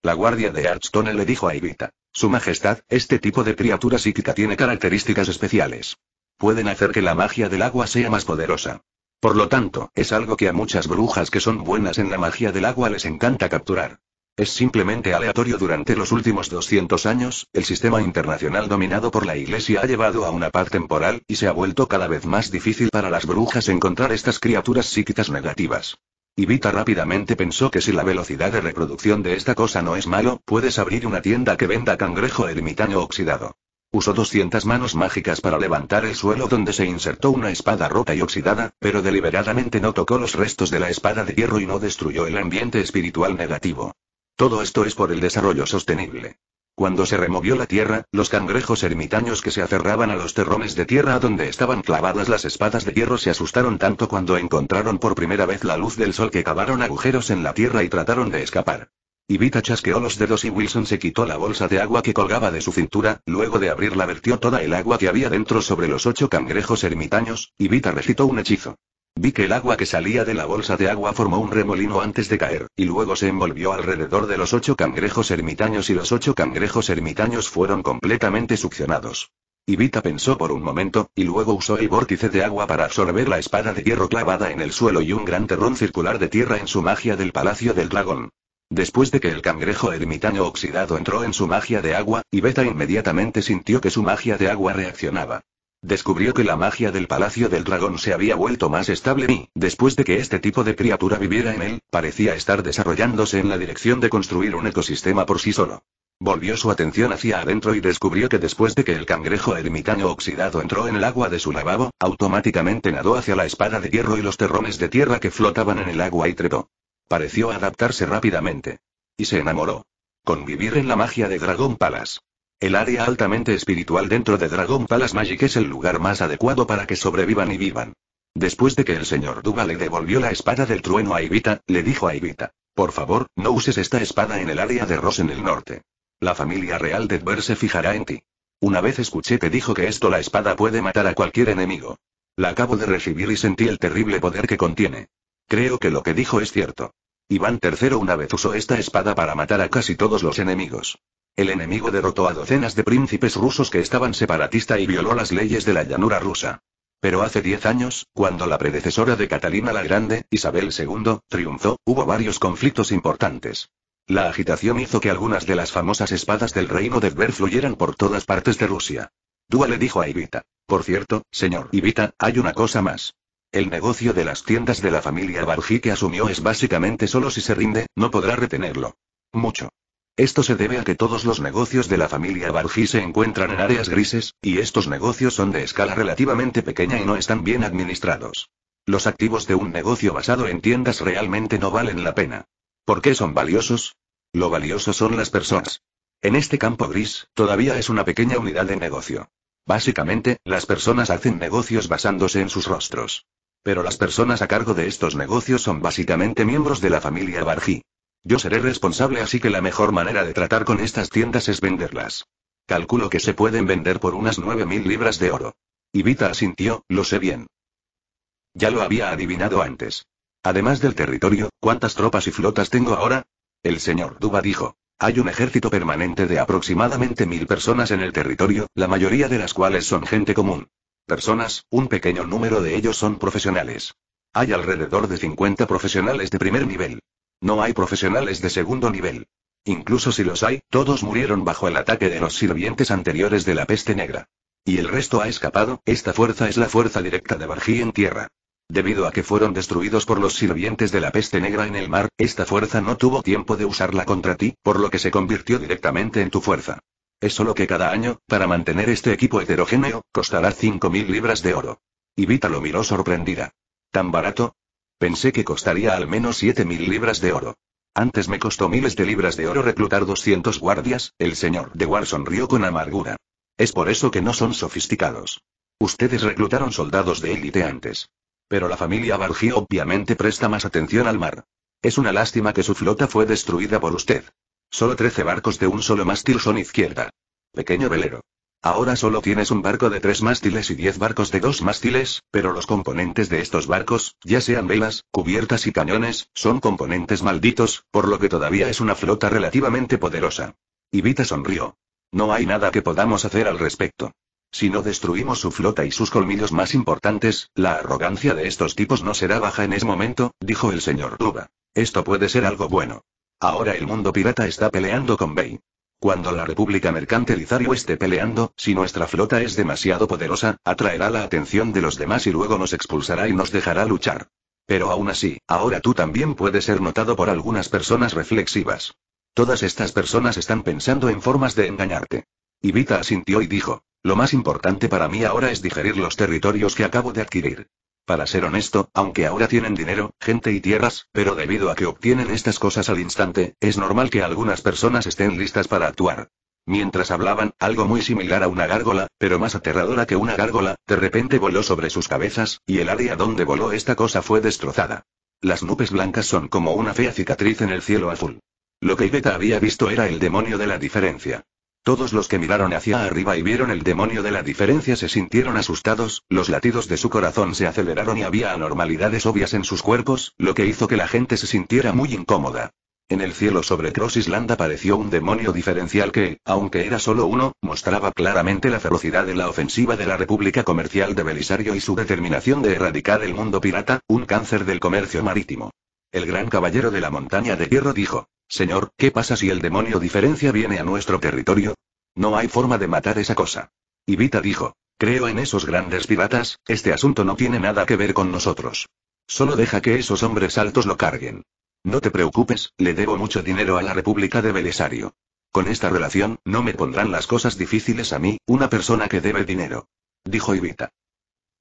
La guardia de Archstone le dijo a Evita. Su Majestad, este tipo de criatura psíquica tiene características especiales. Pueden hacer que la magia del agua sea más poderosa. Por lo tanto, es algo que a muchas brujas que son buenas en la magia del agua les encanta capturar. Es simplemente aleatorio durante los últimos 200 años, el sistema internacional dominado por la Iglesia ha llevado a una paz temporal, y se ha vuelto cada vez más difícil para las brujas encontrar estas criaturas psíquicas negativas. Ibita rápidamente pensó que si la velocidad de reproducción de esta cosa no es malo, puedes abrir una tienda que venda cangrejo ermitaño oxidado. Usó 200 manos mágicas para levantar el suelo donde se insertó una espada rota y oxidada, pero deliberadamente no tocó los restos de la espada de hierro y no destruyó el ambiente espiritual negativo. Todo esto es por el desarrollo sostenible. Cuando se removió la tierra, los cangrejos ermitaños que se aferraban a los terrones de tierra donde estaban clavadas las espadas de hierro se asustaron tanto cuando encontraron por primera vez la luz del sol que cavaron agujeros en la tierra y trataron de escapar. Ivita chasqueó los dedos y Wilson se quitó la bolsa de agua que colgaba de su cintura, luego de abrirla vertió toda el agua que había dentro sobre los ocho cangrejos ermitaños, Ivita recitó un hechizo. Vi que el agua que salía de la bolsa de agua formó un remolino antes de caer, y luego se envolvió alrededor de los ocho cangrejos ermitaños y los ocho cangrejos ermitaños fueron completamente succionados. Ibita pensó por un momento, y luego usó el vórtice de agua para absorber la espada de hierro clavada en el suelo y un gran terrón circular de tierra en su magia del Palacio del Dragón. Después de que el cangrejo ermitaño oxidado entró en su magia de agua, Ibeta inmediatamente sintió que su magia de agua reaccionaba. Descubrió que la magia del Palacio del Dragón se había vuelto más estable y, después de que este tipo de criatura viviera en él, parecía estar desarrollándose en la dirección de construir un ecosistema por sí solo. Volvió su atención hacia adentro y descubrió que después de que el cangrejo ermitaño oxidado entró en el agua de su lavabo, automáticamente nadó hacia la espada de hierro y los terrones de tierra que flotaban en el agua y trepó. Pareció adaptarse rápidamente. Y se enamoró. Convivir en la magia de Dragón Palace. El área altamente espiritual dentro de Dragon Palace Magic es el lugar más adecuado para que sobrevivan y vivan. Después de que el señor Duba le devolvió la espada del trueno a Ivita, le dijo a Ivita, por favor, no uses esta espada en el área de Ross en el norte. La familia real de Dver se fijará en ti. Una vez escuché que dijo que esto la espada puede matar a cualquier enemigo. La acabo de recibir y sentí el terrible poder que contiene. Creo que lo que dijo es cierto. Iván III una vez usó esta espada para matar a casi todos los enemigos. El enemigo derrotó a docenas de príncipes rusos que estaban separatista y violó las leyes de la llanura rusa. Pero hace diez años, cuando la predecesora de Catalina la Grande, Isabel II, triunfó, hubo varios conflictos importantes. La agitación hizo que algunas de las famosas espadas del reino de Ver fluyeran por todas partes de Rusia. Dúa le dijo a Ivita. Por cierto, señor Ivita, hay una cosa más. El negocio de las tiendas de la familia Barji que asumió es básicamente solo si se rinde, no podrá retenerlo. Mucho. Esto se debe a que todos los negocios de la familia Barji se encuentran en áreas grises, y estos negocios son de escala relativamente pequeña y no están bien administrados. Los activos de un negocio basado en tiendas realmente no valen la pena. ¿Por qué son valiosos? Lo valioso son las personas. En este campo gris, todavía es una pequeña unidad de negocio. Básicamente, las personas hacen negocios basándose en sus rostros. Pero las personas a cargo de estos negocios son básicamente miembros de la familia Barji. Yo seré responsable así que la mejor manera de tratar con estas tiendas es venderlas. Calculo que se pueden vender por unas 9.000 libras de oro. Y asintió, lo sé bien. Ya lo había adivinado antes. Además del territorio, ¿cuántas tropas y flotas tengo ahora? El señor Duba dijo. Hay un ejército permanente de aproximadamente mil personas en el territorio, la mayoría de las cuales son gente común. Personas, un pequeño número de ellos son profesionales. Hay alrededor de 50 profesionales de primer nivel. No hay profesionales de segundo nivel. Incluso si los hay, todos murieron bajo el ataque de los sirvientes anteriores de la peste negra. Y el resto ha escapado, esta fuerza es la fuerza directa de Barji en tierra. Debido a que fueron destruidos por los sirvientes de la peste negra en el mar, esta fuerza no tuvo tiempo de usarla contra ti, por lo que se convirtió directamente en tu fuerza. Es solo que cada año, para mantener este equipo heterogéneo, costará 5.000 libras de oro. Y Vita lo miró sorprendida. ¿Tan barato? Pensé que costaría al menos 7.000 libras de oro. Antes me costó miles de libras de oro reclutar 200 guardias, el señor de War sonrió con amargura. Es por eso que no son sofisticados. Ustedes reclutaron soldados de élite antes. Pero la familia Bargi obviamente presta más atención al mar. Es una lástima que su flota fue destruida por usted. Solo 13 barcos de un solo mástil son izquierda. Pequeño velero. Ahora solo tienes un barco de tres mástiles y diez barcos de dos mástiles, pero los componentes de estos barcos, ya sean velas, cubiertas y cañones, son componentes malditos, por lo que todavía es una flota relativamente poderosa. Y sonrió. No hay nada que podamos hacer al respecto. Si no destruimos su flota y sus colmillos más importantes, la arrogancia de estos tipos no será baja en ese momento, dijo el señor Duba. Esto puede ser algo bueno. Ahora el mundo pirata está peleando con Bay. Cuando la República Mercantilizario esté peleando, si nuestra flota es demasiado poderosa, atraerá la atención de los demás y luego nos expulsará y nos dejará luchar. Pero aún así, ahora tú también puedes ser notado por algunas personas reflexivas. Todas estas personas están pensando en formas de engañarte. Ibita asintió y dijo, lo más importante para mí ahora es digerir los territorios que acabo de adquirir. Para ser honesto, aunque ahora tienen dinero, gente y tierras, pero debido a que obtienen estas cosas al instante, es normal que algunas personas estén listas para actuar. Mientras hablaban, algo muy similar a una gárgola, pero más aterradora que una gárgola, de repente voló sobre sus cabezas, y el área donde voló esta cosa fue destrozada. Las nubes blancas son como una fea cicatriz en el cielo azul. Lo que Iveta había visto era el demonio de la diferencia. Todos los que miraron hacia arriba y vieron el demonio de la diferencia se sintieron asustados, los latidos de su corazón se aceleraron y había anormalidades obvias en sus cuerpos, lo que hizo que la gente se sintiera muy incómoda. En el cielo sobre Cross Island apareció un demonio diferencial que, aunque era solo uno, mostraba claramente la ferocidad de la ofensiva de la República Comercial de Belisario y su determinación de erradicar el mundo pirata, un cáncer del comercio marítimo. El gran caballero de la montaña de hierro dijo. Señor, ¿qué pasa si el demonio diferencia viene a nuestro territorio? No hay forma de matar esa cosa. Ibita dijo, creo en esos grandes piratas, este asunto no tiene nada que ver con nosotros. Solo deja que esos hombres altos lo carguen. No te preocupes, le debo mucho dinero a la República de Belisario. Con esta relación, no me pondrán las cosas difíciles a mí, una persona que debe dinero. Dijo Ibita.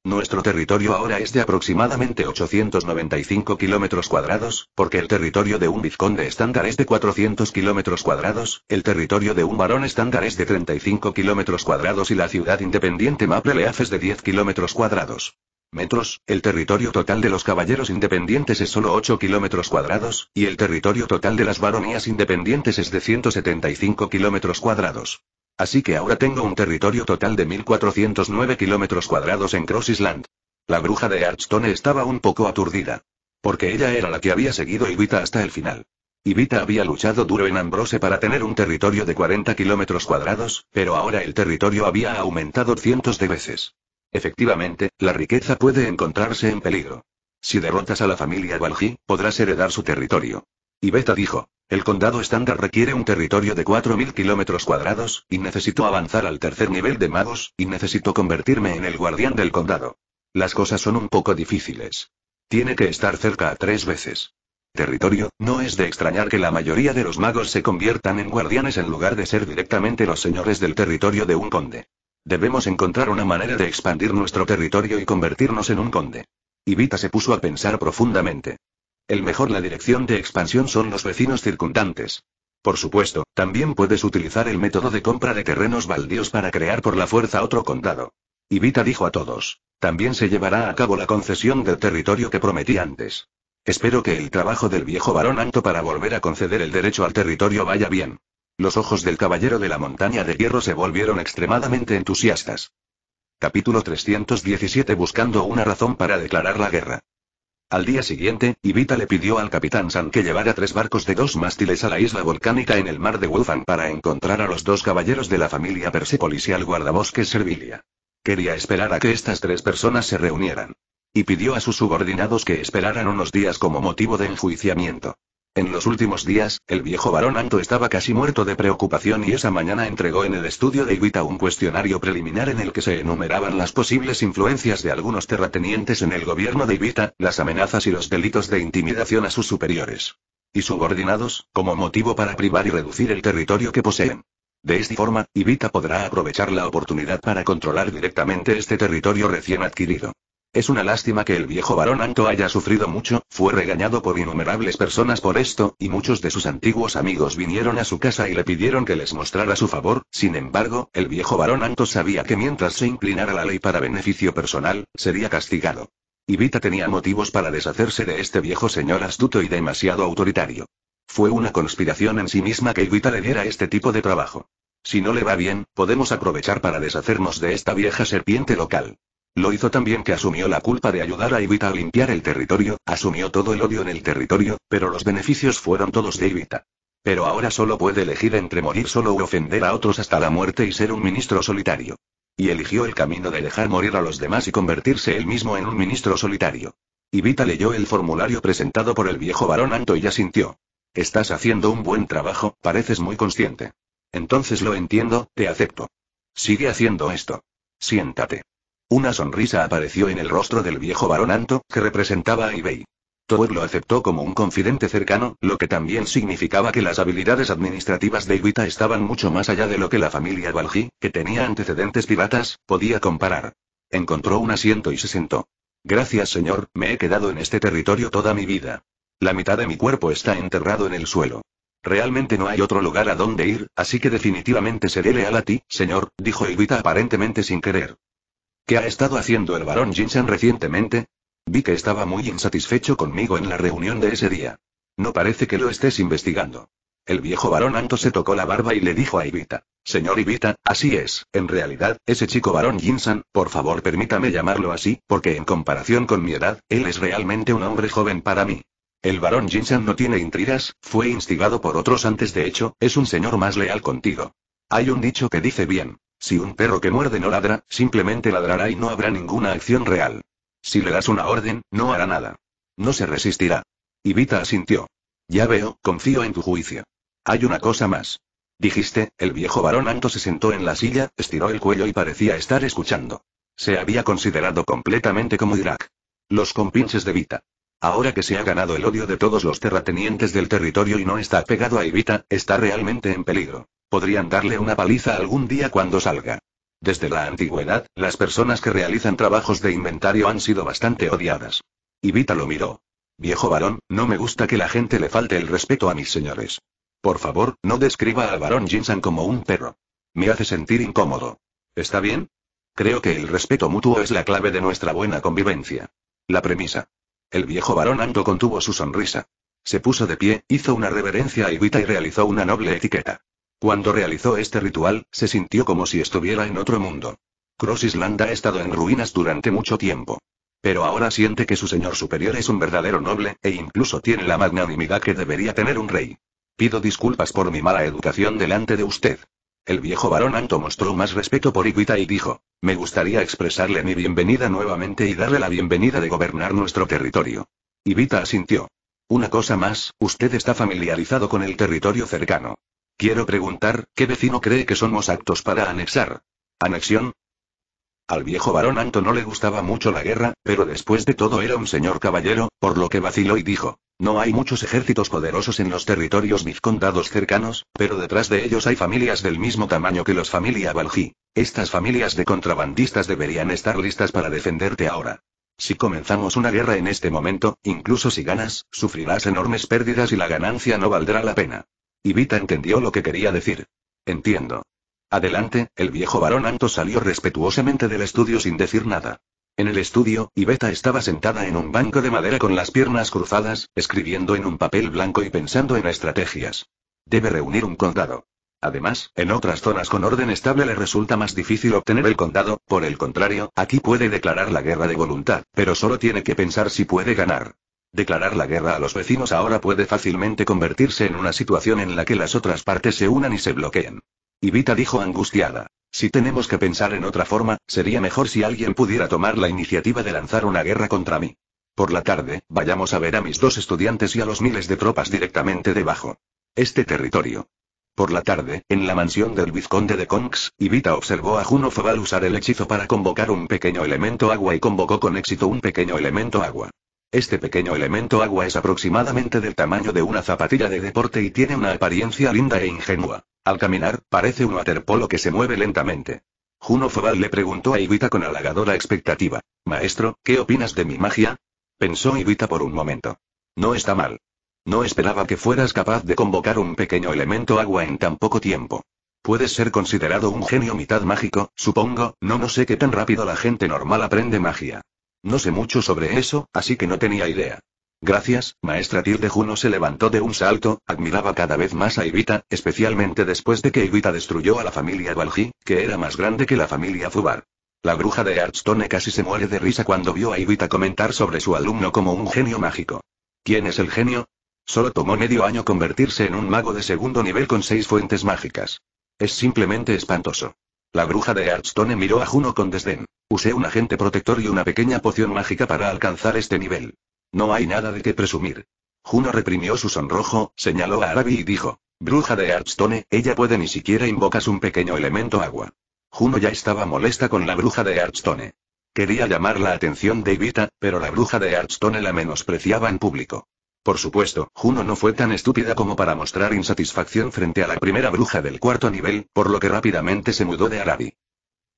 Nuestro territorio ahora es de aproximadamente 895 kilómetros cuadrados, porque el territorio de un vizconde estándar es de 400 kilómetros cuadrados, el territorio de un varón estándar es de 35 kilómetros cuadrados y la ciudad independiente Maple le de 10 kilómetros cuadrados metros, el territorio total de los caballeros independientes es solo 8 kilómetros cuadrados, y el territorio total de las baronías independientes es de 175 kilómetros cuadrados. Así que ahora tengo un territorio total de 1.409 kilómetros cuadrados en Cross Island. La bruja de Archstone estaba un poco aturdida. Porque ella era la que había seguido Ivita hasta el final. Ivita había luchado duro en Ambrose para tener un territorio de 40 kilómetros cuadrados, pero ahora el territorio había aumentado cientos de veces. Efectivamente, la riqueza puede encontrarse en peligro. Si derrotas a la familia Valji, podrás heredar su territorio. Ivita dijo. El condado estándar requiere un territorio de 4.000 kilómetros cuadrados, y necesito avanzar al tercer nivel de magos, y necesito convertirme en el guardián del condado. Las cosas son un poco difíciles. Tiene que estar cerca a tres veces. Territorio, no es de extrañar que la mayoría de los magos se conviertan en guardianes en lugar de ser directamente los señores del territorio de un conde. Debemos encontrar una manera de expandir nuestro territorio y convertirnos en un conde. Ivita se puso a pensar profundamente. El mejor la dirección de expansión son los vecinos circundantes. Por supuesto, también puedes utilizar el método de compra de terrenos baldíos para crear por la fuerza otro condado. Ivita dijo a todos. También se llevará a cabo la concesión del territorio que prometí antes. Espero que el trabajo del viejo varón Anto para volver a conceder el derecho al territorio vaya bien. Los ojos del caballero de la montaña de hierro se volvieron extremadamente entusiastas. Capítulo 317 Buscando una razón para declarar la guerra. Al día siguiente, Ibita le pidió al capitán San que llevara tres barcos de dos mástiles a la isla volcánica en el mar de Wufan para encontrar a los dos caballeros de la familia Persepolis y al guardabosques Servilia. Quería esperar a que estas tres personas se reunieran. Y pidió a sus subordinados que esperaran unos días como motivo de enjuiciamiento. En los últimos días, el viejo varón Anto estaba casi muerto de preocupación y esa mañana entregó en el estudio de Ivita un cuestionario preliminar en el que se enumeraban las posibles influencias de algunos terratenientes en el gobierno de Ivita, las amenazas y los delitos de intimidación a sus superiores y subordinados, como motivo para privar y reducir el territorio que poseen. De esta forma, Ivita podrá aprovechar la oportunidad para controlar directamente este territorio recién adquirido. Es una lástima que el viejo varón Anto haya sufrido mucho, fue regañado por innumerables personas por esto, y muchos de sus antiguos amigos vinieron a su casa y le pidieron que les mostrara su favor, sin embargo, el viejo varón Anto sabía que mientras se inclinara la ley para beneficio personal, sería castigado. Ivita tenía motivos para deshacerse de este viejo señor astuto y demasiado autoritario. Fue una conspiración en sí misma que Ivita le diera este tipo de trabajo. Si no le va bien, podemos aprovechar para deshacernos de esta vieja serpiente local. Lo hizo también que asumió la culpa de ayudar a Ivita a limpiar el territorio, asumió todo el odio en el territorio, pero los beneficios fueron todos de Ivita. Pero ahora solo puede elegir entre morir solo u ofender a otros hasta la muerte y ser un ministro solitario. Y eligió el camino de dejar morir a los demás y convertirse él mismo en un ministro solitario. Ivita leyó el formulario presentado por el viejo varón Anto y sintió: Estás haciendo un buen trabajo, pareces muy consciente. Entonces lo entiendo, te acepto. Sigue haciendo esto. Siéntate. Una sonrisa apareció en el rostro del viejo varón Anto, que representaba a Ibei. Tower lo aceptó como un confidente cercano, lo que también significaba que las habilidades administrativas de Ibita estaban mucho más allá de lo que la familia Balji, que tenía antecedentes piratas, podía comparar. Encontró un asiento y se sentó. Gracias señor, me he quedado en este territorio toda mi vida. La mitad de mi cuerpo está enterrado en el suelo. Realmente no hay otro lugar a donde ir, así que definitivamente seré leal a ti, señor, dijo Ibita aparentemente sin querer. ¿Qué ha estado haciendo el barón Jinsen recientemente? Vi que estaba muy insatisfecho conmigo en la reunión de ese día. No parece que lo estés investigando. El viejo varón Anto se tocó la barba y le dijo a Ibita. Señor Ibita, así es, en realidad, ese chico barón Jinsan, por favor permítame llamarlo así, porque en comparación con mi edad, él es realmente un hombre joven para mí. El varón Jinsan no tiene intrigas, fue instigado por otros antes de hecho, es un señor más leal contigo. Hay un dicho que dice bien, si un perro que muerde no ladra, simplemente ladrará y no habrá ninguna acción real. Si le das una orden, no hará nada. No se resistirá. Ivita asintió. Ya veo, confío en tu juicio. Hay una cosa más. Dijiste, el viejo varón Anto se sentó en la silla, estiró el cuello y parecía estar escuchando. Se había considerado completamente como Irak. Los compinches de Vita. Ahora que se ha ganado el odio de todos los terratenientes del territorio y no está pegado a Ivita, está realmente en peligro. Podrían darle una paliza algún día cuando salga. Desde la antigüedad, las personas que realizan trabajos de inventario han sido bastante odiadas. Y lo miró. Viejo varón, no me gusta que la gente le falte el respeto a mis señores. Por favor, no describa al varón Jinsan como un perro. Me hace sentir incómodo. ¿Está bien? Creo que el respeto mutuo es la clave de nuestra buena convivencia. La premisa. El viejo varón Ando contuvo su sonrisa. Se puso de pie, hizo una reverencia a Ibita y realizó una noble etiqueta. Cuando realizó este ritual, se sintió como si estuviera en otro mundo. Cross Island ha estado en ruinas durante mucho tiempo. Pero ahora siente que su señor superior es un verdadero noble, e incluso tiene la magnanimidad que debería tener un rey. Pido disculpas por mi mala educación delante de usted. El viejo varón Anto mostró más respeto por Ivita y dijo, me gustaría expresarle mi bienvenida nuevamente y darle la bienvenida de gobernar nuestro territorio. Ivita asintió. Una cosa más, usted está familiarizado con el territorio cercano. Quiero preguntar, ¿qué vecino cree que somos actos para anexar? ¿Anexión? Al viejo varón Anto no le gustaba mucho la guerra, pero después de todo era un señor caballero, por lo que vaciló y dijo, no hay muchos ejércitos poderosos en los territorios vizcondados cercanos, pero detrás de ellos hay familias del mismo tamaño que los familia Valji. Estas familias de contrabandistas deberían estar listas para defenderte ahora. Si comenzamos una guerra en este momento, incluso si ganas, sufrirás enormes pérdidas y la ganancia no valdrá la pena. Ibita entendió lo que quería decir. Entiendo. Adelante, el viejo varón Anto salió respetuosamente del estudio sin decir nada. En el estudio, Iveta estaba sentada en un banco de madera con las piernas cruzadas, escribiendo en un papel blanco y pensando en estrategias. Debe reunir un condado. Además, en otras zonas con orden estable le resulta más difícil obtener el condado, por el contrario, aquí puede declarar la guerra de voluntad, pero solo tiene que pensar si puede ganar. Declarar la guerra a los vecinos ahora puede fácilmente convertirse en una situación en la que las otras partes se unan y se bloqueen. Ivita dijo angustiada. Si tenemos que pensar en otra forma, sería mejor si alguien pudiera tomar la iniciativa de lanzar una guerra contra mí. Por la tarde, vayamos a ver a mis dos estudiantes y a los miles de tropas directamente debajo. Este territorio. Por la tarde, en la mansión del vizconde de Conx, Ivita observó a Juno Fabal usar el hechizo para convocar un pequeño elemento agua y convocó con éxito un pequeño elemento agua. Este pequeño elemento agua es aproximadamente del tamaño de una zapatilla de deporte y tiene una apariencia linda e ingenua. Al caminar, parece un waterpolo que se mueve lentamente. Juno Fobal le preguntó a Ibita con halagadora expectativa. Maestro, ¿qué opinas de mi magia? Pensó Ibita por un momento. No está mal. No esperaba que fueras capaz de convocar un pequeño elemento agua en tan poco tiempo. Puedes ser considerado un genio mitad mágico, supongo, no no sé qué tan rápido la gente normal aprende magia. No sé mucho sobre eso, así que no tenía idea. Gracias, maestra Tilde Juno se levantó de un salto, admiraba cada vez más a Ivita, especialmente después de que Ivita destruyó a la familia Valji, que era más grande que la familia Zubar. La bruja de Hearthstone casi se muere de risa cuando vio a Ivita comentar sobre su alumno como un genio mágico. ¿Quién es el genio? Solo tomó medio año convertirse en un mago de segundo nivel con seis fuentes mágicas. Es simplemente espantoso. La bruja de Hearthstone miró a Juno con desdén. Usé un agente protector y una pequeña poción mágica para alcanzar este nivel. No hay nada de qué presumir. Juno reprimió su sonrojo, señaló a Arabi y dijo. Bruja de Hearthstone, ella puede ni siquiera invocas un pequeño elemento agua. Juno ya estaba molesta con la bruja de Hearthstone. Quería llamar la atención de Ivita, pero la bruja de Hearthstone la menospreciaba en público. Por supuesto, Juno no fue tan estúpida como para mostrar insatisfacción frente a la primera bruja del cuarto nivel, por lo que rápidamente se mudó de Arabi.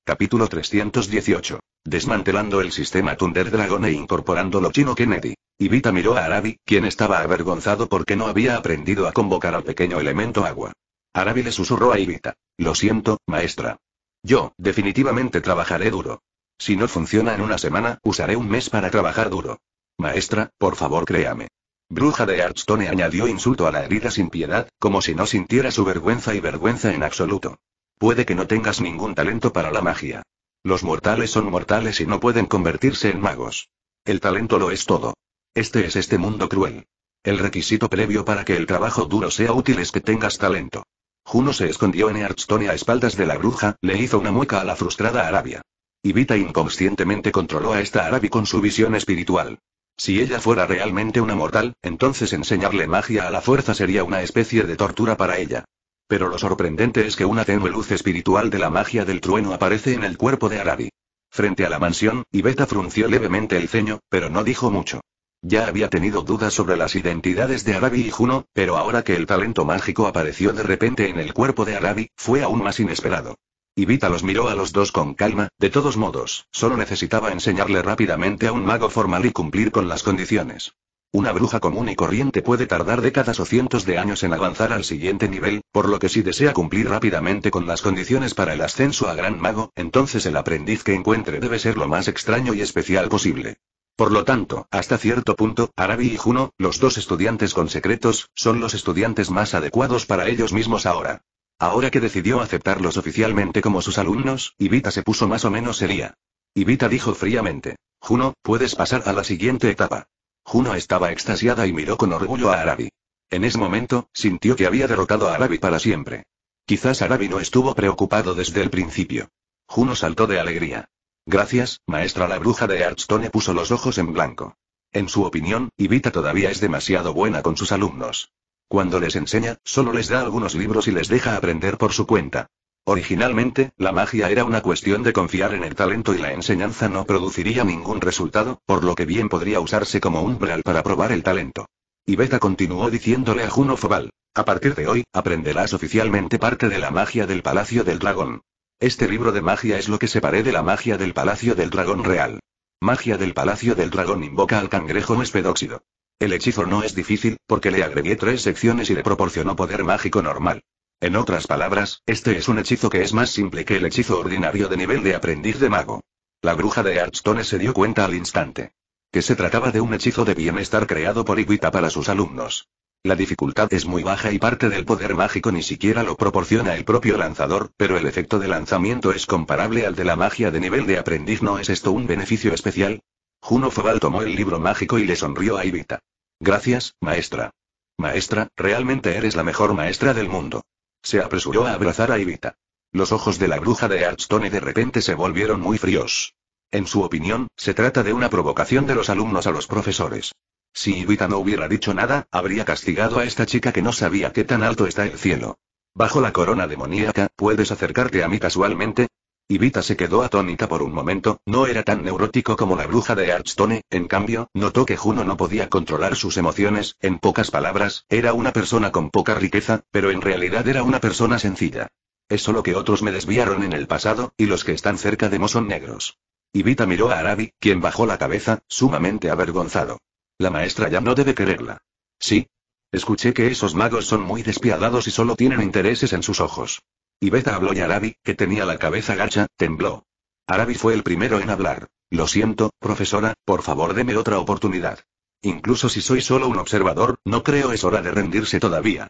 Capítulo 318. Desmantelando el sistema Thunder Dragon e lo Chino Kennedy. Ibita miró a Arabi, quien estaba avergonzado porque no había aprendido a convocar al pequeño elemento agua. Arabi le susurró a Ibita. Lo siento, maestra. Yo, definitivamente trabajaré duro. Si no funciona en una semana, usaré un mes para trabajar duro. Maestra, por favor créame. Bruja de Ardstone añadió insulto a la herida sin piedad, como si no sintiera su vergüenza y vergüenza en absoluto. Puede que no tengas ningún talento para la magia. Los mortales son mortales y no pueden convertirse en magos. El talento lo es todo. Este es este mundo cruel. El requisito previo para que el trabajo duro sea útil es que tengas talento. Juno se escondió en Ardstone a espaldas de la bruja, le hizo una mueca a la frustrada Arabia. Y Vita inconscientemente controló a esta Arabia con su visión espiritual. Si ella fuera realmente una mortal, entonces enseñarle magia a la fuerza sería una especie de tortura para ella. Pero lo sorprendente es que una tenue luz espiritual de la magia del trueno aparece en el cuerpo de Arabi. Frente a la mansión, Iveta frunció levemente el ceño, pero no dijo mucho. Ya había tenido dudas sobre las identidades de Arabi y Juno, pero ahora que el talento mágico apareció de repente en el cuerpo de Arabi, fue aún más inesperado. Y Vita los miró a los dos con calma, de todos modos, solo necesitaba enseñarle rápidamente a un mago formal y cumplir con las condiciones. Una bruja común y corriente puede tardar décadas o cientos de años en avanzar al siguiente nivel, por lo que si desea cumplir rápidamente con las condiciones para el ascenso a gran mago, entonces el aprendiz que encuentre debe ser lo más extraño y especial posible. Por lo tanto, hasta cierto punto, Arabi y Juno, los dos estudiantes con secretos, son los estudiantes más adecuados para ellos mismos ahora. Ahora que decidió aceptarlos oficialmente como sus alumnos, Ibita se puso más o menos seria. Ibita dijo fríamente, Juno, puedes pasar a la siguiente etapa. Juno estaba extasiada y miró con orgullo a Arabi. En ese momento, sintió que había derrotado a Arabi para siempre. Quizás Arabi no estuvo preocupado desde el principio. Juno saltó de alegría. Gracias, maestra. La bruja de Archstone puso los ojos en blanco. En su opinión, Ibita todavía es demasiado buena con sus alumnos. Cuando les enseña, solo les da algunos libros y les deja aprender por su cuenta. Originalmente, la magia era una cuestión de confiar en el talento y la enseñanza no produciría ningún resultado, por lo que bien podría usarse como umbral para probar el talento. Y Beta continuó diciéndole a Juno Fobal. A partir de hoy, aprenderás oficialmente parte de la magia del Palacio del Dragón. Este libro de magia es lo que separé de la magia del Palacio del Dragón real. Magia del Palacio del Dragón invoca al cangrejo mespedóxido. El hechizo no es difícil, porque le agregué tres secciones y le proporcionó poder mágico normal. En otras palabras, este es un hechizo que es más simple que el hechizo ordinario de nivel de aprendiz de mago. La bruja de artstone se dio cuenta al instante. Que se trataba de un hechizo de bienestar creado por Ivita para sus alumnos. La dificultad es muy baja y parte del poder mágico ni siquiera lo proporciona el propio lanzador, pero el efecto de lanzamiento es comparable al de la magia de nivel de aprendiz. ¿No es esto un beneficio especial? Juno Fobal tomó el libro mágico y le sonrió a Ivita. Gracias, maestra. Maestra, realmente eres la mejor maestra del mundo. Se apresuró a abrazar a Ivita. Los ojos de la bruja de Archstone de repente se volvieron muy fríos. En su opinión, se trata de una provocación de los alumnos a los profesores. Si Ivita no hubiera dicho nada, habría castigado a esta chica que no sabía qué tan alto está el cielo. Bajo la corona demoníaca, ¿puedes acercarte a mí casualmente? Ivita se quedó atónita por un momento, no era tan neurótico como la bruja de Archstone, en cambio, notó que Juno no podía controlar sus emociones, en pocas palabras, era una persona con poca riqueza, pero en realidad era una persona sencilla. Es solo que otros me desviaron en el pasado, y los que están cerca de Mo son negros. Ivita miró a Arabi, quien bajó la cabeza, sumamente avergonzado. La maestra ya no debe quererla. Sí. Escuché que esos magos son muy despiadados y solo tienen intereses en sus ojos. Y Beta habló y Arabi, que tenía la cabeza gacha, tembló. Arabi fue el primero en hablar. Lo siento, profesora, por favor deme otra oportunidad. Incluso si soy solo un observador, no creo es hora de rendirse todavía.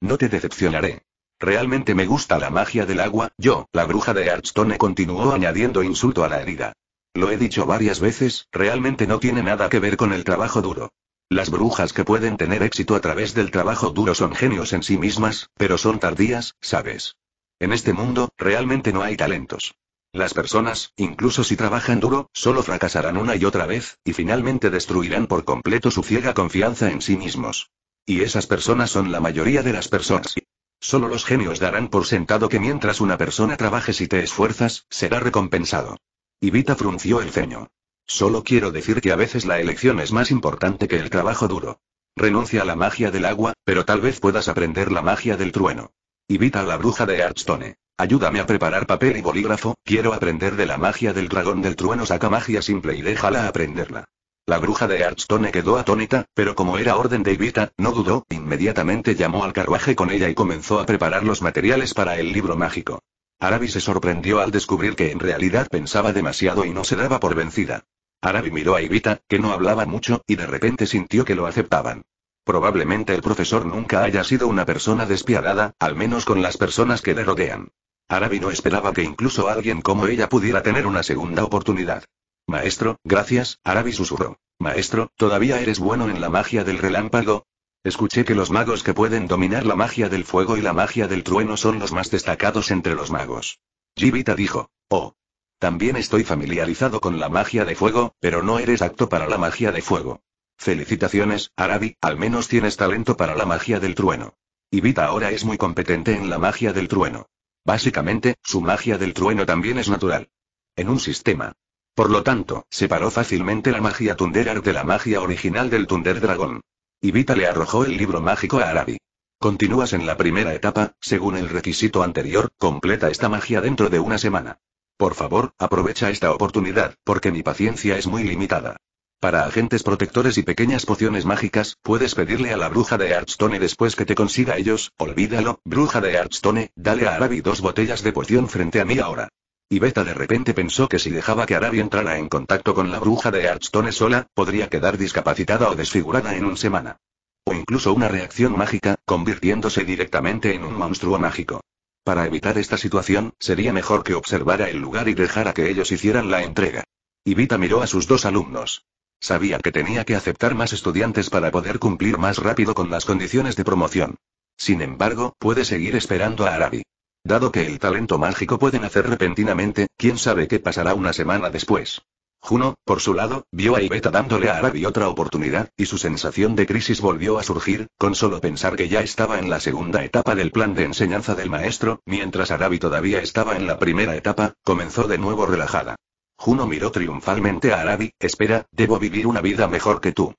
No te decepcionaré. Realmente me gusta la magia del agua, yo, la bruja de Archstone continuó añadiendo insulto a la herida. Lo he dicho varias veces, realmente no tiene nada que ver con el trabajo duro. Las brujas que pueden tener éxito a través del trabajo duro son genios en sí mismas, pero son tardías, ¿sabes? En este mundo, realmente no hay talentos. Las personas, incluso si trabajan duro, solo fracasarán una y otra vez, y finalmente destruirán por completo su ciega confianza en sí mismos. Y esas personas son la mayoría de las personas. Solo los genios darán por sentado que mientras una persona trabaje si te esfuerzas, será recompensado. Ivita frunció el ceño. Solo quiero decir que a veces la elección es más importante que el trabajo duro. Renuncia a la magia del agua, pero tal vez puedas aprender la magia del trueno. Ivita a la bruja de Hearthstone. Ayúdame a preparar papel y bolígrafo, quiero aprender de la magia del dragón del trueno saca magia simple y déjala aprenderla. La bruja de Arstone quedó atónita, pero como era orden de Ivita, no dudó, inmediatamente llamó al carruaje con ella y comenzó a preparar los materiales para el libro mágico. Arabi se sorprendió al descubrir que en realidad pensaba demasiado y no se daba por vencida. Arabi miró a Ivita, que no hablaba mucho, y de repente sintió que lo aceptaban. Probablemente el profesor nunca haya sido una persona despiadada, al menos con las personas que le rodean. Arabi no esperaba que incluso alguien como ella pudiera tener una segunda oportunidad. Maestro, gracias, Arabi susurró. Maestro, ¿todavía eres bueno en la magia del relámpago? Escuché que los magos que pueden dominar la magia del fuego y la magia del trueno son los más destacados entre los magos. Jibita dijo. Oh. También estoy familiarizado con la magia de fuego, pero no eres apto para la magia de fuego. Felicitaciones, Arabi, al menos tienes talento para la magia del trueno. Ibita ahora es muy competente en la magia del trueno. Básicamente, su magia del trueno también es natural. En un sistema. Por lo tanto, separó fácilmente la magia Tunderar de la magia original del Tunder Dragón. Ibita le arrojó el libro mágico a Arabi. Continúas en la primera etapa, según el requisito anterior, completa esta magia dentro de una semana. Por favor, aprovecha esta oportunidad, porque mi paciencia es muy limitada. Para agentes protectores y pequeñas pociones mágicas, puedes pedirle a la bruja de Archstone después que te consiga ellos, olvídalo, bruja de Hearthstone, dale a Arabi dos botellas de poción frente a mí ahora. Y Beta de repente pensó que si dejaba que Arabi entrara en contacto con la bruja de Hearthstone sola, podría quedar discapacitada o desfigurada en un semana. O incluso una reacción mágica, convirtiéndose directamente en un monstruo mágico. Para evitar esta situación, sería mejor que observara el lugar y dejara que ellos hicieran la entrega. Y Beta miró a sus dos alumnos. Sabía que tenía que aceptar más estudiantes para poder cumplir más rápido con las condiciones de promoción. Sin embargo, puede seguir esperando a Arabi. Dado que el talento mágico puede nacer repentinamente, quién sabe qué pasará una semana después. Juno, por su lado, vio a Iveta dándole a Arabi otra oportunidad, y su sensación de crisis volvió a surgir, con solo pensar que ya estaba en la segunda etapa del plan de enseñanza del maestro, mientras Arabi todavía estaba en la primera etapa, comenzó de nuevo relajada. Juno miró triunfalmente a Arabi, espera, debo vivir una vida mejor que tú.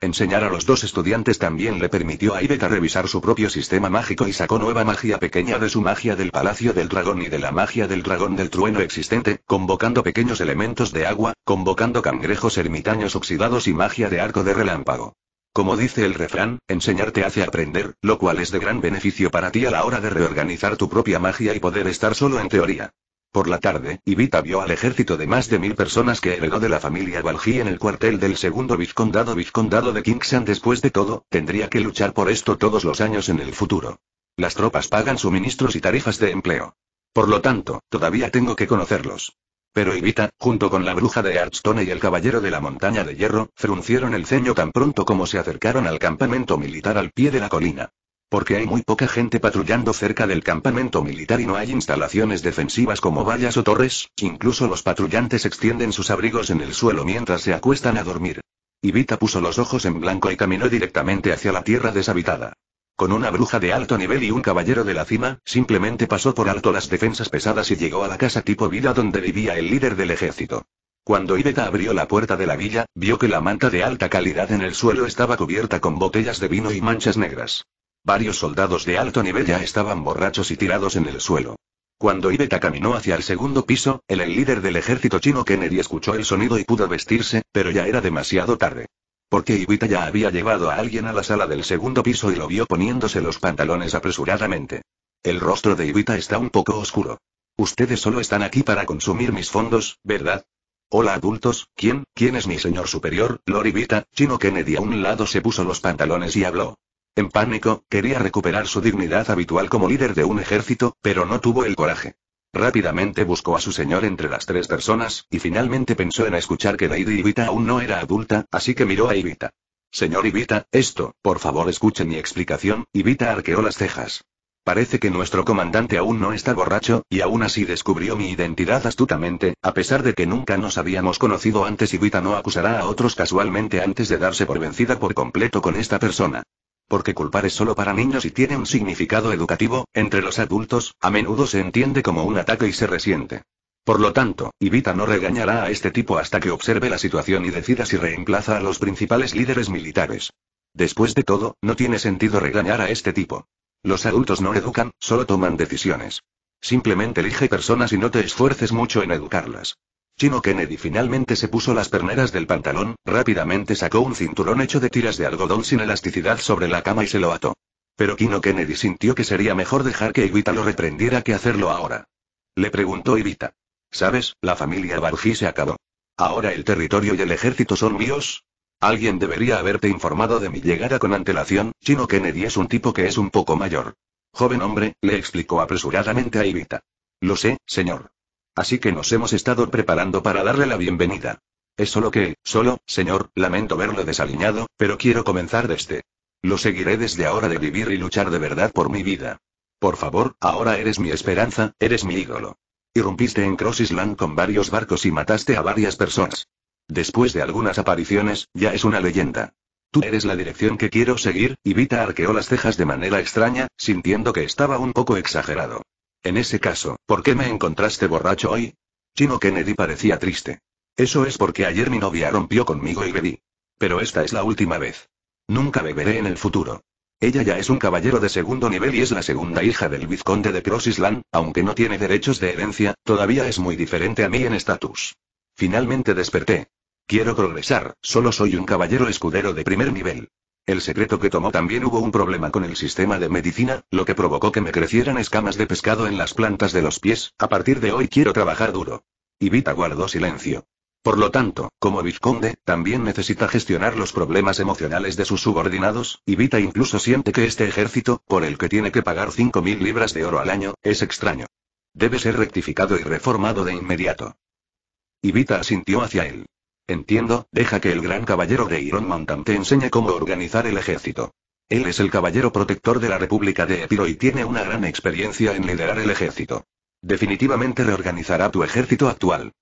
Enseñar a los dos estudiantes también le permitió a Ibeta revisar su propio sistema mágico y sacó nueva magia pequeña de su magia del Palacio del Dragón y de la magia del Dragón del Trueno existente, convocando pequeños elementos de agua, convocando cangrejos ermitaños oxidados y magia de arco de relámpago. Como dice el refrán, enseñarte hace aprender, lo cual es de gran beneficio para ti a la hora de reorganizar tu propia magia y poder estar solo en teoría. Por la tarde, Ivita vio al ejército de más de mil personas que heredó de la familia Valji en el cuartel del segundo vizcondado vizcondado de Kingsan Después de todo, tendría que luchar por esto todos los años en el futuro. Las tropas pagan suministros y tarifas de empleo. Por lo tanto, todavía tengo que conocerlos. Pero Ivita, junto con la bruja de Archstone y el caballero de la montaña de hierro, fruncieron el ceño tan pronto como se acercaron al campamento militar al pie de la colina. Porque hay muy poca gente patrullando cerca del campamento militar y no hay instalaciones defensivas como vallas o torres, incluso los patrullantes extienden sus abrigos en el suelo mientras se acuestan a dormir. Ivita puso los ojos en blanco y caminó directamente hacia la tierra deshabitada. Con una bruja de alto nivel y un caballero de la cima, simplemente pasó por alto las defensas pesadas y llegó a la casa tipo vida donde vivía el líder del ejército. Cuando Iveta abrió la puerta de la villa, vio que la manta de alta calidad en el suelo estaba cubierta con botellas de vino y manchas negras. Varios soldados de alto nivel ya estaban borrachos y tirados en el suelo. Cuando Ibeta caminó hacia el segundo piso, el, líder del ejército chino Kennedy escuchó el sonido y pudo vestirse, pero ya era demasiado tarde. Porque Ivita ya había llevado a alguien a la sala del segundo piso y lo vio poniéndose los pantalones apresuradamente. El rostro de Ibita está un poco oscuro. Ustedes solo están aquí para consumir mis fondos, ¿verdad? Hola adultos, ¿quién, quién es mi señor superior, Lord Ibita? Chino Kennedy a un lado se puso los pantalones y habló. En pánico, quería recuperar su dignidad habitual como líder de un ejército, pero no tuvo el coraje. Rápidamente buscó a su señor entre las tres personas, y finalmente pensó en escuchar que Lady Ivita aún no era adulta, así que miró a Ivita. Señor Ivita, esto, por favor escuche mi explicación, Ivita arqueó las cejas. Parece que nuestro comandante aún no está borracho, y aún así descubrió mi identidad astutamente, a pesar de que nunca nos habíamos conocido antes y no acusará a otros casualmente antes de darse por vencida por completo con esta persona. Porque culpar es solo para niños y tiene un significado educativo, entre los adultos, a menudo se entiende como un ataque y se resiente. Por lo tanto, Ivita no regañará a este tipo hasta que observe la situación y decida si reemplaza a los principales líderes militares. Después de todo, no tiene sentido regañar a este tipo. Los adultos no educan, solo toman decisiones. Simplemente elige personas y no te esfuerces mucho en educarlas. Chino Kennedy finalmente se puso las perneras del pantalón, rápidamente sacó un cinturón hecho de tiras de algodón sin elasticidad sobre la cama y se lo ató. Pero Kino Kennedy sintió que sería mejor dejar que Ivita lo reprendiera que hacerlo ahora. Le preguntó Ivita: ¿Sabes, la familia Barfi se acabó? Ahora el territorio y el ejército son míos, Alguien debería haberte informado de mi llegada con antelación, Chino Kennedy es un tipo que es un poco mayor. Joven hombre, le explicó apresuradamente a Ivita. Lo sé, señor. Así que nos hemos estado preparando para darle la bienvenida. Es solo que, solo, señor, lamento verlo desaliñado, pero quiero comenzar desde. Lo seguiré desde ahora de vivir y luchar de verdad por mi vida. Por favor, ahora eres mi esperanza, eres mi ídolo. Irrumpiste en Cross Island con varios barcos y mataste a varias personas. Después de algunas apariciones, ya es una leyenda. Tú eres la dirección que quiero seguir, y Vita arqueó las cejas de manera extraña, sintiendo que estaba un poco exagerado. En ese caso, ¿por qué me encontraste borracho hoy? Chino Kennedy parecía triste. Eso es porque ayer mi novia rompió conmigo y bebí. Pero esta es la última vez. Nunca beberé en el futuro. Ella ya es un caballero de segundo nivel y es la segunda hija del vizconde de Cross Island, aunque no tiene derechos de herencia, todavía es muy diferente a mí en estatus. Finalmente desperté. Quiero progresar, solo soy un caballero escudero de primer nivel. El secreto que tomó también hubo un problema con el sistema de medicina, lo que provocó que me crecieran escamas de pescado en las plantas de los pies, a partir de hoy quiero trabajar duro. Ivita guardó silencio. Por lo tanto, como vizconde, también necesita gestionar los problemas emocionales de sus subordinados, Ibita incluso siente que este ejército, por el que tiene que pagar 5.000 libras de oro al año, es extraño. Debe ser rectificado y reformado de inmediato. Ibita asintió hacia él. Entiendo, deja que el gran caballero de Iron Mountain te enseñe cómo organizar el ejército. Él es el caballero protector de la República de Epiro y tiene una gran experiencia en liderar el ejército. Definitivamente reorganizará tu ejército actual.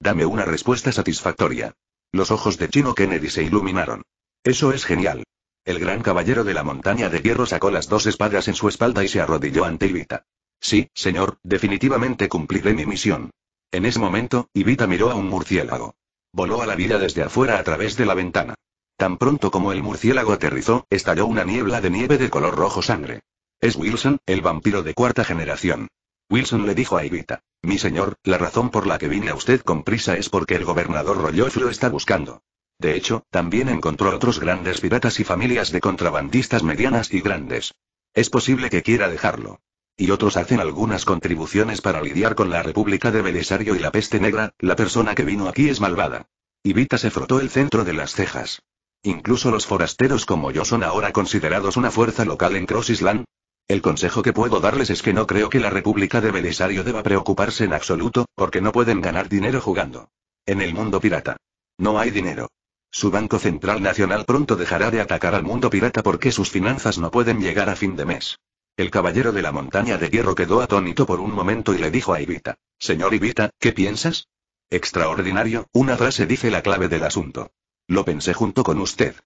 Dame una respuesta satisfactoria. Los ojos de Chino Kennedy se iluminaron. Eso es genial. El gran caballero de la montaña de hierro sacó las dos espadas en su espalda y se arrodilló ante Ivita. Sí, señor, definitivamente cumpliré mi misión. En ese momento, Ivita miró a un murciélago. Voló a la vida desde afuera a través de la ventana. Tan pronto como el murciélago aterrizó, estalló una niebla de nieve de color rojo sangre. Es Wilson, el vampiro de cuarta generación. Wilson le dijo a Evita. Mi señor, la razón por la que vine a usted con prisa es porque el gobernador Rolloff lo está buscando. De hecho, también encontró otros grandes piratas y familias de contrabandistas medianas y grandes. Es posible que quiera dejarlo y otros hacen algunas contribuciones para lidiar con la República de Belisario y la peste negra, la persona que vino aquí es malvada. Ivita se frotó el centro de las cejas. Incluso los forasteros como yo son ahora considerados una fuerza local en Cross Island. El consejo que puedo darles es que no creo que la República de Belisario deba preocuparse en absoluto, porque no pueden ganar dinero jugando. En el mundo pirata. No hay dinero. Su Banco Central Nacional pronto dejará de atacar al mundo pirata porque sus finanzas no pueden llegar a fin de mes. El caballero de la montaña de hierro quedó atónito por un momento y le dijo a Ivita. Señor Ivita, ¿qué piensas? Extraordinario, una frase dice la clave del asunto. Lo pensé junto con usted.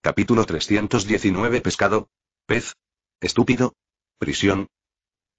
Capítulo 319 Pescado. Pez. Estúpido. Prisión.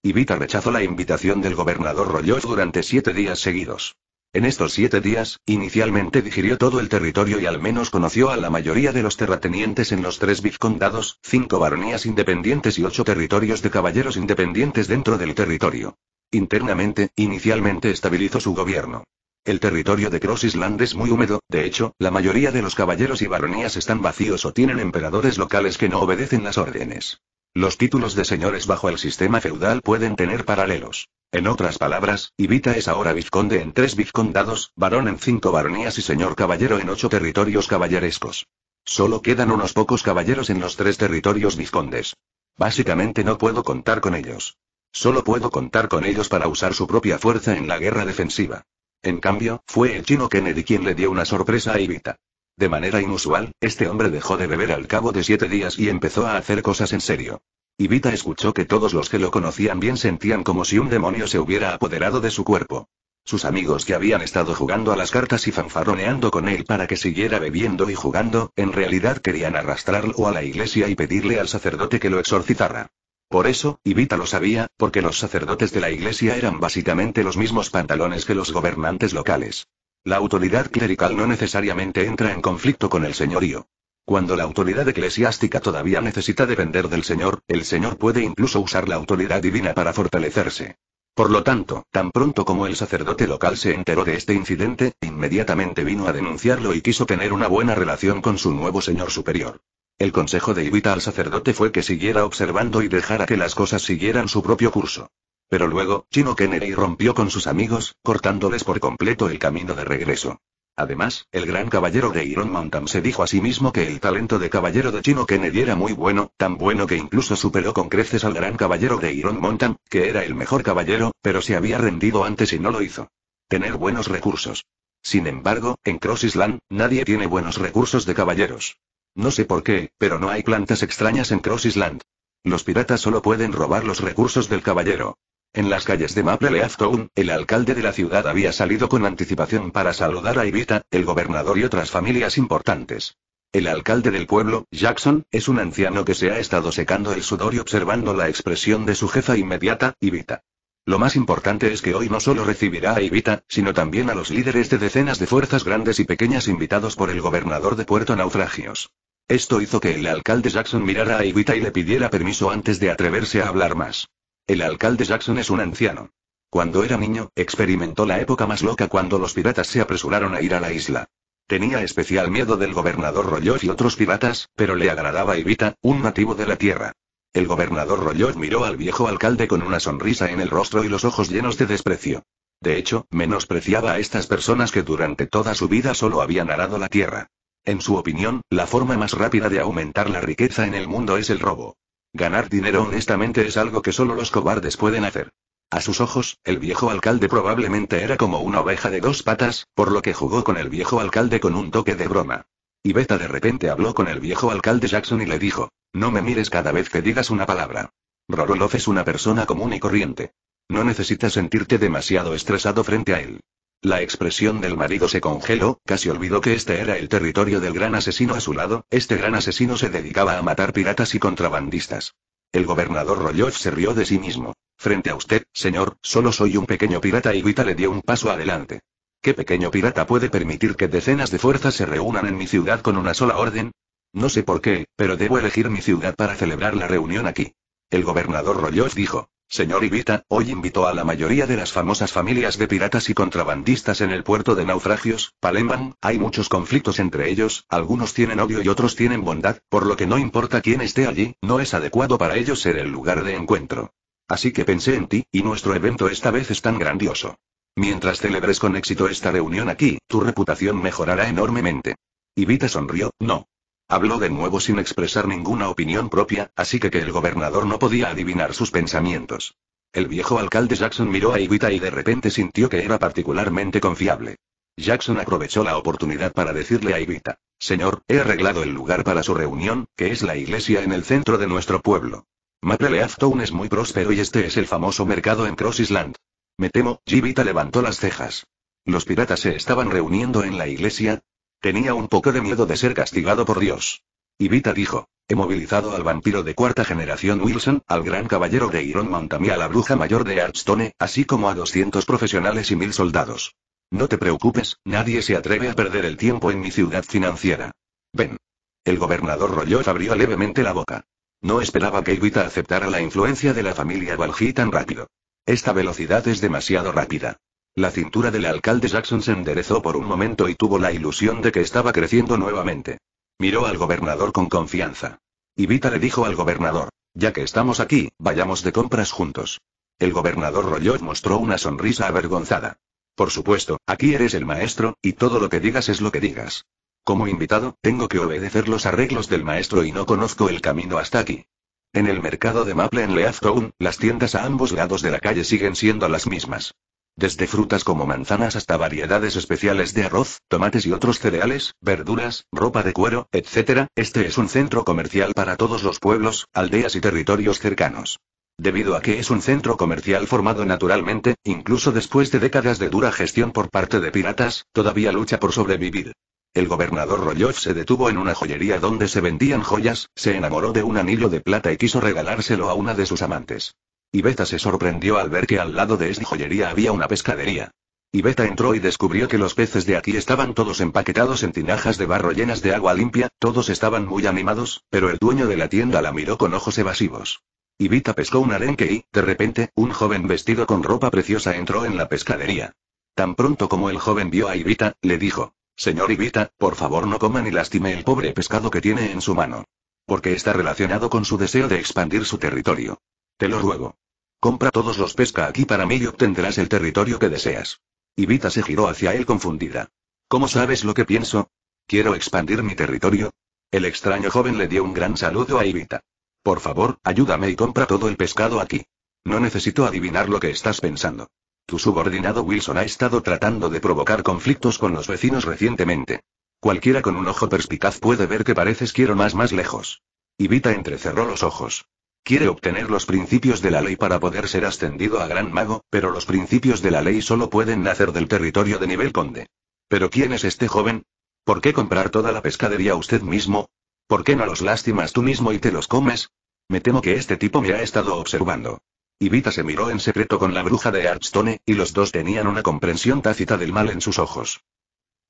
Ivita rechazó la invitación del gobernador Royos durante siete días seguidos. En estos siete días, inicialmente digirió todo el territorio y al menos conoció a la mayoría de los terratenientes en los tres vizcondados, cinco baronías independientes y ocho territorios de caballeros independientes dentro del territorio. Internamente, inicialmente estabilizó su gobierno. El territorio de Cross Island es muy húmedo, de hecho, la mayoría de los caballeros y baronías están vacíos o tienen emperadores locales que no obedecen las órdenes. Los títulos de señores bajo el sistema feudal pueden tener paralelos. En otras palabras, Ibita es ahora vizconde en tres vizcondados, varón en cinco baronías y señor caballero en ocho territorios caballerescos. Solo quedan unos pocos caballeros en los tres territorios vizcondes. Básicamente no puedo contar con ellos. Solo puedo contar con ellos para usar su propia fuerza en la guerra defensiva. En cambio, fue el chino Kennedy quien le dio una sorpresa a Ibita. De manera inusual, este hombre dejó de beber al cabo de siete días y empezó a hacer cosas en serio. Ivita escuchó que todos los que lo conocían bien sentían como si un demonio se hubiera apoderado de su cuerpo. Sus amigos que habían estado jugando a las cartas y fanfaroneando con él para que siguiera bebiendo y jugando, en realidad querían arrastrarlo a la iglesia y pedirle al sacerdote que lo exorcizara. Por eso, Ivita lo sabía, porque los sacerdotes de la iglesia eran básicamente los mismos pantalones que los gobernantes locales. La autoridad clerical no necesariamente entra en conflicto con el señorío. Cuando la autoridad eclesiástica todavía necesita depender del Señor, el Señor puede incluso usar la autoridad divina para fortalecerse. Por lo tanto, tan pronto como el sacerdote local se enteró de este incidente, inmediatamente vino a denunciarlo y quiso tener una buena relación con su nuevo señor superior. El consejo de Ivita al sacerdote fue que siguiera observando y dejara que las cosas siguieran su propio curso. Pero luego, Chino Kennedy rompió con sus amigos, cortándoles por completo el camino de regreso. Además, el gran caballero de Iron Mountain se dijo a sí mismo que el talento de caballero de Chino Kennedy era muy bueno, tan bueno que incluso superó con creces al gran caballero de Iron Mountain, que era el mejor caballero, pero se había rendido antes y no lo hizo. Tener buenos recursos. Sin embargo, en Cross Island, nadie tiene buenos recursos de caballeros. No sé por qué, pero no hay plantas extrañas en Cross Island. Los piratas solo pueden robar los recursos del caballero. En las calles de Maple Leaf Town, el alcalde de la ciudad había salido con anticipación para saludar a Ivita, el gobernador y otras familias importantes. El alcalde del pueblo, Jackson, es un anciano que se ha estado secando el sudor y observando la expresión de su jefa inmediata, Ivita. Lo más importante es que hoy no solo recibirá a Ivita, sino también a los líderes de decenas de fuerzas grandes y pequeñas invitados por el gobernador de Puerto Naufragios. Esto hizo que el alcalde Jackson mirara a Ivita y le pidiera permiso antes de atreverse a hablar más. El alcalde Jackson es un anciano. Cuando era niño, experimentó la época más loca cuando los piratas se apresuraron a ir a la isla. Tenía especial miedo del gobernador Rolloff y otros piratas, pero le agradaba Ivita, un nativo de la tierra. El gobernador Rolloff miró al viejo alcalde con una sonrisa en el rostro y los ojos llenos de desprecio. De hecho, menospreciaba a estas personas que durante toda su vida solo habían arado la tierra. En su opinión, la forma más rápida de aumentar la riqueza en el mundo es el robo. Ganar dinero honestamente es algo que solo los cobardes pueden hacer. A sus ojos, el viejo alcalde probablemente era como una oveja de dos patas, por lo que jugó con el viejo alcalde con un toque de broma. Y Beta de repente habló con el viejo alcalde Jackson y le dijo, no me mires cada vez que digas una palabra. Roroloff es una persona común y corriente. No necesitas sentirte demasiado estresado frente a él. La expresión del marido se congeló, casi olvidó que este era el territorio del gran asesino a su lado, este gran asesino se dedicaba a matar piratas y contrabandistas. El gobernador Rolloff se rió de sí mismo. Frente a usted, señor, solo soy un pequeño pirata y Guita le dio un paso adelante. ¿Qué pequeño pirata puede permitir que decenas de fuerzas se reúnan en mi ciudad con una sola orden? No sé por qué, pero debo elegir mi ciudad para celebrar la reunión aquí. El gobernador Rolloff dijo. Señor Ibita, hoy invito a la mayoría de las famosas familias de piratas y contrabandistas en el puerto de naufragios, Palembang, hay muchos conflictos entre ellos, algunos tienen odio y otros tienen bondad, por lo que no importa quién esté allí, no es adecuado para ellos ser el lugar de encuentro. Así que pensé en ti, y nuestro evento esta vez es tan grandioso. Mientras celebres con éxito esta reunión aquí, tu reputación mejorará enormemente. Ibita sonrió, no. Habló de nuevo sin expresar ninguna opinión propia, así que que el gobernador no podía adivinar sus pensamientos. El viejo alcalde Jackson miró a Ivita y de repente sintió que era particularmente confiable. Jackson aprovechó la oportunidad para decirle a Ivita: Señor, he arreglado el lugar para su reunión, que es la iglesia en el centro de nuestro pueblo. Maple Town es muy próspero y este es el famoso mercado en Cross Island. Me temo, Jivita levantó las cejas. Los piratas se estaban reuniendo en la iglesia, Tenía un poco de miedo de ser castigado por Dios. Ivita dijo, he movilizado al vampiro de cuarta generación Wilson, al gran caballero de Iron Mountain y a la bruja mayor de Artstone así como a 200 profesionales y mil soldados. No te preocupes, nadie se atreve a perder el tiempo en mi ciudad financiera. Ven. El gobernador Rollo abrió levemente la boca. No esperaba que Ivita aceptara la influencia de la familia Valji tan rápido. Esta velocidad es demasiado rápida. La cintura del alcalde Jackson se enderezó por un momento y tuvo la ilusión de que estaba creciendo nuevamente. Miró al gobernador con confianza. Y le dijo al gobernador, ya que estamos aquí, vayamos de compras juntos. El gobernador Rollot mostró una sonrisa avergonzada. Por supuesto, aquí eres el maestro, y todo lo que digas es lo que digas. Como invitado, tengo que obedecer los arreglos del maestro y no conozco el camino hasta aquí. En el mercado de Maple en Town, las tiendas a ambos lados de la calle siguen siendo las mismas desde frutas como manzanas hasta variedades especiales de arroz, tomates y otros cereales, verduras, ropa de cuero, etc. Este es un centro comercial para todos los pueblos, aldeas y territorios cercanos. Debido a que es un centro comercial formado naturalmente, incluso después de décadas de dura gestión por parte de piratas, todavía lucha por sobrevivir. El gobernador Royoff se detuvo en una joyería donde se vendían joyas, se enamoró de un anillo de plata y quiso regalárselo a una de sus amantes. Y Beta se sorprendió al ver que al lado de esta joyería había una pescadería. Y Beta entró y descubrió que los peces de aquí estaban todos empaquetados en tinajas de barro llenas de agua limpia, todos estaban muy animados, pero el dueño de la tienda la miró con ojos evasivos. Y pescó un arenque y, de repente, un joven vestido con ropa preciosa entró en la pescadería. Tan pronto como el joven vio a Ivita, le dijo, Señor Ibita, por favor no coma ni lastime el pobre pescado que tiene en su mano. Porque está relacionado con su deseo de expandir su territorio. Te lo ruego. Compra todos los pesca aquí para mí y obtendrás el territorio que deseas. Ivita se giró hacia él confundida. ¿Cómo sabes lo que pienso? Quiero expandir mi territorio. El extraño joven le dio un gran saludo a Ivita. Por favor, ayúdame y compra todo el pescado aquí. No necesito adivinar lo que estás pensando. Tu subordinado Wilson ha estado tratando de provocar conflictos con los vecinos recientemente. Cualquiera con un ojo perspicaz puede ver que pareces quiero más más lejos. Ivita entrecerró los ojos. Quiere obtener los principios de la ley para poder ser ascendido a gran mago, pero los principios de la ley solo pueden nacer del territorio de nivel conde. ¿Pero quién es este joven? ¿Por qué comprar toda la pescadería usted mismo? ¿Por qué no los lastimas tú mismo y te los comes? Me temo que este tipo me ha estado observando. Ivita se miró en secreto con la bruja de Archstone, y los dos tenían una comprensión tácita del mal en sus ojos.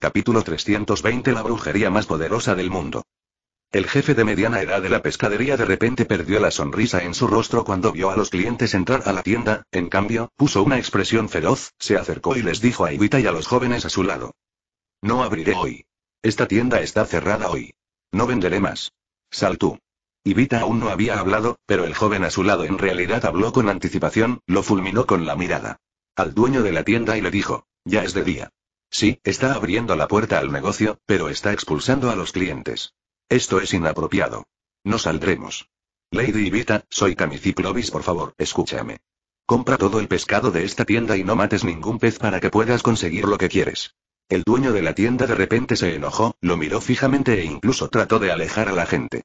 Capítulo 320 La brujería más poderosa del mundo. El jefe de mediana edad de la pescadería de repente perdió la sonrisa en su rostro cuando vio a los clientes entrar a la tienda, en cambio, puso una expresión feroz, se acercó y les dijo a Ivita y a los jóvenes a su lado. No abriré hoy. Esta tienda está cerrada hoy. No venderé más. Sal tú. Ivita aún no había hablado, pero el joven a su lado en realidad habló con anticipación, lo fulminó con la mirada. Al dueño de la tienda y le dijo, ya es de día. Sí, está abriendo la puerta al negocio, pero está expulsando a los clientes. Esto es inapropiado. No saldremos. Lady Ivita, soy Clovis por favor, escúchame. Compra todo el pescado de esta tienda y no mates ningún pez para que puedas conseguir lo que quieres. El dueño de la tienda de repente se enojó, lo miró fijamente e incluso trató de alejar a la gente.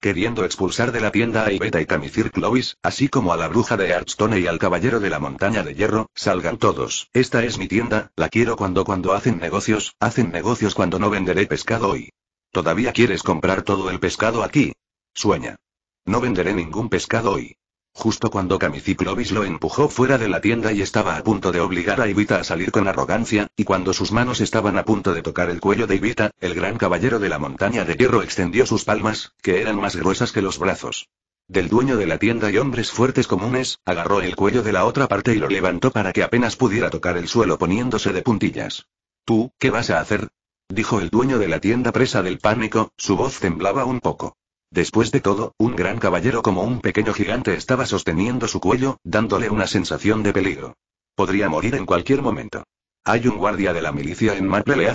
Queriendo expulsar de la tienda a Iveta y Camicir Clovis, así como a la bruja de Hearthstone y al caballero de la montaña de hierro, salgan todos, esta es mi tienda, la quiero cuando cuando hacen negocios, hacen negocios cuando no venderé pescado hoy. ¿Todavía quieres comprar todo el pescado aquí? Sueña. No venderé ningún pescado hoy. Justo cuando Camiciclovis lo empujó fuera de la tienda y estaba a punto de obligar a Ivita a salir con arrogancia, y cuando sus manos estaban a punto de tocar el cuello de Ivita, el gran caballero de la montaña de hierro extendió sus palmas, que eran más gruesas que los brazos. Del dueño de la tienda y hombres fuertes comunes, agarró el cuello de la otra parte y lo levantó para que apenas pudiera tocar el suelo poniéndose de puntillas. ¿Tú, qué vas a hacer? dijo el dueño de la tienda presa del pánico, su voz temblaba un poco. Después de todo, un gran caballero como un pequeño gigante estaba sosteniendo su cuello, dándole una sensación de peligro. Podría morir en cualquier momento. Hay un guardia de la milicia en Maple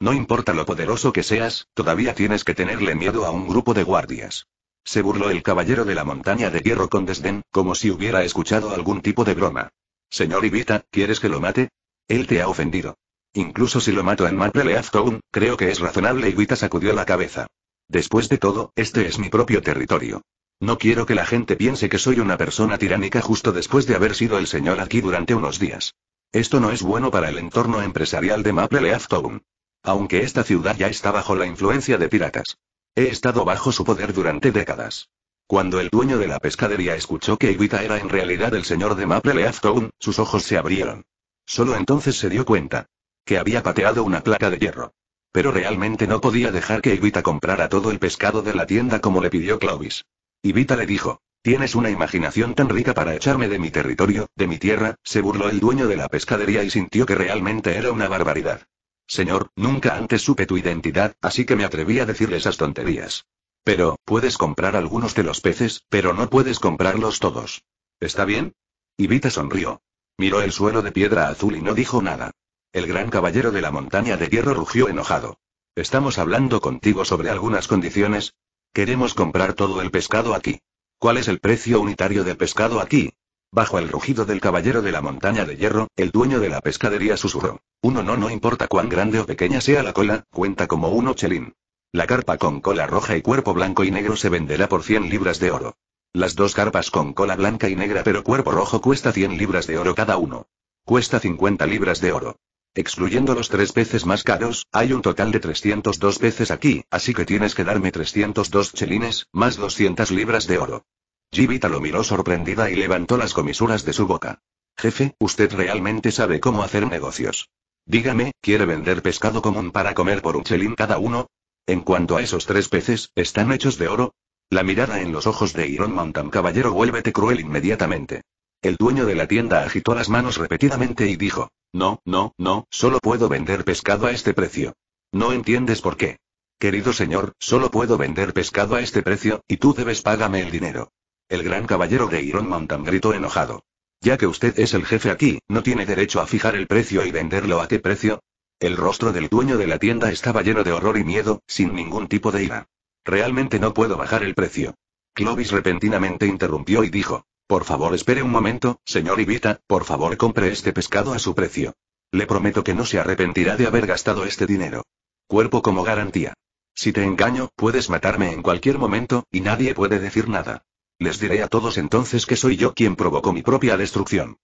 No importa lo poderoso que seas, todavía tienes que tenerle miedo a un grupo de guardias. Se burló el caballero de la montaña de hierro con desdén, como si hubiera escuchado algún tipo de broma. Señor Ibita, ¿quieres que lo mate? Él te ha ofendido. Incluso si lo mato en Maple Town, creo que es razonable y sacudió la cabeza. Después de todo, este es mi propio territorio. No quiero que la gente piense que soy una persona tiránica justo después de haber sido el señor aquí durante unos días. Esto no es bueno para el entorno empresarial de Maple Town. Aunque esta ciudad ya está bajo la influencia de piratas. He estado bajo su poder durante décadas. Cuando el dueño de la pescadería escuchó que Iguita era en realidad el señor de Maple Town, sus ojos se abrieron. Solo entonces se dio cuenta que había pateado una placa de hierro. Pero realmente no podía dejar que Ivita comprara todo el pescado de la tienda como le pidió Clovis. Ivita le dijo, Tienes una imaginación tan rica para echarme de mi territorio, de mi tierra, se burló el dueño de la pescadería y sintió que realmente era una barbaridad. Señor, nunca antes supe tu identidad, así que me atreví a decirle esas tonterías. Pero, puedes comprar algunos de los peces, pero no puedes comprarlos todos. ¿Está bien? Ivita sonrió. Miró el suelo de piedra azul y no dijo nada. El gran caballero de la montaña de hierro rugió enojado. Estamos hablando contigo sobre algunas condiciones. Queremos comprar todo el pescado aquí. ¿Cuál es el precio unitario de pescado aquí? Bajo el rugido del caballero de la montaña de hierro, el dueño de la pescadería susurró. Uno no no importa cuán grande o pequeña sea la cola, cuenta como uno chelín. La carpa con cola roja y cuerpo blanco y negro se venderá por 100 libras de oro. Las dos carpas con cola blanca y negra pero cuerpo rojo cuesta 100 libras de oro cada uno. Cuesta 50 libras de oro. Excluyendo los tres peces más caros, hay un total de 302 peces aquí, así que tienes que darme 302 chelines, más 200 libras de oro. Givita lo miró sorprendida y levantó las comisuras de su boca. Jefe, usted realmente sabe cómo hacer negocios. Dígame, ¿quiere vender pescado común para comer por un chelín cada uno? En cuanto a esos tres peces, ¿están hechos de oro? La mirada en los ojos de Iron Mountain Caballero vuélvete cruel inmediatamente. El dueño de la tienda agitó las manos repetidamente y dijo, no, no, no, solo puedo vender pescado a este precio. No entiendes por qué. Querido señor, solo puedo vender pescado a este precio, y tú debes págame el dinero. El gran caballero de Iron Mountain gritó enojado. Ya que usted es el jefe aquí, ¿no tiene derecho a fijar el precio y venderlo a qué precio? El rostro del dueño de la tienda estaba lleno de horror y miedo, sin ningún tipo de ira. Realmente no puedo bajar el precio. Clovis repentinamente interrumpió y dijo. Por favor, espere un momento, señor Ibita, por favor, compre este pescado a su precio. Le prometo que no se arrepentirá de haber gastado este dinero. Cuerpo como garantía. Si te engaño, puedes matarme en cualquier momento, y nadie puede decir nada. Les diré a todos entonces que soy yo quien provocó mi propia destrucción.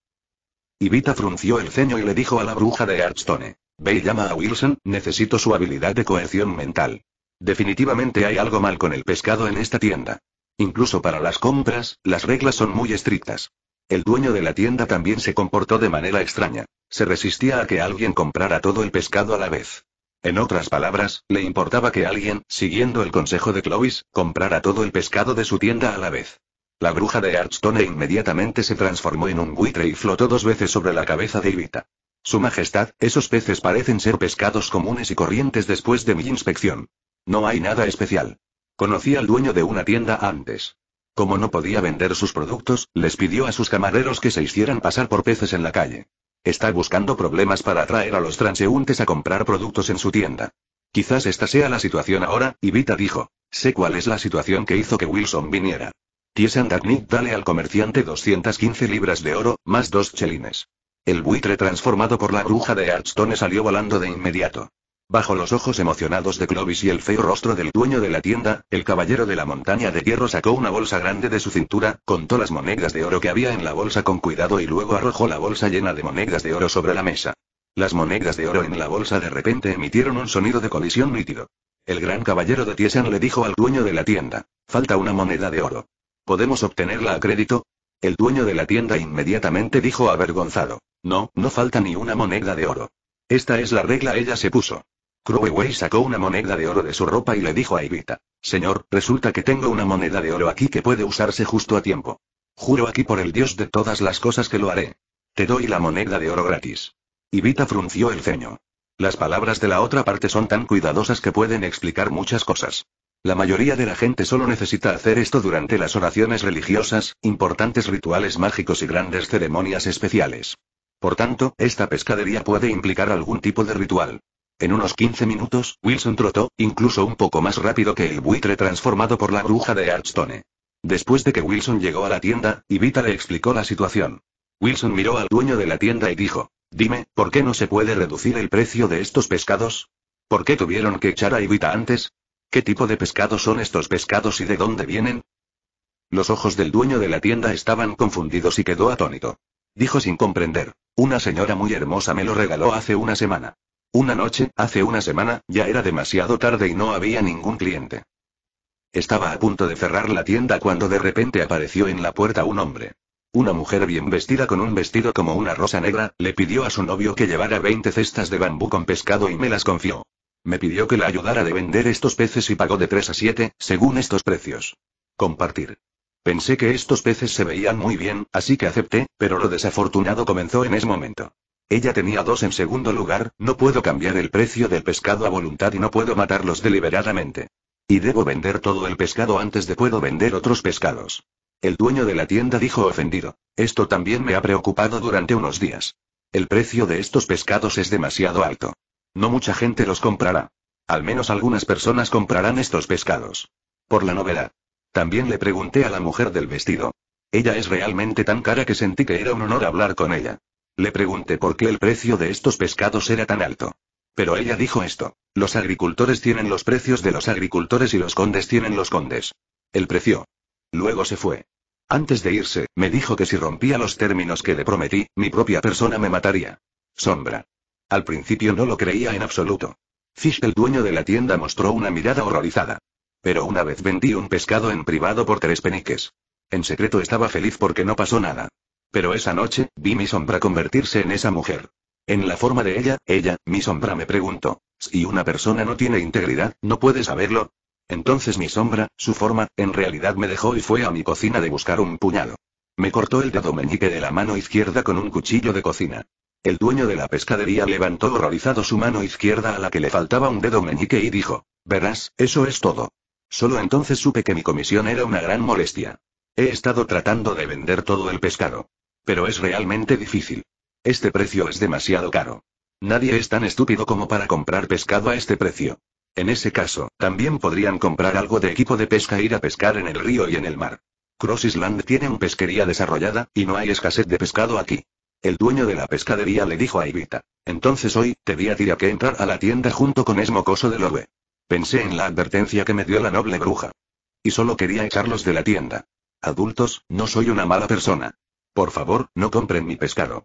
Ibita frunció el ceño y le dijo a la bruja de Archstone. Ve y llama a Wilson, necesito su habilidad de coerción mental. Definitivamente hay algo mal con el pescado en esta tienda. Incluso para las compras, las reglas son muy estrictas. El dueño de la tienda también se comportó de manera extraña. Se resistía a que alguien comprara todo el pescado a la vez. En otras palabras, le importaba que alguien, siguiendo el consejo de Clovis, comprara todo el pescado de su tienda a la vez. La bruja de Archstone inmediatamente se transformó en un buitre y flotó dos veces sobre la cabeza de Ivita. Su Majestad, esos peces parecen ser pescados comunes y corrientes después de mi inspección. No hay nada especial. Conocí al dueño de una tienda antes. Como no podía vender sus productos, les pidió a sus camareros que se hicieran pasar por peces en la calle. Está buscando problemas para atraer a los transeúntes a comprar productos en su tienda. Quizás esta sea la situación ahora, y Vita dijo. Sé cuál es la situación que hizo que Wilson viniera. Tiesan dale al comerciante 215 libras de oro, más dos chelines. El buitre transformado por la bruja de artstone salió volando de inmediato. Bajo los ojos emocionados de Clovis y el feo rostro del dueño de la tienda, el caballero de la montaña de hierro sacó una bolsa grande de su cintura, contó las monedas de oro que había en la bolsa con cuidado y luego arrojó la bolsa llena de monedas de oro sobre la mesa. Las monedas de oro en la bolsa de repente emitieron un sonido de colisión nítido. El gran caballero de Tiesan le dijo al dueño de la tienda, falta una moneda de oro. ¿Podemos obtenerla a crédito? El dueño de la tienda inmediatamente dijo avergonzado, no, no falta ni una moneda de oro. Esta es la regla ella se puso. Croweway sacó una moneda de oro de su ropa y le dijo a Ivita: Señor, resulta que tengo una moneda de oro aquí que puede usarse justo a tiempo. Juro aquí por el dios de todas las cosas que lo haré. Te doy la moneda de oro gratis. Ivita frunció el ceño. Las palabras de la otra parte son tan cuidadosas que pueden explicar muchas cosas. La mayoría de la gente solo necesita hacer esto durante las oraciones religiosas, importantes rituales mágicos y grandes ceremonias especiales. Por tanto, esta pescadería puede implicar algún tipo de ritual. En unos 15 minutos, Wilson trotó, incluso un poco más rápido que el buitre transformado por la bruja de Archstone. Después de que Wilson llegó a la tienda, Ivita le explicó la situación. Wilson miró al dueño de la tienda y dijo, Dime, ¿por qué no se puede reducir el precio de estos pescados? ¿Por qué tuvieron que echar a Ivita antes? ¿Qué tipo de pescados son estos pescados y de dónde vienen? Los ojos del dueño de la tienda estaban confundidos y quedó atónito. Dijo sin comprender. Una señora muy hermosa me lo regaló hace una semana. Una noche, hace una semana, ya era demasiado tarde y no había ningún cliente. Estaba a punto de cerrar la tienda cuando de repente apareció en la puerta un hombre. Una mujer bien vestida con un vestido como una rosa negra, le pidió a su novio que llevara 20 cestas de bambú con pescado y me las confió. Me pidió que la ayudara de vender estos peces y pagó de 3 a 7, según estos precios. Compartir. Pensé que estos peces se veían muy bien, así que acepté, pero lo desafortunado comenzó en ese momento. Ella tenía dos en segundo lugar, no puedo cambiar el precio del pescado a voluntad y no puedo matarlos deliberadamente. Y debo vender todo el pescado antes de puedo vender otros pescados. El dueño de la tienda dijo ofendido. Esto también me ha preocupado durante unos días. El precio de estos pescados es demasiado alto. No mucha gente los comprará. Al menos algunas personas comprarán estos pescados. Por la novedad. También le pregunté a la mujer del vestido. Ella es realmente tan cara que sentí que era un honor hablar con ella. Le pregunté por qué el precio de estos pescados era tan alto. Pero ella dijo esto. Los agricultores tienen los precios de los agricultores y los condes tienen los condes. El precio. Luego se fue. Antes de irse, me dijo que si rompía los términos que le prometí, mi propia persona me mataría. Sombra. Al principio no lo creía en absoluto. Fish, el dueño de la tienda, mostró una mirada horrorizada. Pero una vez vendí un pescado en privado por tres peniques. En secreto estaba feliz porque no pasó nada. Pero esa noche, vi mi sombra convertirse en esa mujer. En la forma de ella, ella, mi sombra me preguntó, si una persona no tiene integridad, ¿no puede saberlo? Entonces mi sombra, su forma, en realidad me dejó y fue a mi cocina de buscar un puñado. Me cortó el dedo meñique de la mano izquierda con un cuchillo de cocina. El dueño de la pescadería levantó horrorizado su mano izquierda a la que le faltaba un dedo meñique y dijo, verás, eso es todo. Solo entonces supe que mi comisión era una gran molestia. He estado tratando de vender todo el pescado. Pero es realmente difícil. Este precio es demasiado caro. Nadie es tan estúpido como para comprar pescado a este precio. En ese caso, también podrían comprar algo de equipo de pesca e ir a pescar en el río y en el mar. Cross Island tiene una pesquería desarrollada, y no hay escasez de pescado aquí. El dueño de la pescadería le dijo a Ivita. Entonces hoy, te vi a a que entrar a la tienda junto con Esmocoso de Lobe. Pensé en la advertencia que me dio la noble bruja. Y solo quería echarlos de la tienda. Adultos, no soy una mala persona. Por favor, no compren mi pescado.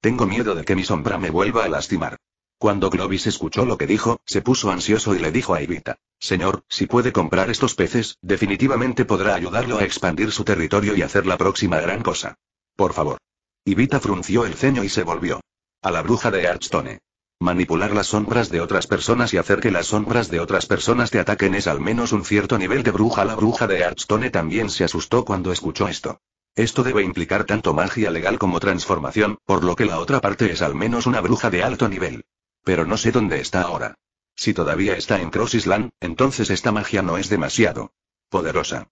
Tengo miedo de que mi sombra me vuelva a lastimar. Cuando Clovis escuchó lo que dijo, se puso ansioso y le dijo a Ivita: Señor, si puede comprar estos peces, definitivamente podrá ayudarlo a expandir su territorio y hacer la próxima gran cosa. Por favor. Ivita frunció el ceño y se volvió. A la bruja de Archstone. Manipular las sombras de otras personas y hacer que las sombras de otras personas te ataquen es al menos un cierto nivel de bruja. La bruja de Archstone también se asustó cuando escuchó esto. Esto debe implicar tanto magia legal como transformación, por lo que la otra parte es al menos una bruja de alto nivel. Pero no sé dónde está ahora. Si todavía está en Cross Island, entonces esta magia no es demasiado poderosa.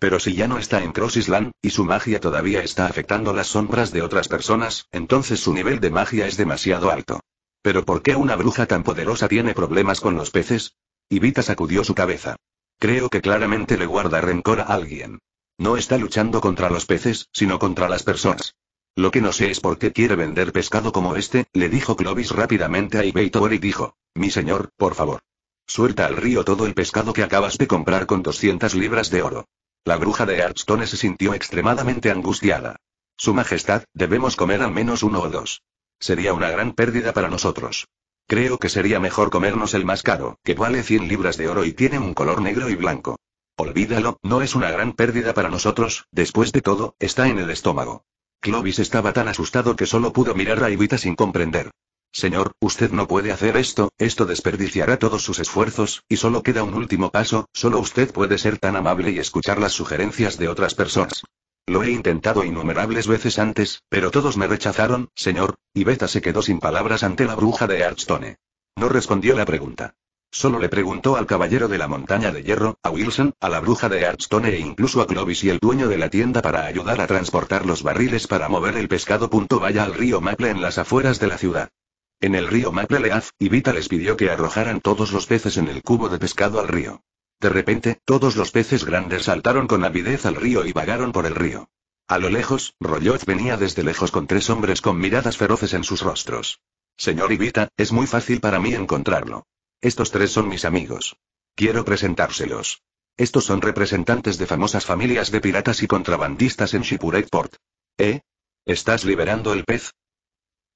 Pero si ya no está en Cross y su magia todavía está afectando las sombras de otras personas, entonces su nivel de magia es demasiado alto. ¿Pero por qué una bruja tan poderosa tiene problemas con los peces? Ivita sacudió su cabeza. Creo que claramente le guarda rencor a alguien. No está luchando contra los peces, sino contra las personas. Lo que no sé es por qué quiere vender pescado como este, le dijo Clovis rápidamente a Ibeitor y dijo, mi señor, por favor. Suelta al río todo el pescado que acabas de comprar con 200 libras de oro. La bruja de Arstone se sintió extremadamente angustiada. Su Majestad, debemos comer al menos uno o dos. Sería una gran pérdida para nosotros. Creo que sería mejor comernos el más caro, que vale 100 libras de oro y tiene un color negro y blanco. Olvídalo, no es una gran pérdida para nosotros, después de todo, está en el estómago. Clovis estaba tan asustado que solo pudo mirar a Ivita sin comprender. Señor, usted no puede hacer esto, esto desperdiciará todos sus esfuerzos, y solo queda un último paso, solo usted puede ser tan amable y escuchar las sugerencias de otras personas. Lo he intentado innumerables veces antes, pero todos me rechazaron, señor, y Beta se quedó sin palabras ante la bruja de Archstone. No respondió la pregunta. Solo le preguntó al caballero de la montaña de hierro, a Wilson, a la bruja de Artstone e incluso a Clovis y el dueño de la tienda para ayudar a transportar los barriles para mover el pescado. vaya al río Maple en las afueras de la ciudad. En el río Maple Leaf, Ivita les pidió que arrojaran todos los peces en el cubo de pescado al río. De repente, todos los peces grandes saltaron con avidez al río y vagaron por el río. A lo lejos, Rolloz venía desde lejos con tres hombres con miradas feroces en sus rostros. Señor Ivita, es muy fácil para mí encontrarlo. Estos tres son mis amigos. Quiero presentárselos. Estos son representantes de famosas familias de piratas y contrabandistas en Port. ¿Eh? ¿Estás liberando el pez?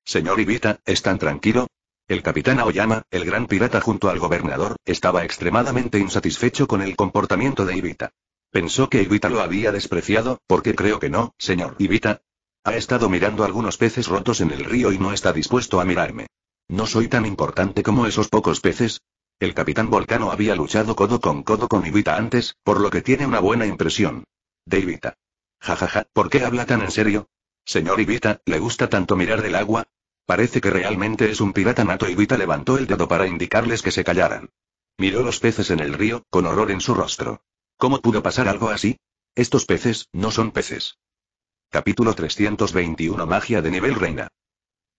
Señor Ibita, ¿están tranquilo? El capitán Aoyama, el gran pirata junto al gobernador, estaba extremadamente insatisfecho con el comportamiento de Ibita. Pensó que Ibita lo había despreciado, porque creo que no, señor Ibita. Ha estado mirando algunos peces rotos en el río y no está dispuesto a mirarme. No soy tan importante como esos pocos peces. El capitán Volcano había luchado codo con codo con Ivita antes, por lo que tiene una buena impresión. De Ibita. Jajaja, ¿por qué habla tan en serio? Señor Ivita, ¿le gusta tanto mirar del agua? Parece que realmente es un pirata nato. Ivita levantó el dedo para indicarles que se callaran. Miró los peces en el río, con horror en su rostro. ¿Cómo pudo pasar algo así? Estos peces, no son peces. Capítulo 321 Magia de nivel reina.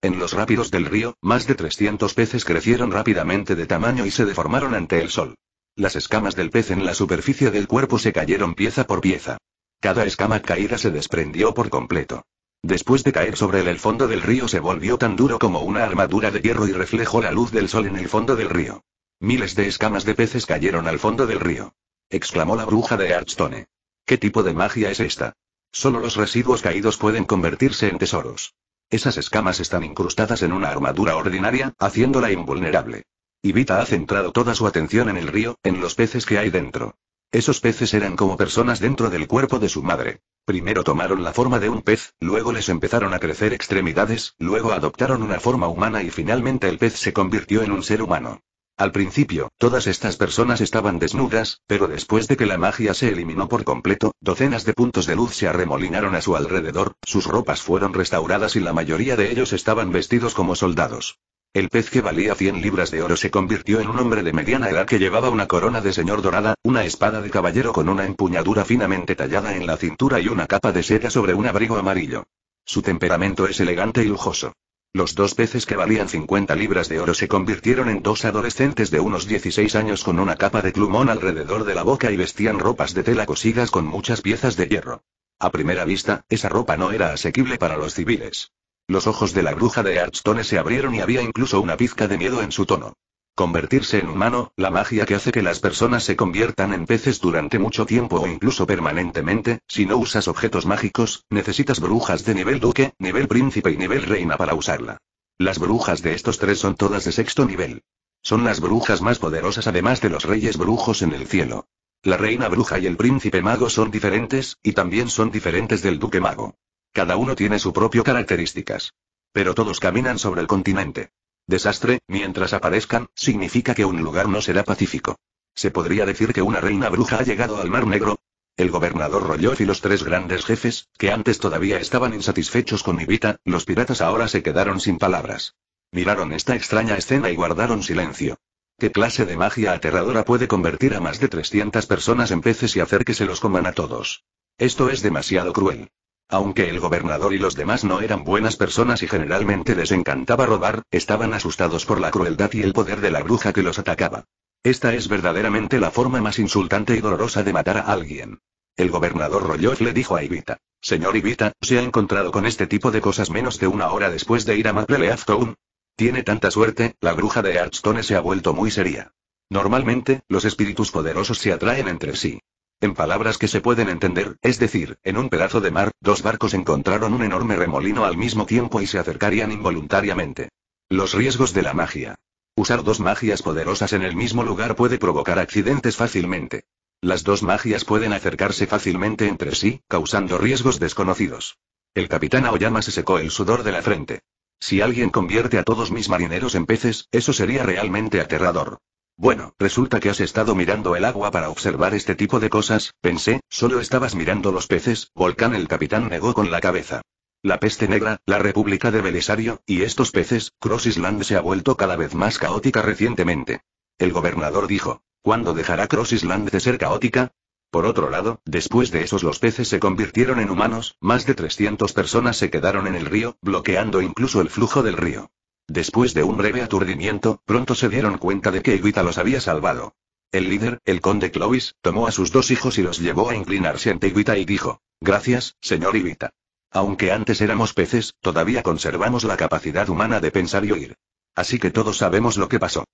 En los rápidos del río, más de 300 peces crecieron rápidamente de tamaño y se deformaron ante el sol. Las escamas del pez en la superficie del cuerpo se cayeron pieza por pieza. Cada escama caída se desprendió por completo. Después de caer sobre el fondo del río se volvió tan duro como una armadura de hierro y reflejó la luz del sol en el fondo del río. Miles de escamas de peces cayeron al fondo del río. Exclamó la bruja de Archstone. ¿Qué tipo de magia es esta? Solo los residuos caídos pueden convertirse en tesoros. Esas escamas están incrustadas en una armadura ordinaria, haciéndola invulnerable. Ibita ha centrado toda su atención en el río, en los peces que hay dentro. Esos peces eran como personas dentro del cuerpo de su madre. Primero tomaron la forma de un pez, luego les empezaron a crecer extremidades, luego adoptaron una forma humana y finalmente el pez se convirtió en un ser humano. Al principio, todas estas personas estaban desnudas, pero después de que la magia se eliminó por completo, docenas de puntos de luz se arremolinaron a su alrededor, sus ropas fueron restauradas y la mayoría de ellos estaban vestidos como soldados. El pez que valía 100 libras de oro se convirtió en un hombre de mediana edad que llevaba una corona de señor dorada, una espada de caballero con una empuñadura finamente tallada en la cintura y una capa de seda sobre un abrigo amarillo. Su temperamento es elegante y lujoso. Los dos peces que valían 50 libras de oro se convirtieron en dos adolescentes de unos 16 años con una capa de plumón alrededor de la boca y vestían ropas de tela cosidas con muchas piezas de hierro. A primera vista, esa ropa no era asequible para los civiles. Los ojos de la bruja de Archstone se abrieron y había incluso una pizca de miedo en su tono. Convertirse en humano, la magia que hace que las personas se conviertan en peces durante mucho tiempo o incluso permanentemente, si no usas objetos mágicos, necesitas brujas de nivel duque, nivel príncipe y nivel reina para usarla. Las brujas de estos tres son todas de sexto nivel. Son las brujas más poderosas además de los reyes brujos en el cielo. La reina bruja y el príncipe mago son diferentes, y también son diferentes del duque mago. Cada uno tiene su propio características. Pero todos caminan sobre el continente. Desastre, mientras aparezcan, significa que un lugar no será pacífico. ¿Se podría decir que una reina bruja ha llegado al Mar Negro? El gobernador Rolloff y los tres grandes jefes, que antes todavía estaban insatisfechos con Ibita, los piratas ahora se quedaron sin palabras. Miraron esta extraña escena y guardaron silencio. ¿Qué clase de magia aterradora puede convertir a más de 300 personas en peces y hacer que se los coman a todos? Esto es demasiado cruel. Aunque el gobernador y los demás no eran buenas personas y generalmente les encantaba robar, estaban asustados por la crueldad y el poder de la bruja que los atacaba. Esta es verdaderamente la forma más insultante y dolorosa de matar a alguien. El gobernador rollo le dijo a Ivita. Señor Ivita, ¿se ha encontrado con este tipo de cosas menos de una hora después de ir a Leaf Town? Tiene tanta suerte, la bruja de Archstone se ha vuelto muy seria. Normalmente, los espíritus poderosos se atraen entre sí. En palabras que se pueden entender, es decir, en un pedazo de mar, dos barcos encontraron un enorme remolino al mismo tiempo y se acercarían involuntariamente. Los riesgos de la magia. Usar dos magias poderosas en el mismo lugar puede provocar accidentes fácilmente. Las dos magias pueden acercarse fácilmente entre sí, causando riesgos desconocidos. El capitán Aoyama se secó el sudor de la frente. Si alguien convierte a todos mis marineros en peces, eso sería realmente aterrador. Bueno, resulta que has estado mirando el agua para observar este tipo de cosas, pensé, solo estabas mirando los peces, Volcán el capitán negó con la cabeza. La peste negra, la República de Belisario, y estos peces, Cross Island se ha vuelto cada vez más caótica recientemente. El gobernador dijo, ¿cuándo dejará Cross Island de ser caótica? Por otro lado, después de esos los peces se convirtieron en humanos, más de 300 personas se quedaron en el río, bloqueando incluso el flujo del río. Después de un breve aturdimiento, pronto se dieron cuenta de que Evita los había salvado. El líder, el conde Clovis, tomó a sus dos hijos y los llevó a inclinarse ante Evita y dijo, Gracias, señor Ivita. Aunque antes éramos peces, todavía conservamos la capacidad humana de pensar y oír. Así que todos sabemos lo que pasó.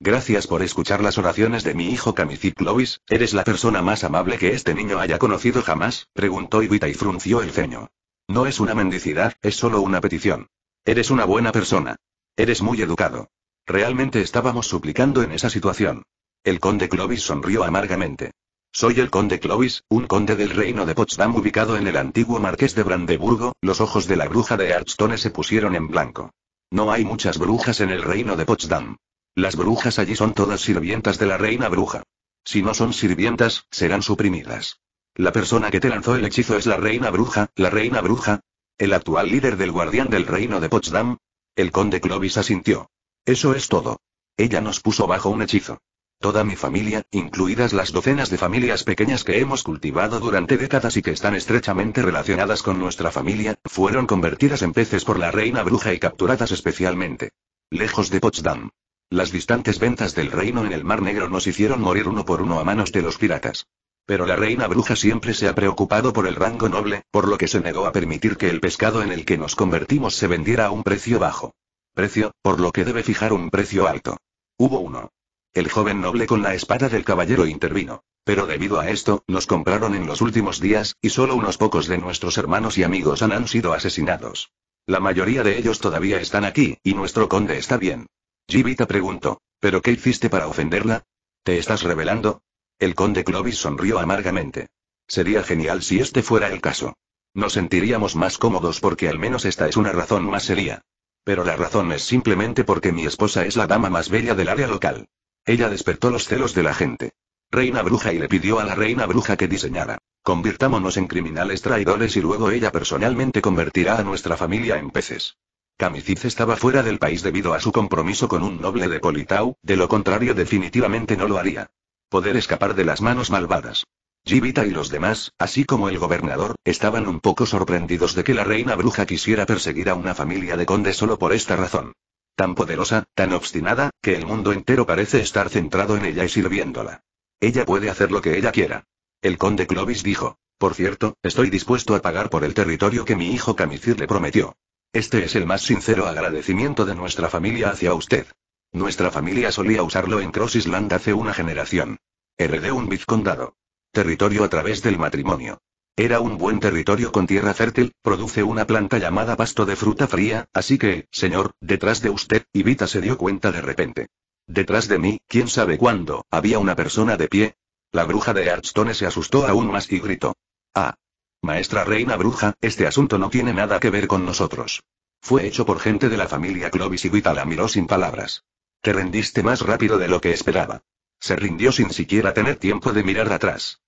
Gracias por escuchar las oraciones de mi hijo Camici Clovis, ¿eres la persona más amable que este niño haya conocido jamás? preguntó Ivita y frunció el ceño. No es una mendicidad, es solo una petición. Eres una buena persona. Eres muy educado. Realmente estábamos suplicando en esa situación. El conde Clovis sonrió amargamente. Soy el conde Clovis, un conde del reino de Potsdam ubicado en el antiguo marqués de Brandeburgo, los ojos de la bruja de Archstone se pusieron en blanco. No hay muchas brujas en el reino de Potsdam. Las brujas allí son todas sirvientas de la reina bruja. Si no son sirvientas, serán suprimidas. La persona que te lanzó el hechizo es la reina bruja, la reina bruja, el actual líder del guardián del reino de Potsdam? El conde Clovis asintió. Eso es todo. Ella nos puso bajo un hechizo. Toda mi familia, incluidas las docenas de familias pequeñas que hemos cultivado durante décadas y que están estrechamente relacionadas con nuestra familia, fueron convertidas en peces por la reina bruja y capturadas especialmente. Lejos de Potsdam. Las distantes ventas del reino en el Mar Negro nos hicieron morir uno por uno a manos de los piratas. Pero la reina bruja siempre se ha preocupado por el rango noble, por lo que se negó a permitir que el pescado en el que nos convertimos se vendiera a un precio bajo. Precio, por lo que debe fijar un precio alto. Hubo uno. El joven noble con la espada del caballero intervino. Pero debido a esto, nos compraron en los últimos días, y solo unos pocos de nuestros hermanos y amigos han, sido asesinados. La mayoría de ellos todavía están aquí, y nuestro conde está bien. Jibita preguntó, ¿pero qué hiciste para ofenderla? ¿Te estás revelando? El conde Clovis sonrió amargamente. Sería genial si este fuera el caso. Nos sentiríamos más cómodos porque al menos esta es una razón más seria. Pero la razón es simplemente porque mi esposa es la dama más bella del área local. Ella despertó los celos de la gente. Reina bruja y le pidió a la reina bruja que diseñara. Convirtámonos en criminales traidores y luego ella personalmente convertirá a nuestra familia en peces. Camiciz estaba fuera del país debido a su compromiso con un noble de Politau, de lo contrario definitivamente no lo haría poder escapar de las manos malvadas. Jibita y los demás, así como el gobernador, estaban un poco sorprendidos de que la reina bruja quisiera perseguir a una familia de condes solo por esta razón. Tan poderosa, tan obstinada, que el mundo entero parece estar centrado en ella y sirviéndola. Ella puede hacer lo que ella quiera. El conde Clovis dijo, por cierto, estoy dispuesto a pagar por el territorio que mi hijo Camicir le prometió. Este es el más sincero agradecimiento de nuestra familia hacia usted. Nuestra familia solía usarlo en Cross Island hace una generación. Heredé un vizcondado. Territorio a través del matrimonio. Era un buen territorio con tierra fértil, produce una planta llamada pasto de fruta fría, así que, señor, detrás de usted, Ivita se dio cuenta de repente. Detrás de mí, quién sabe cuándo, había una persona de pie. La bruja de Archstone se asustó aún más y gritó. Ah. Maestra reina bruja, este asunto no tiene nada que ver con nosotros. Fue hecho por gente de la familia Clovis y Vita la miró sin palabras. Te rendiste más rápido de lo que esperaba. Se rindió sin siquiera tener tiempo de mirar atrás.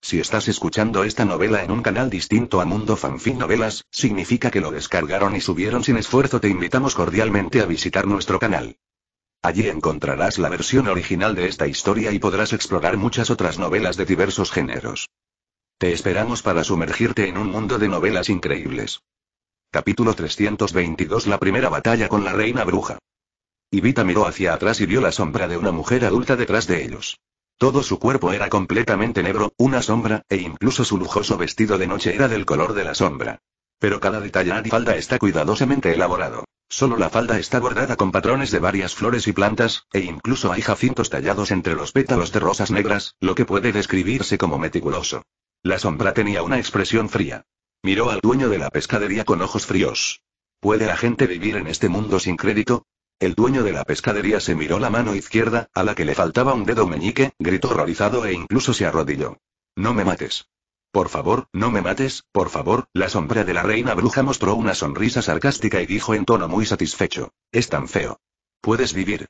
Si estás escuchando esta novela en un canal distinto a Mundo Fanfin Novelas, significa que lo descargaron y subieron sin esfuerzo. Te invitamos cordialmente a visitar nuestro canal. Allí encontrarás la versión original de esta historia y podrás explorar muchas otras novelas de diversos géneros. Te esperamos para sumergirte en un mundo de novelas increíbles. Capítulo 322 La primera batalla con la reina bruja. Y Vita miró hacia atrás y vio la sombra de una mujer adulta detrás de ellos. Todo su cuerpo era completamente negro, una sombra, e incluso su lujoso vestido de noche era del color de la sombra. Pero cada detallada y falda está cuidadosamente elaborado. Solo la falda está bordada con patrones de varias flores y plantas, e incluso hay jacintos tallados entre los pétalos de rosas negras, lo que puede describirse como meticuloso. La sombra tenía una expresión fría. Miró al dueño de la pescadería con ojos fríos. ¿Puede la gente vivir en este mundo sin crédito? El dueño de la pescadería se miró la mano izquierda, a la que le faltaba un dedo meñique, gritó horrorizado e incluso se arrodilló. No me mates. Por favor, no me mates, por favor, la sombra de la reina bruja mostró una sonrisa sarcástica y dijo en tono muy satisfecho. Es tan feo. Puedes vivir.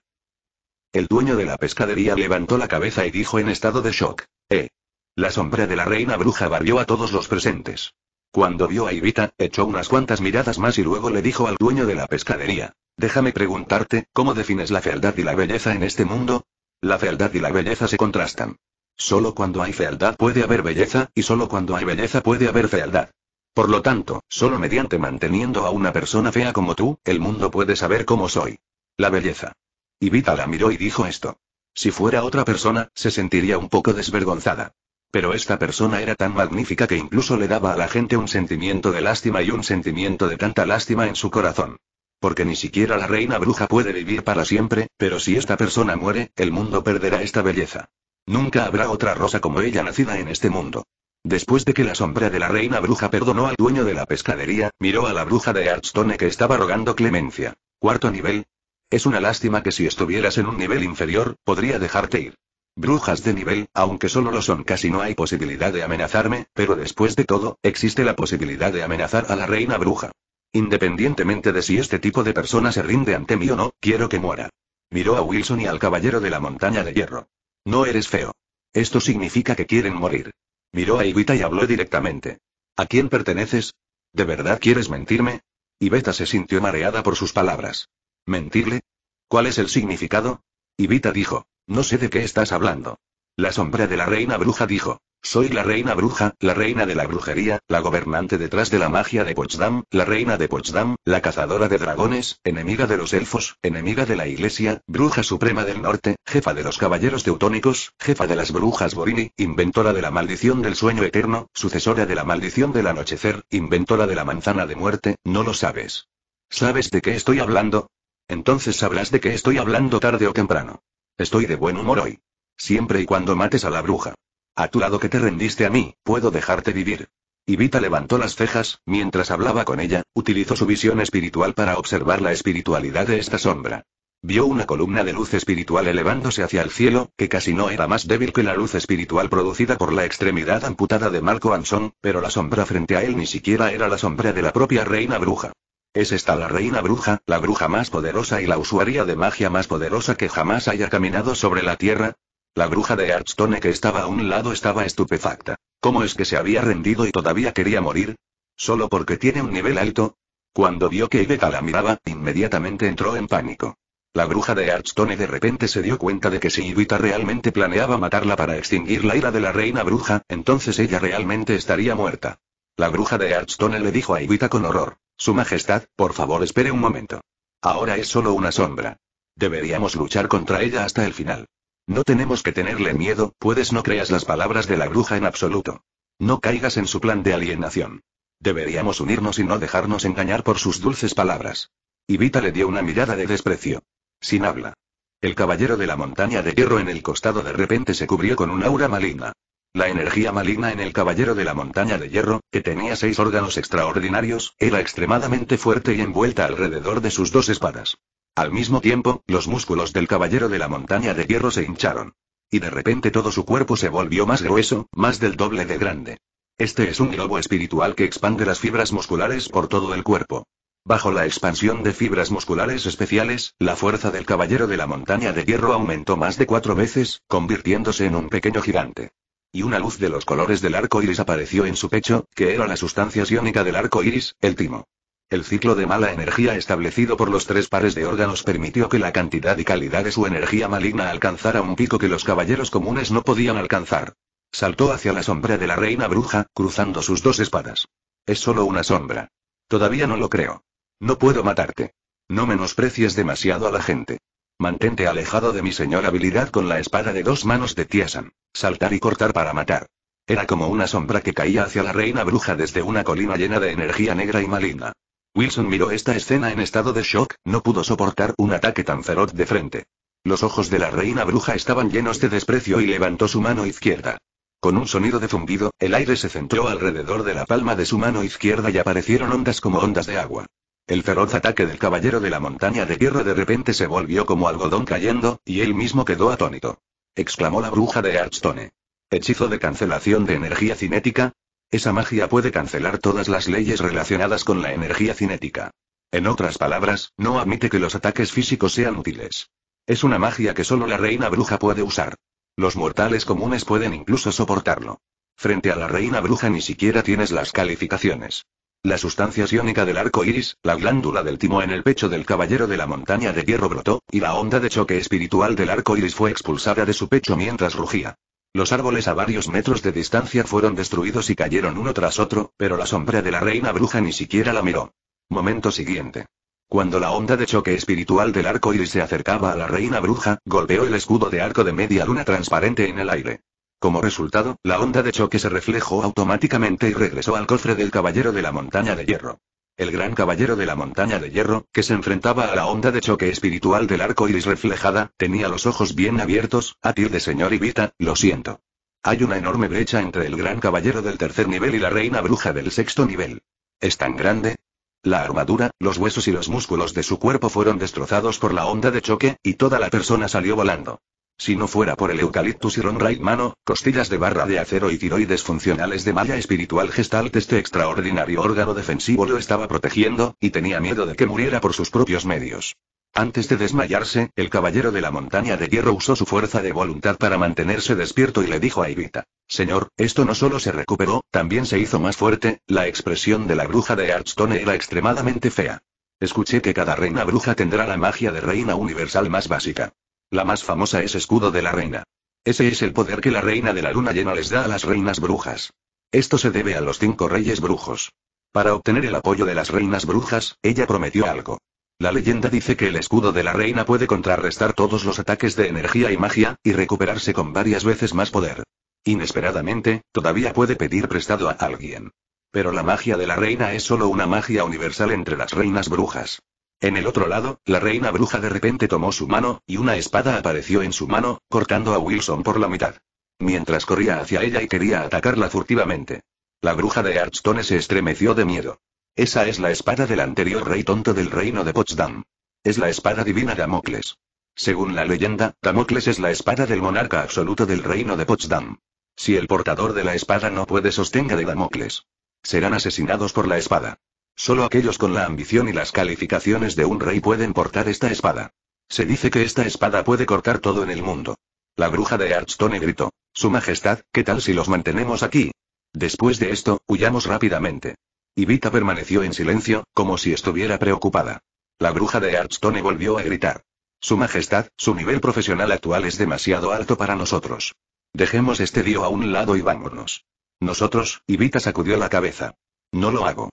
El dueño de la pescadería levantó la cabeza y dijo en estado de shock. Eh. La sombra de la reina bruja barrió a todos los presentes. Cuando vio a Ivita, echó unas cuantas miradas más y luego le dijo al dueño de la pescadería. Déjame preguntarte, ¿cómo defines la fealdad y la belleza en este mundo? La fealdad y la belleza se contrastan. Solo cuando hay fealdad puede haber belleza, y solo cuando hay belleza puede haber fealdad. Por lo tanto, solo mediante manteniendo a una persona fea como tú, el mundo puede saber cómo soy. La belleza. Y Vita la miró y dijo esto. Si fuera otra persona, se sentiría un poco desvergonzada. Pero esta persona era tan magnífica que incluso le daba a la gente un sentimiento de lástima y un sentimiento de tanta lástima en su corazón. Porque ni siquiera la reina bruja puede vivir para siempre, pero si esta persona muere, el mundo perderá esta belleza. Nunca habrá otra rosa como ella nacida en este mundo. Después de que la sombra de la reina bruja perdonó al dueño de la pescadería, miró a la bruja de Ardstone que estaba rogando clemencia. Cuarto nivel. Es una lástima que si estuvieras en un nivel inferior, podría dejarte ir. Brujas de nivel, aunque solo lo son casi no hay posibilidad de amenazarme, pero después de todo, existe la posibilidad de amenazar a la reina bruja. Independientemente de si este tipo de persona se rinde ante mí o no, quiero que muera. Miró a Wilson y al caballero de la montaña de hierro. No eres feo. Esto significa que quieren morir. Miró a Ivita y habló directamente. ¿A quién perteneces? ¿De verdad quieres mentirme? Ibeta se sintió mareada por sus palabras. ¿Mentirle? ¿Cuál es el significado? Ibita dijo. No sé de qué estás hablando. La sombra de la reina bruja dijo. Soy la reina bruja, la reina de la brujería, la gobernante detrás de la magia de Potsdam, la reina de Potsdam, la cazadora de dragones, enemiga de los elfos, enemiga de la iglesia, bruja suprema del norte, jefa de los caballeros teutónicos, jefa de las brujas Borini, inventora de la maldición del sueño eterno, sucesora de la maldición del anochecer, inventora de la manzana de muerte, no lo sabes. ¿Sabes de qué estoy hablando? Entonces sabrás de qué estoy hablando tarde o temprano. Estoy de buen humor hoy. Siempre y cuando mates a la bruja. A tu lado que te rendiste a mí, puedo dejarte vivir. Ivita levantó las cejas, mientras hablaba con ella, utilizó su visión espiritual para observar la espiritualidad de esta sombra. Vio una columna de luz espiritual elevándose hacia el cielo, que casi no era más débil que la luz espiritual producida por la extremidad amputada de Marco Anson, pero la sombra frente a él ni siquiera era la sombra de la propia reina bruja. Es esta la reina bruja, la bruja más poderosa y la usuaria de magia más poderosa que jamás haya caminado sobre la tierra, la bruja de Hearthstone que estaba a un lado estaba estupefacta. ¿Cómo es que se había rendido y todavía quería morir? ¿Solo porque tiene un nivel alto? Cuando vio que Iveta la miraba, inmediatamente entró en pánico. La bruja de Hearthstone de repente se dio cuenta de que si Ibita realmente planeaba matarla para extinguir la ira de la reina bruja, entonces ella realmente estaría muerta. La bruja de Hearthstone le dijo a Ibita con horror. Su Majestad, por favor espere un momento. Ahora es solo una sombra. Deberíamos luchar contra ella hasta el final. No tenemos que tenerle miedo, puedes no creas las palabras de la bruja en absoluto. No caigas en su plan de alienación. Deberíamos unirnos y no dejarnos engañar por sus dulces palabras. Ivita le dio una mirada de desprecio. Sin habla. El caballero de la montaña de hierro en el costado de repente se cubrió con un aura maligna. La energía maligna en el caballero de la montaña de hierro, que tenía seis órganos extraordinarios, era extremadamente fuerte y envuelta alrededor de sus dos espadas. Al mismo tiempo, los músculos del caballero de la montaña de hierro se hincharon. Y de repente todo su cuerpo se volvió más grueso, más del doble de grande. Este es un globo espiritual que expande las fibras musculares por todo el cuerpo. Bajo la expansión de fibras musculares especiales, la fuerza del caballero de la montaña de hierro aumentó más de cuatro veces, convirtiéndose en un pequeño gigante. Y una luz de los colores del arco iris apareció en su pecho, que era la sustancia iónica del arco iris, el timo. El ciclo de mala energía establecido por los tres pares de órganos permitió que la cantidad y calidad de su energía maligna alcanzara un pico que los caballeros comunes no podían alcanzar. Saltó hacia la sombra de la reina bruja, cruzando sus dos espadas. Es solo una sombra. Todavía no lo creo. No puedo matarte. No menosprecies demasiado a la gente. Mantente alejado de mi señor habilidad con la espada de dos manos de Tiesan. Saltar y cortar para matar. Era como una sombra que caía hacia la reina bruja desde una colina llena de energía negra y maligna. Wilson miró esta escena en estado de shock, no pudo soportar un ataque tan feroz de frente. Los ojos de la reina bruja estaban llenos de desprecio y levantó su mano izquierda. Con un sonido de zumbido, el aire se centró alrededor de la palma de su mano izquierda y aparecieron ondas como ondas de agua. El feroz ataque del caballero de la montaña de tierra de repente se volvió como algodón cayendo, y él mismo quedó atónito. Exclamó la bruja de Arstone. Hechizo de cancelación de energía cinética. Esa magia puede cancelar todas las leyes relacionadas con la energía cinética. En otras palabras, no admite que los ataques físicos sean útiles. Es una magia que solo la reina bruja puede usar. Los mortales comunes pueden incluso soportarlo. Frente a la reina bruja ni siquiera tienes las calificaciones. La sustancia iónica del arco iris, la glándula del timo en el pecho del caballero de la montaña de hierro brotó, y la onda de choque espiritual del arco iris fue expulsada de su pecho mientras rugía. Los árboles a varios metros de distancia fueron destruidos y cayeron uno tras otro, pero la sombra de la reina bruja ni siquiera la miró. Momento siguiente. Cuando la onda de choque espiritual del arco iris se acercaba a la reina bruja, golpeó el escudo de arco de media luna transparente en el aire. Como resultado, la onda de choque se reflejó automáticamente y regresó al cofre del caballero de la montaña de hierro el gran caballero de la montaña de hierro, que se enfrentaba a la onda de choque espiritual del arco iris reflejada, tenía los ojos bien abiertos, a tir de señor Ibita, lo siento. Hay una enorme brecha entre el gran caballero del tercer nivel y la reina bruja del sexto nivel. ¿Es tan grande? La armadura, los huesos y los músculos de su cuerpo fueron destrozados por la onda de choque, y toda la persona salió volando. Si no fuera por el eucaliptus y ron mano, costillas de barra de acero y tiroides funcionales de malla espiritual gestalt este extraordinario órgano defensivo lo estaba protegiendo, y tenía miedo de que muriera por sus propios medios. Antes de desmayarse, el caballero de la montaña de hierro usó su fuerza de voluntad para mantenerse despierto y le dijo a Ivita: Señor, esto no solo se recuperó, también se hizo más fuerte, la expresión de la bruja de Archstone era extremadamente fea. Escuché que cada reina bruja tendrá la magia de reina universal más básica. La más famosa es Escudo de la Reina. Ese es el poder que la Reina de la Luna Llena les da a las reinas brujas. Esto se debe a los cinco reyes brujos. Para obtener el apoyo de las reinas brujas, ella prometió algo. La leyenda dice que el escudo de la reina puede contrarrestar todos los ataques de energía y magia, y recuperarse con varias veces más poder. Inesperadamente, todavía puede pedir prestado a alguien. Pero la magia de la reina es solo una magia universal entre las reinas brujas. En el otro lado, la reina bruja de repente tomó su mano, y una espada apareció en su mano, cortando a Wilson por la mitad. Mientras corría hacia ella y quería atacarla furtivamente. La bruja de Archstone se estremeció de miedo. Esa es la espada del anterior rey tonto del reino de Potsdam. Es la espada divina de Damocles. Según la leyenda, Damocles es la espada del monarca absoluto del reino de Potsdam. Si el portador de la espada no puede sostenga de Damocles, serán asesinados por la espada. Solo aquellos con la ambición y las calificaciones de un rey pueden portar esta espada. Se dice que esta espada puede cortar todo en el mundo. La bruja de Archstone gritó. Su Majestad, ¿qué tal si los mantenemos aquí? Después de esto, huyamos rápidamente. Ivita permaneció en silencio, como si estuviera preocupada. La bruja de Archstone volvió a gritar. Su Majestad, su nivel profesional actual es demasiado alto para nosotros. Dejemos este dio a un lado y vámonos. Nosotros, Ivita sacudió la cabeza. No lo hago.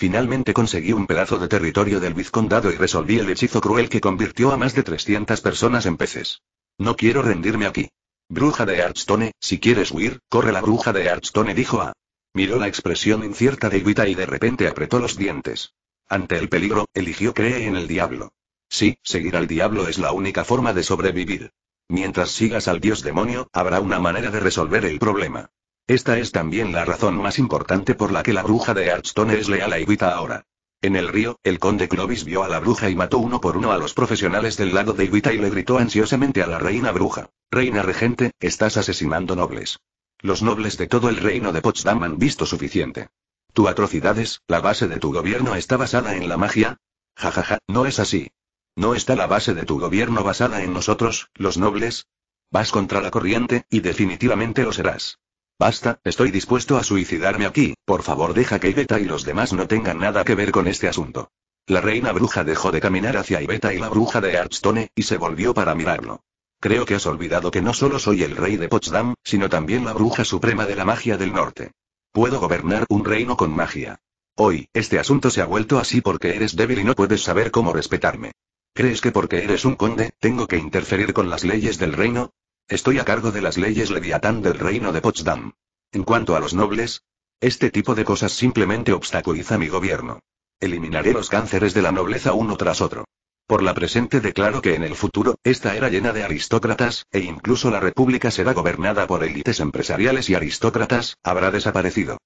Finalmente conseguí un pedazo de territorio del vizcondado y resolví el hechizo cruel que convirtió a más de 300 personas en peces. No quiero rendirme aquí. Bruja de Archstone, si quieres huir, corre la bruja de Archstone dijo a. Miró la expresión incierta de Guita y de repente apretó los dientes. Ante el peligro, eligió cree en el diablo. Sí, seguir al diablo es la única forma de sobrevivir. Mientras sigas al dios demonio, habrá una manera de resolver el problema. Esta es también la razón más importante por la que la bruja de Hearthstone es leal a Evita ahora. En el río, el conde Clovis vio a la bruja y mató uno por uno a los profesionales del lado de Ivita y le gritó ansiosamente a la reina bruja. Reina regente, estás asesinando nobles. Los nobles de todo el reino de Potsdam han visto suficiente. Tu atrocidades, la base de tu gobierno está basada en la magia. Jajaja, ja, ja, no es así. ¿No está la base de tu gobierno basada en nosotros, los nobles? Vas contra la corriente, y definitivamente lo serás. Basta, estoy dispuesto a suicidarme aquí, por favor deja que Ibeta y los demás no tengan nada que ver con este asunto. La reina bruja dejó de caminar hacia Ibeta y la bruja de Hearthstone, y se volvió para mirarlo. Creo que has olvidado que no solo soy el rey de Potsdam, sino también la bruja suprema de la magia del norte. Puedo gobernar un reino con magia. Hoy, este asunto se ha vuelto así porque eres débil y no puedes saber cómo respetarme. ¿Crees que porque eres un conde, tengo que interferir con las leyes del reino? Estoy a cargo de las leyes Leviatán del reino de Potsdam. En cuanto a los nobles, este tipo de cosas simplemente obstaculiza mi gobierno. Eliminaré los cánceres de la nobleza uno tras otro. Por la presente declaro que en el futuro, esta era llena de aristócratas, e incluso la república será gobernada por élites empresariales y aristócratas, habrá desaparecido.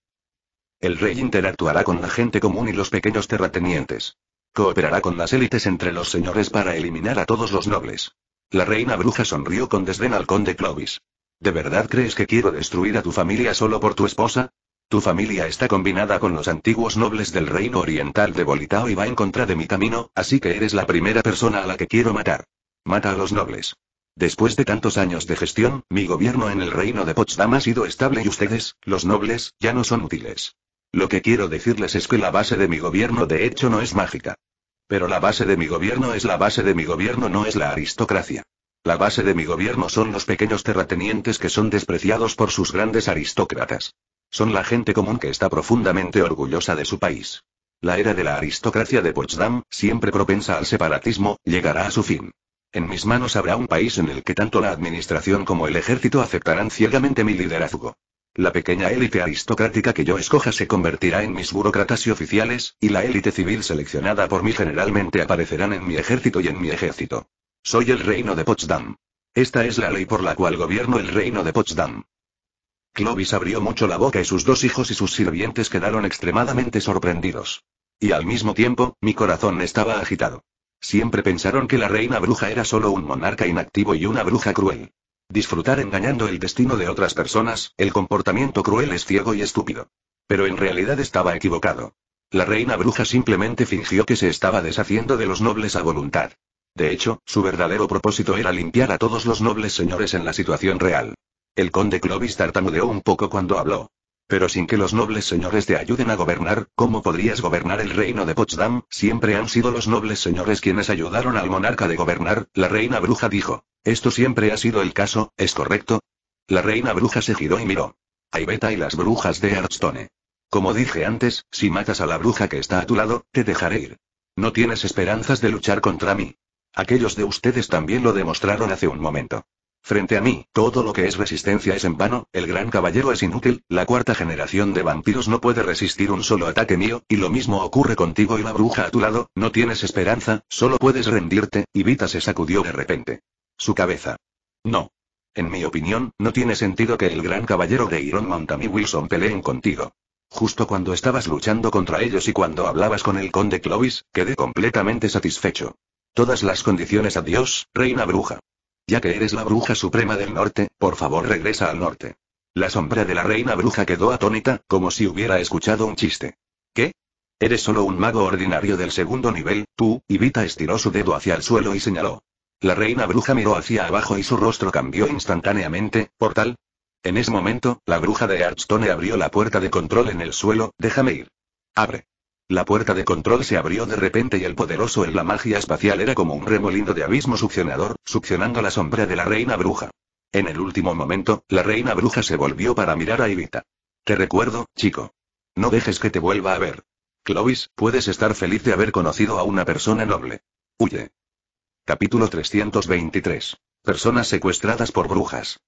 El rey interactuará con la gente común y los pequeños terratenientes. Cooperará con las élites entre los señores para eliminar a todos los nobles. La reina bruja sonrió con desdén al conde Clovis. ¿De verdad crees que quiero destruir a tu familia solo por tu esposa? Tu familia está combinada con los antiguos nobles del reino oriental de Bolitao y va en contra de mi camino, así que eres la primera persona a la que quiero matar. Mata a los nobles. Después de tantos años de gestión, mi gobierno en el reino de Potsdam ha sido estable y ustedes, los nobles, ya no son útiles. Lo que quiero decirles es que la base de mi gobierno de hecho no es mágica. Pero la base de mi gobierno es la base de mi gobierno, no es la aristocracia. La base de mi gobierno son los pequeños terratenientes que son despreciados por sus grandes aristócratas. Son la gente común que está profundamente orgullosa de su país. La era de la aristocracia de Potsdam, siempre propensa al separatismo, llegará a su fin. En mis manos habrá un país en el que tanto la administración como el ejército aceptarán ciegamente mi liderazgo. La pequeña élite aristocrática que yo escoja se convertirá en mis burócratas y oficiales, y la élite civil seleccionada por mí generalmente aparecerán en mi ejército y en mi ejército. Soy el reino de Potsdam. Esta es la ley por la cual gobierno el reino de Potsdam. Clovis abrió mucho la boca y sus dos hijos y sus sirvientes quedaron extremadamente sorprendidos. Y al mismo tiempo, mi corazón estaba agitado. Siempre pensaron que la reina bruja era solo un monarca inactivo y una bruja cruel. Disfrutar engañando el destino de otras personas, el comportamiento cruel es ciego y estúpido. Pero en realidad estaba equivocado. La reina bruja simplemente fingió que se estaba deshaciendo de los nobles a voluntad. De hecho, su verdadero propósito era limpiar a todos los nobles señores en la situación real. El conde Clovis tartamudeó un poco cuando habló. Pero sin que los nobles señores te ayuden a gobernar, ¿cómo podrías gobernar el reino de Potsdam? Siempre han sido los nobles señores quienes ayudaron al monarca de gobernar, la reina bruja dijo. Esto siempre ha sido el caso, ¿es correcto? La reina bruja se giró y miró. beta y las brujas de Arstone. Como dije antes, si matas a la bruja que está a tu lado, te dejaré ir. No tienes esperanzas de luchar contra mí. Aquellos de ustedes también lo demostraron hace un momento. Frente a mí, todo lo que es resistencia es en vano, el gran caballero es inútil, la cuarta generación de vampiros no puede resistir un solo ataque mío, y lo mismo ocurre contigo y la bruja a tu lado, no tienes esperanza, solo puedes rendirte, y Vita se sacudió de repente. Su cabeza. No. En mi opinión, no tiene sentido que el gran caballero de Iron Mountain y Wilson peleen contigo. Justo cuando estabas luchando contra ellos y cuando hablabas con el conde Clovis, quedé completamente satisfecho. Todas las condiciones adiós, reina bruja. Ya que eres la bruja suprema del norte, por favor regresa al norte. La sombra de la reina bruja quedó atónita, como si hubiera escuchado un chiste. ¿Qué? Eres solo un mago ordinario del segundo nivel, tú, y estiró su dedo hacia el suelo y señaló. La reina bruja miró hacia abajo y su rostro cambió instantáneamente, Portal. En ese momento, la bruja de Archstone abrió la puerta de control en el suelo, déjame ir. Abre. La puerta de control se abrió de repente y el poderoso en la magia espacial era como un remolino de abismo succionador, succionando la sombra de la reina bruja. En el último momento, la reina bruja se volvió para mirar a Ivita. Te recuerdo, chico. No dejes que te vuelva a ver. Clovis, puedes estar feliz de haber conocido a una persona noble. Huye. Capítulo 323. Personas secuestradas por brujas.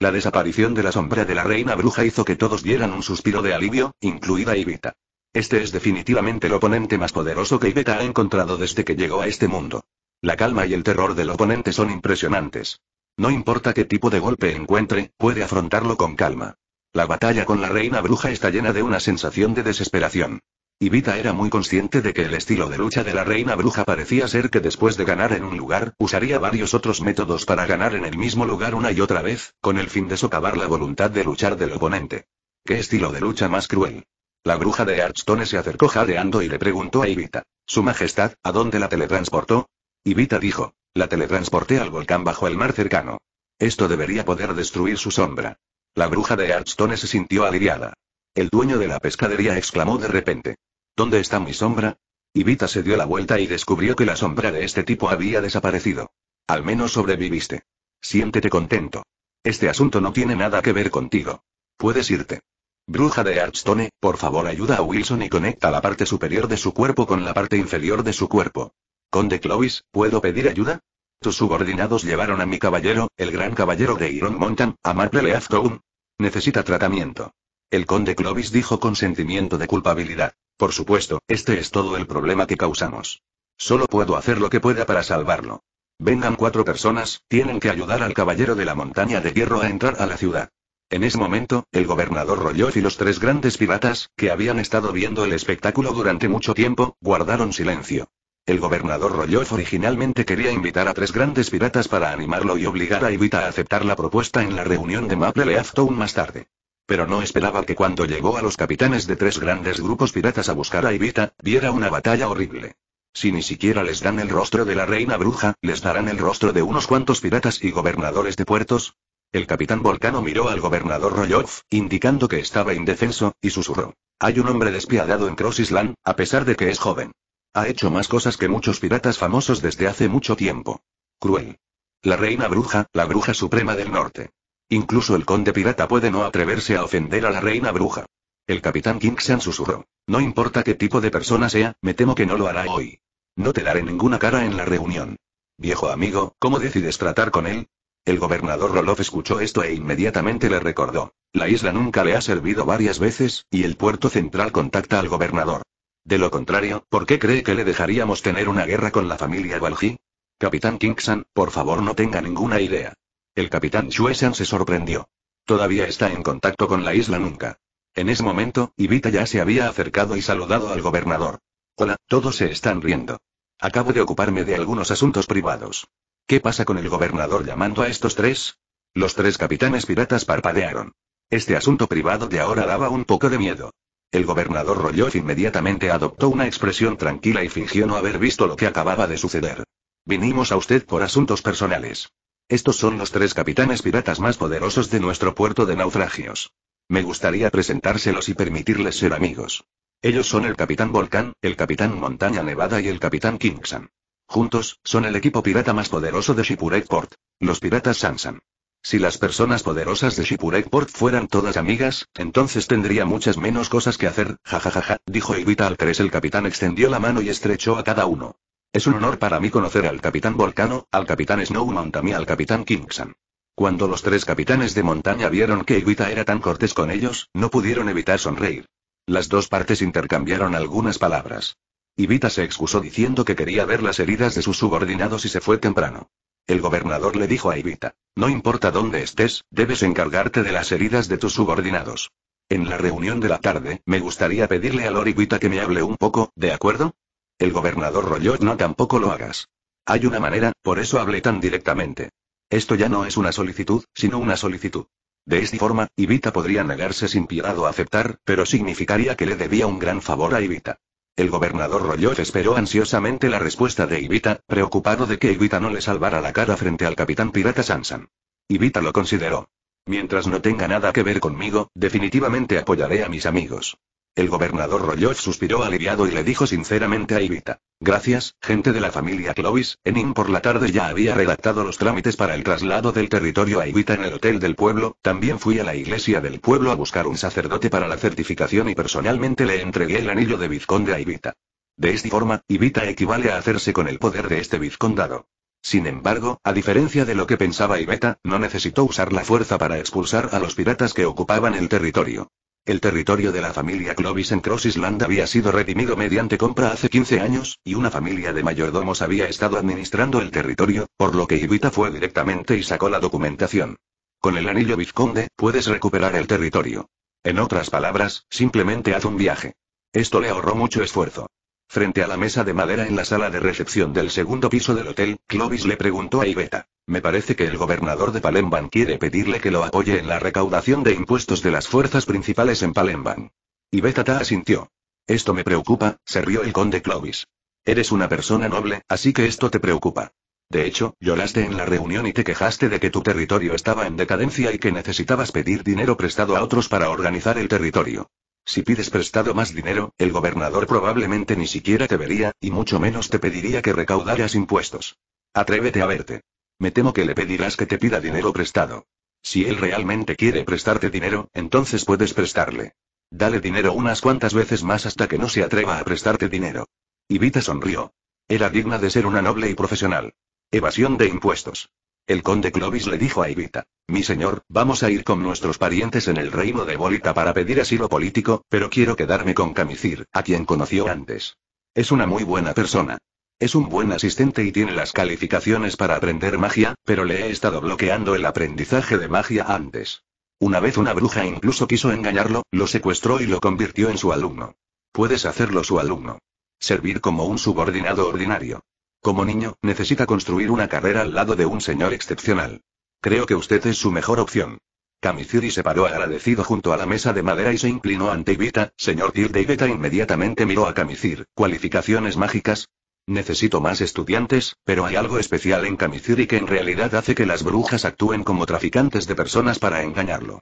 La desaparición de la sombra de la reina bruja hizo que todos dieran un suspiro de alivio, incluida Ivita. Este es definitivamente el oponente más poderoso que Ibeta ha encontrado desde que llegó a este mundo. La calma y el terror del oponente son impresionantes. No importa qué tipo de golpe encuentre, puede afrontarlo con calma. La batalla con la reina bruja está llena de una sensación de desesperación. Ibeta era muy consciente de que el estilo de lucha de la reina bruja parecía ser que después de ganar en un lugar, usaría varios otros métodos para ganar en el mismo lugar una y otra vez, con el fin de socavar la voluntad de luchar del oponente. ¿Qué estilo de lucha más cruel? La bruja de Archstone se acercó jadeando y le preguntó a Ivita. Su Majestad, ¿a dónde la teletransportó? Ivita dijo. La teletransporté al volcán bajo el mar cercano. Esto debería poder destruir su sombra. La bruja de Archstone se sintió aliviada. El dueño de la pescadería exclamó de repente. ¿Dónde está mi sombra? Ivita se dio la vuelta y descubrió que la sombra de este tipo había desaparecido. Al menos sobreviviste. Siéntete contento. Este asunto no tiene nada que ver contigo. Puedes irte. Bruja de Archstone, por favor ayuda a Wilson y conecta la parte superior de su cuerpo con la parte inferior de su cuerpo. Conde Clovis, ¿puedo pedir ayuda? Tus subordinados llevaron a mi caballero, el gran caballero de Iron Mountain, a Marple Town. Necesita tratamiento. El conde Clovis dijo con sentimiento de culpabilidad. Por supuesto, este es todo el problema que causamos. Solo puedo hacer lo que pueda para salvarlo. Vengan cuatro personas, tienen que ayudar al caballero de la montaña de hierro a entrar a la ciudad. En ese momento, el gobernador Rolloff y los tres grandes piratas, que habían estado viendo el espectáculo durante mucho tiempo, guardaron silencio. El gobernador Rolloff originalmente quería invitar a tres grandes piratas para animarlo y obligar a Ivita a aceptar la propuesta en la reunión de Maple Afton más tarde. Pero no esperaba que cuando llegó a los capitanes de tres grandes grupos piratas a buscar a Ivita, viera una batalla horrible. Si ni siquiera les dan el rostro de la reina bruja, les darán el rostro de unos cuantos piratas y gobernadores de puertos, el capitán Volcano miró al gobernador Royov, indicando que estaba indefenso, y susurró. Hay un hombre despiadado en Cross Island, a pesar de que es joven. Ha hecho más cosas que muchos piratas famosos desde hace mucho tiempo. Cruel. La reina bruja, la bruja suprema del norte. Incluso el conde pirata puede no atreverse a ofender a la reina bruja. El capitán Kingsan susurró. No importa qué tipo de persona sea, me temo que no lo hará hoy. No te daré ninguna cara en la reunión. Viejo amigo, ¿cómo decides tratar con él? El gobernador Roloff escuchó esto e inmediatamente le recordó. La isla nunca le ha servido varias veces, y el puerto central contacta al gobernador. De lo contrario, ¿por qué cree que le dejaríamos tener una guerra con la familia Valji? Capitán Kingsan, por favor no tenga ninguna idea. El capitán Shuesan se sorprendió. Todavía está en contacto con la isla nunca. En ese momento, Ibita ya se había acercado y saludado al gobernador. Hola, todos se están riendo. Acabo de ocuparme de algunos asuntos privados. ¿Qué pasa con el gobernador llamando a estos tres? Los tres capitanes piratas parpadearon. Este asunto privado de ahora daba un poco de miedo. El gobernador Rolloff inmediatamente adoptó una expresión tranquila y fingió no haber visto lo que acababa de suceder. Vinimos a usted por asuntos personales. Estos son los tres capitanes piratas más poderosos de nuestro puerto de naufragios. Me gustaría presentárselos y permitirles ser amigos. Ellos son el Capitán Volcán, el Capitán Montaña Nevada y el Capitán Kingsan. Juntos, son el equipo pirata más poderoso de Port, Los piratas Sansan. Si las personas poderosas de Port fueran todas amigas, entonces tendría muchas menos cosas que hacer, jajajaja, dijo Ivita al 3. El capitán extendió la mano y estrechó a cada uno. Es un honor para mí conocer al capitán Volcano, al capitán Snow Mountain y al capitán Kingsan. Cuando los tres capitanes de montaña vieron que Ivita era tan cortés con ellos, no pudieron evitar sonreír. Las dos partes intercambiaron algunas palabras. Ivita se excusó diciendo que quería ver las heridas de sus subordinados y se fue temprano. El gobernador le dijo a Ivita, no importa dónde estés, debes encargarte de las heridas de tus subordinados. En la reunión de la tarde, me gustaría pedirle a Lord que me hable un poco, ¿de acuerdo? El gobernador rolló, no tampoco lo hagas. Hay una manera, por eso hablé tan directamente. Esto ya no es una solicitud, sino una solicitud. De esta forma, Ivita podría negarse sin piedad o aceptar, pero significaría que le debía un gran favor a Ivita. El gobernador rollo esperó ansiosamente la respuesta de Ivita, preocupado de que Ivita no le salvara la cara frente al capitán pirata Sansan. Ivita lo consideró. Mientras no tenga nada que ver conmigo, definitivamente apoyaré a mis amigos. El gobernador Rojov suspiró aliviado y le dijo sinceramente a Ivita. Gracias, gente de la familia Clovis, Enin por la tarde ya había redactado los trámites para el traslado del territorio a Ivita en el Hotel del Pueblo, también fui a la iglesia del pueblo a buscar un sacerdote para la certificación y personalmente le entregué el anillo de vizconde a Ivita. De esta forma, Ivita equivale a hacerse con el poder de este vizcondado. Sin embargo, a diferencia de lo que pensaba Iveta, no necesitó usar la fuerza para expulsar a los piratas que ocupaban el territorio. El territorio de la familia Clovis en Cross Island había sido redimido mediante compra hace 15 años, y una familia de mayordomos había estado administrando el territorio, por lo que Ibita fue directamente y sacó la documentación. Con el anillo Vizconde, puedes recuperar el territorio. En otras palabras, simplemente haz un viaje. Esto le ahorró mucho esfuerzo. Frente a la mesa de madera en la sala de recepción del segundo piso del hotel, Clovis le preguntó a Iveta. Me parece que el gobernador de Palemban quiere pedirle que lo apoye en la recaudación de impuestos de las fuerzas principales en Palemban. Iveta ta asintió. Esto me preocupa, se rió el conde Clovis. Eres una persona noble, así que esto te preocupa. De hecho, lloraste en la reunión y te quejaste de que tu territorio estaba en decadencia y que necesitabas pedir dinero prestado a otros para organizar el territorio. Si pides prestado más dinero, el gobernador probablemente ni siquiera te vería, y mucho menos te pediría que recaudaras impuestos. Atrévete a verte. Me temo que le pedirás que te pida dinero prestado. Si él realmente quiere prestarte dinero, entonces puedes prestarle. Dale dinero unas cuantas veces más hasta que no se atreva a prestarte dinero. Ivita sonrió. Era digna de ser una noble y profesional. Evasión de impuestos. El conde Clovis le dijo a Ivita: Mi señor, vamos a ir con nuestros parientes en el reino de Bólica para pedir asilo político, pero quiero quedarme con Camicir, a quien conoció antes. Es una muy buena persona. Es un buen asistente y tiene las calificaciones para aprender magia, pero le he estado bloqueando el aprendizaje de magia antes. Una vez una bruja incluso quiso engañarlo, lo secuestró y lo convirtió en su alumno. Puedes hacerlo su alumno. Servir como un subordinado ordinario. Como niño, necesita construir una carrera al lado de un señor excepcional. Creo que usted es su mejor opción. Kamiciri se paró agradecido junto a la mesa de madera y se inclinó ante Ivita, señor Tilde inmediatamente miró a Camicir. ¿cualificaciones mágicas? Necesito más estudiantes, pero hay algo especial en y que en realidad hace que las brujas actúen como traficantes de personas para engañarlo.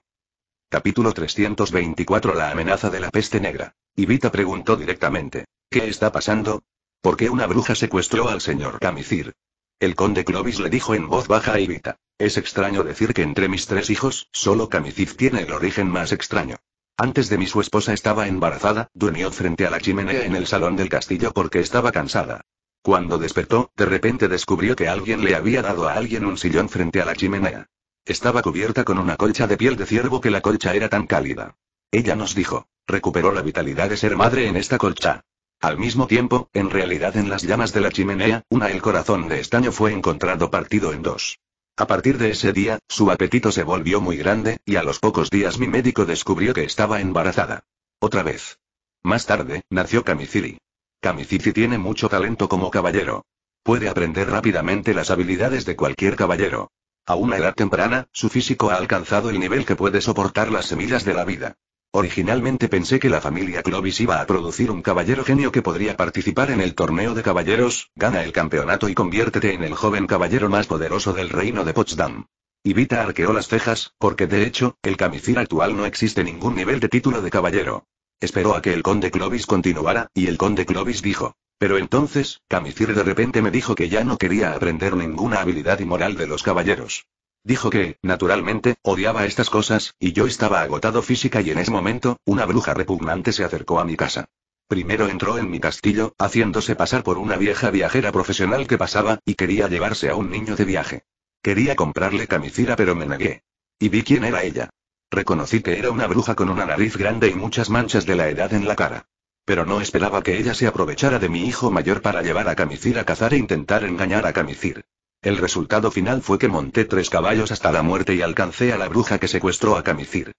Capítulo 324 La amenaza de la peste negra. Ivita preguntó directamente. ¿Qué está pasando? ¿Por qué una bruja secuestró al señor Camicir. El conde Clovis le dijo en voz baja a Ivita. Es extraño decir que entre mis tres hijos, solo Camicir tiene el origen más extraño. Antes de mí su esposa estaba embarazada, durmió frente a la chimenea en el salón del castillo porque estaba cansada. Cuando despertó, de repente descubrió que alguien le había dado a alguien un sillón frente a la chimenea. Estaba cubierta con una colcha de piel de ciervo que la colcha era tan cálida. Ella nos dijo, recuperó la vitalidad de ser madre en esta colcha. Al mismo tiempo, en realidad en las llamas de la chimenea, una el corazón de estaño fue encontrado partido en dos. A partir de ese día, su apetito se volvió muy grande, y a los pocos días mi médico descubrió que estaba embarazada. Otra vez. Más tarde, nació Kamiciri. Kamiciri tiene mucho talento como caballero. Puede aprender rápidamente las habilidades de cualquier caballero. A una edad temprana, su físico ha alcanzado el nivel que puede soportar las semillas de la vida. Originalmente pensé que la familia Clovis iba a producir un caballero genio que podría participar en el torneo de caballeros, gana el campeonato y conviértete en el joven caballero más poderoso del reino de Potsdam. Ivita arqueó las cejas, porque de hecho, el camicir actual no existe ningún nivel de título de caballero. Esperó a que el conde Clovis continuara, y el conde Clovis dijo. Pero entonces, Camicir de repente me dijo que ya no quería aprender ninguna habilidad y moral de los caballeros. Dijo que, naturalmente, odiaba estas cosas, y yo estaba agotado física y en ese momento, una bruja repugnante se acercó a mi casa. Primero entró en mi castillo, haciéndose pasar por una vieja viajera profesional que pasaba, y quería llevarse a un niño de viaje. Quería comprarle camicira pero me negué. Y vi quién era ella. Reconocí que era una bruja con una nariz grande y muchas manchas de la edad en la cara. Pero no esperaba que ella se aprovechara de mi hijo mayor para llevar a Camicir a cazar e intentar engañar a Camicir. El resultado final fue que monté tres caballos hasta la muerte y alcancé a la bruja que secuestró a Camicir.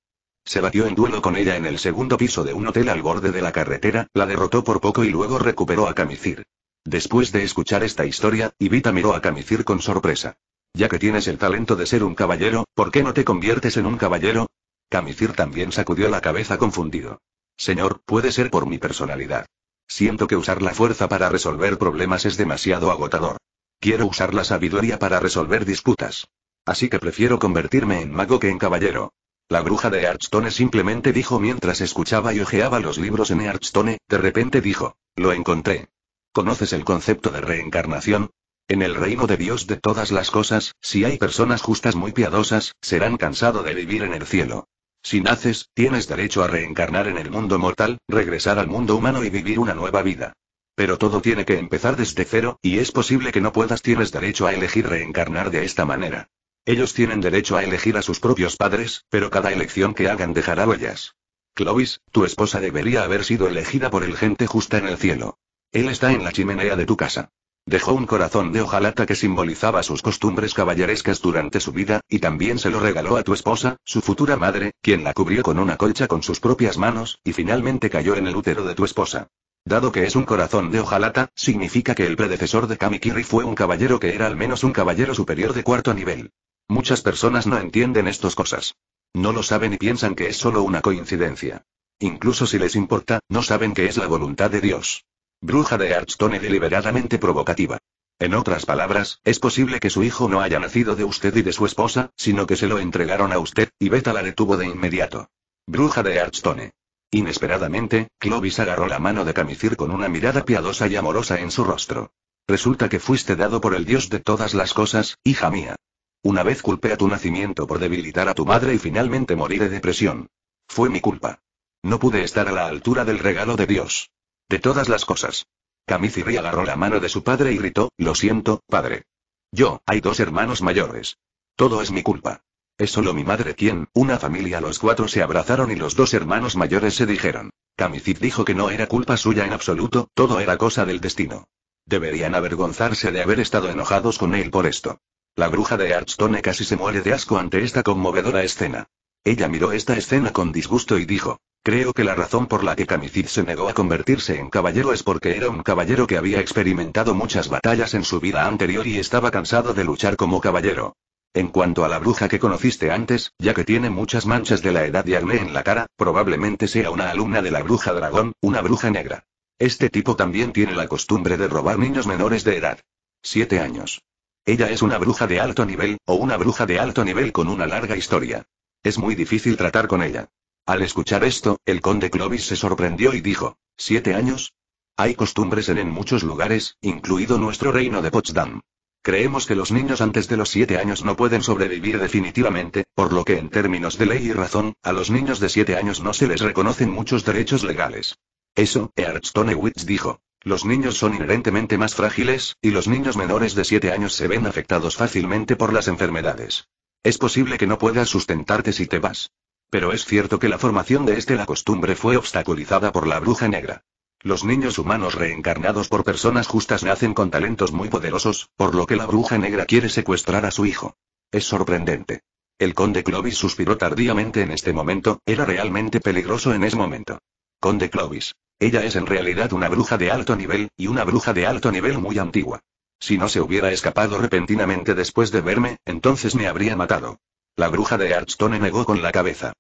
Se batió en duelo con ella en el segundo piso de un hotel al borde de la carretera, la derrotó por poco y luego recuperó a Camicir. Después de escuchar esta historia, Ivita miró a Camicir con sorpresa. Ya que tienes el talento de ser un caballero, ¿por qué no te conviertes en un caballero? Camicir también sacudió la cabeza confundido. Señor, puede ser por mi personalidad. Siento que usar la fuerza para resolver problemas es demasiado agotador. Quiero usar la sabiduría para resolver disputas. Así que prefiero convertirme en mago que en caballero. La bruja de Archstone simplemente dijo mientras escuchaba y hojeaba los libros en Archstone, de repente dijo, lo encontré. ¿Conoces el concepto de reencarnación? En el reino de Dios de todas las cosas, si hay personas justas muy piadosas, serán cansado de vivir en el cielo. Si naces, tienes derecho a reencarnar en el mundo mortal, regresar al mundo humano y vivir una nueva vida. Pero todo tiene que empezar desde cero, y es posible que no puedas. Tienes derecho a elegir reencarnar de esta manera. Ellos tienen derecho a elegir a sus propios padres, pero cada elección que hagan dejará huellas. Clovis, tu esposa debería haber sido elegida por el gente justa en el cielo. Él está en la chimenea de tu casa. Dejó un corazón de hojalata que simbolizaba sus costumbres caballerescas durante su vida, y también se lo regaló a tu esposa, su futura madre, quien la cubrió con una colcha con sus propias manos, y finalmente cayó en el útero de tu esposa. Dado que es un corazón de hojalata, significa que el predecesor de Kamikiri fue un caballero que era al menos un caballero superior de cuarto nivel. Muchas personas no entienden estas cosas. No lo saben y piensan que es solo una coincidencia. Incluso si les importa, no saben que es la voluntad de Dios. Bruja de Archstone deliberadamente provocativa. En otras palabras, es posible que su hijo no haya nacido de usted y de su esposa, sino que se lo entregaron a usted, y Beta la detuvo de inmediato. Bruja de Archstone. Inesperadamente, Clovis agarró la mano de Camicir con una mirada piadosa y amorosa en su rostro. Resulta que fuiste dado por el dios de todas las cosas, hija mía. Una vez culpé a tu nacimiento por debilitar a tu madre y finalmente morí de depresión. Fue mi culpa. No pude estar a la altura del regalo de Dios. De todas las cosas. Camisir agarró la mano de su padre y gritó, lo siento, padre. Yo, hay dos hermanos mayores. Todo es mi culpa. Es solo mi madre quien, una familia los cuatro se abrazaron y los dos hermanos mayores se dijeron. Camicid dijo que no era culpa suya en absoluto, todo era cosa del destino. Deberían avergonzarse de haber estado enojados con él por esto. La bruja de Archstone casi se muere de asco ante esta conmovedora escena. Ella miró esta escena con disgusto y dijo, creo que la razón por la que Camicid se negó a convertirse en caballero es porque era un caballero que había experimentado muchas batallas en su vida anterior y estaba cansado de luchar como caballero. En cuanto a la bruja que conociste antes, ya que tiene muchas manchas de la edad de acné en la cara, probablemente sea una alumna de la bruja dragón, una bruja negra. Este tipo también tiene la costumbre de robar niños menores de edad. Siete años. Ella es una bruja de alto nivel, o una bruja de alto nivel con una larga historia. Es muy difícil tratar con ella. Al escuchar esto, el conde Clovis se sorprendió y dijo, ¿siete años? Hay costumbres en, en muchos lugares, incluido nuestro reino de Potsdam. Creemos que los niños antes de los siete años no pueden sobrevivir definitivamente, por lo que en términos de ley y razón, a los niños de siete años no se les reconocen muchos derechos legales. Eso, Tonewitz dijo. Los niños son inherentemente más frágiles, y los niños menores de siete años se ven afectados fácilmente por las enfermedades. Es posible que no puedas sustentarte si te vas. Pero es cierto que la formación de este la costumbre fue obstaculizada por la bruja negra. Los niños humanos reencarnados por personas justas nacen con talentos muy poderosos, por lo que la bruja negra quiere secuestrar a su hijo. Es sorprendente. El conde Clovis suspiró tardíamente en este momento, era realmente peligroso en ese momento. Conde Clovis. Ella es en realidad una bruja de alto nivel, y una bruja de alto nivel muy antigua. Si no se hubiera escapado repentinamente después de verme, entonces me habría matado. La bruja de Arstone negó con la cabeza.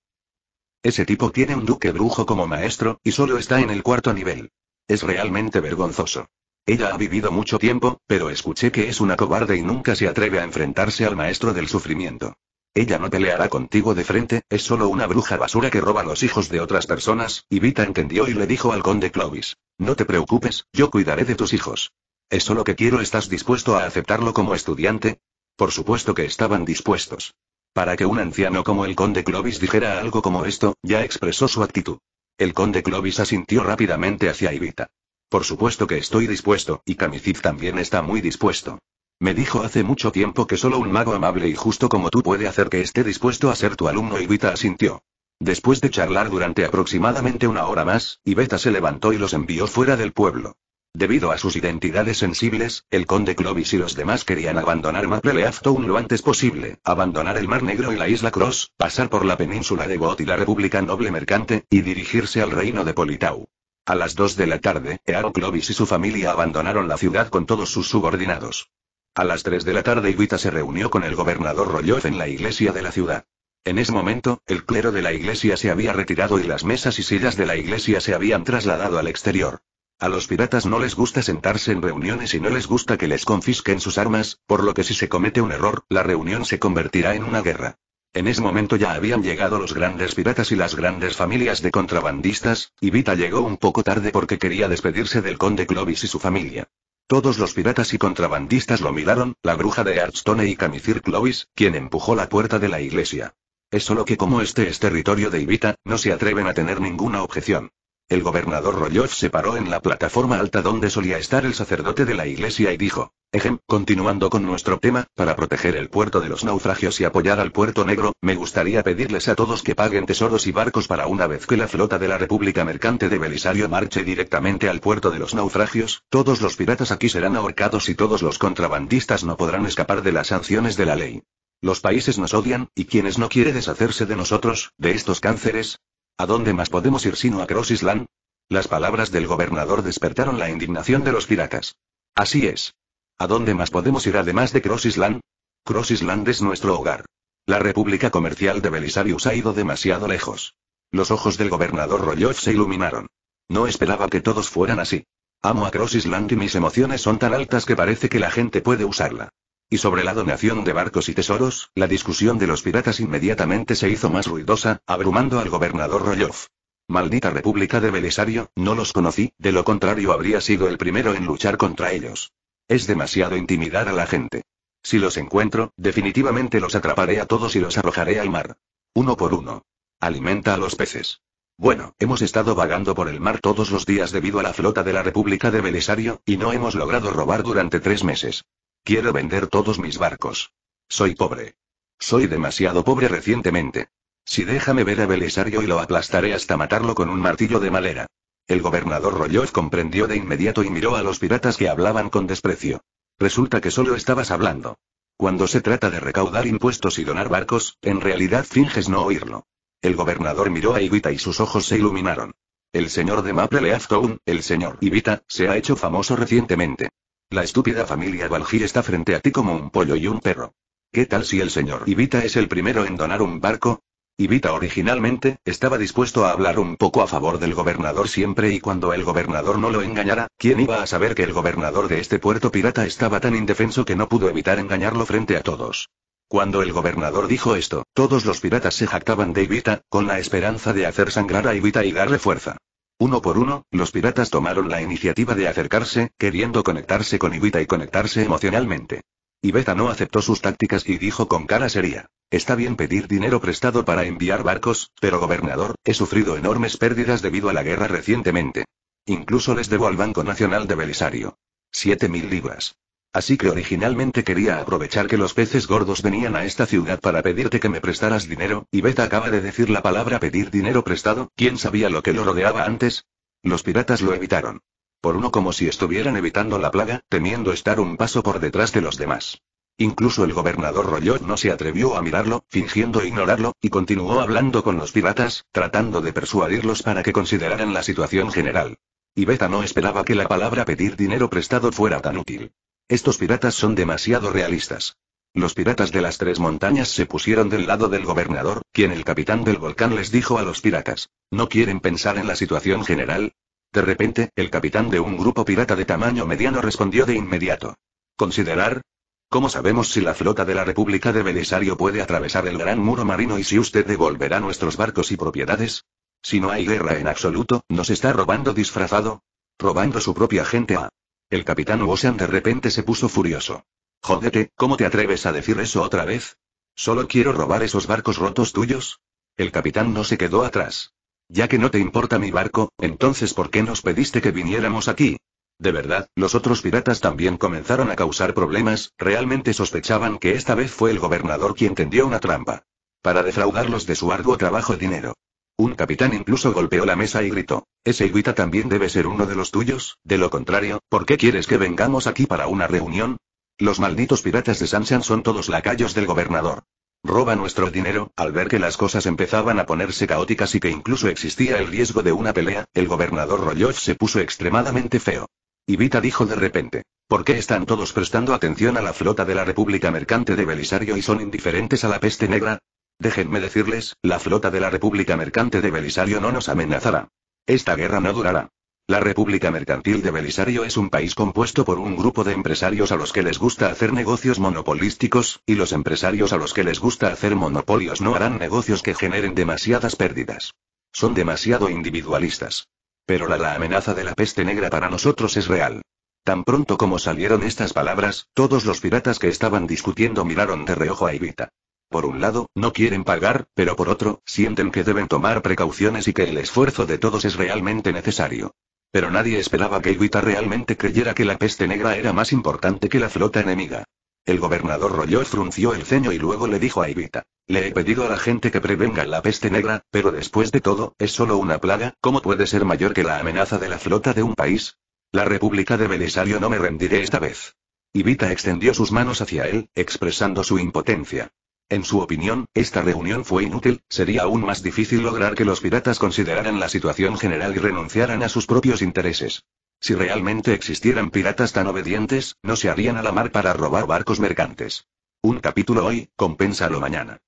Ese tipo tiene un duque brujo como maestro, y solo está en el cuarto nivel. Es realmente vergonzoso. Ella ha vivido mucho tiempo, pero escuché que es una cobarde y nunca se atreve a enfrentarse al maestro del sufrimiento. Ella no peleará contigo de frente, es solo una bruja basura que roba los hijos de otras personas, y Vita entendió y le dijo al conde Clovis. No te preocupes, yo cuidaré de tus hijos. ¿Es solo que quiero? ¿Estás dispuesto a aceptarlo como estudiante? Por supuesto que estaban dispuestos. Para que un anciano como el conde Clovis dijera algo como esto, ya expresó su actitud. El conde Clovis asintió rápidamente hacia Ivita. Por supuesto que estoy dispuesto, y Kamisif también está muy dispuesto. Me dijo hace mucho tiempo que solo un mago amable y justo como tú puede hacer que esté dispuesto a ser tu alumno Ivita asintió. Después de charlar durante aproximadamente una hora más, Iveta se levantó y los envió fuera del pueblo. Debido a sus identidades sensibles, el conde Clovis y los demás querían abandonar Maple Town lo antes posible, abandonar el Mar Negro y la isla Cross, pasar por la península de Got y la República Noble Mercante, y dirigirse al reino de Politau. A las 2 de la tarde, Earo Clovis y su familia abandonaron la ciudad con todos sus subordinados. A las 3 de la tarde Ivita se reunió con el gobernador Rolloff en la iglesia de la ciudad. En ese momento, el clero de la iglesia se había retirado y las mesas y sillas de la iglesia se habían trasladado al exterior. A los piratas no les gusta sentarse en reuniones y no les gusta que les confisquen sus armas, por lo que si se comete un error, la reunión se convertirá en una guerra. En ese momento ya habían llegado los grandes piratas y las grandes familias de contrabandistas, y Vita llegó un poco tarde porque quería despedirse del conde Clovis y su familia. Todos los piratas y contrabandistas lo miraron, la bruja de Archstone y Camicir Clovis, quien empujó la puerta de la iglesia. Es solo que como este es territorio de Ivita, no se atreven a tener ninguna objeción. El gobernador Rollov se paró en la plataforma alta donde solía estar el sacerdote de la iglesia y dijo, Ejem, continuando con nuestro tema, para proteger el puerto de los naufragios y apoyar al puerto negro, me gustaría pedirles a todos que paguen tesoros y barcos para una vez que la flota de la República Mercante de Belisario marche directamente al puerto de los naufragios, todos los piratas aquí serán ahorcados y todos los contrabandistas no podrán escapar de las sanciones de la ley. Los países nos odian, y quienes no quiere deshacerse de nosotros, de estos cánceres, ¿A dónde más podemos ir sino a Cross Island? Las palabras del gobernador despertaron la indignación de los piratas. Así es. ¿A dónde más podemos ir además de Cross Island? Cross Island es nuestro hogar. La República Comercial de Belisarius ha ido demasiado lejos. Los ojos del gobernador Rollov se iluminaron. No esperaba que todos fueran así. Amo a Cross Island y mis emociones son tan altas que parece que la gente puede usarla. Y sobre la donación de barcos y tesoros, la discusión de los piratas inmediatamente se hizo más ruidosa, abrumando al gobernador rolloff Maldita República de Belisario, no los conocí, de lo contrario habría sido el primero en luchar contra ellos. Es demasiado intimidar a la gente. Si los encuentro, definitivamente los atraparé a todos y los arrojaré al mar. Uno por uno. Alimenta a los peces. Bueno, hemos estado vagando por el mar todos los días debido a la flota de la República de Belisario, y no hemos logrado robar durante tres meses. Quiero vender todos mis barcos. Soy pobre. Soy demasiado pobre recientemente. Si déjame ver a Belisario y lo aplastaré hasta matarlo con un martillo de madera. El gobernador Rolloff comprendió de inmediato y miró a los piratas que hablaban con desprecio. Resulta que solo estabas hablando. Cuando se trata de recaudar impuestos y donar barcos, en realidad finges no oírlo. El gobernador miró a Ivita y sus ojos se iluminaron. El señor de Maple Leaftown, el señor Ivita, se ha hecho famoso recientemente. La estúpida familia Valgir está frente a ti como un pollo y un perro. ¿Qué tal si el señor Ibita es el primero en donar un barco? Ibita originalmente, estaba dispuesto a hablar un poco a favor del gobernador siempre y cuando el gobernador no lo engañara, ¿quién iba a saber que el gobernador de este puerto pirata estaba tan indefenso que no pudo evitar engañarlo frente a todos? Cuando el gobernador dijo esto, todos los piratas se jactaban de Ibita, con la esperanza de hacer sangrar a Ibita y darle fuerza. Uno por uno, los piratas tomaron la iniciativa de acercarse, queriendo conectarse con Ibita y conectarse emocionalmente. Ibeta no aceptó sus tácticas y dijo con cara seria. Está bien pedir dinero prestado para enviar barcos, pero gobernador, he sufrido enormes pérdidas debido a la guerra recientemente. Incluso les debo al Banco Nacional de Belisario. 7.000 libras. Así que originalmente quería aprovechar que los peces gordos venían a esta ciudad para pedirte que me prestaras dinero, y Beta acaba de decir la palabra pedir dinero prestado, ¿quién sabía lo que lo rodeaba antes? Los piratas lo evitaron. Por uno como si estuvieran evitando la plaga, temiendo estar un paso por detrás de los demás. Incluso el gobernador Rollot no se atrevió a mirarlo, fingiendo ignorarlo, y continuó hablando con los piratas, tratando de persuadirlos para que consideraran la situación general. Y Beta no esperaba que la palabra pedir dinero prestado fuera tan útil. Estos piratas son demasiado realistas. Los piratas de las tres montañas se pusieron del lado del gobernador, quien el capitán del volcán les dijo a los piratas, ¿no quieren pensar en la situación general? De repente, el capitán de un grupo pirata de tamaño mediano respondió de inmediato. ¿Considerar? ¿Cómo sabemos si la flota de la República de Belisario puede atravesar el gran muro marino y si usted devolverá nuestros barcos y propiedades? Si no hay guerra en absoluto, ¿nos está robando disfrazado? Robando su propia gente a... El capitán Wosan de repente se puso furioso. Jodete, ¿cómo te atreves a decir eso otra vez? Solo quiero robar esos barcos rotos tuyos. El capitán no se quedó atrás. Ya que no te importa mi barco, entonces ¿por qué nos pediste que viniéramos aquí? De verdad, los otros piratas también comenzaron a causar problemas, realmente sospechaban que esta vez fue el gobernador quien tendió una trampa. Para defraudarlos de su arduo trabajo y dinero. Un capitán incluso golpeó la mesa y gritó, ese Ivita también debe ser uno de los tuyos, de lo contrario, ¿por qué quieres que vengamos aquí para una reunión? Los malditos piratas de Sansan son todos lacayos del gobernador. Roba nuestro dinero, al ver que las cosas empezaban a ponerse caóticas y que incluso existía el riesgo de una pelea, el gobernador rollo se puso extremadamente feo. Ivita dijo de repente, ¿por qué están todos prestando atención a la flota de la República Mercante de Belisario y son indiferentes a la peste negra? Déjenme decirles, la flota de la República Mercante de Belisario no nos amenazará. Esta guerra no durará. La República Mercantil de Belisario es un país compuesto por un grupo de empresarios a los que les gusta hacer negocios monopolísticos, y los empresarios a los que les gusta hacer monopolios no harán negocios que generen demasiadas pérdidas. Son demasiado individualistas. Pero la, amenaza de la peste negra para nosotros es real. Tan pronto como salieron estas palabras, todos los piratas que estaban discutiendo miraron de reojo a Evita. Por un lado, no quieren pagar, pero por otro, sienten que deben tomar precauciones y que el esfuerzo de todos es realmente necesario. Pero nadie esperaba que Ivita realmente creyera que la peste negra era más importante que la flota enemiga. El gobernador Rolló frunció el ceño y luego le dijo a Ivita: Le he pedido a la gente que prevenga la peste negra, pero después de todo, es solo una plaga, ¿cómo puede ser mayor que la amenaza de la flota de un país? La República de Belisario no me rendiré esta vez. Ibita extendió sus manos hacia él, expresando su impotencia. En su opinión, esta reunión fue inútil, sería aún más difícil lograr que los piratas consideraran la situación general y renunciaran a sus propios intereses. Si realmente existieran piratas tan obedientes, no se harían a la mar para robar barcos mercantes. Un capítulo hoy, compénsalo mañana.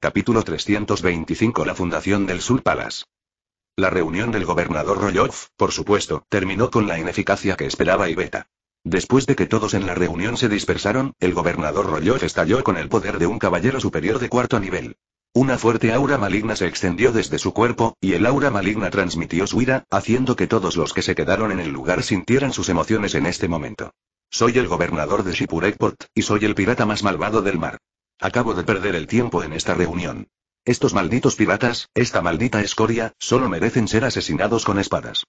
Capítulo 325 La fundación del Sul Palace. La reunión del gobernador Royov, por supuesto, terminó con la ineficacia que esperaba Iveta. Después de que todos en la reunión se dispersaron, el gobernador Rolloff estalló con el poder de un caballero superior de cuarto nivel. Una fuerte aura maligna se extendió desde su cuerpo, y el aura maligna transmitió su ira, haciendo que todos los que se quedaron en el lugar sintieran sus emociones en este momento. Soy el gobernador de Shipurekport, y soy el pirata más malvado del mar. Acabo de perder el tiempo en esta reunión. Estos malditos piratas, esta maldita escoria, solo merecen ser asesinados con espadas.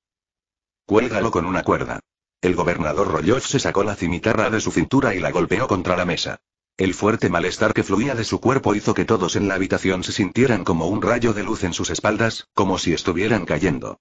Cuélgalo con una cuerda. El gobernador Rojov se sacó la cimitarra de su cintura y la golpeó contra la mesa. El fuerte malestar que fluía de su cuerpo hizo que todos en la habitación se sintieran como un rayo de luz en sus espaldas, como si estuvieran cayendo.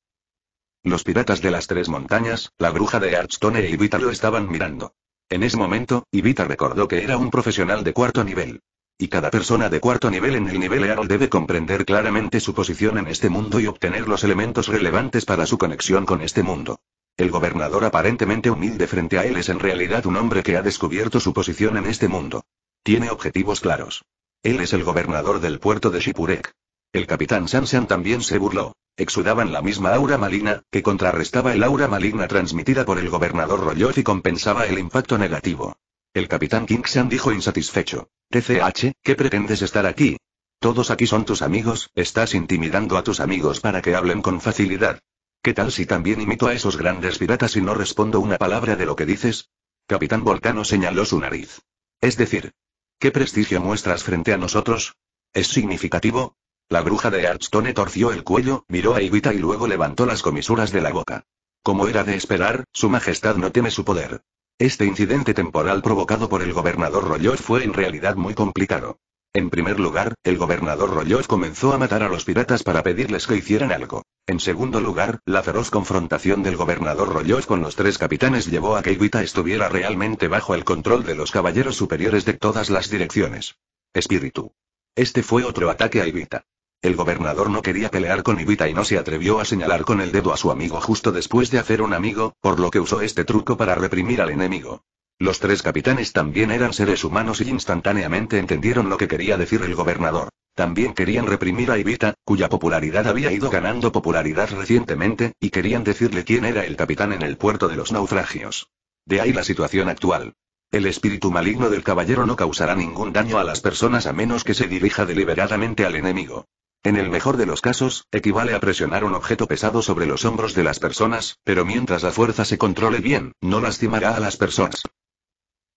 Los piratas de las tres montañas, la bruja de Archstone e Ivita lo estaban mirando. En ese momento, Ivita recordó que era un profesional de cuarto nivel. Y cada persona de cuarto nivel en el nivel EARL debe comprender claramente su posición en este mundo y obtener los elementos relevantes para su conexión con este mundo. El gobernador aparentemente humilde frente a él es en realidad un hombre que ha descubierto su posición en este mundo. Tiene objetivos claros. Él es el gobernador del puerto de Shipurek. El capitán Sansan también se burló. Exudaban la misma aura maligna, que contrarrestaba el aura maligna transmitida por el gobernador royot y compensaba el impacto negativo. El capitán Kingsan dijo insatisfecho. TCH, ¿qué pretendes estar aquí? Todos aquí son tus amigos, estás intimidando a tus amigos para que hablen con facilidad. ¿Qué tal si también imito a esos grandes piratas y no respondo una palabra de lo que dices? Capitán Volcano señaló su nariz. Es decir, ¿qué prestigio muestras frente a nosotros? ¿Es significativo? La bruja de Archstone torció el cuello, miró a Ivita y luego levantó las comisuras de la boca. Como era de esperar, su majestad no teme su poder. Este incidente temporal provocado por el gobernador Rollot fue en realidad muy complicado. En primer lugar, el gobernador Rolloz comenzó a matar a los piratas para pedirles que hicieran algo. En segundo lugar, la feroz confrontación del gobernador Rolloz con los tres capitanes llevó a que Ivita estuviera realmente bajo el control de los caballeros superiores de todas las direcciones. Espíritu. Este fue otro ataque a Ivita. El gobernador no quería pelear con Ivita y no se atrevió a señalar con el dedo a su amigo justo después de hacer un amigo, por lo que usó este truco para reprimir al enemigo. Los tres capitanes también eran seres humanos y instantáneamente entendieron lo que quería decir el gobernador. También querían reprimir a Ivita, cuya popularidad había ido ganando popularidad recientemente, y querían decirle quién era el capitán en el puerto de los naufragios. De ahí la situación actual. El espíritu maligno del caballero no causará ningún daño a las personas a menos que se dirija deliberadamente al enemigo. En el mejor de los casos, equivale a presionar un objeto pesado sobre los hombros de las personas, pero mientras la fuerza se controle bien, no lastimará a las personas.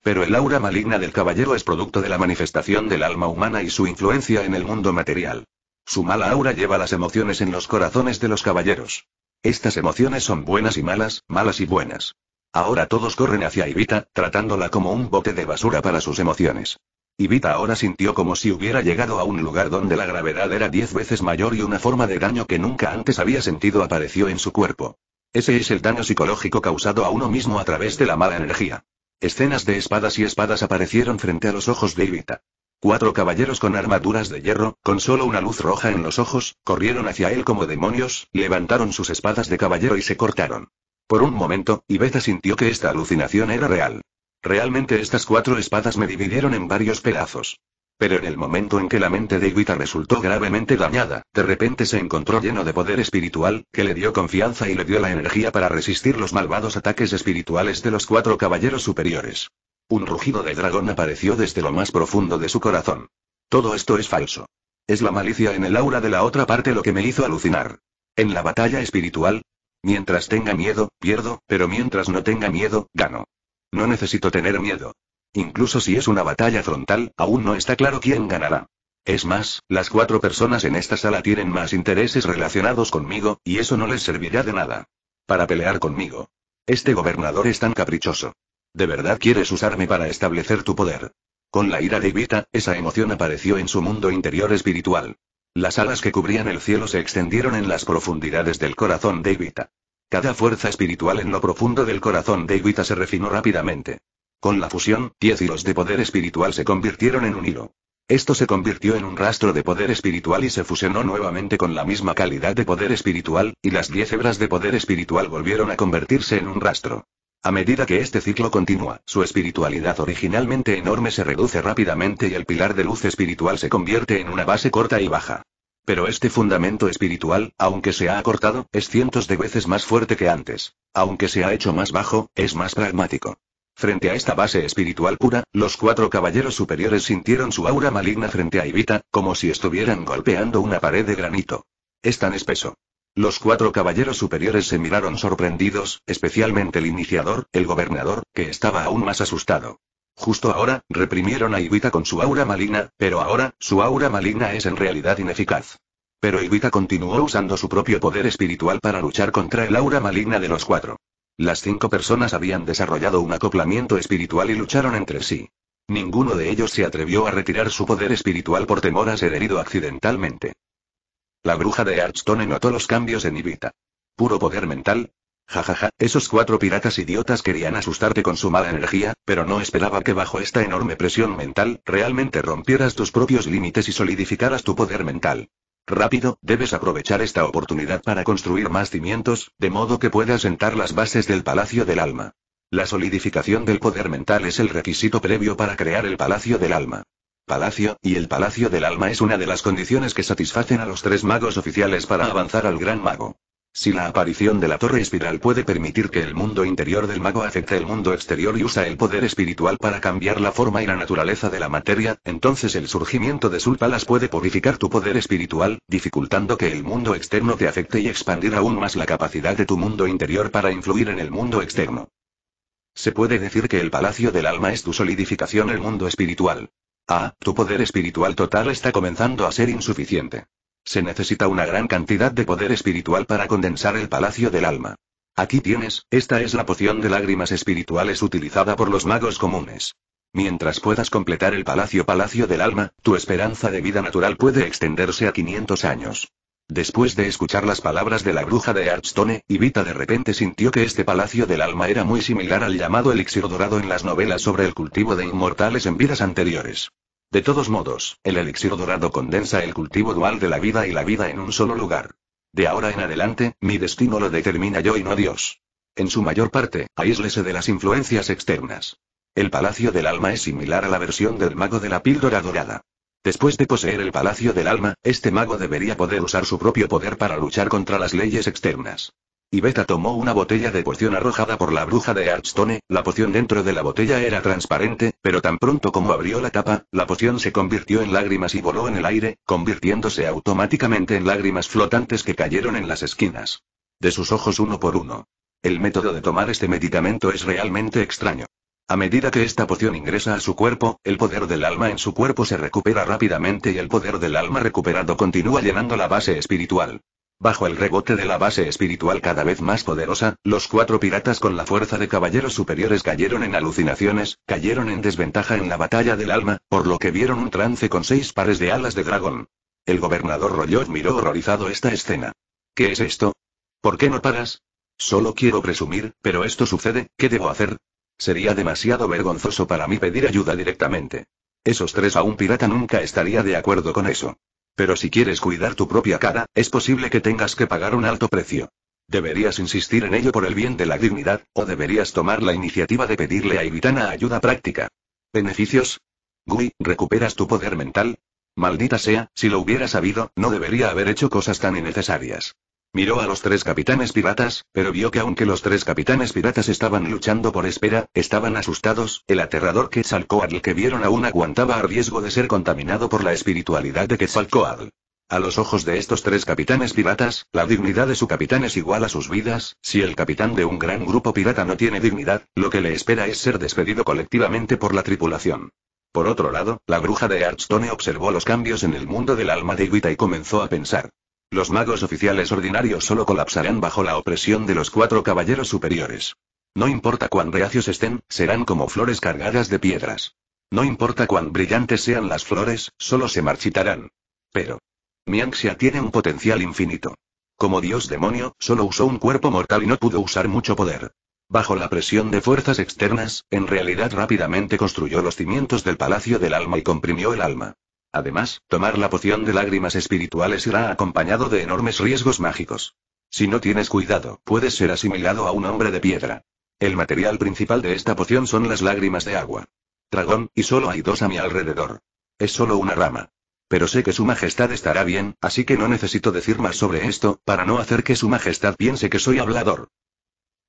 Pero el aura maligna del caballero es producto de la manifestación del alma humana y su influencia en el mundo material. Su mala aura lleva las emociones en los corazones de los caballeros. Estas emociones son buenas y malas, malas y buenas. Ahora todos corren hacia Ivita, tratándola como un bote de basura para sus emociones. Ivita ahora sintió como si hubiera llegado a un lugar donde la gravedad era diez veces mayor y una forma de daño que nunca antes había sentido apareció en su cuerpo. Ese es el daño psicológico causado a uno mismo a través de la mala energía. Escenas de espadas y espadas aparecieron frente a los ojos de Ivita. Cuatro caballeros con armaduras de hierro, con solo una luz roja en los ojos, corrieron hacia él como demonios, levantaron sus espadas de caballero y se cortaron. Por un momento, Ibeta sintió que esta alucinación era real. Realmente estas cuatro espadas me dividieron en varios pedazos. Pero en el momento en que la mente de Iguita resultó gravemente dañada, de repente se encontró lleno de poder espiritual, que le dio confianza y le dio la energía para resistir los malvados ataques espirituales de los cuatro caballeros superiores. Un rugido de dragón apareció desde lo más profundo de su corazón. Todo esto es falso. Es la malicia en el aura de la otra parte lo que me hizo alucinar. En la batalla espiritual, mientras tenga miedo, pierdo, pero mientras no tenga miedo, gano. No necesito tener miedo. Incluso si es una batalla frontal, aún no está claro quién ganará. Es más, las cuatro personas en esta sala tienen más intereses relacionados conmigo, y eso no les servirá de nada. Para pelear conmigo. Este gobernador es tan caprichoso. ¿De verdad quieres usarme para establecer tu poder? Con la ira de Ivita, esa emoción apareció en su mundo interior espiritual. Las alas que cubrían el cielo se extendieron en las profundidades del corazón de Ivita. Cada fuerza espiritual en lo profundo del corazón de Ivita se refinó rápidamente. Con la fusión, diez hilos de poder espiritual se convirtieron en un hilo. Esto se convirtió en un rastro de poder espiritual y se fusionó nuevamente con la misma calidad de poder espiritual, y las diez hebras de poder espiritual volvieron a convertirse en un rastro. A medida que este ciclo continúa, su espiritualidad originalmente enorme se reduce rápidamente y el pilar de luz espiritual se convierte en una base corta y baja. Pero este fundamento espiritual, aunque se ha acortado, es cientos de veces más fuerte que antes. Aunque se ha hecho más bajo, es más pragmático. Frente a esta base espiritual pura, los cuatro caballeros superiores sintieron su aura maligna frente a Ivita, como si estuvieran golpeando una pared de granito. Es tan espeso. Los cuatro caballeros superiores se miraron sorprendidos, especialmente el iniciador, el gobernador, que estaba aún más asustado. Justo ahora, reprimieron a Ivita con su aura maligna, pero ahora, su aura maligna es en realidad ineficaz. Pero Ivita continuó usando su propio poder espiritual para luchar contra el aura maligna de los cuatro. Las cinco personas habían desarrollado un acoplamiento espiritual y lucharon entre sí. Ninguno de ellos se atrevió a retirar su poder espiritual por temor a ser herido accidentalmente. La bruja de Archstone notó los cambios en Ibita. Puro poder mental, Jajaja, esos cuatro piratas idiotas querían asustarte con su mala energía, pero no esperaba que bajo esta enorme presión mental realmente rompieras tus propios límites y solidificaras tu poder mental. Rápido, debes aprovechar esta oportunidad para construir más cimientos, de modo que puedas sentar las bases del Palacio del Alma. La solidificación del poder mental es el requisito previo para crear el Palacio del Alma. Palacio, y el Palacio del Alma es una de las condiciones que satisfacen a los tres magos oficiales para avanzar al Gran Mago. Si la aparición de la torre espiral puede permitir que el mundo interior del mago afecte el mundo exterior y usa el poder espiritual para cambiar la forma y la naturaleza de la materia, entonces el surgimiento de Sulpalas puede purificar tu poder espiritual, dificultando que el mundo externo te afecte y expandir aún más la capacidad de tu mundo interior para influir en el mundo externo. Se puede decir que el palacio del alma es tu solidificación el mundo espiritual. Ah, tu poder espiritual total está comenzando a ser insuficiente. Se necesita una gran cantidad de poder espiritual para condensar el palacio del alma. Aquí tienes, esta es la poción de lágrimas espirituales utilizada por los magos comunes. Mientras puedas completar el palacio palacio del alma, tu esperanza de vida natural puede extenderse a 500 años. Después de escuchar las palabras de la bruja de Artstone Ivita de repente sintió que este palacio del alma era muy similar al llamado elixir dorado en las novelas sobre el cultivo de inmortales en vidas anteriores. De todos modos, el elixir dorado condensa el cultivo dual de la vida y la vida en un solo lugar. De ahora en adelante, mi destino lo determina yo y no Dios. En su mayor parte, aíslese de las influencias externas. El palacio del alma es similar a la versión del mago de la píldora dorada. Después de poseer el palacio del alma, este mago debería poder usar su propio poder para luchar contra las leyes externas. Y Beta tomó una botella de poción arrojada por la bruja de Archstone, la poción dentro de la botella era transparente, pero tan pronto como abrió la tapa, la poción se convirtió en lágrimas y voló en el aire, convirtiéndose automáticamente en lágrimas flotantes que cayeron en las esquinas. De sus ojos uno por uno. El método de tomar este medicamento es realmente extraño. A medida que esta poción ingresa a su cuerpo, el poder del alma en su cuerpo se recupera rápidamente y el poder del alma recuperado continúa llenando la base espiritual. Bajo el rebote de la base espiritual cada vez más poderosa, los cuatro piratas con la fuerza de caballeros superiores cayeron en alucinaciones, cayeron en desventaja en la batalla del alma, por lo que vieron un trance con seis pares de alas de dragón. El gobernador Rollot miró horrorizado esta escena. ¿Qué es esto? ¿Por qué no paras? Solo quiero presumir, pero esto sucede, ¿qué debo hacer? Sería demasiado vergonzoso para mí pedir ayuda directamente. Esos tres a un pirata nunca estaría de acuerdo con eso. Pero si quieres cuidar tu propia cara, es posible que tengas que pagar un alto precio. Deberías insistir en ello por el bien de la dignidad, o deberías tomar la iniciativa de pedirle a Ivitana ayuda práctica. ¿Beneficios? Gui, ¿recuperas tu poder mental? Maldita sea, si lo hubiera sabido, no debería haber hecho cosas tan innecesarias. Miró a los tres capitanes piratas, pero vio que aunque los tres capitanes piratas estaban luchando por espera, estaban asustados, el aterrador Quetzalcoatl que vieron aún aguantaba a riesgo de ser contaminado por la espiritualidad de Quetzalcoatl. A los ojos de estos tres capitanes piratas, la dignidad de su capitán es igual a sus vidas, si el capitán de un gran grupo pirata no tiene dignidad, lo que le espera es ser despedido colectivamente por la tripulación. Por otro lado, la bruja de Archstone observó los cambios en el mundo del alma de Iguita y comenzó a pensar. Los magos oficiales ordinarios solo colapsarán bajo la opresión de los cuatro caballeros superiores. No importa cuán reacios estén, serán como flores cargadas de piedras. No importa cuán brillantes sean las flores, solo se marchitarán. Pero. Mianxia tiene un potencial infinito. Como dios demonio, solo usó un cuerpo mortal y no pudo usar mucho poder. Bajo la presión de fuerzas externas, en realidad rápidamente construyó los cimientos del Palacio del Alma y comprimió el alma. Además, tomar la poción de lágrimas espirituales irá acompañado de enormes riesgos mágicos. Si no tienes cuidado, puedes ser asimilado a un hombre de piedra. El material principal de esta poción son las lágrimas de agua. Dragón, y solo hay dos a mi alrededor. Es solo una rama. Pero sé que su majestad estará bien, así que no necesito decir más sobre esto, para no hacer que su majestad piense que soy hablador.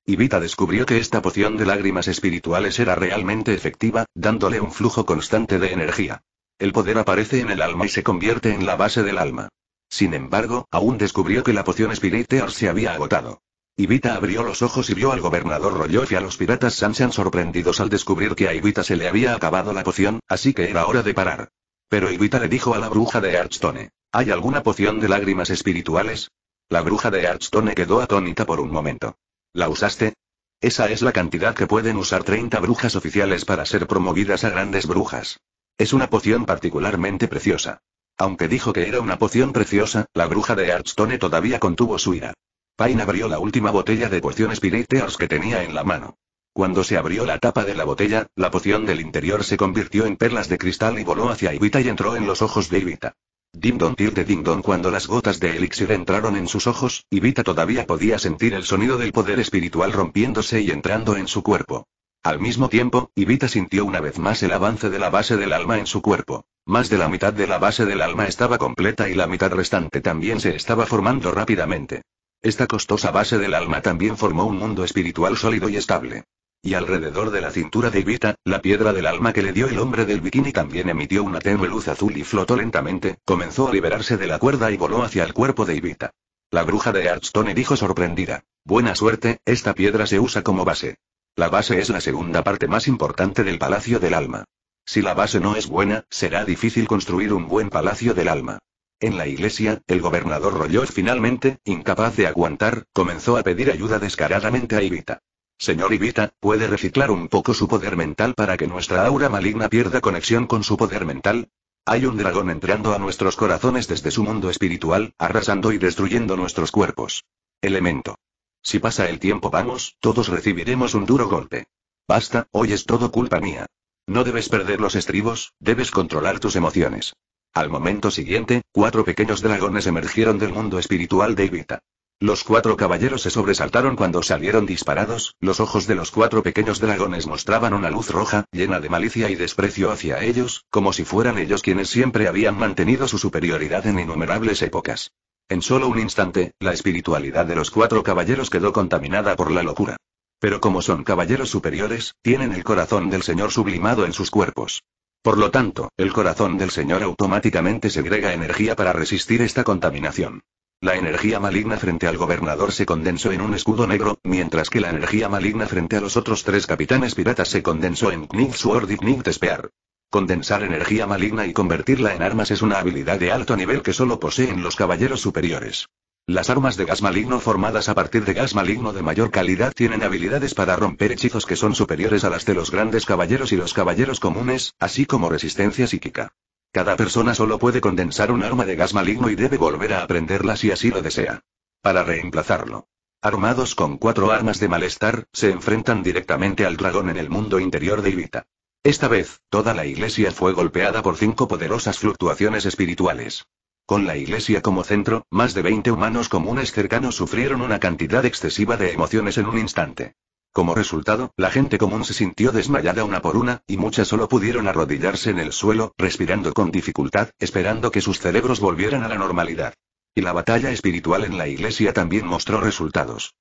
Ivita descubrió que esta poción de lágrimas espirituales era realmente efectiva, dándole un flujo constante de energía. El poder aparece en el alma y se convierte en la base del alma. Sin embargo, aún descubrió que la poción Spiritear se había agotado. Ivita abrió los ojos y vio al gobernador Rolloff y a los piratas Sansan sorprendidos al descubrir que a Ivita se le había acabado la poción, así que era hora de parar. Pero Ivita le dijo a la bruja de Archstone, ¿hay alguna poción de lágrimas espirituales? La bruja de Archstone quedó atónita por un momento. ¿La usaste? Esa es la cantidad que pueden usar 30 brujas oficiales para ser promovidas a grandes brujas. Es una poción particularmente preciosa. Aunque dijo que era una poción preciosa, la bruja de Artstone todavía contuvo su ira. Pain abrió la última botella de Spirit Tears que tenía en la mano. Cuando se abrió la tapa de la botella, la poción del interior se convirtió en perlas de cristal y voló hacia Ivita y entró en los ojos de Ibita. Dindon ding dong cuando las gotas de elixir entraron en sus ojos, Ivita todavía podía sentir el sonido del poder espiritual rompiéndose y entrando en su cuerpo. Al mismo tiempo, Ibita sintió una vez más el avance de la base del alma en su cuerpo. Más de la mitad de la base del alma estaba completa y la mitad restante también se estaba formando rápidamente. Esta costosa base del alma también formó un mundo espiritual sólido y estable. Y alrededor de la cintura de Ibita, la piedra del alma que le dio el hombre del bikini también emitió una tenue luz azul y flotó lentamente, comenzó a liberarse de la cuerda y voló hacia el cuerpo de Ibita. La bruja de Hearthstone dijo sorprendida. Buena suerte, esta piedra se usa como base. La base es la segunda parte más importante del Palacio del Alma. Si la base no es buena, será difícil construir un buen Palacio del Alma. En la iglesia, el gobernador Royo finalmente, incapaz de aguantar, comenzó a pedir ayuda descaradamente a Ivita. Señor Ivita, ¿puede reciclar un poco su poder mental para que nuestra aura maligna pierda conexión con su poder mental? Hay un dragón entrando a nuestros corazones desde su mundo espiritual, arrasando y destruyendo nuestros cuerpos. Elemento. Si pasa el tiempo vamos, todos recibiremos un duro golpe. Basta, hoy es todo culpa mía. No debes perder los estribos, debes controlar tus emociones. Al momento siguiente, cuatro pequeños dragones emergieron del mundo espiritual de Ibita. Los cuatro caballeros se sobresaltaron cuando salieron disparados, los ojos de los cuatro pequeños dragones mostraban una luz roja, llena de malicia y desprecio hacia ellos, como si fueran ellos quienes siempre habían mantenido su superioridad en innumerables épocas. En solo un instante, la espiritualidad de los cuatro caballeros quedó contaminada por la locura. Pero como son caballeros superiores, tienen el corazón del Señor sublimado en sus cuerpos. Por lo tanto, el corazón del Señor automáticamente segrega energía para resistir esta contaminación. La energía maligna frente al gobernador se condensó en un escudo negro, mientras que la energía maligna frente a los otros tres capitanes piratas se condensó en Knight Sword y Knight Spear. Condensar energía maligna y convertirla en armas es una habilidad de alto nivel que solo poseen los caballeros superiores. Las armas de gas maligno formadas a partir de gas maligno de mayor calidad tienen habilidades para romper hechizos que son superiores a las de los grandes caballeros y los caballeros comunes, así como resistencia psíquica. Cada persona solo puede condensar un arma de gas maligno y debe volver a aprenderla si así lo desea. Para reemplazarlo. Armados con cuatro armas de malestar, se enfrentan directamente al dragón en el mundo interior de Ibita. Esta vez, toda la iglesia fue golpeada por cinco poderosas fluctuaciones espirituales. Con la iglesia como centro, más de 20 humanos comunes cercanos sufrieron una cantidad excesiva de emociones en un instante. Como resultado, la gente común se sintió desmayada una por una, y muchas solo pudieron arrodillarse en el suelo, respirando con dificultad, esperando que sus cerebros volvieran a la normalidad. Y la batalla espiritual en la iglesia también mostró resultados.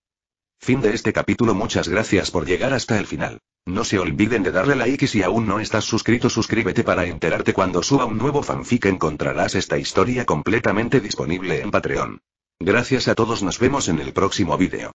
Fin de este capítulo Muchas gracias por llegar hasta el final. No se olviden de darle like y si aún no estás suscrito suscríbete para enterarte cuando suba un nuevo fanfic encontrarás esta historia completamente disponible en Patreon. Gracias a todos nos vemos en el próximo vídeo.